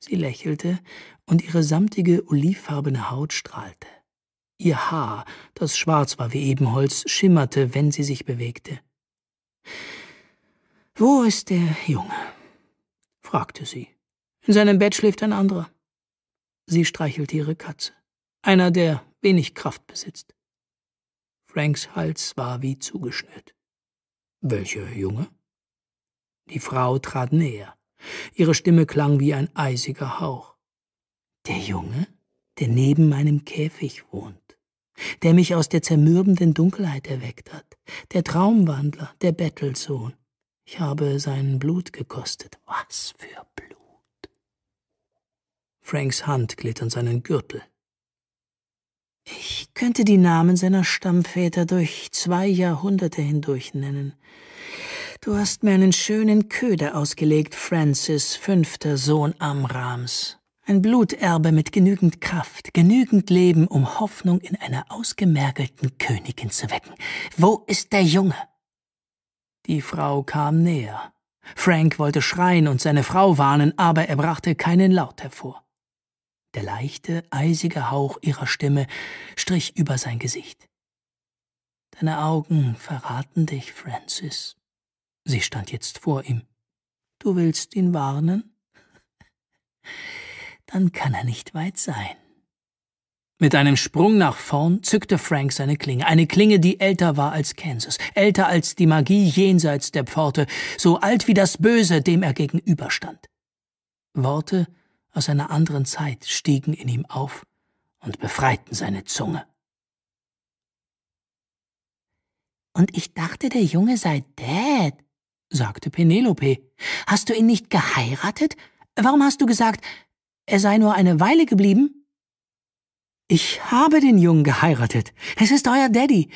Sie lächelte, und ihre samtige, olivfarbene Haut strahlte. Ihr Haar, das schwarz war wie Ebenholz, schimmerte, wenn sie sich bewegte. Wo ist der Junge? fragte sie. In seinem Bett schläft ein anderer. Sie streichelte ihre Katze. Einer, der wenig Kraft besitzt. Franks Hals war wie zugeschnürt. Welcher Junge? Die Frau trat näher. Ihre Stimme klang wie ein eisiger Hauch. Der Junge, der neben meinem Käfig wohnt, der mich aus der zermürbenden Dunkelheit erweckt hat, der Traumwandler, der Bettelsohn. Ich habe sein Blut gekostet. Was für Blut! Franks Hand glitt an seinen Gürtel. Ich könnte die Namen seiner Stammväter durch zwei Jahrhunderte hindurch nennen. Du hast mir einen schönen Köder ausgelegt, Francis, fünfter Sohn Amrams. Ein Bluterbe mit genügend Kraft, genügend Leben, um Hoffnung in einer ausgemergelten Königin zu wecken. Wo ist der Junge? Die Frau kam näher. Frank wollte schreien und seine Frau warnen, aber er brachte keinen Laut hervor. Der leichte, eisige Hauch ihrer Stimme strich über sein Gesicht. Deine Augen verraten dich, Francis. Sie stand jetzt vor ihm. Du willst ihn warnen? Dann kann er nicht weit sein. Mit einem Sprung nach vorn zückte Frank seine Klinge, eine Klinge, die älter war als Kansas, älter als die Magie jenseits der Pforte, so alt wie das Böse, dem er gegenüberstand. Worte, aus einer anderen Zeit stiegen in ihm auf und befreiten seine Zunge. Und ich dachte, der Junge sei Dad, sagte Penelope. Hast du ihn nicht geheiratet? Warum hast du gesagt, er sei nur eine Weile geblieben? Ich habe den Jungen geheiratet. Es ist euer Daddy.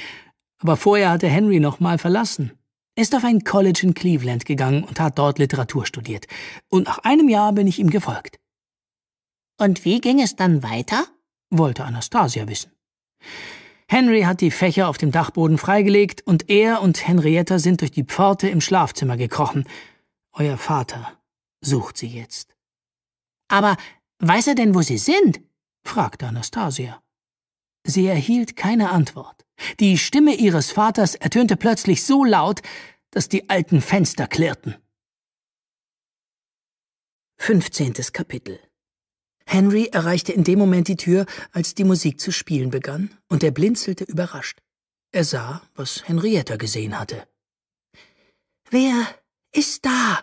Aber vorher hatte Henry noch mal verlassen. Er ist auf ein College in Cleveland gegangen und hat dort Literatur studiert. Und nach einem Jahr bin ich ihm gefolgt. Und wie ging es dann weiter? wollte Anastasia wissen. Henry hat die Fächer auf dem Dachboden freigelegt und er und Henrietta sind durch die Pforte im Schlafzimmer gekrochen. Euer Vater sucht sie jetzt. Aber weiß er denn, wo sie sind? fragte Anastasia. Sie erhielt keine Antwort. Die Stimme ihres Vaters ertönte plötzlich so laut, dass die alten Fenster klirrten. 15. Kapitel Henry erreichte in dem Moment die Tür, als die Musik zu spielen begann, und er blinzelte überrascht. Er sah, was Henrietta gesehen hatte. Wer ist da?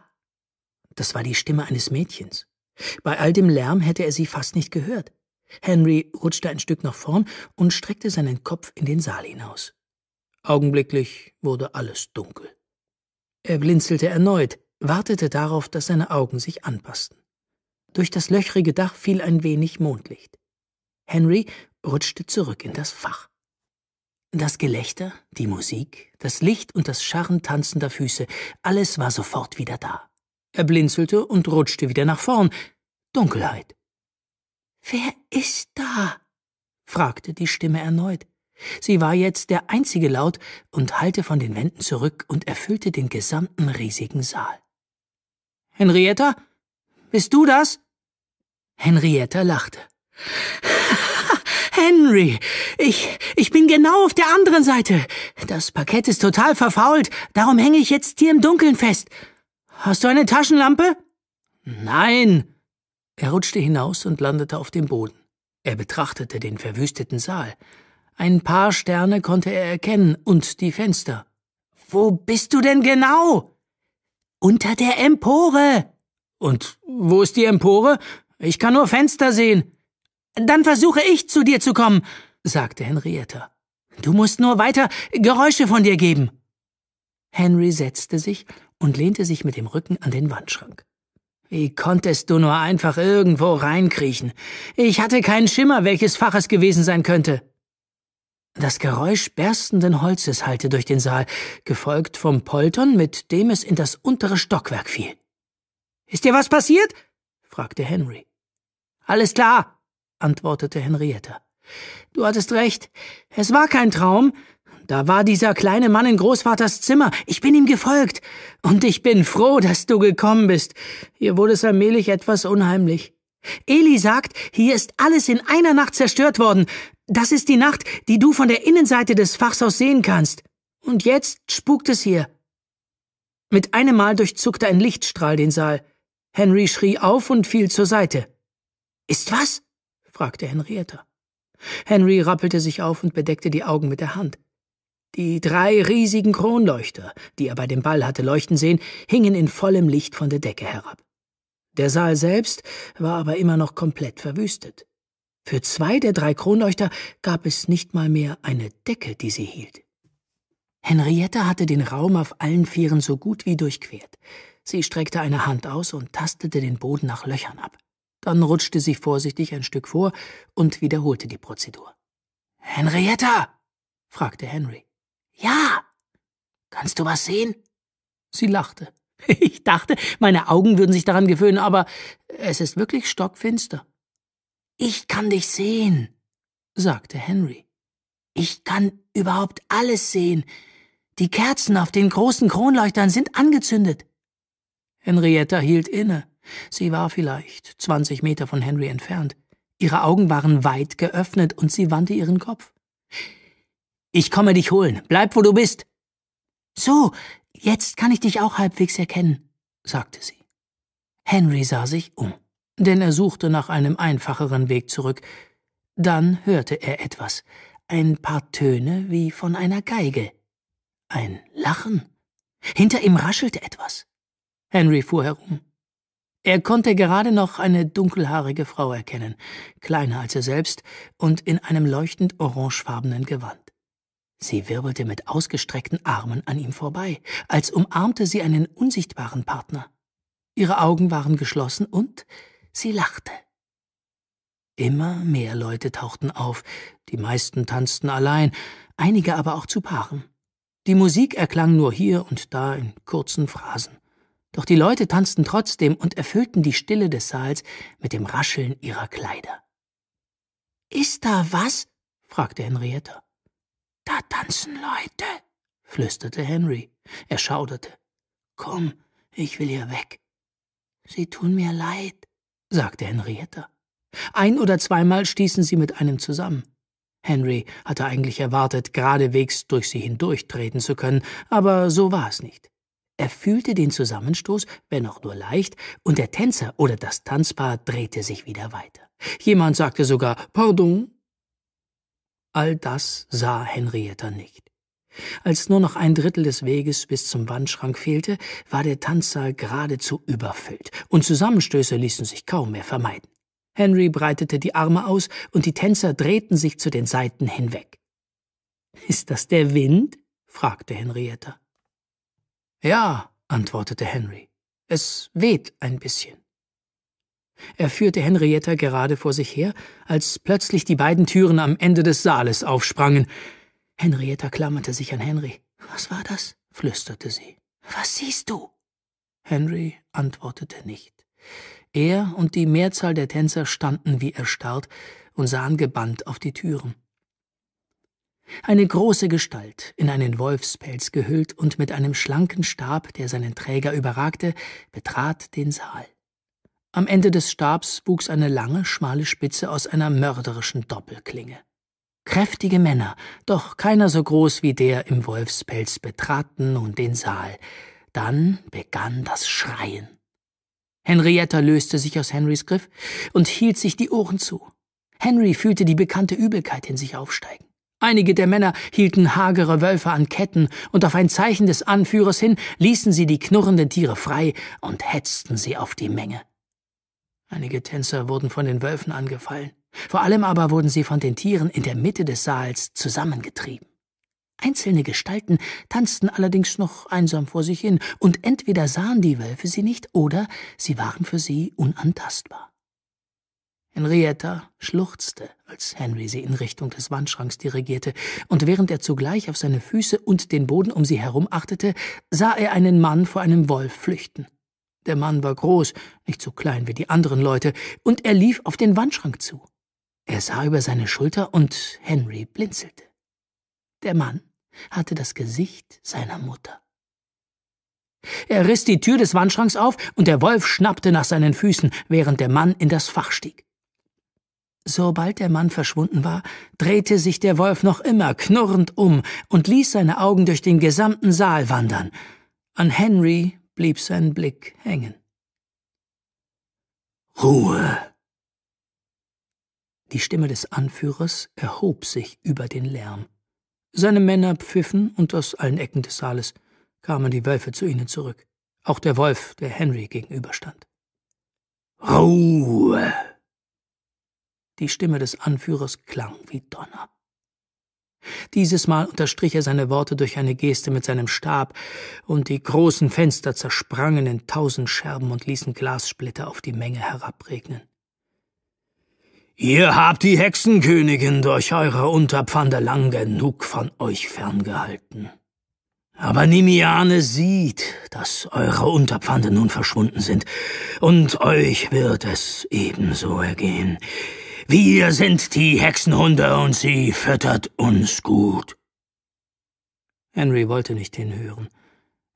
Das war die Stimme eines Mädchens. Bei all dem Lärm hätte er sie fast nicht gehört. Henry rutschte ein Stück nach vorn und streckte seinen Kopf in den Saal hinaus. Augenblicklich wurde alles dunkel. Er blinzelte erneut, wartete darauf, dass seine Augen sich anpassten. Durch das löchrige Dach fiel ein wenig Mondlicht. Henry rutschte zurück in das Fach. Das Gelächter, die Musik, das Licht und das Scharren tanzender Füße, alles war sofort wieder da. Er blinzelte und rutschte wieder nach vorn. Dunkelheit. Wer ist da? fragte die Stimme erneut. Sie war jetzt der einzige Laut und hallte von den Wänden zurück und erfüllte den gesamten riesigen Saal. Henrietta? Bist du das? Henrietta lachte. Henry, ich, ich bin genau auf der anderen Seite. Das Parkett ist total verfault, darum hänge ich jetzt hier im Dunkeln fest. Hast du eine Taschenlampe? Nein. Er rutschte hinaus und landete auf dem Boden. Er betrachtete den verwüsteten Saal. Ein paar Sterne konnte er erkennen und die Fenster. Wo bist du denn genau? Unter der Empore. Und wo ist die Empore? Ich kann nur Fenster sehen. Dann versuche ich zu dir zu kommen, sagte Henrietta. Du musst nur weiter Geräusche von dir geben. Henry setzte sich und lehnte sich mit dem Rücken an den Wandschrank. Wie konntest du nur einfach irgendwo reinkriechen? Ich hatte keinen Schimmer, welches Fach es gewesen sein könnte. Das Geräusch berstenden Holzes hallte durch den Saal, gefolgt vom Poltern, mit dem es in das untere Stockwerk fiel. Ist dir was passiert? fragte Henry. Alles klar, antwortete Henrietta. Du hattest recht. Es war kein Traum. Da war dieser kleine Mann in Großvaters Zimmer. Ich bin ihm gefolgt. Und ich bin froh, dass du gekommen bist. Hier wurde es allmählich etwas unheimlich. Eli sagt, hier ist alles in einer Nacht zerstört worden. Das ist die Nacht, die du von der Innenseite des Fachs aus sehen kannst. Und jetzt spukt es hier. Mit einem Mal durchzuckte ein Lichtstrahl den Saal. Henry schrie auf und fiel zur Seite. Ist was? fragte Henrietta. Henry rappelte sich auf und bedeckte die Augen mit der Hand. Die drei riesigen Kronleuchter, die er bei dem Ball hatte leuchten sehen, hingen in vollem Licht von der Decke herab. Der Saal selbst war aber immer noch komplett verwüstet. Für zwei der drei Kronleuchter gab es nicht mal mehr eine Decke, die sie hielt. Henrietta hatte den Raum auf allen Vieren so gut wie durchquert. Sie streckte eine Hand aus und tastete den Boden nach Löchern ab. Dann rutschte sie vorsichtig ein Stück vor und wiederholte die Prozedur. Henrietta! fragte Henry. Ja! Kannst du was sehen? Sie lachte. Ich dachte, meine Augen würden sich daran gewöhnen, aber es ist wirklich stockfinster. Ich kann dich sehen, sagte Henry. Ich kann überhaupt alles sehen. Die Kerzen auf den großen Kronleuchtern sind angezündet. Henrietta hielt inne. Sie war vielleicht zwanzig Meter von Henry entfernt. Ihre Augen waren weit geöffnet und sie wandte ihren Kopf. Ich komme dich holen. Bleib, wo du bist. So, jetzt kann ich dich auch halbwegs erkennen, sagte sie. Henry sah sich um, denn er suchte nach einem einfacheren Weg zurück. Dann hörte er etwas, ein paar Töne wie von einer Geige. Ein Lachen. Hinter ihm raschelte etwas. Henry fuhr herum. Er konnte gerade noch eine dunkelhaarige Frau erkennen, kleiner als er selbst und in einem leuchtend orangefarbenen Gewand. Sie wirbelte mit ausgestreckten Armen an ihm vorbei, als umarmte sie einen unsichtbaren Partner. Ihre Augen waren geschlossen und sie lachte. Immer mehr Leute tauchten auf, die meisten tanzten allein, einige aber auch zu Paaren. Die Musik erklang nur hier und da in kurzen Phrasen doch die Leute tanzten trotzdem und erfüllten die Stille des Saals mit dem Rascheln ihrer Kleider. Ist da was? fragte Henrietta. Da tanzen Leute, flüsterte Henry. Er schauderte. Komm, ich will hier weg. Sie tun mir leid, sagte Henrietta. Ein oder zweimal stießen sie mit einem zusammen. Henry hatte eigentlich erwartet, geradewegs durch sie hindurchtreten zu können, aber so war es nicht. Er fühlte den Zusammenstoß, wenn auch nur leicht, und der Tänzer oder das Tanzpaar drehte sich wieder weiter. Jemand sagte sogar Pardon. All das sah Henrietta nicht. Als nur noch ein Drittel des Weges bis zum Wandschrank fehlte, war der Tanzsaal geradezu überfüllt, und Zusammenstöße ließen sich kaum mehr vermeiden. Henry breitete die Arme aus, und die Tänzer drehten sich zu den Seiten hinweg. Ist das der Wind? fragte Henrietta. Ja, antwortete Henry. Es weht ein bisschen. Er führte Henrietta gerade vor sich her, als plötzlich die beiden Türen am Ende des Saales aufsprangen. Henrietta klammerte sich an Henry. Was war das? flüsterte sie. Was siehst du? Henry antwortete nicht. Er und die Mehrzahl der Tänzer standen wie erstarrt und sahen gebannt auf die Türen. Eine große Gestalt, in einen Wolfspelz gehüllt und mit einem schlanken Stab, der seinen Träger überragte, betrat den Saal. Am Ende des Stabs wuchs eine lange, schmale Spitze aus einer mörderischen Doppelklinge. Kräftige Männer, doch keiner so groß wie der im Wolfspelz, betraten nun den Saal. Dann begann das Schreien. Henrietta löste sich aus Henrys Griff und hielt sich die Ohren zu. Henry fühlte die bekannte Übelkeit in sich aufsteigen. Einige der Männer hielten hagere Wölfe an Ketten, und auf ein Zeichen des Anführers hin ließen sie die knurrenden Tiere frei und hetzten sie auf die Menge. Einige Tänzer wurden von den Wölfen angefallen, vor allem aber wurden sie von den Tieren in der Mitte des Saals zusammengetrieben. Einzelne Gestalten tanzten allerdings noch einsam vor sich hin, und entweder sahen die Wölfe sie nicht, oder sie waren für sie unantastbar. Henrietta schluchzte, als Henry sie in Richtung des Wandschranks dirigierte, und während er zugleich auf seine Füße und den Boden um sie herum achtete, sah er einen Mann vor einem Wolf flüchten. Der Mann war groß, nicht so klein wie die anderen Leute, und er lief auf den Wandschrank zu. Er sah über seine Schulter und Henry blinzelte. Der Mann hatte das Gesicht seiner Mutter. Er riss die Tür des Wandschranks auf und der Wolf schnappte nach seinen Füßen, während der Mann in das Fach stieg. Sobald der Mann verschwunden war, drehte sich der Wolf noch immer knurrend um und ließ seine Augen durch den gesamten Saal wandern. An Henry blieb sein Blick hängen. Ruhe. Die Stimme des Anführers erhob sich über den Lärm. Seine Männer pfiffen, und aus allen Ecken des Saales kamen die Wölfe zu ihnen zurück, auch der Wolf, der Henry gegenüberstand. Ruhe. Die Stimme des Anführers klang wie Donner. Dieses Mal unterstrich er seine Worte durch eine Geste mit seinem Stab, und die großen Fenster zersprangen in tausend Scherben und ließen Glassplitter auf die Menge herabregnen. Ihr habt die Hexenkönigin durch eure Unterpfande lang genug von euch ferngehalten. Aber Nimiane sieht, dass eure Unterpfande nun verschwunden sind, und euch wird es ebenso ergehen. Wir sind die Hexenhunde und sie füttert uns gut. Henry wollte nicht hinhören.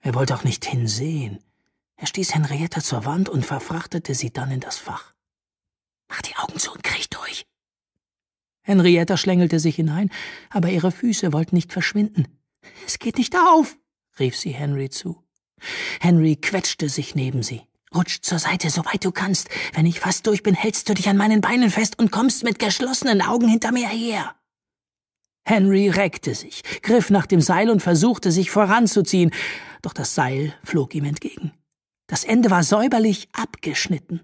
Er wollte auch nicht hinsehen. Er stieß Henrietta zur Wand und verfrachtete sie dann in das Fach. Mach die Augen zu und kriech durch. Henrietta schlängelte sich hinein, aber ihre Füße wollten nicht verschwinden. Es geht nicht auf, rief sie Henry zu. Henry quetschte sich neben sie. Rutsch zur Seite, soweit du kannst. Wenn ich fast durch bin, hältst du dich an meinen Beinen fest und kommst mit geschlossenen Augen hinter mir her. Henry reckte sich, griff nach dem Seil und versuchte, sich voranzuziehen, doch das Seil flog ihm entgegen. Das Ende war säuberlich abgeschnitten.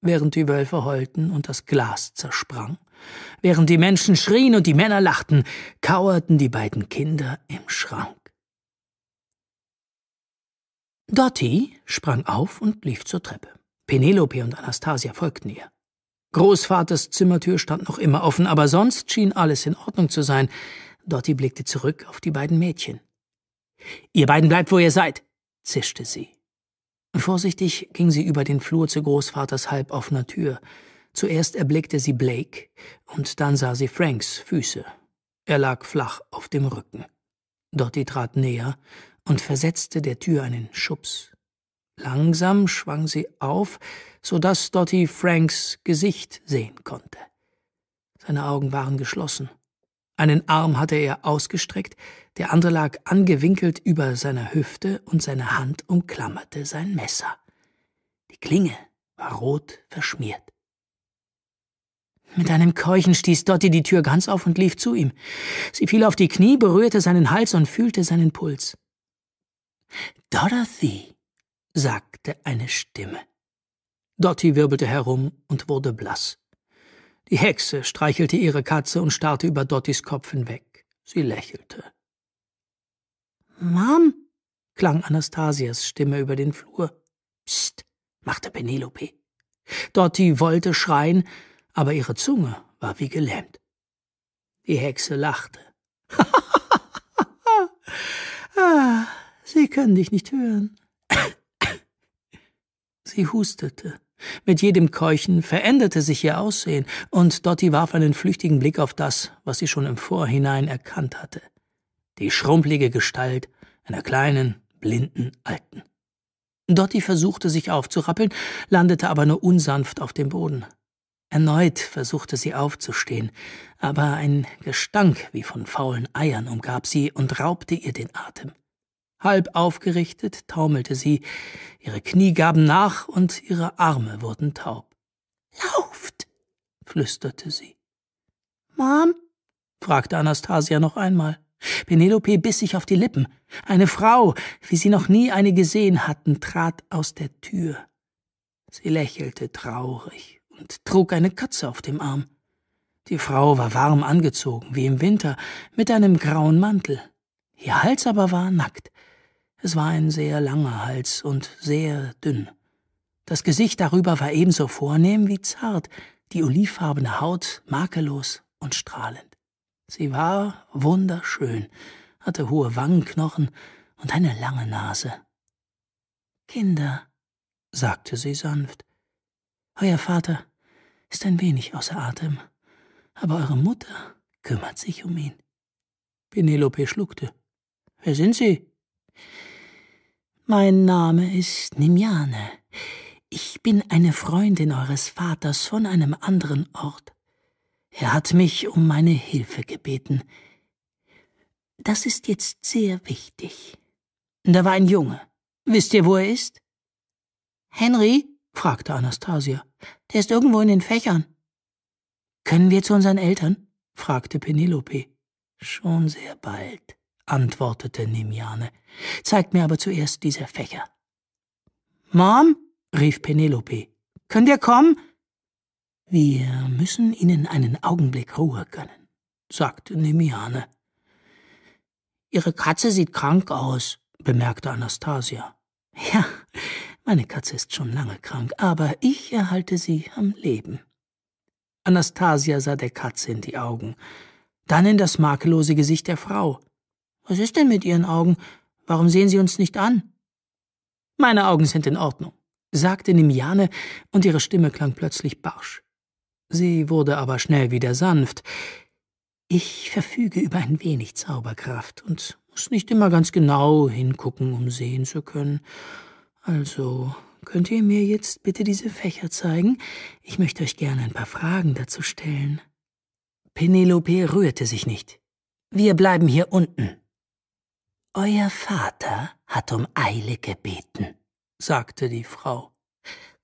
Während die Wölfe heulten und das Glas zersprang, während die Menschen schrien und die Männer lachten, kauerten die beiden Kinder im Schrank. Dottie sprang auf und lief zur Treppe. Penelope und Anastasia folgten ihr. Großvaters Zimmertür stand noch immer offen, aber sonst schien alles in Ordnung zu sein. Dottie blickte zurück auf die beiden Mädchen. Ihr beiden bleibt, wo ihr seid, zischte sie. Vorsichtig ging sie über den Flur zu Großvaters halboffener Tür. Zuerst erblickte sie Blake und dann sah sie Franks Füße. Er lag flach auf dem Rücken. Dottie trat näher und versetzte der Tür einen Schubs. Langsam schwang sie auf, so dass Dottie Franks Gesicht sehen konnte. Seine Augen waren geschlossen. Einen Arm hatte er ausgestreckt, der andere lag angewinkelt über seiner Hüfte und seine Hand umklammerte sein Messer. Die Klinge war rot verschmiert. Mit einem Keuchen stieß Dottie die Tür ganz auf und lief zu ihm. Sie fiel auf die Knie, berührte seinen Hals und fühlte seinen Puls. Dorothy, sagte eine Stimme. Dottie wirbelte herum und wurde blass. Die Hexe streichelte ihre Katze und starrte über Dottys Kopf hinweg. Sie lächelte. Mom, klang Anastasias Stimme über den Flur. Psst, machte Penelope. Dottie wollte schreien, aber ihre Zunge war wie gelähmt. Die Hexe lachte. ah. Sie können dich nicht hören. Sie hustete. Mit jedem Keuchen veränderte sich ihr Aussehen, und Dottie warf einen flüchtigen Blick auf das, was sie schon im Vorhinein erkannt hatte. Die schrumpelige Gestalt einer kleinen, blinden Alten. Dottie versuchte sich aufzurappeln, landete aber nur unsanft auf dem Boden. Erneut versuchte sie aufzustehen, aber ein Gestank wie von faulen Eiern umgab sie und raubte ihr den Atem. Halb aufgerichtet taumelte sie, ihre Knie gaben nach und ihre Arme wurden taub. Lauft, flüsterte sie. Mom? fragte Anastasia noch einmal. Penelope biss sich auf die Lippen. Eine Frau, wie sie noch nie eine gesehen hatten, trat aus der Tür. Sie lächelte traurig und trug eine Katze auf dem Arm. Die Frau war warm angezogen, wie im Winter, mit einem grauen Mantel. Ihr Hals aber war nackt. Es war ein sehr langer Hals und sehr dünn. Das Gesicht darüber war ebenso vornehm wie zart, die olivfarbene Haut makellos und strahlend. Sie war wunderschön, hatte hohe Wangenknochen und eine lange Nase. Kinder, sagte sie sanft, euer Vater ist ein wenig außer Atem, aber eure Mutter kümmert sich um ihn. Penelope schluckte. Wer sind Sie? Mein Name ist Nimiane. Ich bin eine Freundin eures Vaters von einem anderen Ort. Er hat mich um meine Hilfe gebeten. Das ist jetzt sehr wichtig. Da war ein Junge. Wisst ihr, wo er ist? Henry? fragte Anastasia. Der ist irgendwo in den Fächern. Können wir zu unseren Eltern? fragte Penelope. Schon sehr bald, antwortete Nimiane. Zeigt mir aber zuerst diese Fächer. Mom, rief Penelope, könnt ihr kommen? Wir müssen Ihnen einen Augenblick Ruhe gönnen, sagte Nimiane. Ihre Katze sieht krank aus, bemerkte Anastasia. Ja, meine Katze ist schon lange krank, aber ich erhalte sie am Leben. Anastasia sah der Katze in die Augen, dann in das makellose Gesicht der Frau. Was ist denn mit Ihren Augen? Warum sehen Sie uns nicht an? Meine Augen sind in Ordnung, sagte Nimiane, und ihre Stimme klang plötzlich barsch. Sie wurde aber schnell wieder sanft. Ich verfüge über ein wenig Zauberkraft und muss nicht immer ganz genau hingucken, um sehen zu können. Also, könnt ihr mir jetzt bitte diese Fächer zeigen? Ich möchte euch gerne ein paar Fragen dazu stellen. Penelope rührte sich nicht. Wir bleiben hier unten, euer Vater hat um Eile gebeten, sagte die Frau.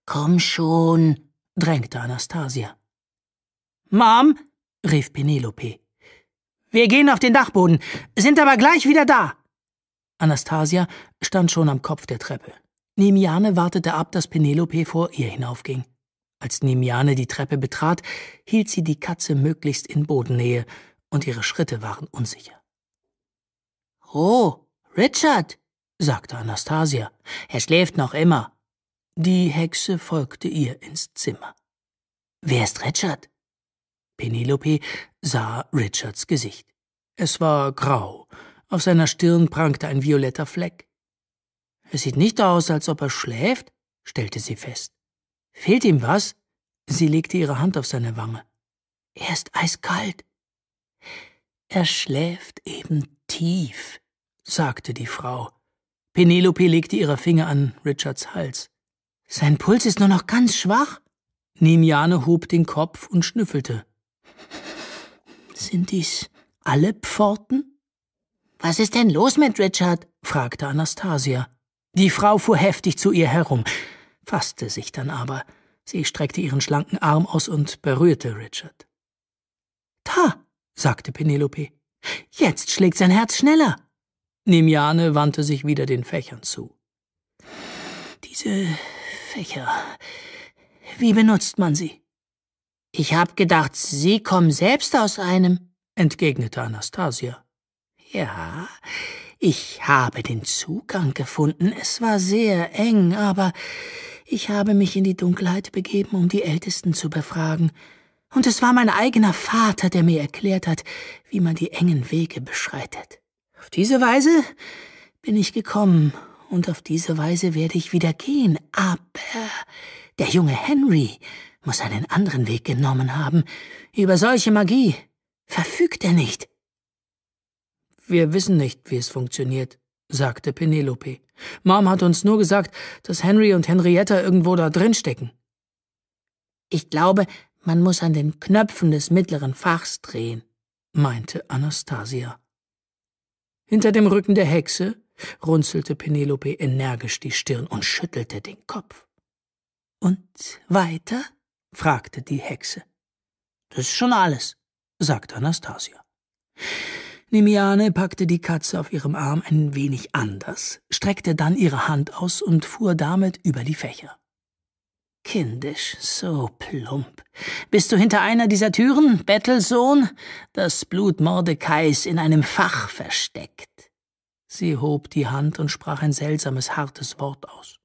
Komm schon, drängte Anastasia. Mom, rief Penelope. Wir gehen auf den Dachboden, sind aber gleich wieder da. Anastasia stand schon am Kopf der Treppe. Nemiane wartete ab, dass Penelope vor ihr hinaufging. Als Nemiane die Treppe betrat, hielt sie die Katze möglichst in Bodennähe, und ihre Schritte waren unsicher. Oh, Richard, sagte Anastasia, er schläft noch immer. Die Hexe folgte ihr ins Zimmer. Wer ist Richard? Penelope sah Richards Gesicht. Es war grau, auf seiner Stirn prangte ein violetter Fleck. Es sieht nicht aus, als ob er schläft, stellte sie fest. Fehlt ihm was? Sie legte ihre Hand auf seine Wange. Er ist eiskalt. Er schläft eben tief, sagte die Frau. Penelope legte ihre Finger an Richards Hals. Sein Puls ist nur noch ganz schwach. Nimiane hob den Kopf und schnüffelte. Sind dies alle Pforten? Was ist denn los mit Richard? fragte Anastasia. Die Frau fuhr heftig zu ihr herum, fasste sich dann aber. Sie streckte ihren schlanken Arm aus und berührte Richard. Da, sagte Penelope. Jetzt schlägt sein Herz schneller. Nimiane wandte sich wieder den Fächern zu. Diese Fächer. Wie benutzt man sie? Ich hab gedacht, Sie kommen selbst aus einem, entgegnete Anastasia. Ja, ich habe den Zugang gefunden. Es war sehr eng, aber ich habe mich in die Dunkelheit begeben, um die Ältesten zu befragen. Und es war mein eigener Vater, der mir erklärt hat, wie man die engen Wege beschreitet. Auf diese Weise bin ich gekommen und auf diese Weise werde ich wieder gehen. Aber der junge Henry muss einen anderen Weg genommen haben. Über solche Magie verfügt er nicht. Wir wissen nicht, wie es funktioniert, sagte Penelope. Mom hat uns nur gesagt, dass Henry und Henrietta irgendwo da drin stecken. Ich glaube, man muss an den Knöpfen des mittleren Fachs drehen, meinte Anastasia. Hinter dem Rücken der Hexe runzelte Penelope energisch die Stirn und schüttelte den Kopf. Und weiter? fragte die Hexe. Das ist schon alles, sagte Anastasia. Nimiane packte die Katze auf ihrem Arm ein wenig anders, streckte dann ihre Hand aus und fuhr damit über die Fächer. Kindisch, so plump. Bist du hinter einer dieser Türen, Bettelsohn? Das Blut Mordekais in einem Fach versteckt. Sie hob die Hand und sprach ein seltsames, hartes Wort aus.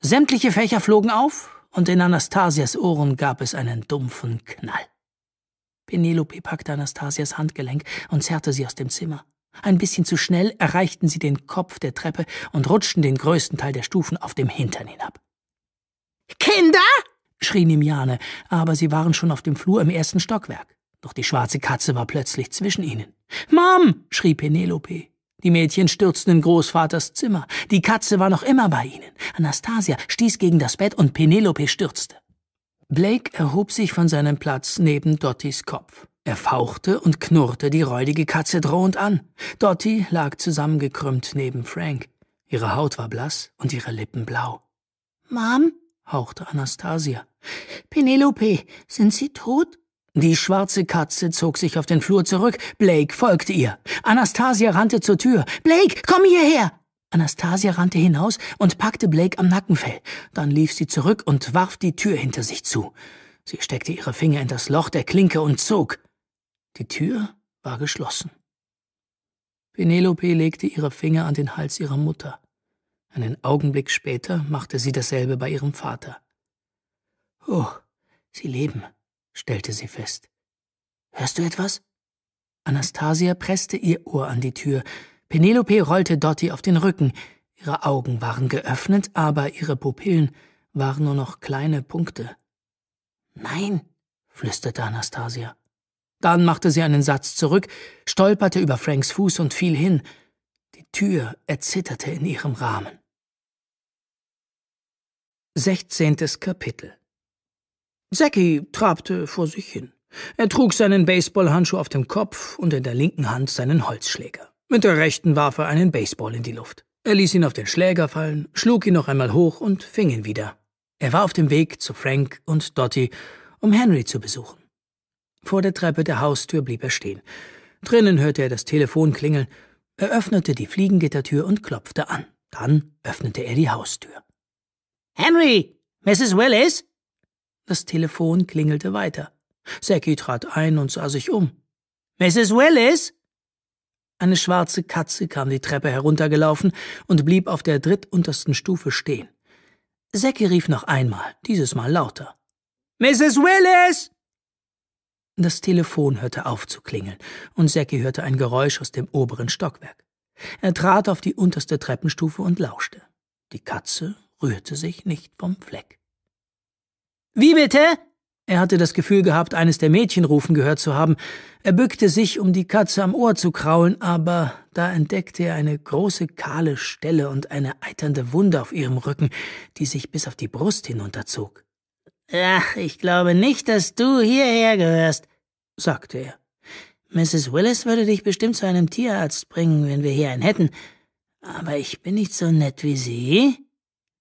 Sämtliche Fächer flogen auf, und in Anastasias Ohren gab es einen dumpfen Knall. Penelope packte Anastasias Handgelenk und zerrte sie aus dem Zimmer. Ein bisschen zu schnell erreichten sie den Kopf der Treppe und rutschten den größten Teil der Stufen auf dem Hintern hinab. Kinder? schrie Nimiane, aber sie waren schon auf dem Flur im ersten Stockwerk. Doch die schwarze Katze war plötzlich zwischen ihnen. Mom! schrie Penelope. Die Mädchen stürzten in Großvaters Zimmer. Die Katze war noch immer bei ihnen. Anastasia stieß gegen das Bett und Penelope stürzte. Blake erhob sich von seinem Platz neben Dottys Kopf. Er fauchte und knurrte die räudige Katze drohend an. Dottie lag zusammengekrümmt neben Frank. Ihre Haut war blass und ihre Lippen blau. Mom? hauchte Anastasia. Penelope, sind Sie tot? Die schwarze Katze zog sich auf den Flur zurück. Blake folgte ihr. Anastasia rannte zur Tür. Blake, komm hierher! Anastasia rannte hinaus und packte Blake am Nackenfell. Dann lief sie zurück und warf die Tür hinter sich zu. Sie steckte ihre Finger in das Loch der Klinke und zog. Die Tür war geschlossen. Penelope legte ihre Finger an den Hals ihrer Mutter. Einen Augenblick später machte sie dasselbe bei ihrem Vater. Oh, sie leben, stellte sie fest. Hörst du etwas? Anastasia presste ihr Ohr an die Tür. Penelope rollte Dotti auf den Rücken. Ihre Augen waren geöffnet, aber ihre Pupillen waren nur noch kleine Punkte. Nein, flüsterte Anastasia. Dann machte sie einen Satz zurück, stolperte über Franks Fuß und fiel hin. Die Tür erzitterte in ihrem Rahmen. 16. Kapitel Zacky trabte vor sich hin. Er trug seinen Baseballhandschuh auf dem Kopf und in der linken Hand seinen Holzschläger. Mit der rechten warf er einen Baseball in die Luft. Er ließ ihn auf den Schläger fallen, schlug ihn noch einmal hoch und fing ihn wieder. Er war auf dem Weg zu Frank und Dottie, um Henry zu besuchen. Vor der Treppe der Haustür blieb er stehen. Drinnen hörte er das Telefon klingeln er öffnete die Fliegengittertür und klopfte an. Dann öffnete er die Haustür. Henry! Mrs. Willis? Das Telefon klingelte weiter. Seki trat ein und sah sich um. Mrs. Willis? Eine schwarze Katze kam die Treppe heruntergelaufen und blieb auf der drittuntersten Stufe stehen. Säcki rief noch einmal, dieses Mal lauter. Mrs. Willis! Das Telefon hörte auf zu klingeln und Säcki hörte ein Geräusch aus dem oberen Stockwerk. Er trat auf die unterste Treppenstufe und lauschte. Die Katze rührte sich nicht vom Fleck. Wie bitte? Er hatte das Gefühl gehabt, eines der Mädchen rufen gehört zu haben. Er bückte sich, um die Katze am Ohr zu kraulen, aber da entdeckte er eine große kahle Stelle und eine eiternde Wunde auf ihrem Rücken, die sich bis auf die Brust hinunterzog. Ach, ich glaube nicht, dass du hierher gehörst, sagte er. Mrs. Willis würde dich bestimmt zu einem Tierarzt bringen, wenn wir hier einen hätten. Aber ich bin nicht so nett wie Sie.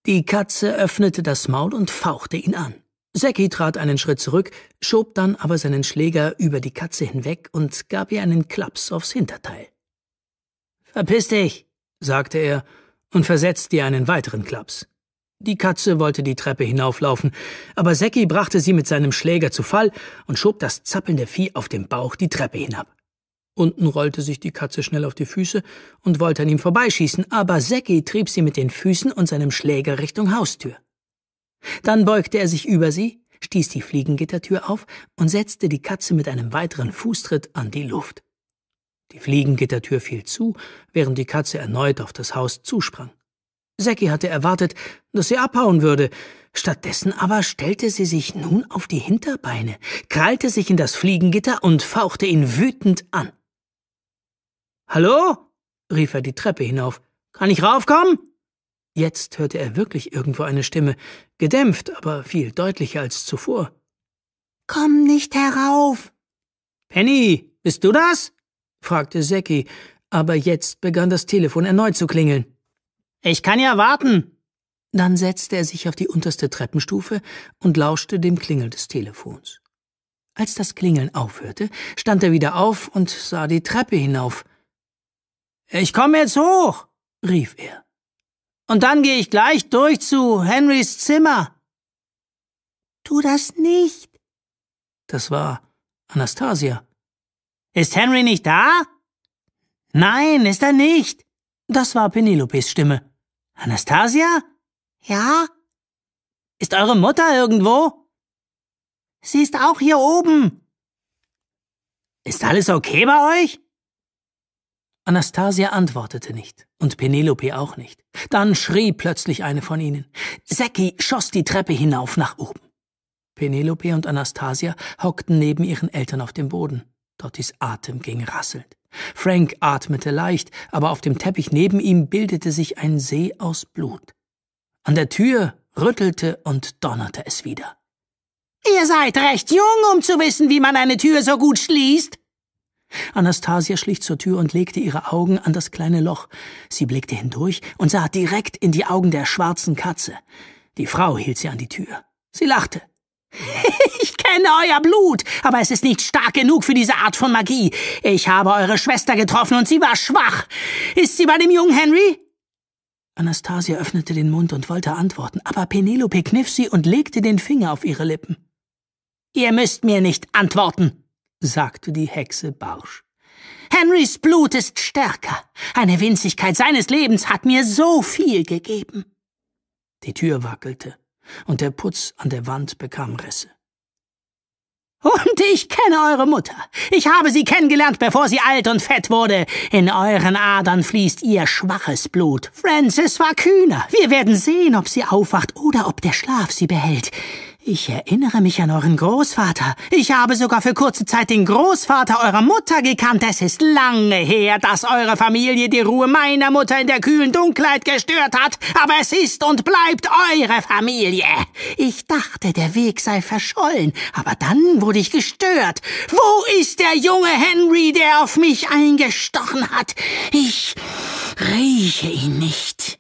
Die Katze öffnete das Maul und fauchte ihn an. Seki trat einen Schritt zurück, schob dann aber seinen Schläger über die Katze hinweg und gab ihr einen Klaps aufs Hinterteil. Verpiss dich, sagte er und versetzte ihr einen weiteren Klaps. Die Katze wollte die Treppe hinauflaufen, aber Säcki brachte sie mit seinem Schläger zu Fall und schob das zappelnde Vieh auf dem Bauch die Treppe hinab. Unten rollte sich die Katze schnell auf die Füße und wollte an ihm vorbeischießen, aber Säcki trieb sie mit den Füßen und seinem Schläger Richtung Haustür. Dann beugte er sich über sie, stieß die Fliegengittertür auf und setzte die Katze mit einem weiteren Fußtritt an die Luft. Die Fliegengittertür fiel zu, während die Katze erneut auf das Haus zusprang. Säcki hatte erwartet, dass sie abhauen würde. Stattdessen aber stellte sie sich nun auf die Hinterbeine, krallte sich in das Fliegengitter und fauchte ihn wütend an. Hallo? rief er die Treppe hinauf. Kann ich raufkommen? Jetzt hörte er wirklich irgendwo eine Stimme, gedämpft, aber viel deutlicher als zuvor. Komm nicht herauf. Penny, bist du das? fragte Säcki, aber jetzt begann das Telefon erneut zu klingeln. Ich kann ja warten. Dann setzte er sich auf die unterste Treppenstufe und lauschte dem Klingel des Telefons. Als das Klingeln aufhörte, stand er wieder auf und sah die Treppe hinauf. Ich komme jetzt hoch, rief er. Und dann gehe ich gleich durch zu Henrys Zimmer. Tu das nicht. Das war Anastasia. Ist Henry nicht da? Nein, ist er nicht. Das war Penelopes Stimme. Anastasia? Ja? Ist eure Mutter irgendwo? Sie ist auch hier oben. Ist alles okay bei euch? Anastasia antwortete nicht und Penelope auch nicht. Dann schrie plötzlich eine von ihnen. Säcki schoss die Treppe hinauf nach oben. Penelope und Anastasia hockten neben ihren Eltern auf dem Boden. Dottys Atem ging rasselnd. Frank atmete leicht, aber auf dem Teppich neben ihm bildete sich ein See aus Blut. An der Tür rüttelte und donnerte es wieder. Ihr seid recht jung, um zu wissen, wie man eine Tür so gut schließt. Anastasia schlich zur Tür und legte ihre Augen an das kleine Loch. Sie blickte hindurch und sah direkt in die Augen der schwarzen Katze. Die Frau hielt sie an die Tür. Sie lachte. ich kenne euer Blut, aber es ist nicht stark genug für diese Art von Magie. Ich habe eure Schwester getroffen und sie war schwach. Ist sie bei dem jungen Henry? Anastasia öffnete den Mund und wollte antworten, aber Penelope kniff sie und legte den Finger auf ihre Lippen. Ihr müsst mir nicht antworten, sagte die Hexe barsch. Henrys Blut ist stärker. Eine Winzigkeit seines Lebens hat mir so viel gegeben. Die Tür wackelte und der Putz an der Wand bekam Risse. Und ich kenne eure Mutter. Ich habe sie kennengelernt, bevor sie alt und fett wurde. In euren Adern fließt ihr schwaches Blut. Frances war kühner. Wir werden sehen, ob sie aufwacht oder ob der Schlaf sie behält. Ich erinnere mich an euren Großvater. Ich habe sogar für kurze Zeit den Großvater eurer Mutter gekannt. Es ist lange her, dass eure Familie die Ruhe meiner Mutter in der kühlen Dunkelheit gestört hat. Aber es ist und bleibt eure Familie. Ich dachte, der Weg sei verschollen, aber dann wurde ich gestört. Wo ist der junge Henry, der auf mich eingestochen hat? Ich rieche ihn nicht.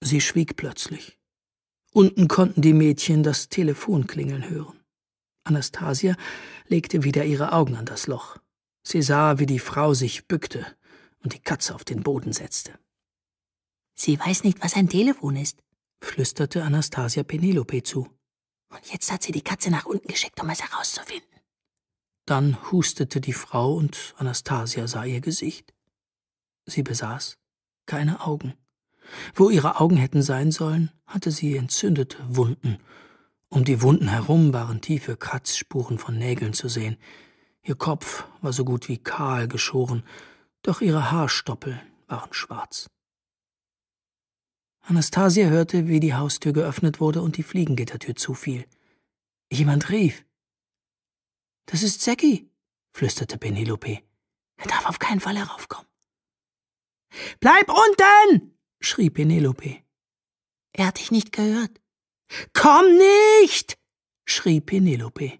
Sie schwieg plötzlich. Unten konnten die Mädchen das Telefon klingeln hören. Anastasia legte wieder ihre Augen an das Loch. Sie sah, wie die Frau sich bückte und die Katze auf den Boden setzte. Sie weiß nicht, was ein Telefon ist, flüsterte Anastasia Penelope zu. Und jetzt hat sie die Katze nach unten geschickt, um es herauszufinden. Dann hustete die Frau und Anastasia sah ihr Gesicht. Sie besaß keine Augen. Wo ihre Augen hätten sein sollen, hatte sie entzündete Wunden. Um die Wunden herum waren tiefe Kratzspuren von Nägeln zu sehen. Ihr Kopf war so gut wie kahl geschoren, doch ihre Haarstoppeln waren schwarz. Anastasia hörte, wie die Haustür geöffnet wurde und die Fliegengittertür zufiel. Jemand rief. Das ist Zeki, flüsterte Penelope. Er darf auf keinen Fall heraufkommen. Bleib unten! schrie Penelope. Er hat dich nicht gehört. Komm nicht! schrie Penelope.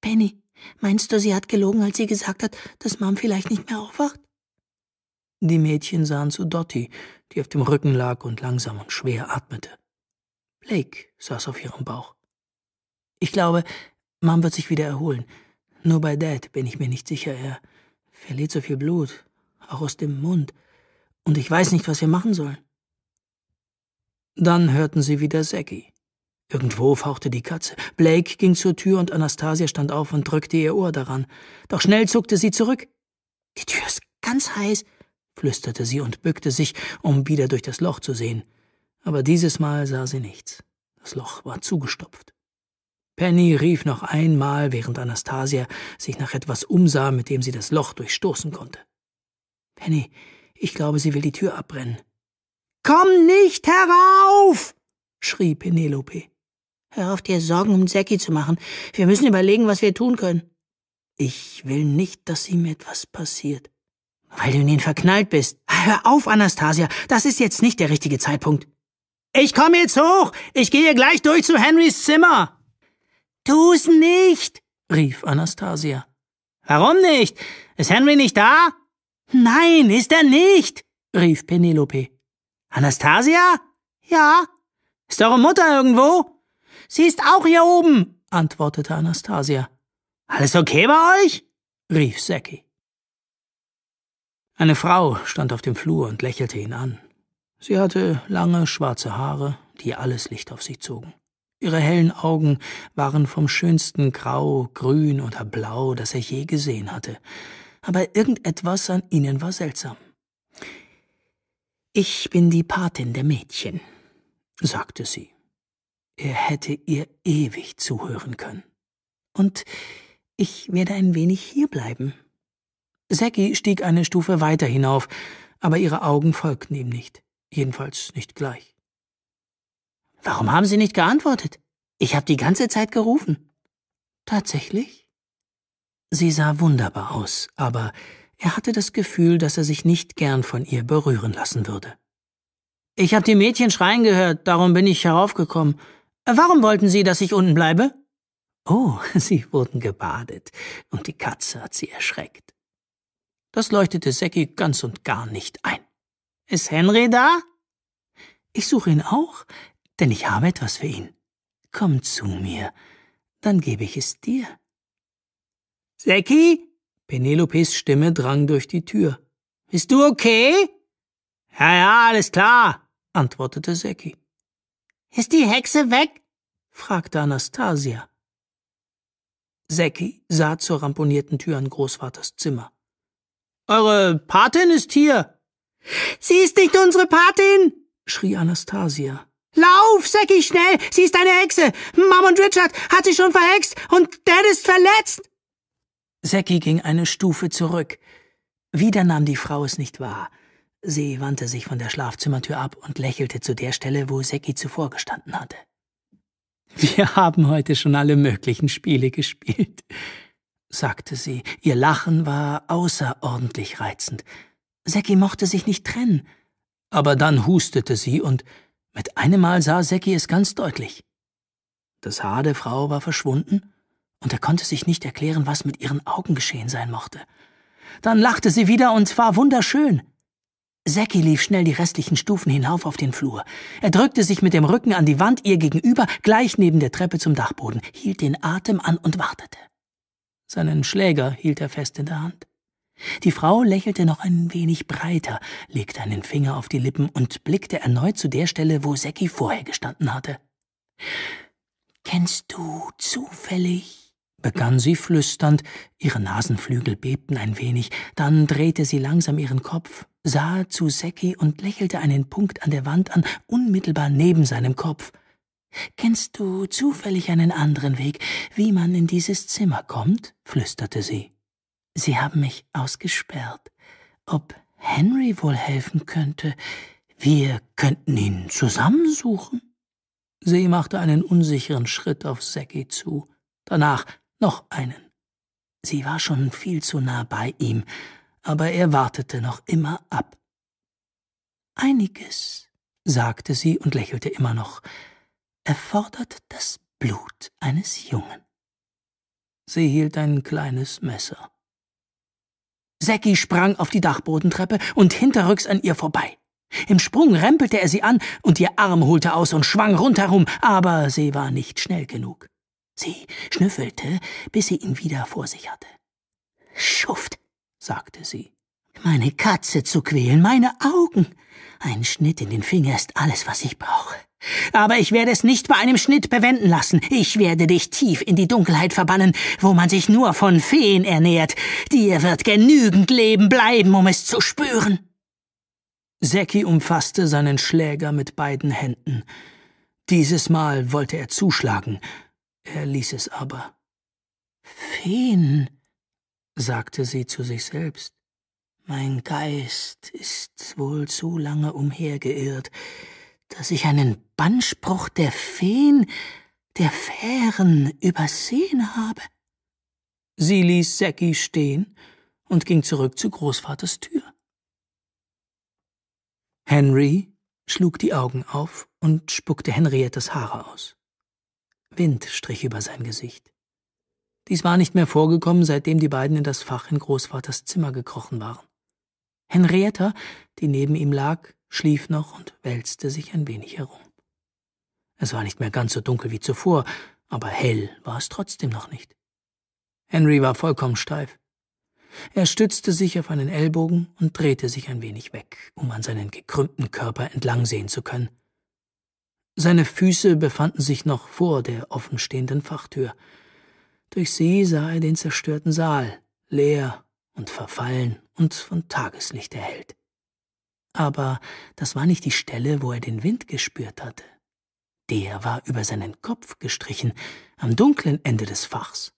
Penny, meinst du, sie hat gelogen, als sie gesagt hat, dass Mom vielleicht nicht mehr aufwacht? Die Mädchen sahen zu Dottie, die auf dem Rücken lag und langsam und schwer atmete. Blake saß auf ihrem Bauch. Ich glaube, Mom wird sich wieder erholen. Nur bei Dad bin ich mir nicht sicher. Er verliert so viel Blut, auch aus dem Mund und ich weiß nicht, was wir machen sollen. Dann hörten sie wieder Saggy. Irgendwo fauchte die Katze. Blake ging zur Tür und Anastasia stand auf und drückte ihr Ohr daran. Doch schnell zuckte sie zurück. Die Tür ist ganz heiß, flüsterte sie und bückte sich, um wieder durch das Loch zu sehen. Aber dieses Mal sah sie nichts. Das Loch war zugestopft. Penny rief noch einmal, während Anastasia sich nach etwas umsah, mit dem sie das Loch durchstoßen konnte. Penny, ich glaube, sie will die Tür abbrennen. Komm nicht herauf! schrie Penelope. Hör auf, dir Sorgen um Jackie zu machen. Wir müssen überlegen, was wir tun können. Ich will nicht, dass ihm etwas passiert. Weil du in ihn verknallt bist. Hör auf, Anastasia. Das ist jetzt nicht der richtige Zeitpunkt. Ich komme jetzt hoch. Ich gehe gleich durch zu Henrys Zimmer. Tu's nicht, rief Anastasia. Warum nicht? Ist Henry nicht da? Nein, ist er nicht, rief Penelope. Anastasia? Ja. Ist eure Mutter irgendwo? Sie ist auch hier oben, antwortete Anastasia. Alles okay bei euch? rief Seki. Eine Frau stand auf dem Flur und lächelte ihn an. Sie hatte lange schwarze Haare, die alles Licht auf sich zogen. Ihre hellen Augen waren vom schönsten Grau, Grün oder Blau, das er je gesehen hatte aber irgendetwas an ihnen war seltsam. Ich bin die Patin der Mädchen, sagte sie. Er hätte ihr ewig zuhören können. Und ich werde ein wenig hierbleiben. Säcki stieg eine Stufe weiter hinauf, aber ihre Augen folgten ihm nicht, jedenfalls nicht gleich. Warum haben Sie nicht geantwortet? Ich habe die ganze Zeit gerufen. Tatsächlich? Sie sah wunderbar aus, aber er hatte das Gefühl, dass er sich nicht gern von ihr berühren lassen würde. Ich habe die Mädchen schreien gehört, darum bin ich heraufgekommen. Warum wollten Sie, dass ich unten bleibe? Oh, sie wurden gebadet, und die Katze hat sie erschreckt. Das leuchtete Säcki ganz und gar nicht ein. Ist Henry da? Ich suche ihn auch, denn ich habe etwas für ihn. Komm zu mir, dann gebe ich es dir. Zeki? Penelopes Stimme drang durch die Tür. Bist du okay? Ja, ja, alles klar, antwortete Säcki. Ist die Hexe weg? fragte Anastasia. Säcki sah zur ramponierten Tür an Großvaters Zimmer. Eure Patin ist hier. Sie ist nicht unsere Patin, schrie Anastasia. Lauf, Säcki, schnell! Sie ist eine Hexe! Mom und Richard hat sie schon verhext und Dad ist verletzt! Säcki ging eine Stufe zurück. Wieder nahm die Frau es nicht wahr. Sie wandte sich von der Schlafzimmertür ab und lächelte zu der Stelle, wo Säcki zuvor gestanden hatte. Wir haben heute schon alle möglichen Spiele gespielt, sagte sie. Ihr Lachen war außerordentlich reizend. Säcki mochte sich nicht trennen. Aber dann hustete sie und mit einem Mal sah Säcki es ganz deutlich. Das Haar der Frau war verschwunden und er konnte sich nicht erklären, was mit ihren Augen geschehen sein mochte. Dann lachte sie wieder und war wunderschön. Säcki lief schnell die restlichen Stufen hinauf auf den Flur. Er drückte sich mit dem Rücken an die Wand ihr gegenüber, gleich neben der Treppe zum Dachboden, hielt den Atem an und wartete. Seinen Schläger hielt er fest in der Hand. Die Frau lächelte noch ein wenig breiter, legte einen Finger auf die Lippen und blickte erneut zu der Stelle, wo Säcki vorher gestanden hatte. Kennst du zufällig begann sie flüsternd, ihre Nasenflügel bebten ein wenig, dann drehte sie langsam ihren Kopf, sah zu Seki und lächelte einen Punkt an der Wand an, unmittelbar neben seinem Kopf. Kennst du zufällig einen anderen Weg, wie man in dieses Zimmer kommt? flüsterte sie. Sie haben mich ausgesperrt. Ob Henry wohl helfen könnte? Wir könnten ihn zusammensuchen. Sie machte einen unsicheren Schritt auf Seki zu. Danach noch einen. Sie war schon viel zu nah bei ihm, aber er wartete noch immer ab. Einiges, sagte sie und lächelte immer noch, erfordert das Blut eines Jungen. Sie hielt ein kleines Messer. Säcki sprang auf die Dachbodentreppe und hinterrücks an ihr vorbei. Im Sprung rempelte er sie an und ihr Arm holte aus und schwang rundherum, aber sie war nicht schnell genug. Sie schnüffelte, bis sie ihn wieder vor sich hatte. Schuft, sagte sie. Meine Katze zu quälen, meine Augen. Ein Schnitt in den Finger ist alles, was ich brauche. Aber ich werde es nicht bei einem Schnitt bewenden lassen. Ich werde dich tief in die Dunkelheit verbannen, wo man sich nur von Feen ernährt. Dir wird genügend Leben bleiben, um es zu spüren. Säcki umfasste seinen Schläger mit beiden Händen. Dieses Mal wollte er zuschlagen, er ließ es aber. Feen, sagte sie zu sich selbst, mein Geist ist wohl zu lange umhergeirrt, dass ich einen Bannspruch der Feen, der Fähren übersehen habe. Sie ließ Säcki stehen und ging zurück zu Großvaters Tür. Henry schlug die Augen auf und spuckte Henriettes Haare aus. Wind strich über sein Gesicht. Dies war nicht mehr vorgekommen, seitdem die beiden in das Fach in Großvaters Zimmer gekrochen waren. Henrietta, die neben ihm lag, schlief noch und wälzte sich ein wenig herum. Es war nicht mehr ganz so dunkel wie zuvor, aber hell war es trotzdem noch nicht. Henry war vollkommen steif. Er stützte sich auf einen Ellbogen und drehte sich ein wenig weg, um an seinen gekrümmten Körper entlang sehen zu können. Seine Füße befanden sich noch vor der offenstehenden Fachtür. Durch sie sah er den zerstörten Saal, leer und verfallen und von Tageslicht erhellt. Aber das war nicht die Stelle, wo er den Wind gespürt hatte. Der war über seinen Kopf gestrichen, am dunklen Ende des Fachs.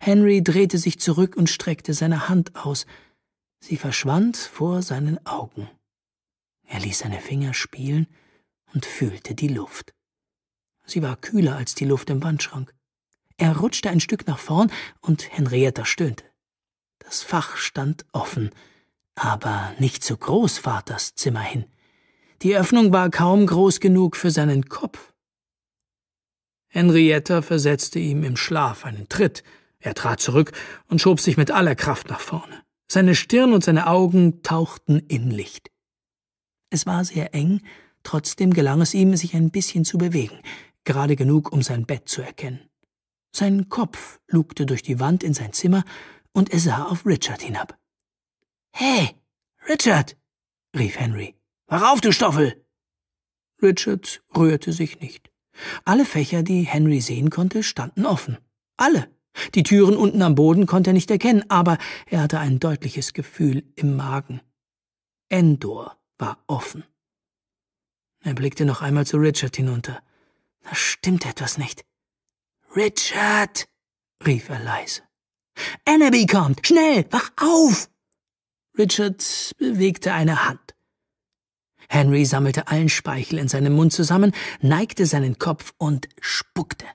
Henry drehte sich zurück und streckte seine Hand aus. Sie verschwand vor seinen Augen. Er ließ seine Finger spielen, und fühlte die Luft. Sie war kühler als die Luft im Wandschrank. Er rutschte ein Stück nach vorn und Henrietta stöhnte. Das Fach stand offen, aber nicht zu Großvaters Zimmer hin. Die Öffnung war kaum groß genug für seinen Kopf. Henrietta versetzte ihm im Schlaf einen Tritt. Er trat zurück und schob sich mit aller Kraft nach vorne. Seine Stirn und seine Augen tauchten in Licht. Es war sehr eng Trotzdem gelang es ihm, sich ein bisschen zu bewegen, gerade genug, um sein Bett zu erkennen. Sein Kopf lugte durch die Wand in sein Zimmer und er sah auf Richard hinab. Hey, Richard! rief Henry. Wach auf, du Stoffel! Richard rührte sich nicht. Alle Fächer, die Henry sehen konnte, standen offen. Alle. Die Türen unten am Boden konnte er nicht erkennen, aber er hatte ein deutliches Gefühl im Magen. Endor war offen. Er blickte noch einmal zu Richard hinunter. Da stimmt etwas nicht. Richard! rief er leise. Enderby kommt! Schnell! Wach auf! Richard bewegte eine Hand. Henry sammelte allen Speichel in seinem Mund zusammen, neigte seinen Kopf und spuckte.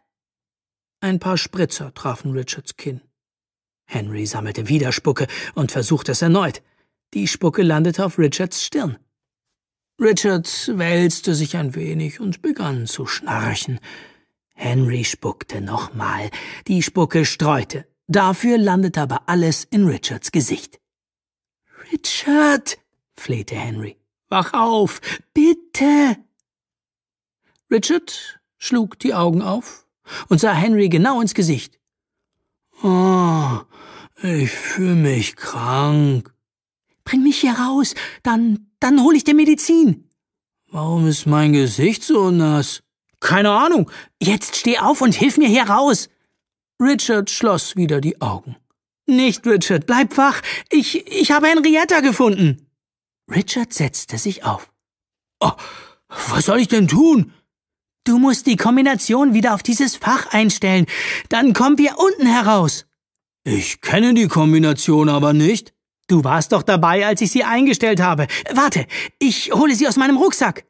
Ein paar Spritzer trafen Richards Kinn. Henry sammelte wieder Spucke und versuchte es erneut. Die Spucke landete auf Richards Stirn. Richard wälzte sich ein wenig und begann zu schnarchen. Henry spuckte nochmal. Die Spucke streute. Dafür landete aber alles in Richards Gesicht. Richard, flehte Henry, wach auf, bitte! Richard schlug die Augen auf und sah Henry genau ins Gesicht. Oh, ich fühle mich krank. Bring mich hier raus, dann dann hol ich dir Medizin. Warum ist mein Gesicht so nass? Keine Ahnung. Jetzt steh auf und hilf mir hier raus. Richard schloss wieder die Augen. Nicht, Richard, bleib wach. Ich, ich habe Henrietta gefunden. Richard setzte sich auf. Oh, was soll ich denn tun? Du musst die Kombination wieder auf dieses Fach einstellen. Dann kommen wir unten heraus. Ich kenne die Kombination aber nicht. Du warst doch dabei, als ich sie eingestellt habe. Warte, ich hole sie aus meinem Rucksack.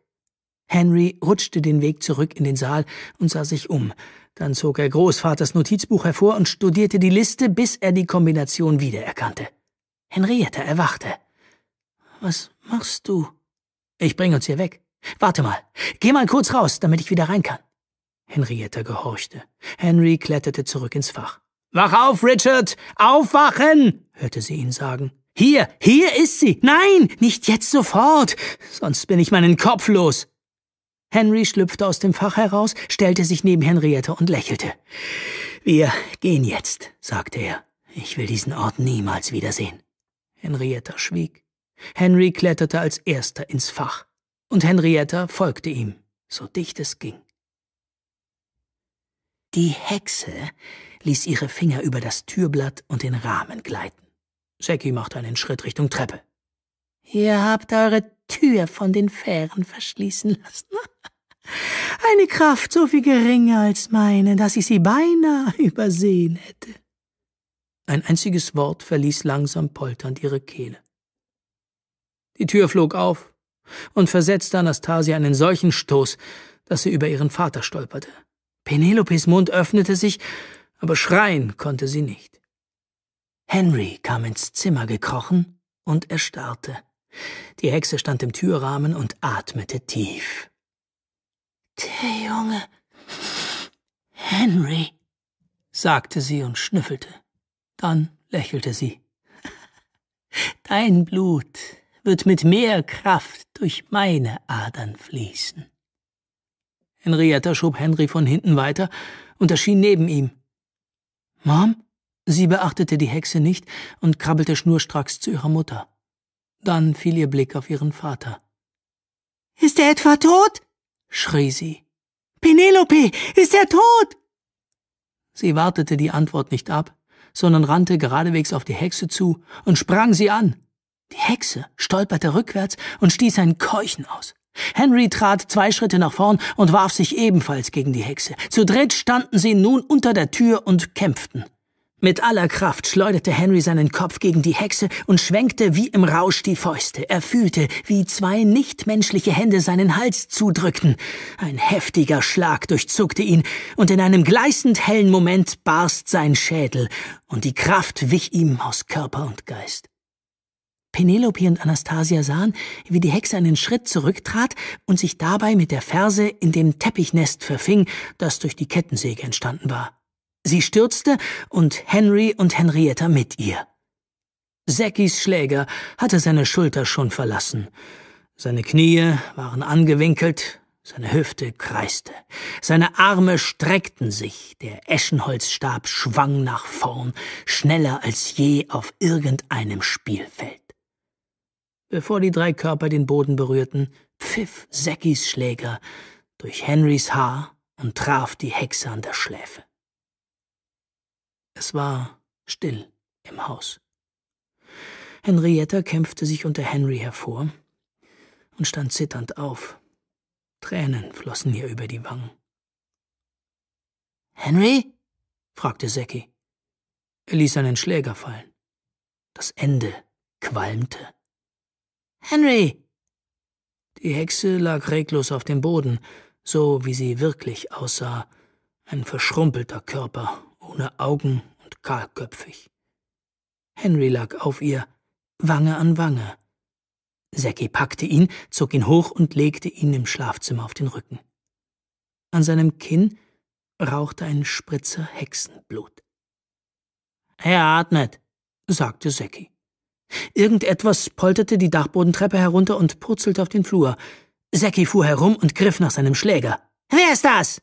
Henry rutschte den Weg zurück in den Saal und sah sich um. Dann zog er Großvaters Notizbuch hervor und studierte die Liste, bis er die Kombination wiedererkannte. Henrietta erwachte. Was machst du? Ich bringe uns hier weg. Warte mal. Geh mal kurz raus, damit ich wieder rein kann. Henrietta gehorchte. Henry kletterte zurück ins Fach. Wach auf, Richard! Aufwachen! hörte sie ihn sagen. Hier, hier ist sie. Nein, nicht jetzt sofort. Sonst bin ich meinen Kopf los. Henry schlüpfte aus dem Fach heraus, stellte sich neben Henriette und lächelte. Wir gehen jetzt, sagte er. Ich will diesen Ort niemals wiedersehen. Henrietta schwieg. Henry kletterte als erster ins Fach, und Henrietta folgte ihm, so dicht es ging. Die Hexe ließ ihre Finger über das Türblatt und den Rahmen gleiten. Seki macht einen Schritt Richtung Treppe. Ihr habt eure Tür von den Fähren verschließen lassen. Eine Kraft so viel geringer als meine, dass ich sie beinahe übersehen hätte. Ein einziges Wort verließ langsam polternd ihre Kehle. Die Tür flog auf und versetzte Anastasia einen solchen Stoß, dass sie über ihren Vater stolperte. Penelopes Mund öffnete sich, aber schreien konnte sie nicht. Henry kam ins Zimmer gekrochen und erstarrte. Die Hexe stand im Türrahmen und atmete tief. Der Junge. Henry, sagte sie und schnüffelte. Dann lächelte sie. Dein Blut wird mit mehr Kraft durch meine Adern fließen. Henrietta schob Henry von hinten weiter und erschien neben ihm. Mom? Sie beachtete die Hexe nicht und krabbelte schnurstracks zu ihrer Mutter. Dann fiel ihr Blick auf ihren Vater. Ist er etwa tot? schrie sie. Penelope, ist er tot? Sie wartete die Antwort nicht ab, sondern rannte geradewegs auf die Hexe zu und sprang sie an. Die Hexe stolperte rückwärts und stieß ein Keuchen aus. Henry trat zwei Schritte nach vorn und warf sich ebenfalls gegen die Hexe. Zu dritt standen sie nun unter der Tür und kämpften. Mit aller Kraft schleuderte Henry seinen Kopf gegen die Hexe und schwenkte wie im Rausch die Fäuste. Er fühlte, wie zwei nichtmenschliche Hände seinen Hals zudrückten. Ein heftiger Schlag durchzuckte ihn, und in einem gleißend hellen Moment barst sein Schädel, und die Kraft wich ihm aus Körper und Geist. Penelope und Anastasia sahen, wie die Hexe einen Schritt zurücktrat und sich dabei mit der Ferse in dem Teppichnest verfing, das durch die Kettensäge entstanden war. Sie stürzte und Henry und Henrietta mit ihr. Zackys Schläger hatte seine Schulter schon verlassen. Seine Knie waren angewinkelt, seine Hüfte kreiste, seine Arme streckten sich, der Eschenholzstab schwang nach vorn, schneller als je auf irgendeinem Spielfeld. Bevor die drei Körper den Boden berührten, pfiff Zackys Schläger durch Henrys Haar und traf die Hexe an der Schläfe. Es war still im Haus. Henrietta kämpfte sich unter Henry hervor und stand zitternd auf. Tränen flossen ihr über die Wangen. Henry? fragte Seki. Er ließ einen Schläger fallen. Das Ende qualmte. Henry! Die Hexe lag reglos auf dem Boden, so wie sie wirklich aussah, ein verschrumpelter Körper ohne Augen und kahlköpfig. Henry lag auf ihr, Wange an Wange. Säcki packte ihn, zog ihn hoch und legte ihn im Schlafzimmer auf den Rücken. An seinem Kinn rauchte ein Spritzer Hexenblut. Er atmet, sagte Säcki. Irgendetwas polterte die Dachbodentreppe herunter und purzelte auf den Flur. Säcki fuhr herum und griff nach seinem Schläger. Wer ist das?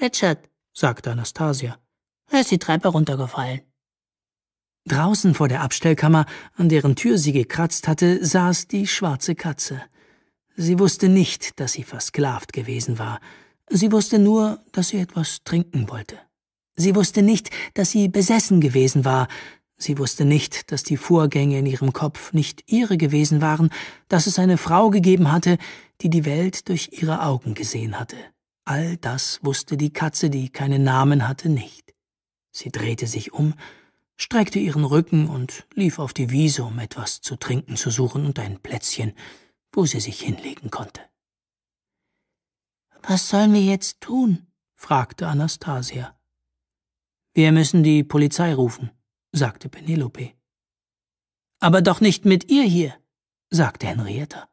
Richard, sagte Anastasia. Er ist die Treppe runtergefallen. Draußen vor der Abstellkammer, an deren Tür sie gekratzt hatte, saß die schwarze Katze. Sie wusste nicht, dass sie versklavt gewesen war. Sie wusste nur, dass sie etwas trinken wollte. Sie wusste nicht, dass sie besessen gewesen war. Sie wusste nicht, dass die Vorgänge in ihrem Kopf nicht ihre gewesen waren, dass es eine Frau gegeben hatte, die die Welt durch ihre Augen gesehen hatte. All das wusste die Katze, die keinen Namen hatte, nicht. Sie drehte sich um, streckte ihren Rücken und lief auf die Wiese, um etwas zu trinken zu suchen und ein Plätzchen, wo sie sich hinlegen konnte. Was sollen wir jetzt tun? fragte Anastasia. Wir müssen die Polizei rufen, sagte Penelope. Aber doch nicht mit ihr hier, sagte Henrietta.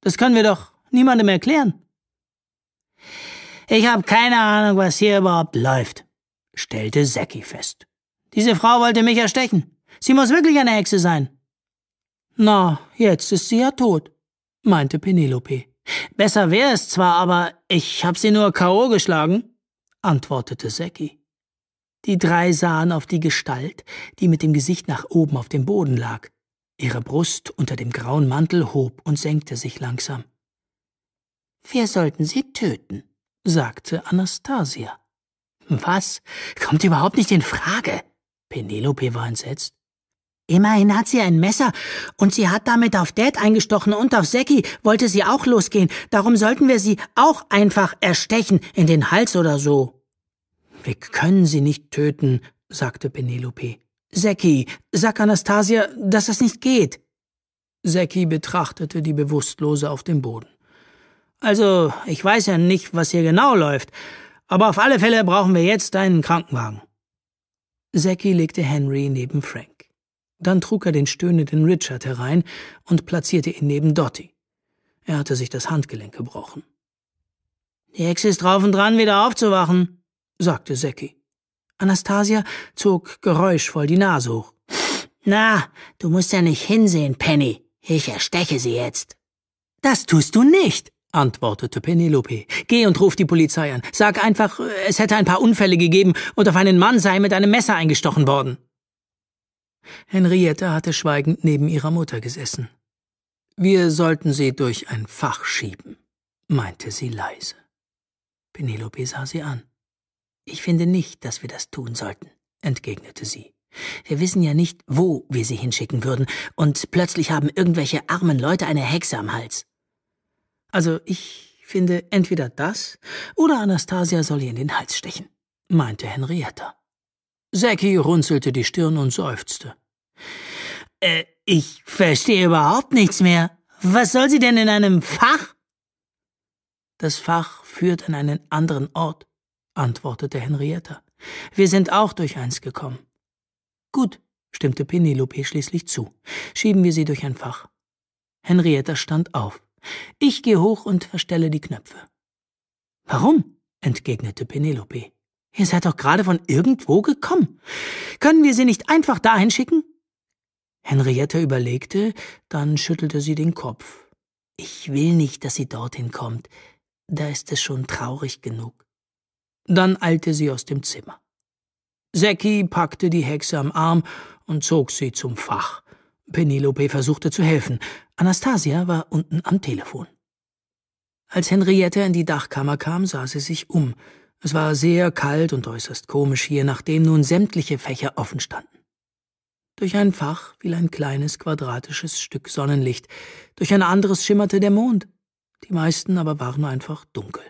Das können wir doch niemandem erklären. Ich habe keine Ahnung, was hier überhaupt läuft, stellte Seki fest. Diese Frau wollte mich erstechen. Sie muss wirklich eine Hexe sein. Na, jetzt ist sie ja tot, meinte Penelope. Besser wäre es zwar, aber ich hab sie nur K.O. geschlagen, antwortete Seki. Die drei sahen auf die Gestalt, die mit dem Gesicht nach oben auf dem Boden lag. Ihre Brust unter dem grauen Mantel hob und senkte sich langsam. Wir sollten sie töten, sagte Anastasia. Was? Kommt überhaupt nicht in Frage. Penelope war entsetzt. Immerhin hat sie ein Messer und sie hat damit auf Dad eingestochen und auf Seki wollte sie auch losgehen. Darum sollten wir sie auch einfach erstechen, in den Hals oder so. Wir können sie nicht töten, sagte Penelope. Seki, sag Anastasia, dass das nicht geht. Seki betrachtete die Bewusstlose auf dem Boden. Also, ich weiß ja nicht, was hier genau läuft, aber auf alle Fälle brauchen wir jetzt einen Krankenwagen. Seki legte Henry neben Frank. Dann trug er den stöhnenden Richard herein und platzierte ihn neben Dottie. Er hatte sich das Handgelenk gebrochen. Die Hexe ist drauf und dran, wieder aufzuwachen, sagte Seki. Anastasia zog geräuschvoll die Nase hoch. Na, du musst ja nicht hinsehen, Penny. Ich ersteche sie jetzt. Das tust du nicht, antwortete Penelope. Geh und ruf die Polizei an. Sag einfach, äh, es hätte ein paar Unfälle gegeben und auf einen Mann sei mit einem Messer eingestochen worden. Henriette hatte schweigend neben ihrer Mutter gesessen. Wir sollten sie durch ein Fach schieben, meinte sie leise. Penelope sah sie an. Ich finde nicht, dass wir das tun sollten, entgegnete sie. Wir wissen ja nicht, wo wir sie hinschicken würden, und plötzlich haben irgendwelche armen Leute eine Hexe am Hals. Also ich finde entweder das oder Anastasia soll ihr in den Hals stechen, meinte Henrietta. Seki runzelte die Stirn und seufzte. Äh, ich verstehe überhaupt nichts mehr. Was soll sie denn in einem Fach? Das Fach führt an einen anderen Ort, antwortete Henrietta. Wir sind auch durch eins gekommen. Gut, stimmte Penelope schließlich zu. Schieben wir sie durch ein Fach. Henrietta stand auf. Ich gehe hoch und verstelle die Knöpfe. Warum? entgegnete Penelope. Ihr seid doch gerade von irgendwo gekommen. Können wir sie nicht einfach dahin schicken? Henrietta überlegte, dann schüttelte sie den Kopf. Ich will nicht, dass sie dorthin kommt. Da ist es schon traurig genug. Dann eilte sie aus dem Zimmer. Säcki packte die Hexe am Arm und zog sie zum Fach. Penelope versuchte zu helfen. Anastasia war unten am Telefon. Als Henriette in die Dachkammer kam, sah sie sich um. Es war sehr kalt und äußerst komisch hier, nachdem nun sämtliche Fächer offen standen. Durch ein Fach fiel ein kleines quadratisches Stück Sonnenlicht, durch ein anderes schimmerte der Mond, die meisten aber waren einfach dunkel.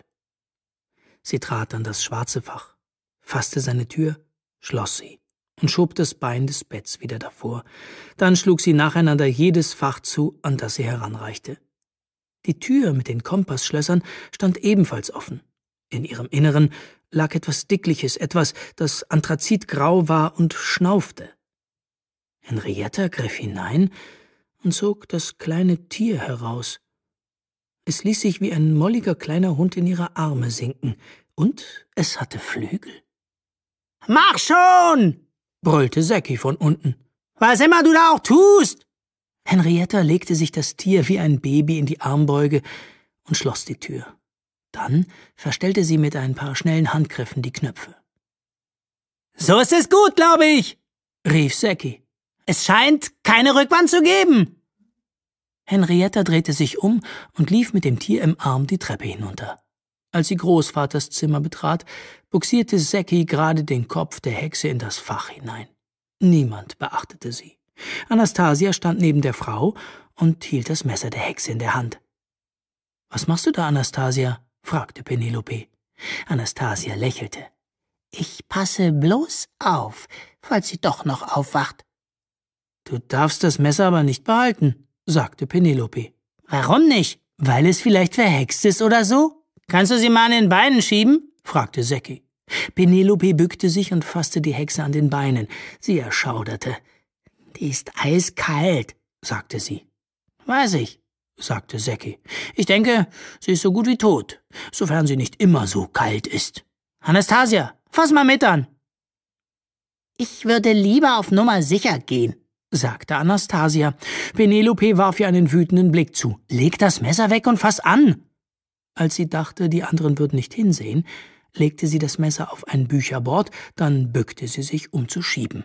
Sie trat an das schwarze Fach, fasste seine Tür, schloss sie und schob das Bein des Betts wieder davor. Dann schlug sie nacheinander jedes Fach zu, an das sie heranreichte. Die Tür mit den Kompassschlössern stand ebenfalls offen. In ihrem Inneren lag etwas Dickliches, etwas, das anthrazitgrau war und schnaufte. Henrietta griff hinein und zog das kleine Tier heraus. Es ließ sich wie ein molliger kleiner Hund in ihre Arme sinken, und es hatte Flügel. Mach schon! brüllte Säcki von unten. Was immer du da auch tust! Henrietta legte sich das Tier wie ein Baby in die Armbeuge und schloss die Tür. Dann verstellte sie mit ein paar schnellen Handgriffen die Knöpfe. So ist es gut, glaube ich, rief Säcki. Es scheint keine Rückwand zu geben. Henrietta drehte sich um und lief mit dem Tier im Arm die Treppe hinunter. Als sie Großvaters Zimmer betrat, buxierte Säcki gerade den Kopf der Hexe in das Fach hinein. Niemand beachtete sie. Anastasia stand neben der Frau und hielt das Messer der Hexe in der Hand. Was machst du da, Anastasia? fragte Penelope. Anastasia lächelte. Ich passe bloß auf, falls sie doch noch aufwacht. Du darfst das Messer aber nicht behalten, sagte Penelope. Warum nicht? Weil es vielleicht verhext ist oder so? Kannst du sie mal an den Beinen schieben? fragte Säcki. Penelope bückte sich und fasste die Hexe an den Beinen. Sie erschauderte. Die ist eiskalt, sagte sie. Weiß ich, sagte Säcki. Ich denke, sie ist so gut wie tot, sofern sie nicht immer so kalt ist. Anastasia, fass mal mit an. Ich würde lieber auf Nummer sicher gehen, sagte Anastasia. Penelope warf ihr einen wütenden Blick zu. Leg das Messer weg und fass an, als sie dachte, die anderen würden nicht hinsehen, legte sie das Messer auf ein Bücherbord, dann bückte sie sich, um zu schieben.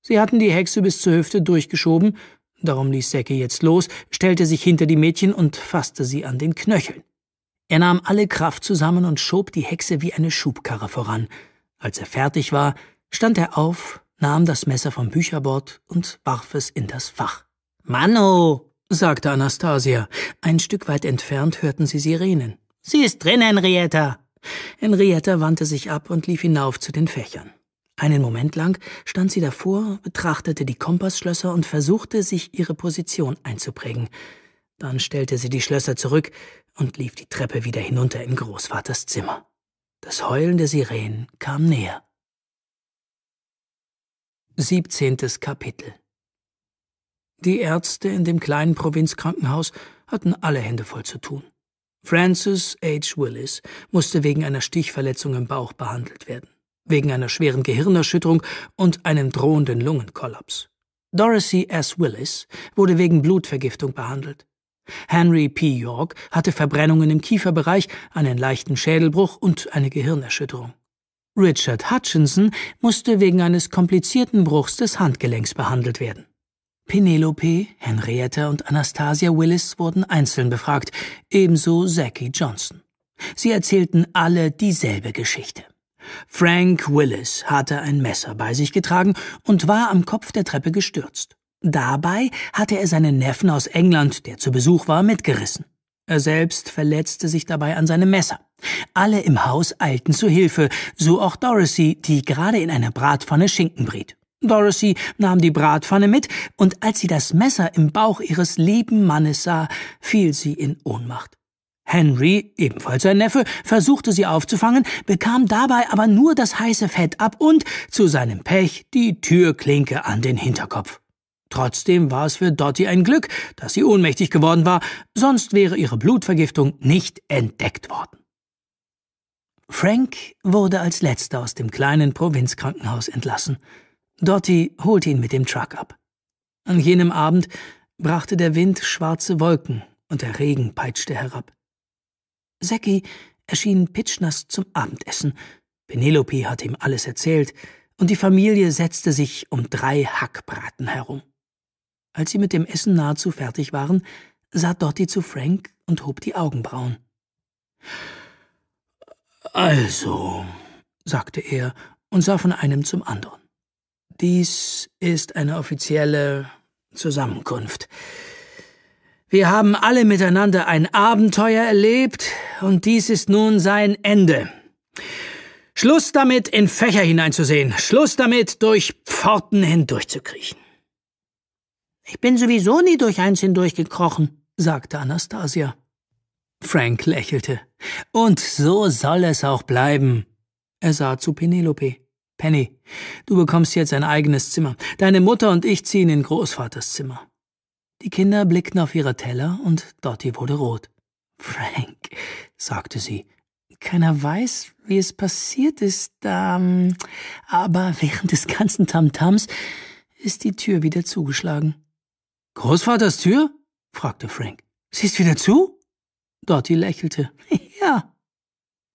Sie hatten die Hexe bis zur Hüfte durchgeschoben, darum ließ Säcke jetzt los, stellte sich hinter die Mädchen und fasste sie an den Knöcheln. Er nahm alle Kraft zusammen und schob die Hexe wie eine Schubkarre voran. Als er fertig war, stand er auf, nahm das Messer vom Bücherbord und warf es in das Fach. Mano, sagte Anastasia. Ein Stück weit entfernt hörten sie Sirenen. Sie ist drin, Henrietta. Henrietta wandte sich ab und lief hinauf zu den Fächern. Einen Moment lang stand sie davor, betrachtete die Kompassschlösser und versuchte, sich ihre Position einzuprägen. Dann stellte sie die Schlösser zurück und lief die Treppe wieder hinunter in Großvaters Zimmer. Das Heulen der Sirenen kam näher. Siebzehntes Kapitel die Ärzte in dem kleinen Provinzkrankenhaus hatten alle Hände voll zu tun. Francis H. Willis musste wegen einer Stichverletzung im Bauch behandelt werden, wegen einer schweren Gehirnerschütterung und einem drohenden Lungenkollaps. Dorothy S. Willis wurde wegen Blutvergiftung behandelt. Henry P. York hatte Verbrennungen im Kieferbereich, einen leichten Schädelbruch und eine Gehirnerschütterung. Richard Hutchinson musste wegen eines komplizierten Bruchs des Handgelenks behandelt werden. Penelope, Henrietta und Anastasia Willis wurden einzeln befragt, ebenso Zackie Johnson. Sie erzählten alle dieselbe Geschichte. Frank Willis hatte ein Messer bei sich getragen und war am Kopf der Treppe gestürzt. Dabei hatte er seinen Neffen aus England, der zu Besuch war, mitgerissen. Er selbst verletzte sich dabei an seinem Messer. Alle im Haus eilten zu Hilfe, so auch Dorothy, die gerade in einer Bratpfanne Schinken briet. Dorothy nahm die Bratpfanne mit, und als sie das Messer im Bauch ihres lieben Mannes sah, fiel sie in Ohnmacht. Henry, ebenfalls sein Neffe, versuchte sie aufzufangen, bekam dabei aber nur das heiße Fett ab und, zu seinem Pech, die Türklinke an den Hinterkopf. Trotzdem war es für Dottie ein Glück, dass sie ohnmächtig geworden war, sonst wäre ihre Blutvergiftung nicht entdeckt worden. Frank wurde als letzter aus dem kleinen Provinzkrankenhaus entlassen. Dotti holte ihn mit dem Truck ab. An jenem Abend brachte der Wind schwarze Wolken und der Regen peitschte herab. Säcki erschien pitschnass zum Abendessen. Penelope hatte ihm alles erzählt und die Familie setzte sich um drei Hackbraten herum. Als sie mit dem Essen nahezu fertig waren, sah Dotti zu Frank und hob die Augenbrauen. Also, sagte er und sah von einem zum anderen. Dies ist eine offizielle Zusammenkunft. Wir haben alle miteinander ein Abenteuer erlebt und dies ist nun sein Ende. Schluss damit, in Fächer hineinzusehen. Schluss damit, durch Pforten hindurchzukriechen. Ich bin sowieso nie durch eins hindurchgekrochen, sagte Anastasia. Frank lächelte. Und so soll es auch bleiben. Er sah zu Penelope. Penny, du bekommst jetzt ein eigenes Zimmer. Deine Mutter und ich ziehen in Großvaters Zimmer. Die Kinder blickten auf ihre Teller und Dottie wurde rot. Frank, sagte sie, keiner weiß, wie es passiert ist, ähm, aber während des ganzen Tamtams ist die Tür wieder zugeschlagen. Großvaters Tür? fragte Frank. Sie ist wieder zu? Dottie lächelte. ja.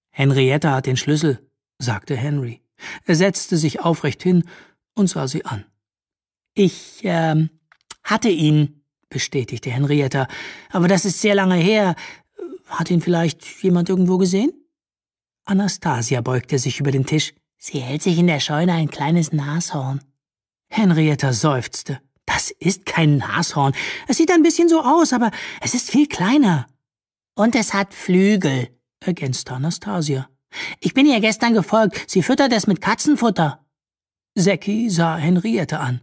Henrietta hat den Schlüssel, sagte Henry. Er setzte sich aufrecht hin und sah sie an. Ich, ähm, hatte ihn, bestätigte Henrietta, aber das ist sehr lange her. Hat ihn vielleicht jemand irgendwo gesehen? Anastasia beugte sich über den Tisch. Sie hält sich in der Scheune ein kleines Nashorn. Henrietta seufzte. Das ist kein Nashorn. Es sieht ein bisschen so aus, aber es ist viel kleiner. Und es hat Flügel, ergänzte Anastasia. Ich bin ihr gestern gefolgt. Sie füttert es mit Katzenfutter. Säcki sah Henriette an.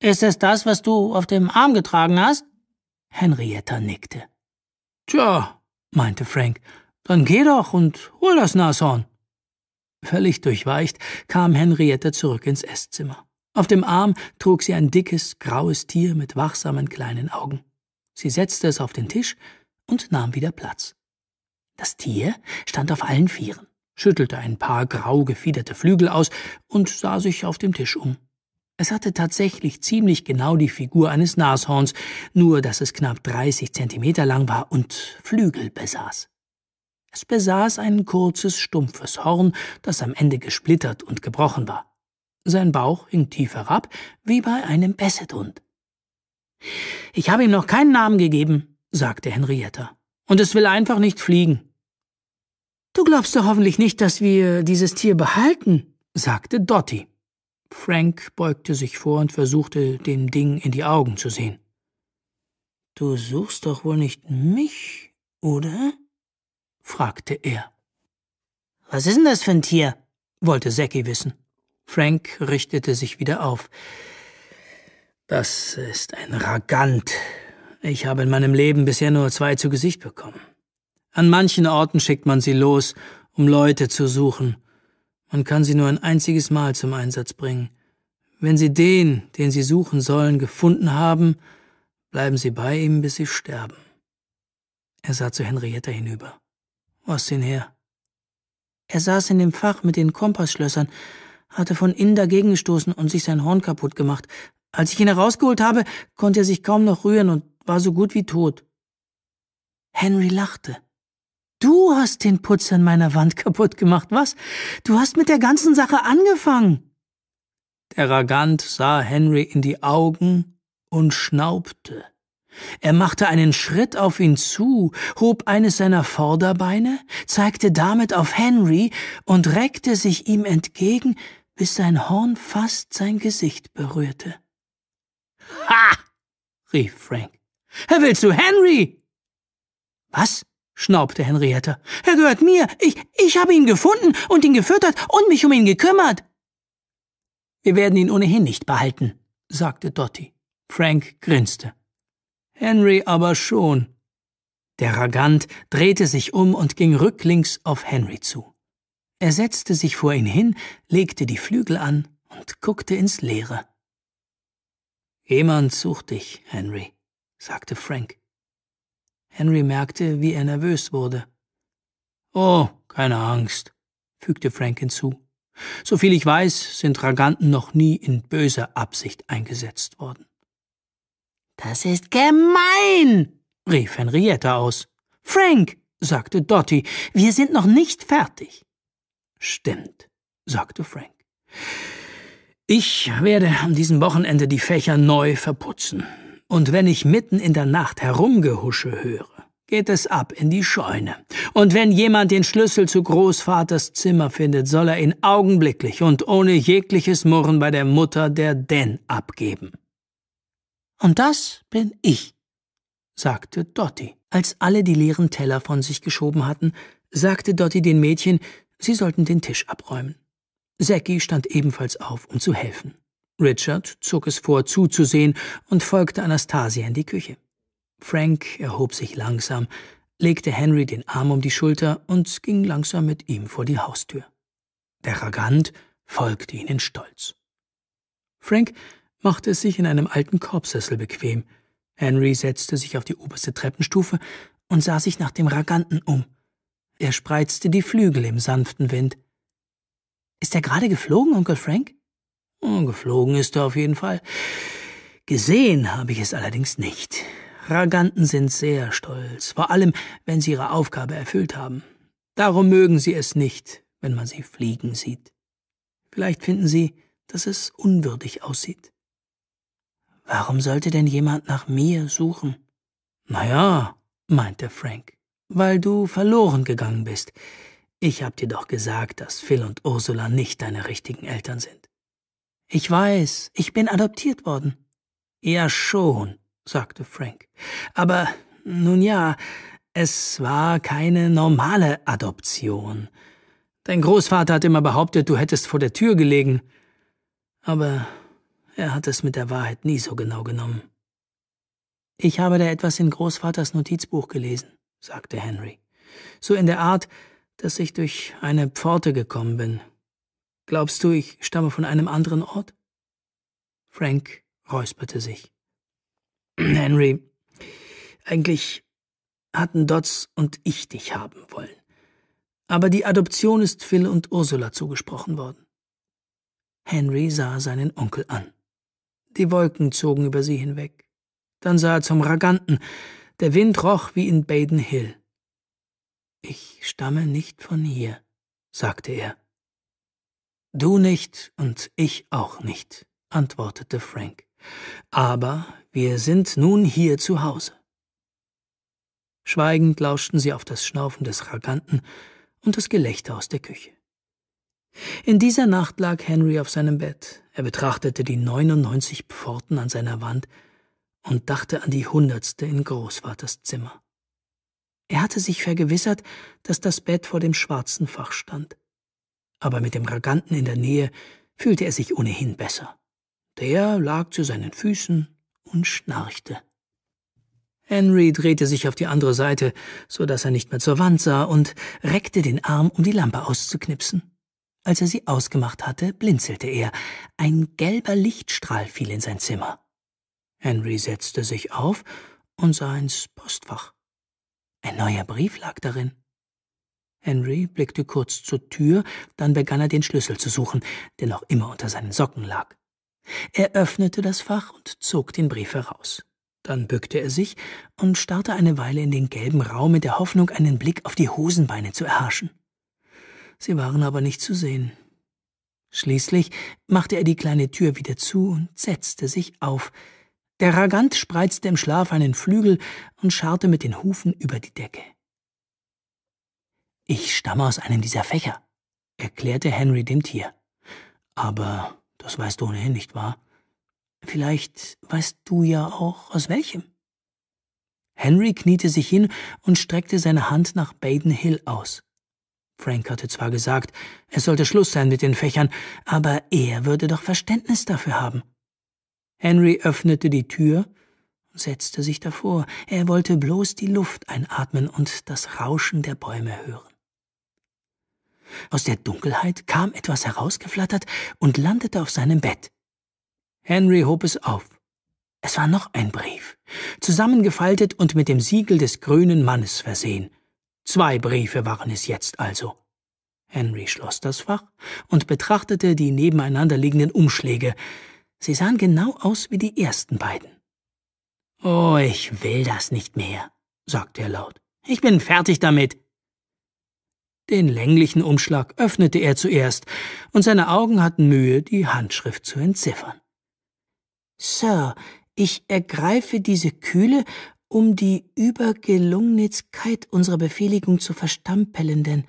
Ist es das, was du auf dem Arm getragen hast? Henrietta nickte. Tja, meinte Frank, dann geh doch und hol das Nashorn. Völlig durchweicht kam Henriette zurück ins Esszimmer. Auf dem Arm trug sie ein dickes, graues Tier mit wachsamen kleinen Augen. Sie setzte es auf den Tisch und nahm wieder Platz. Das Tier stand auf allen Vieren, schüttelte ein paar grau gefiederte Flügel aus und sah sich auf dem Tisch um. Es hatte tatsächlich ziemlich genau die Figur eines Nashorns, nur dass es knapp 30 Zentimeter lang war und Flügel besaß. Es besaß ein kurzes, stumpfes Horn, das am Ende gesplittert und gebrochen war. Sein Bauch hing tief herab, wie bei einem Bessethund. Ich habe ihm noch keinen Namen gegeben, sagte Henrietta, und es will einfach nicht fliegen. Du glaubst doch hoffentlich nicht, dass wir dieses Tier behalten, sagte Dotty. Frank beugte sich vor und versuchte, dem Ding in die Augen zu sehen. Du suchst doch wohl nicht mich, oder? fragte er. Was ist denn das für ein Tier? wollte Säcki wissen. Frank richtete sich wieder auf. Das ist ein Ragant. Ich habe in meinem Leben bisher nur zwei zu Gesicht bekommen. An manchen Orten schickt man sie los, um Leute zu suchen. Man kann sie nur ein einziges Mal zum Einsatz bringen. Wenn sie den, den sie suchen sollen, gefunden haben, bleiben sie bei ihm, bis sie sterben. Er sah zu Henrietta hinüber. Was denn her? Er saß in dem Fach mit den Kompassschlössern, hatte von innen dagegen gestoßen und sich sein Horn kaputt gemacht. Als ich ihn herausgeholt habe, konnte er sich kaum noch rühren und war so gut wie tot. Henry lachte. Du hast den Putz an meiner Wand kaputt gemacht, was? Du hast mit der ganzen Sache angefangen. Der Ragant sah Henry in die Augen und schnaubte. Er machte einen Schritt auf ihn zu, hob eines seiner Vorderbeine, zeigte damit auf Henry und reckte sich ihm entgegen, bis sein Horn fast sein Gesicht berührte. Ha! rief Frank. Willst du Henry? Was? schnaubte Henriette. Er gehört mir. Ich, ich habe ihn gefunden und ihn gefüttert und mich um ihn gekümmert. Wir werden ihn ohnehin nicht behalten, sagte Dotti. Frank grinste. Henry aber schon. Der Ragant drehte sich um und ging rücklings auf Henry zu. Er setzte sich vor ihn hin, legte die Flügel an und guckte ins Leere. Jemand sucht dich, Henry, sagte Frank. Henry merkte, wie er nervös wurde. Oh, keine Angst, fügte Frank hinzu. Soviel ich weiß, sind Draganten noch nie in böser Absicht eingesetzt worden. Das ist gemein, rief Henrietta aus. Frank, sagte Dotty, wir sind noch nicht fertig. Stimmt, sagte Frank. Ich werde an diesem Wochenende die Fächer neu verputzen und wenn ich mitten in der Nacht herumgehusche höre, geht es ab in die Scheune. Und wenn jemand den Schlüssel zu Großvaters Zimmer findet, soll er ihn augenblicklich und ohne jegliches Murren bei der Mutter der Den abgeben. Und das bin ich, sagte Dotti. Als alle die leeren Teller von sich geschoben hatten, sagte Dotti den Mädchen, sie sollten den Tisch abräumen. Säcki stand ebenfalls auf, um zu helfen. Richard zog es vor, zuzusehen und folgte Anastasia in die Küche. Frank erhob sich langsam, legte Henry den Arm um die Schulter und ging langsam mit ihm vor die Haustür. Der Ragant folgte ihnen stolz. Frank machte es sich in einem alten Korbsessel bequem. Henry setzte sich auf die oberste Treppenstufe und sah sich nach dem Raganten um. Er spreizte die Flügel im sanften Wind. Ist er gerade geflogen, Onkel Frank? Hm, geflogen ist er auf jeden Fall. Gesehen habe ich es allerdings nicht. Raganten sind sehr stolz, vor allem wenn sie ihre Aufgabe erfüllt haben. Darum mögen sie es nicht, wenn man sie fliegen sieht. Vielleicht finden sie, dass es unwürdig aussieht. Warum sollte denn jemand nach mir suchen? Na ja, meinte Frank, weil du verloren gegangen bist. Ich hab dir doch gesagt, dass Phil und Ursula nicht deine richtigen Eltern sind. Ich weiß, ich bin adoptiert worden. Ja schon, sagte Frank. Aber nun ja, es war keine normale Adoption. Dein Großvater hat immer behauptet, du hättest vor der Tür gelegen. Aber er hat es mit der Wahrheit nie so genau genommen. Ich habe da etwas in Großvaters Notizbuch gelesen, sagte Henry. So in der Art, dass ich durch eine Pforte gekommen bin, Glaubst du, ich stamme von einem anderen Ort? Frank räusperte sich. Henry, eigentlich hatten Dodds und ich dich haben wollen. Aber die Adoption ist Phil und Ursula zugesprochen worden. Henry sah seinen Onkel an. Die Wolken zogen über sie hinweg. Dann sah er zum Raganten. Der Wind roch wie in Baden Hill. Ich stamme nicht von hier, sagte er. Du nicht und ich auch nicht, antwortete Frank. Aber wir sind nun hier zu Hause. Schweigend lauschten sie auf das Schnaufen des Raganten und das Gelächter aus der Küche. In dieser Nacht lag Henry auf seinem Bett. Er betrachtete die 99 Pforten an seiner Wand und dachte an die hundertste in Großvaters Zimmer. Er hatte sich vergewissert, dass das Bett vor dem schwarzen Fach stand aber mit dem Raganten in der Nähe fühlte er sich ohnehin besser. Der lag zu seinen Füßen und schnarchte. Henry drehte sich auf die andere Seite, so dass er nicht mehr zur Wand sah, und reckte den Arm, um die Lampe auszuknipsen. Als er sie ausgemacht hatte, blinzelte er. Ein gelber Lichtstrahl fiel in sein Zimmer. Henry setzte sich auf und sah ins Postfach. Ein neuer Brief lag darin. Henry blickte kurz zur Tür, dann begann er den Schlüssel zu suchen, der noch immer unter seinen Socken lag. Er öffnete das Fach und zog den Brief heraus. Dann bückte er sich und starrte eine Weile in den gelben Raum mit der Hoffnung, einen Blick auf die Hosenbeine zu erhaschen. Sie waren aber nicht zu sehen. Schließlich machte er die kleine Tür wieder zu und setzte sich auf. Der Ragant spreizte im Schlaf einen Flügel und scharrte mit den Hufen über die Decke. Ich stamme aus einem dieser Fächer, erklärte Henry dem Tier. Aber das weißt du ohnehin nicht wahr. Vielleicht weißt du ja auch aus welchem. Henry kniete sich hin und streckte seine Hand nach Baden Hill aus. Frank hatte zwar gesagt, es sollte Schluss sein mit den Fächern, aber er würde doch Verständnis dafür haben. Henry öffnete die Tür und setzte sich davor. Er wollte bloß die Luft einatmen und das Rauschen der Bäume hören. Aus der Dunkelheit kam etwas herausgeflattert und landete auf seinem Bett. Henry hob es auf. Es war noch ein Brief, zusammengefaltet und mit dem Siegel des grünen Mannes versehen. Zwei Briefe waren es jetzt also. Henry schloss das Fach und betrachtete die nebeneinander liegenden Umschläge. Sie sahen genau aus wie die ersten beiden. Oh, ich will das nicht mehr, sagte er laut. Ich bin fertig damit. Den länglichen Umschlag öffnete er zuerst, und seine Augen hatten Mühe, die Handschrift zu entziffern. Sir, ich ergreife diese Kühle, um die Übergelungnitzkeit unserer Befehligung zu verstampelenden,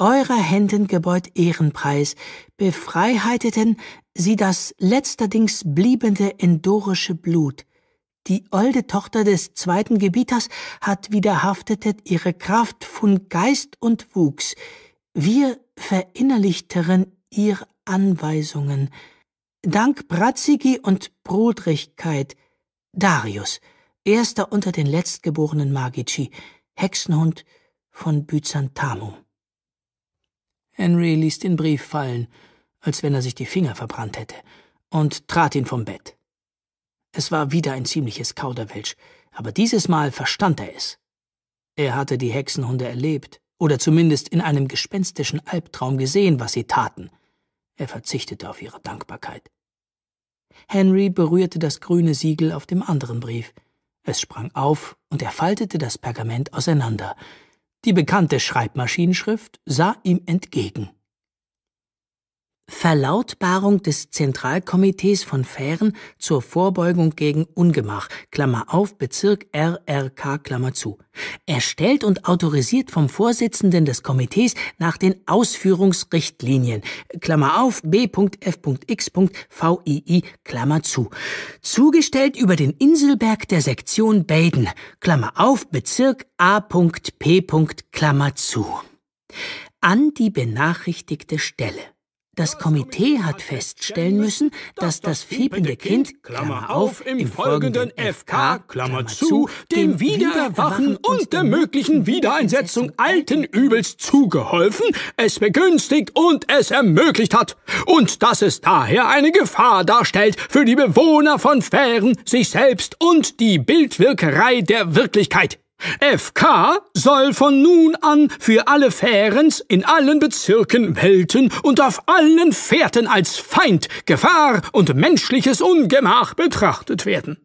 eurer Händen gebeut Ehrenpreis, befreiheiteten sie das letzterdings bliebende endorische Blut, die olde Tochter des zweiten Gebieters hat wiederhaftetet ihre Kraft von Geist und Wuchs. Wir verinnerlichteren ihr Anweisungen. Dank Bratzigi und Brodrigkeit. Darius, erster unter den letztgeborenen Magici, Hexenhund von Byzantamum. Henry ließ den Brief fallen, als wenn er sich die Finger verbrannt hätte, und trat ihn vom Bett. Es war wieder ein ziemliches Kauderwelsch, aber dieses Mal verstand er es. Er hatte die Hexenhunde erlebt, oder zumindest in einem gespenstischen Albtraum gesehen, was sie taten. Er verzichtete auf ihre Dankbarkeit. Henry berührte das grüne Siegel auf dem anderen Brief. Es sprang auf und er faltete das Pergament auseinander. Die bekannte Schreibmaschinenschrift sah ihm entgegen. Verlautbarung des Zentralkomitees von Fähren zur Vorbeugung gegen Ungemach, Klammer auf, Bezirk RRK, Klammer zu. Erstellt und autorisiert vom Vorsitzenden des Komitees nach den Ausführungsrichtlinien, Klammer auf, B.F.X.VII, Klammer zu. Zugestellt über den Inselberg der Sektion Baden, Klammer auf, Bezirk A.P. Klammer zu. An die benachrichtigte Stelle. Das Komitee hat feststellen müssen, dass das fiebende Kind, Klammer auf, im folgenden FK, Klammer zu, dem Wiedererwachen und der möglichen Wiedereinsetzung alten Übels zugeholfen, es begünstigt und es ermöglicht hat. Und dass es daher eine Gefahr darstellt für die Bewohner von Fähren, sich selbst und die Bildwirkerei der Wirklichkeit. FK soll von nun an für alle Fährens in allen Bezirken welten und auf allen Fährten als Feind, Gefahr und menschliches Ungemach betrachtet werden.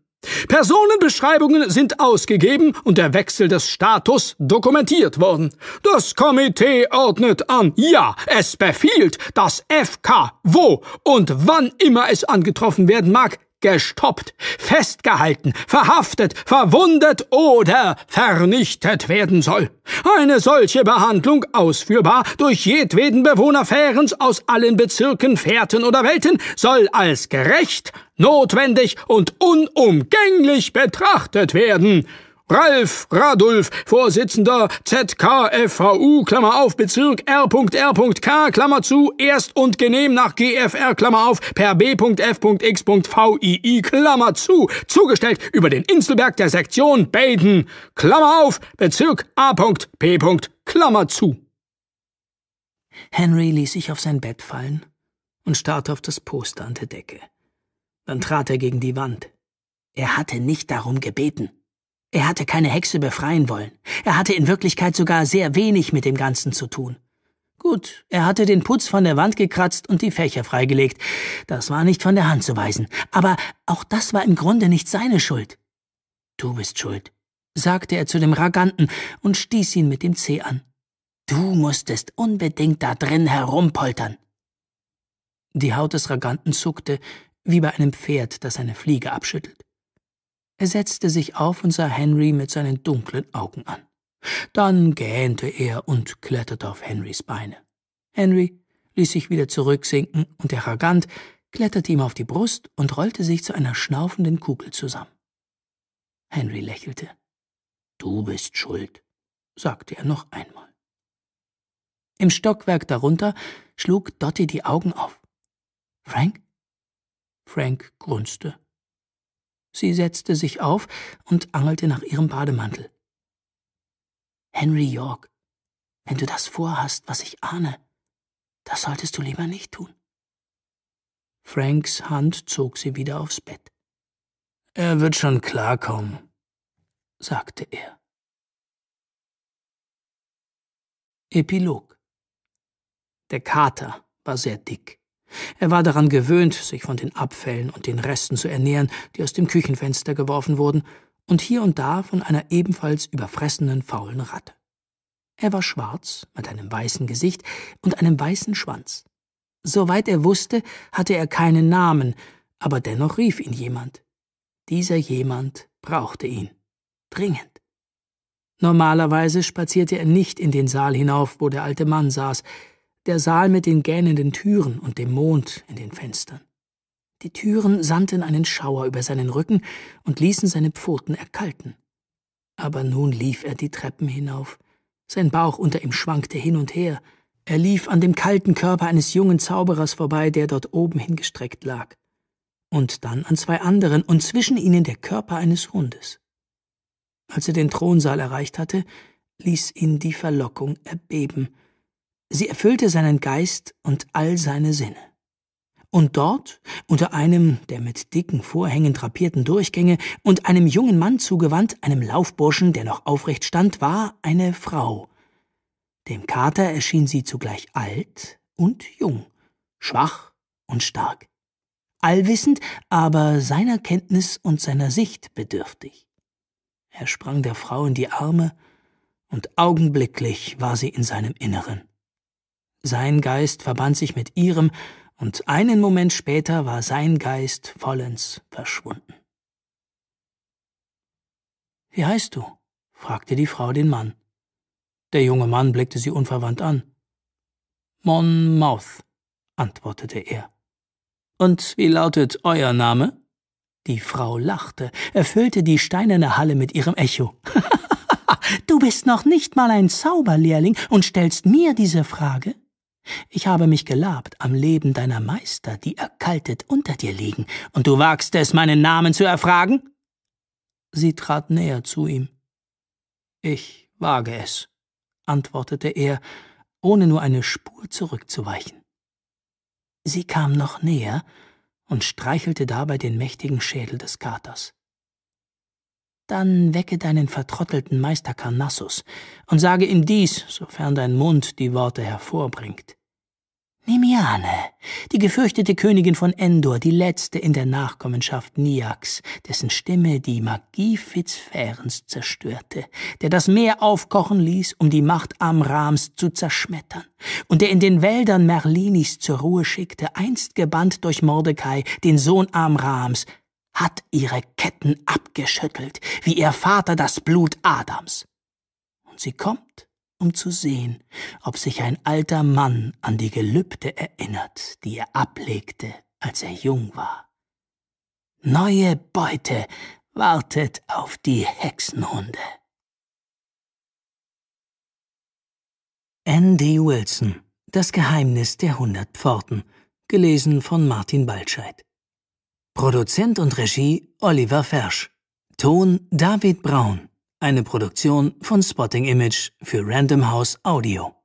Personenbeschreibungen sind ausgegeben und der Wechsel des Status dokumentiert worden. Das Komitee ordnet an, ja, es befiehlt, dass FK wo und wann immer es angetroffen werden mag, gestoppt, festgehalten, verhaftet, verwundet oder vernichtet werden soll. Eine solche Behandlung ausführbar durch jedweden Bewohner Fährens aus allen Bezirken, Fährten oder Welten soll als gerecht, notwendig und unumgänglich betrachtet werden. Ralf Radulf, Vorsitzender ZKFVU, Klammer auf, Bezirk R.R.K, Klammer zu, erst und genehm nach GFR, Klammer auf, per B.F.X.VII, Klammer zu, zugestellt über den Inselberg der Sektion Baden, Klammer auf, Bezirk A.P. Klammer zu. Henry ließ sich auf sein Bett fallen und starrte auf das Poster an der Decke. Dann trat er gegen die Wand. Er hatte nicht darum gebeten. Er hatte keine Hexe befreien wollen. Er hatte in Wirklichkeit sogar sehr wenig mit dem Ganzen zu tun. Gut, er hatte den Putz von der Wand gekratzt und die Fächer freigelegt. Das war nicht von der Hand zu weisen. Aber auch das war im Grunde nicht seine Schuld. Du bist schuld, sagte er zu dem Raganten und stieß ihn mit dem Zeh an. Du musstest unbedingt da drin herumpoltern. Die Haut des Raganten zuckte, wie bei einem Pferd, das eine Fliege abschüttelt. Er setzte sich auf und sah Henry mit seinen dunklen Augen an. Dann gähnte er und kletterte auf Henrys Beine. Henry ließ sich wieder zurücksinken und der Ragant kletterte ihm auf die Brust und rollte sich zu einer schnaufenden Kugel zusammen. Henry lächelte. Du bist schuld, sagte er noch einmal. Im Stockwerk darunter schlug Dottie die Augen auf. Frank? Frank grunzte. Sie setzte sich auf und angelte nach ihrem Bademantel. Henry York, wenn du das vorhast, was ich ahne, das solltest du lieber nicht tun. Franks Hand zog sie wieder aufs Bett. Er wird schon klarkommen, sagte er. Epilog Der Kater war sehr dick. Er war daran gewöhnt, sich von den Abfällen und den Resten zu ernähren, die aus dem Küchenfenster geworfen wurden, und hier und da von einer ebenfalls überfressenen, faulen Ratte. Er war schwarz, mit einem weißen Gesicht und einem weißen Schwanz. Soweit er wusste, hatte er keinen Namen, aber dennoch rief ihn jemand. Dieser jemand brauchte ihn. Dringend. Normalerweise spazierte er nicht in den Saal hinauf, wo der alte Mann saß, der Saal mit den gähnenden Türen und dem Mond in den Fenstern. Die Türen sandten einen Schauer über seinen Rücken und ließen seine Pfoten erkalten. Aber nun lief er die Treppen hinauf. Sein Bauch unter ihm schwankte hin und her. Er lief an dem kalten Körper eines jungen Zauberers vorbei, der dort oben hingestreckt lag. Und dann an zwei anderen und zwischen ihnen der Körper eines Hundes. Als er den Thronsaal erreicht hatte, ließ ihn die Verlockung erbeben. Sie erfüllte seinen Geist und all seine Sinne. Und dort, unter einem der mit dicken Vorhängen drapierten Durchgänge und einem jungen Mann zugewandt, einem Laufburschen, der noch aufrecht stand, war eine Frau. Dem Kater erschien sie zugleich alt und jung, schwach und stark, allwissend, aber seiner Kenntnis und seiner Sicht bedürftig. Er sprang der Frau in die Arme, und augenblicklich war sie in seinem Inneren. Sein Geist verband sich mit ihrem, und einen Moment später war sein Geist vollends verschwunden. Wie heißt du? fragte die Frau den Mann. Der junge Mann blickte sie unverwandt an. Monmouth, antwortete er. Und wie lautet euer Name? Die Frau lachte, erfüllte die steinerne Halle mit ihrem Echo. du bist noch nicht mal ein Zauberlehrling und stellst mir diese Frage? Ich habe mich gelabt am Leben deiner Meister, die erkaltet unter dir liegen, und du wagst es, meinen Namen zu erfragen? Sie trat näher zu ihm. Ich wage es, antwortete er, ohne nur eine Spur zurückzuweichen. Sie kam noch näher und streichelte dabei den mächtigen Schädel des Katers. Dann wecke deinen vertrottelten Meister Karnassus und sage ihm dies, sofern dein Mund die Worte hervorbringt. Nimiane, die gefürchtete Königin von Endor, die letzte in der Nachkommenschaft Niax, dessen Stimme die Magie Fitzferens zerstörte, der das Meer aufkochen ließ, um die Macht Amrams zu zerschmettern, und der in den Wäldern Merlinis zur Ruhe schickte, einst gebannt durch Mordecai, den Sohn Amrams, hat ihre Ketten abgeschüttelt, wie ihr Vater das Blut Adams. Und sie kommt, um zu sehen, ob sich ein alter Mann an die Gelübde erinnert, die er ablegte, als er jung war. Neue Beute wartet auf die Hexenhunde. N.D. Wilson Das Geheimnis der hundert Pforten, gelesen von Martin Baltscheid. Produzent und Regie Oliver Fersch. Ton David Braun. Eine Produktion von Spotting Image für Random House Audio.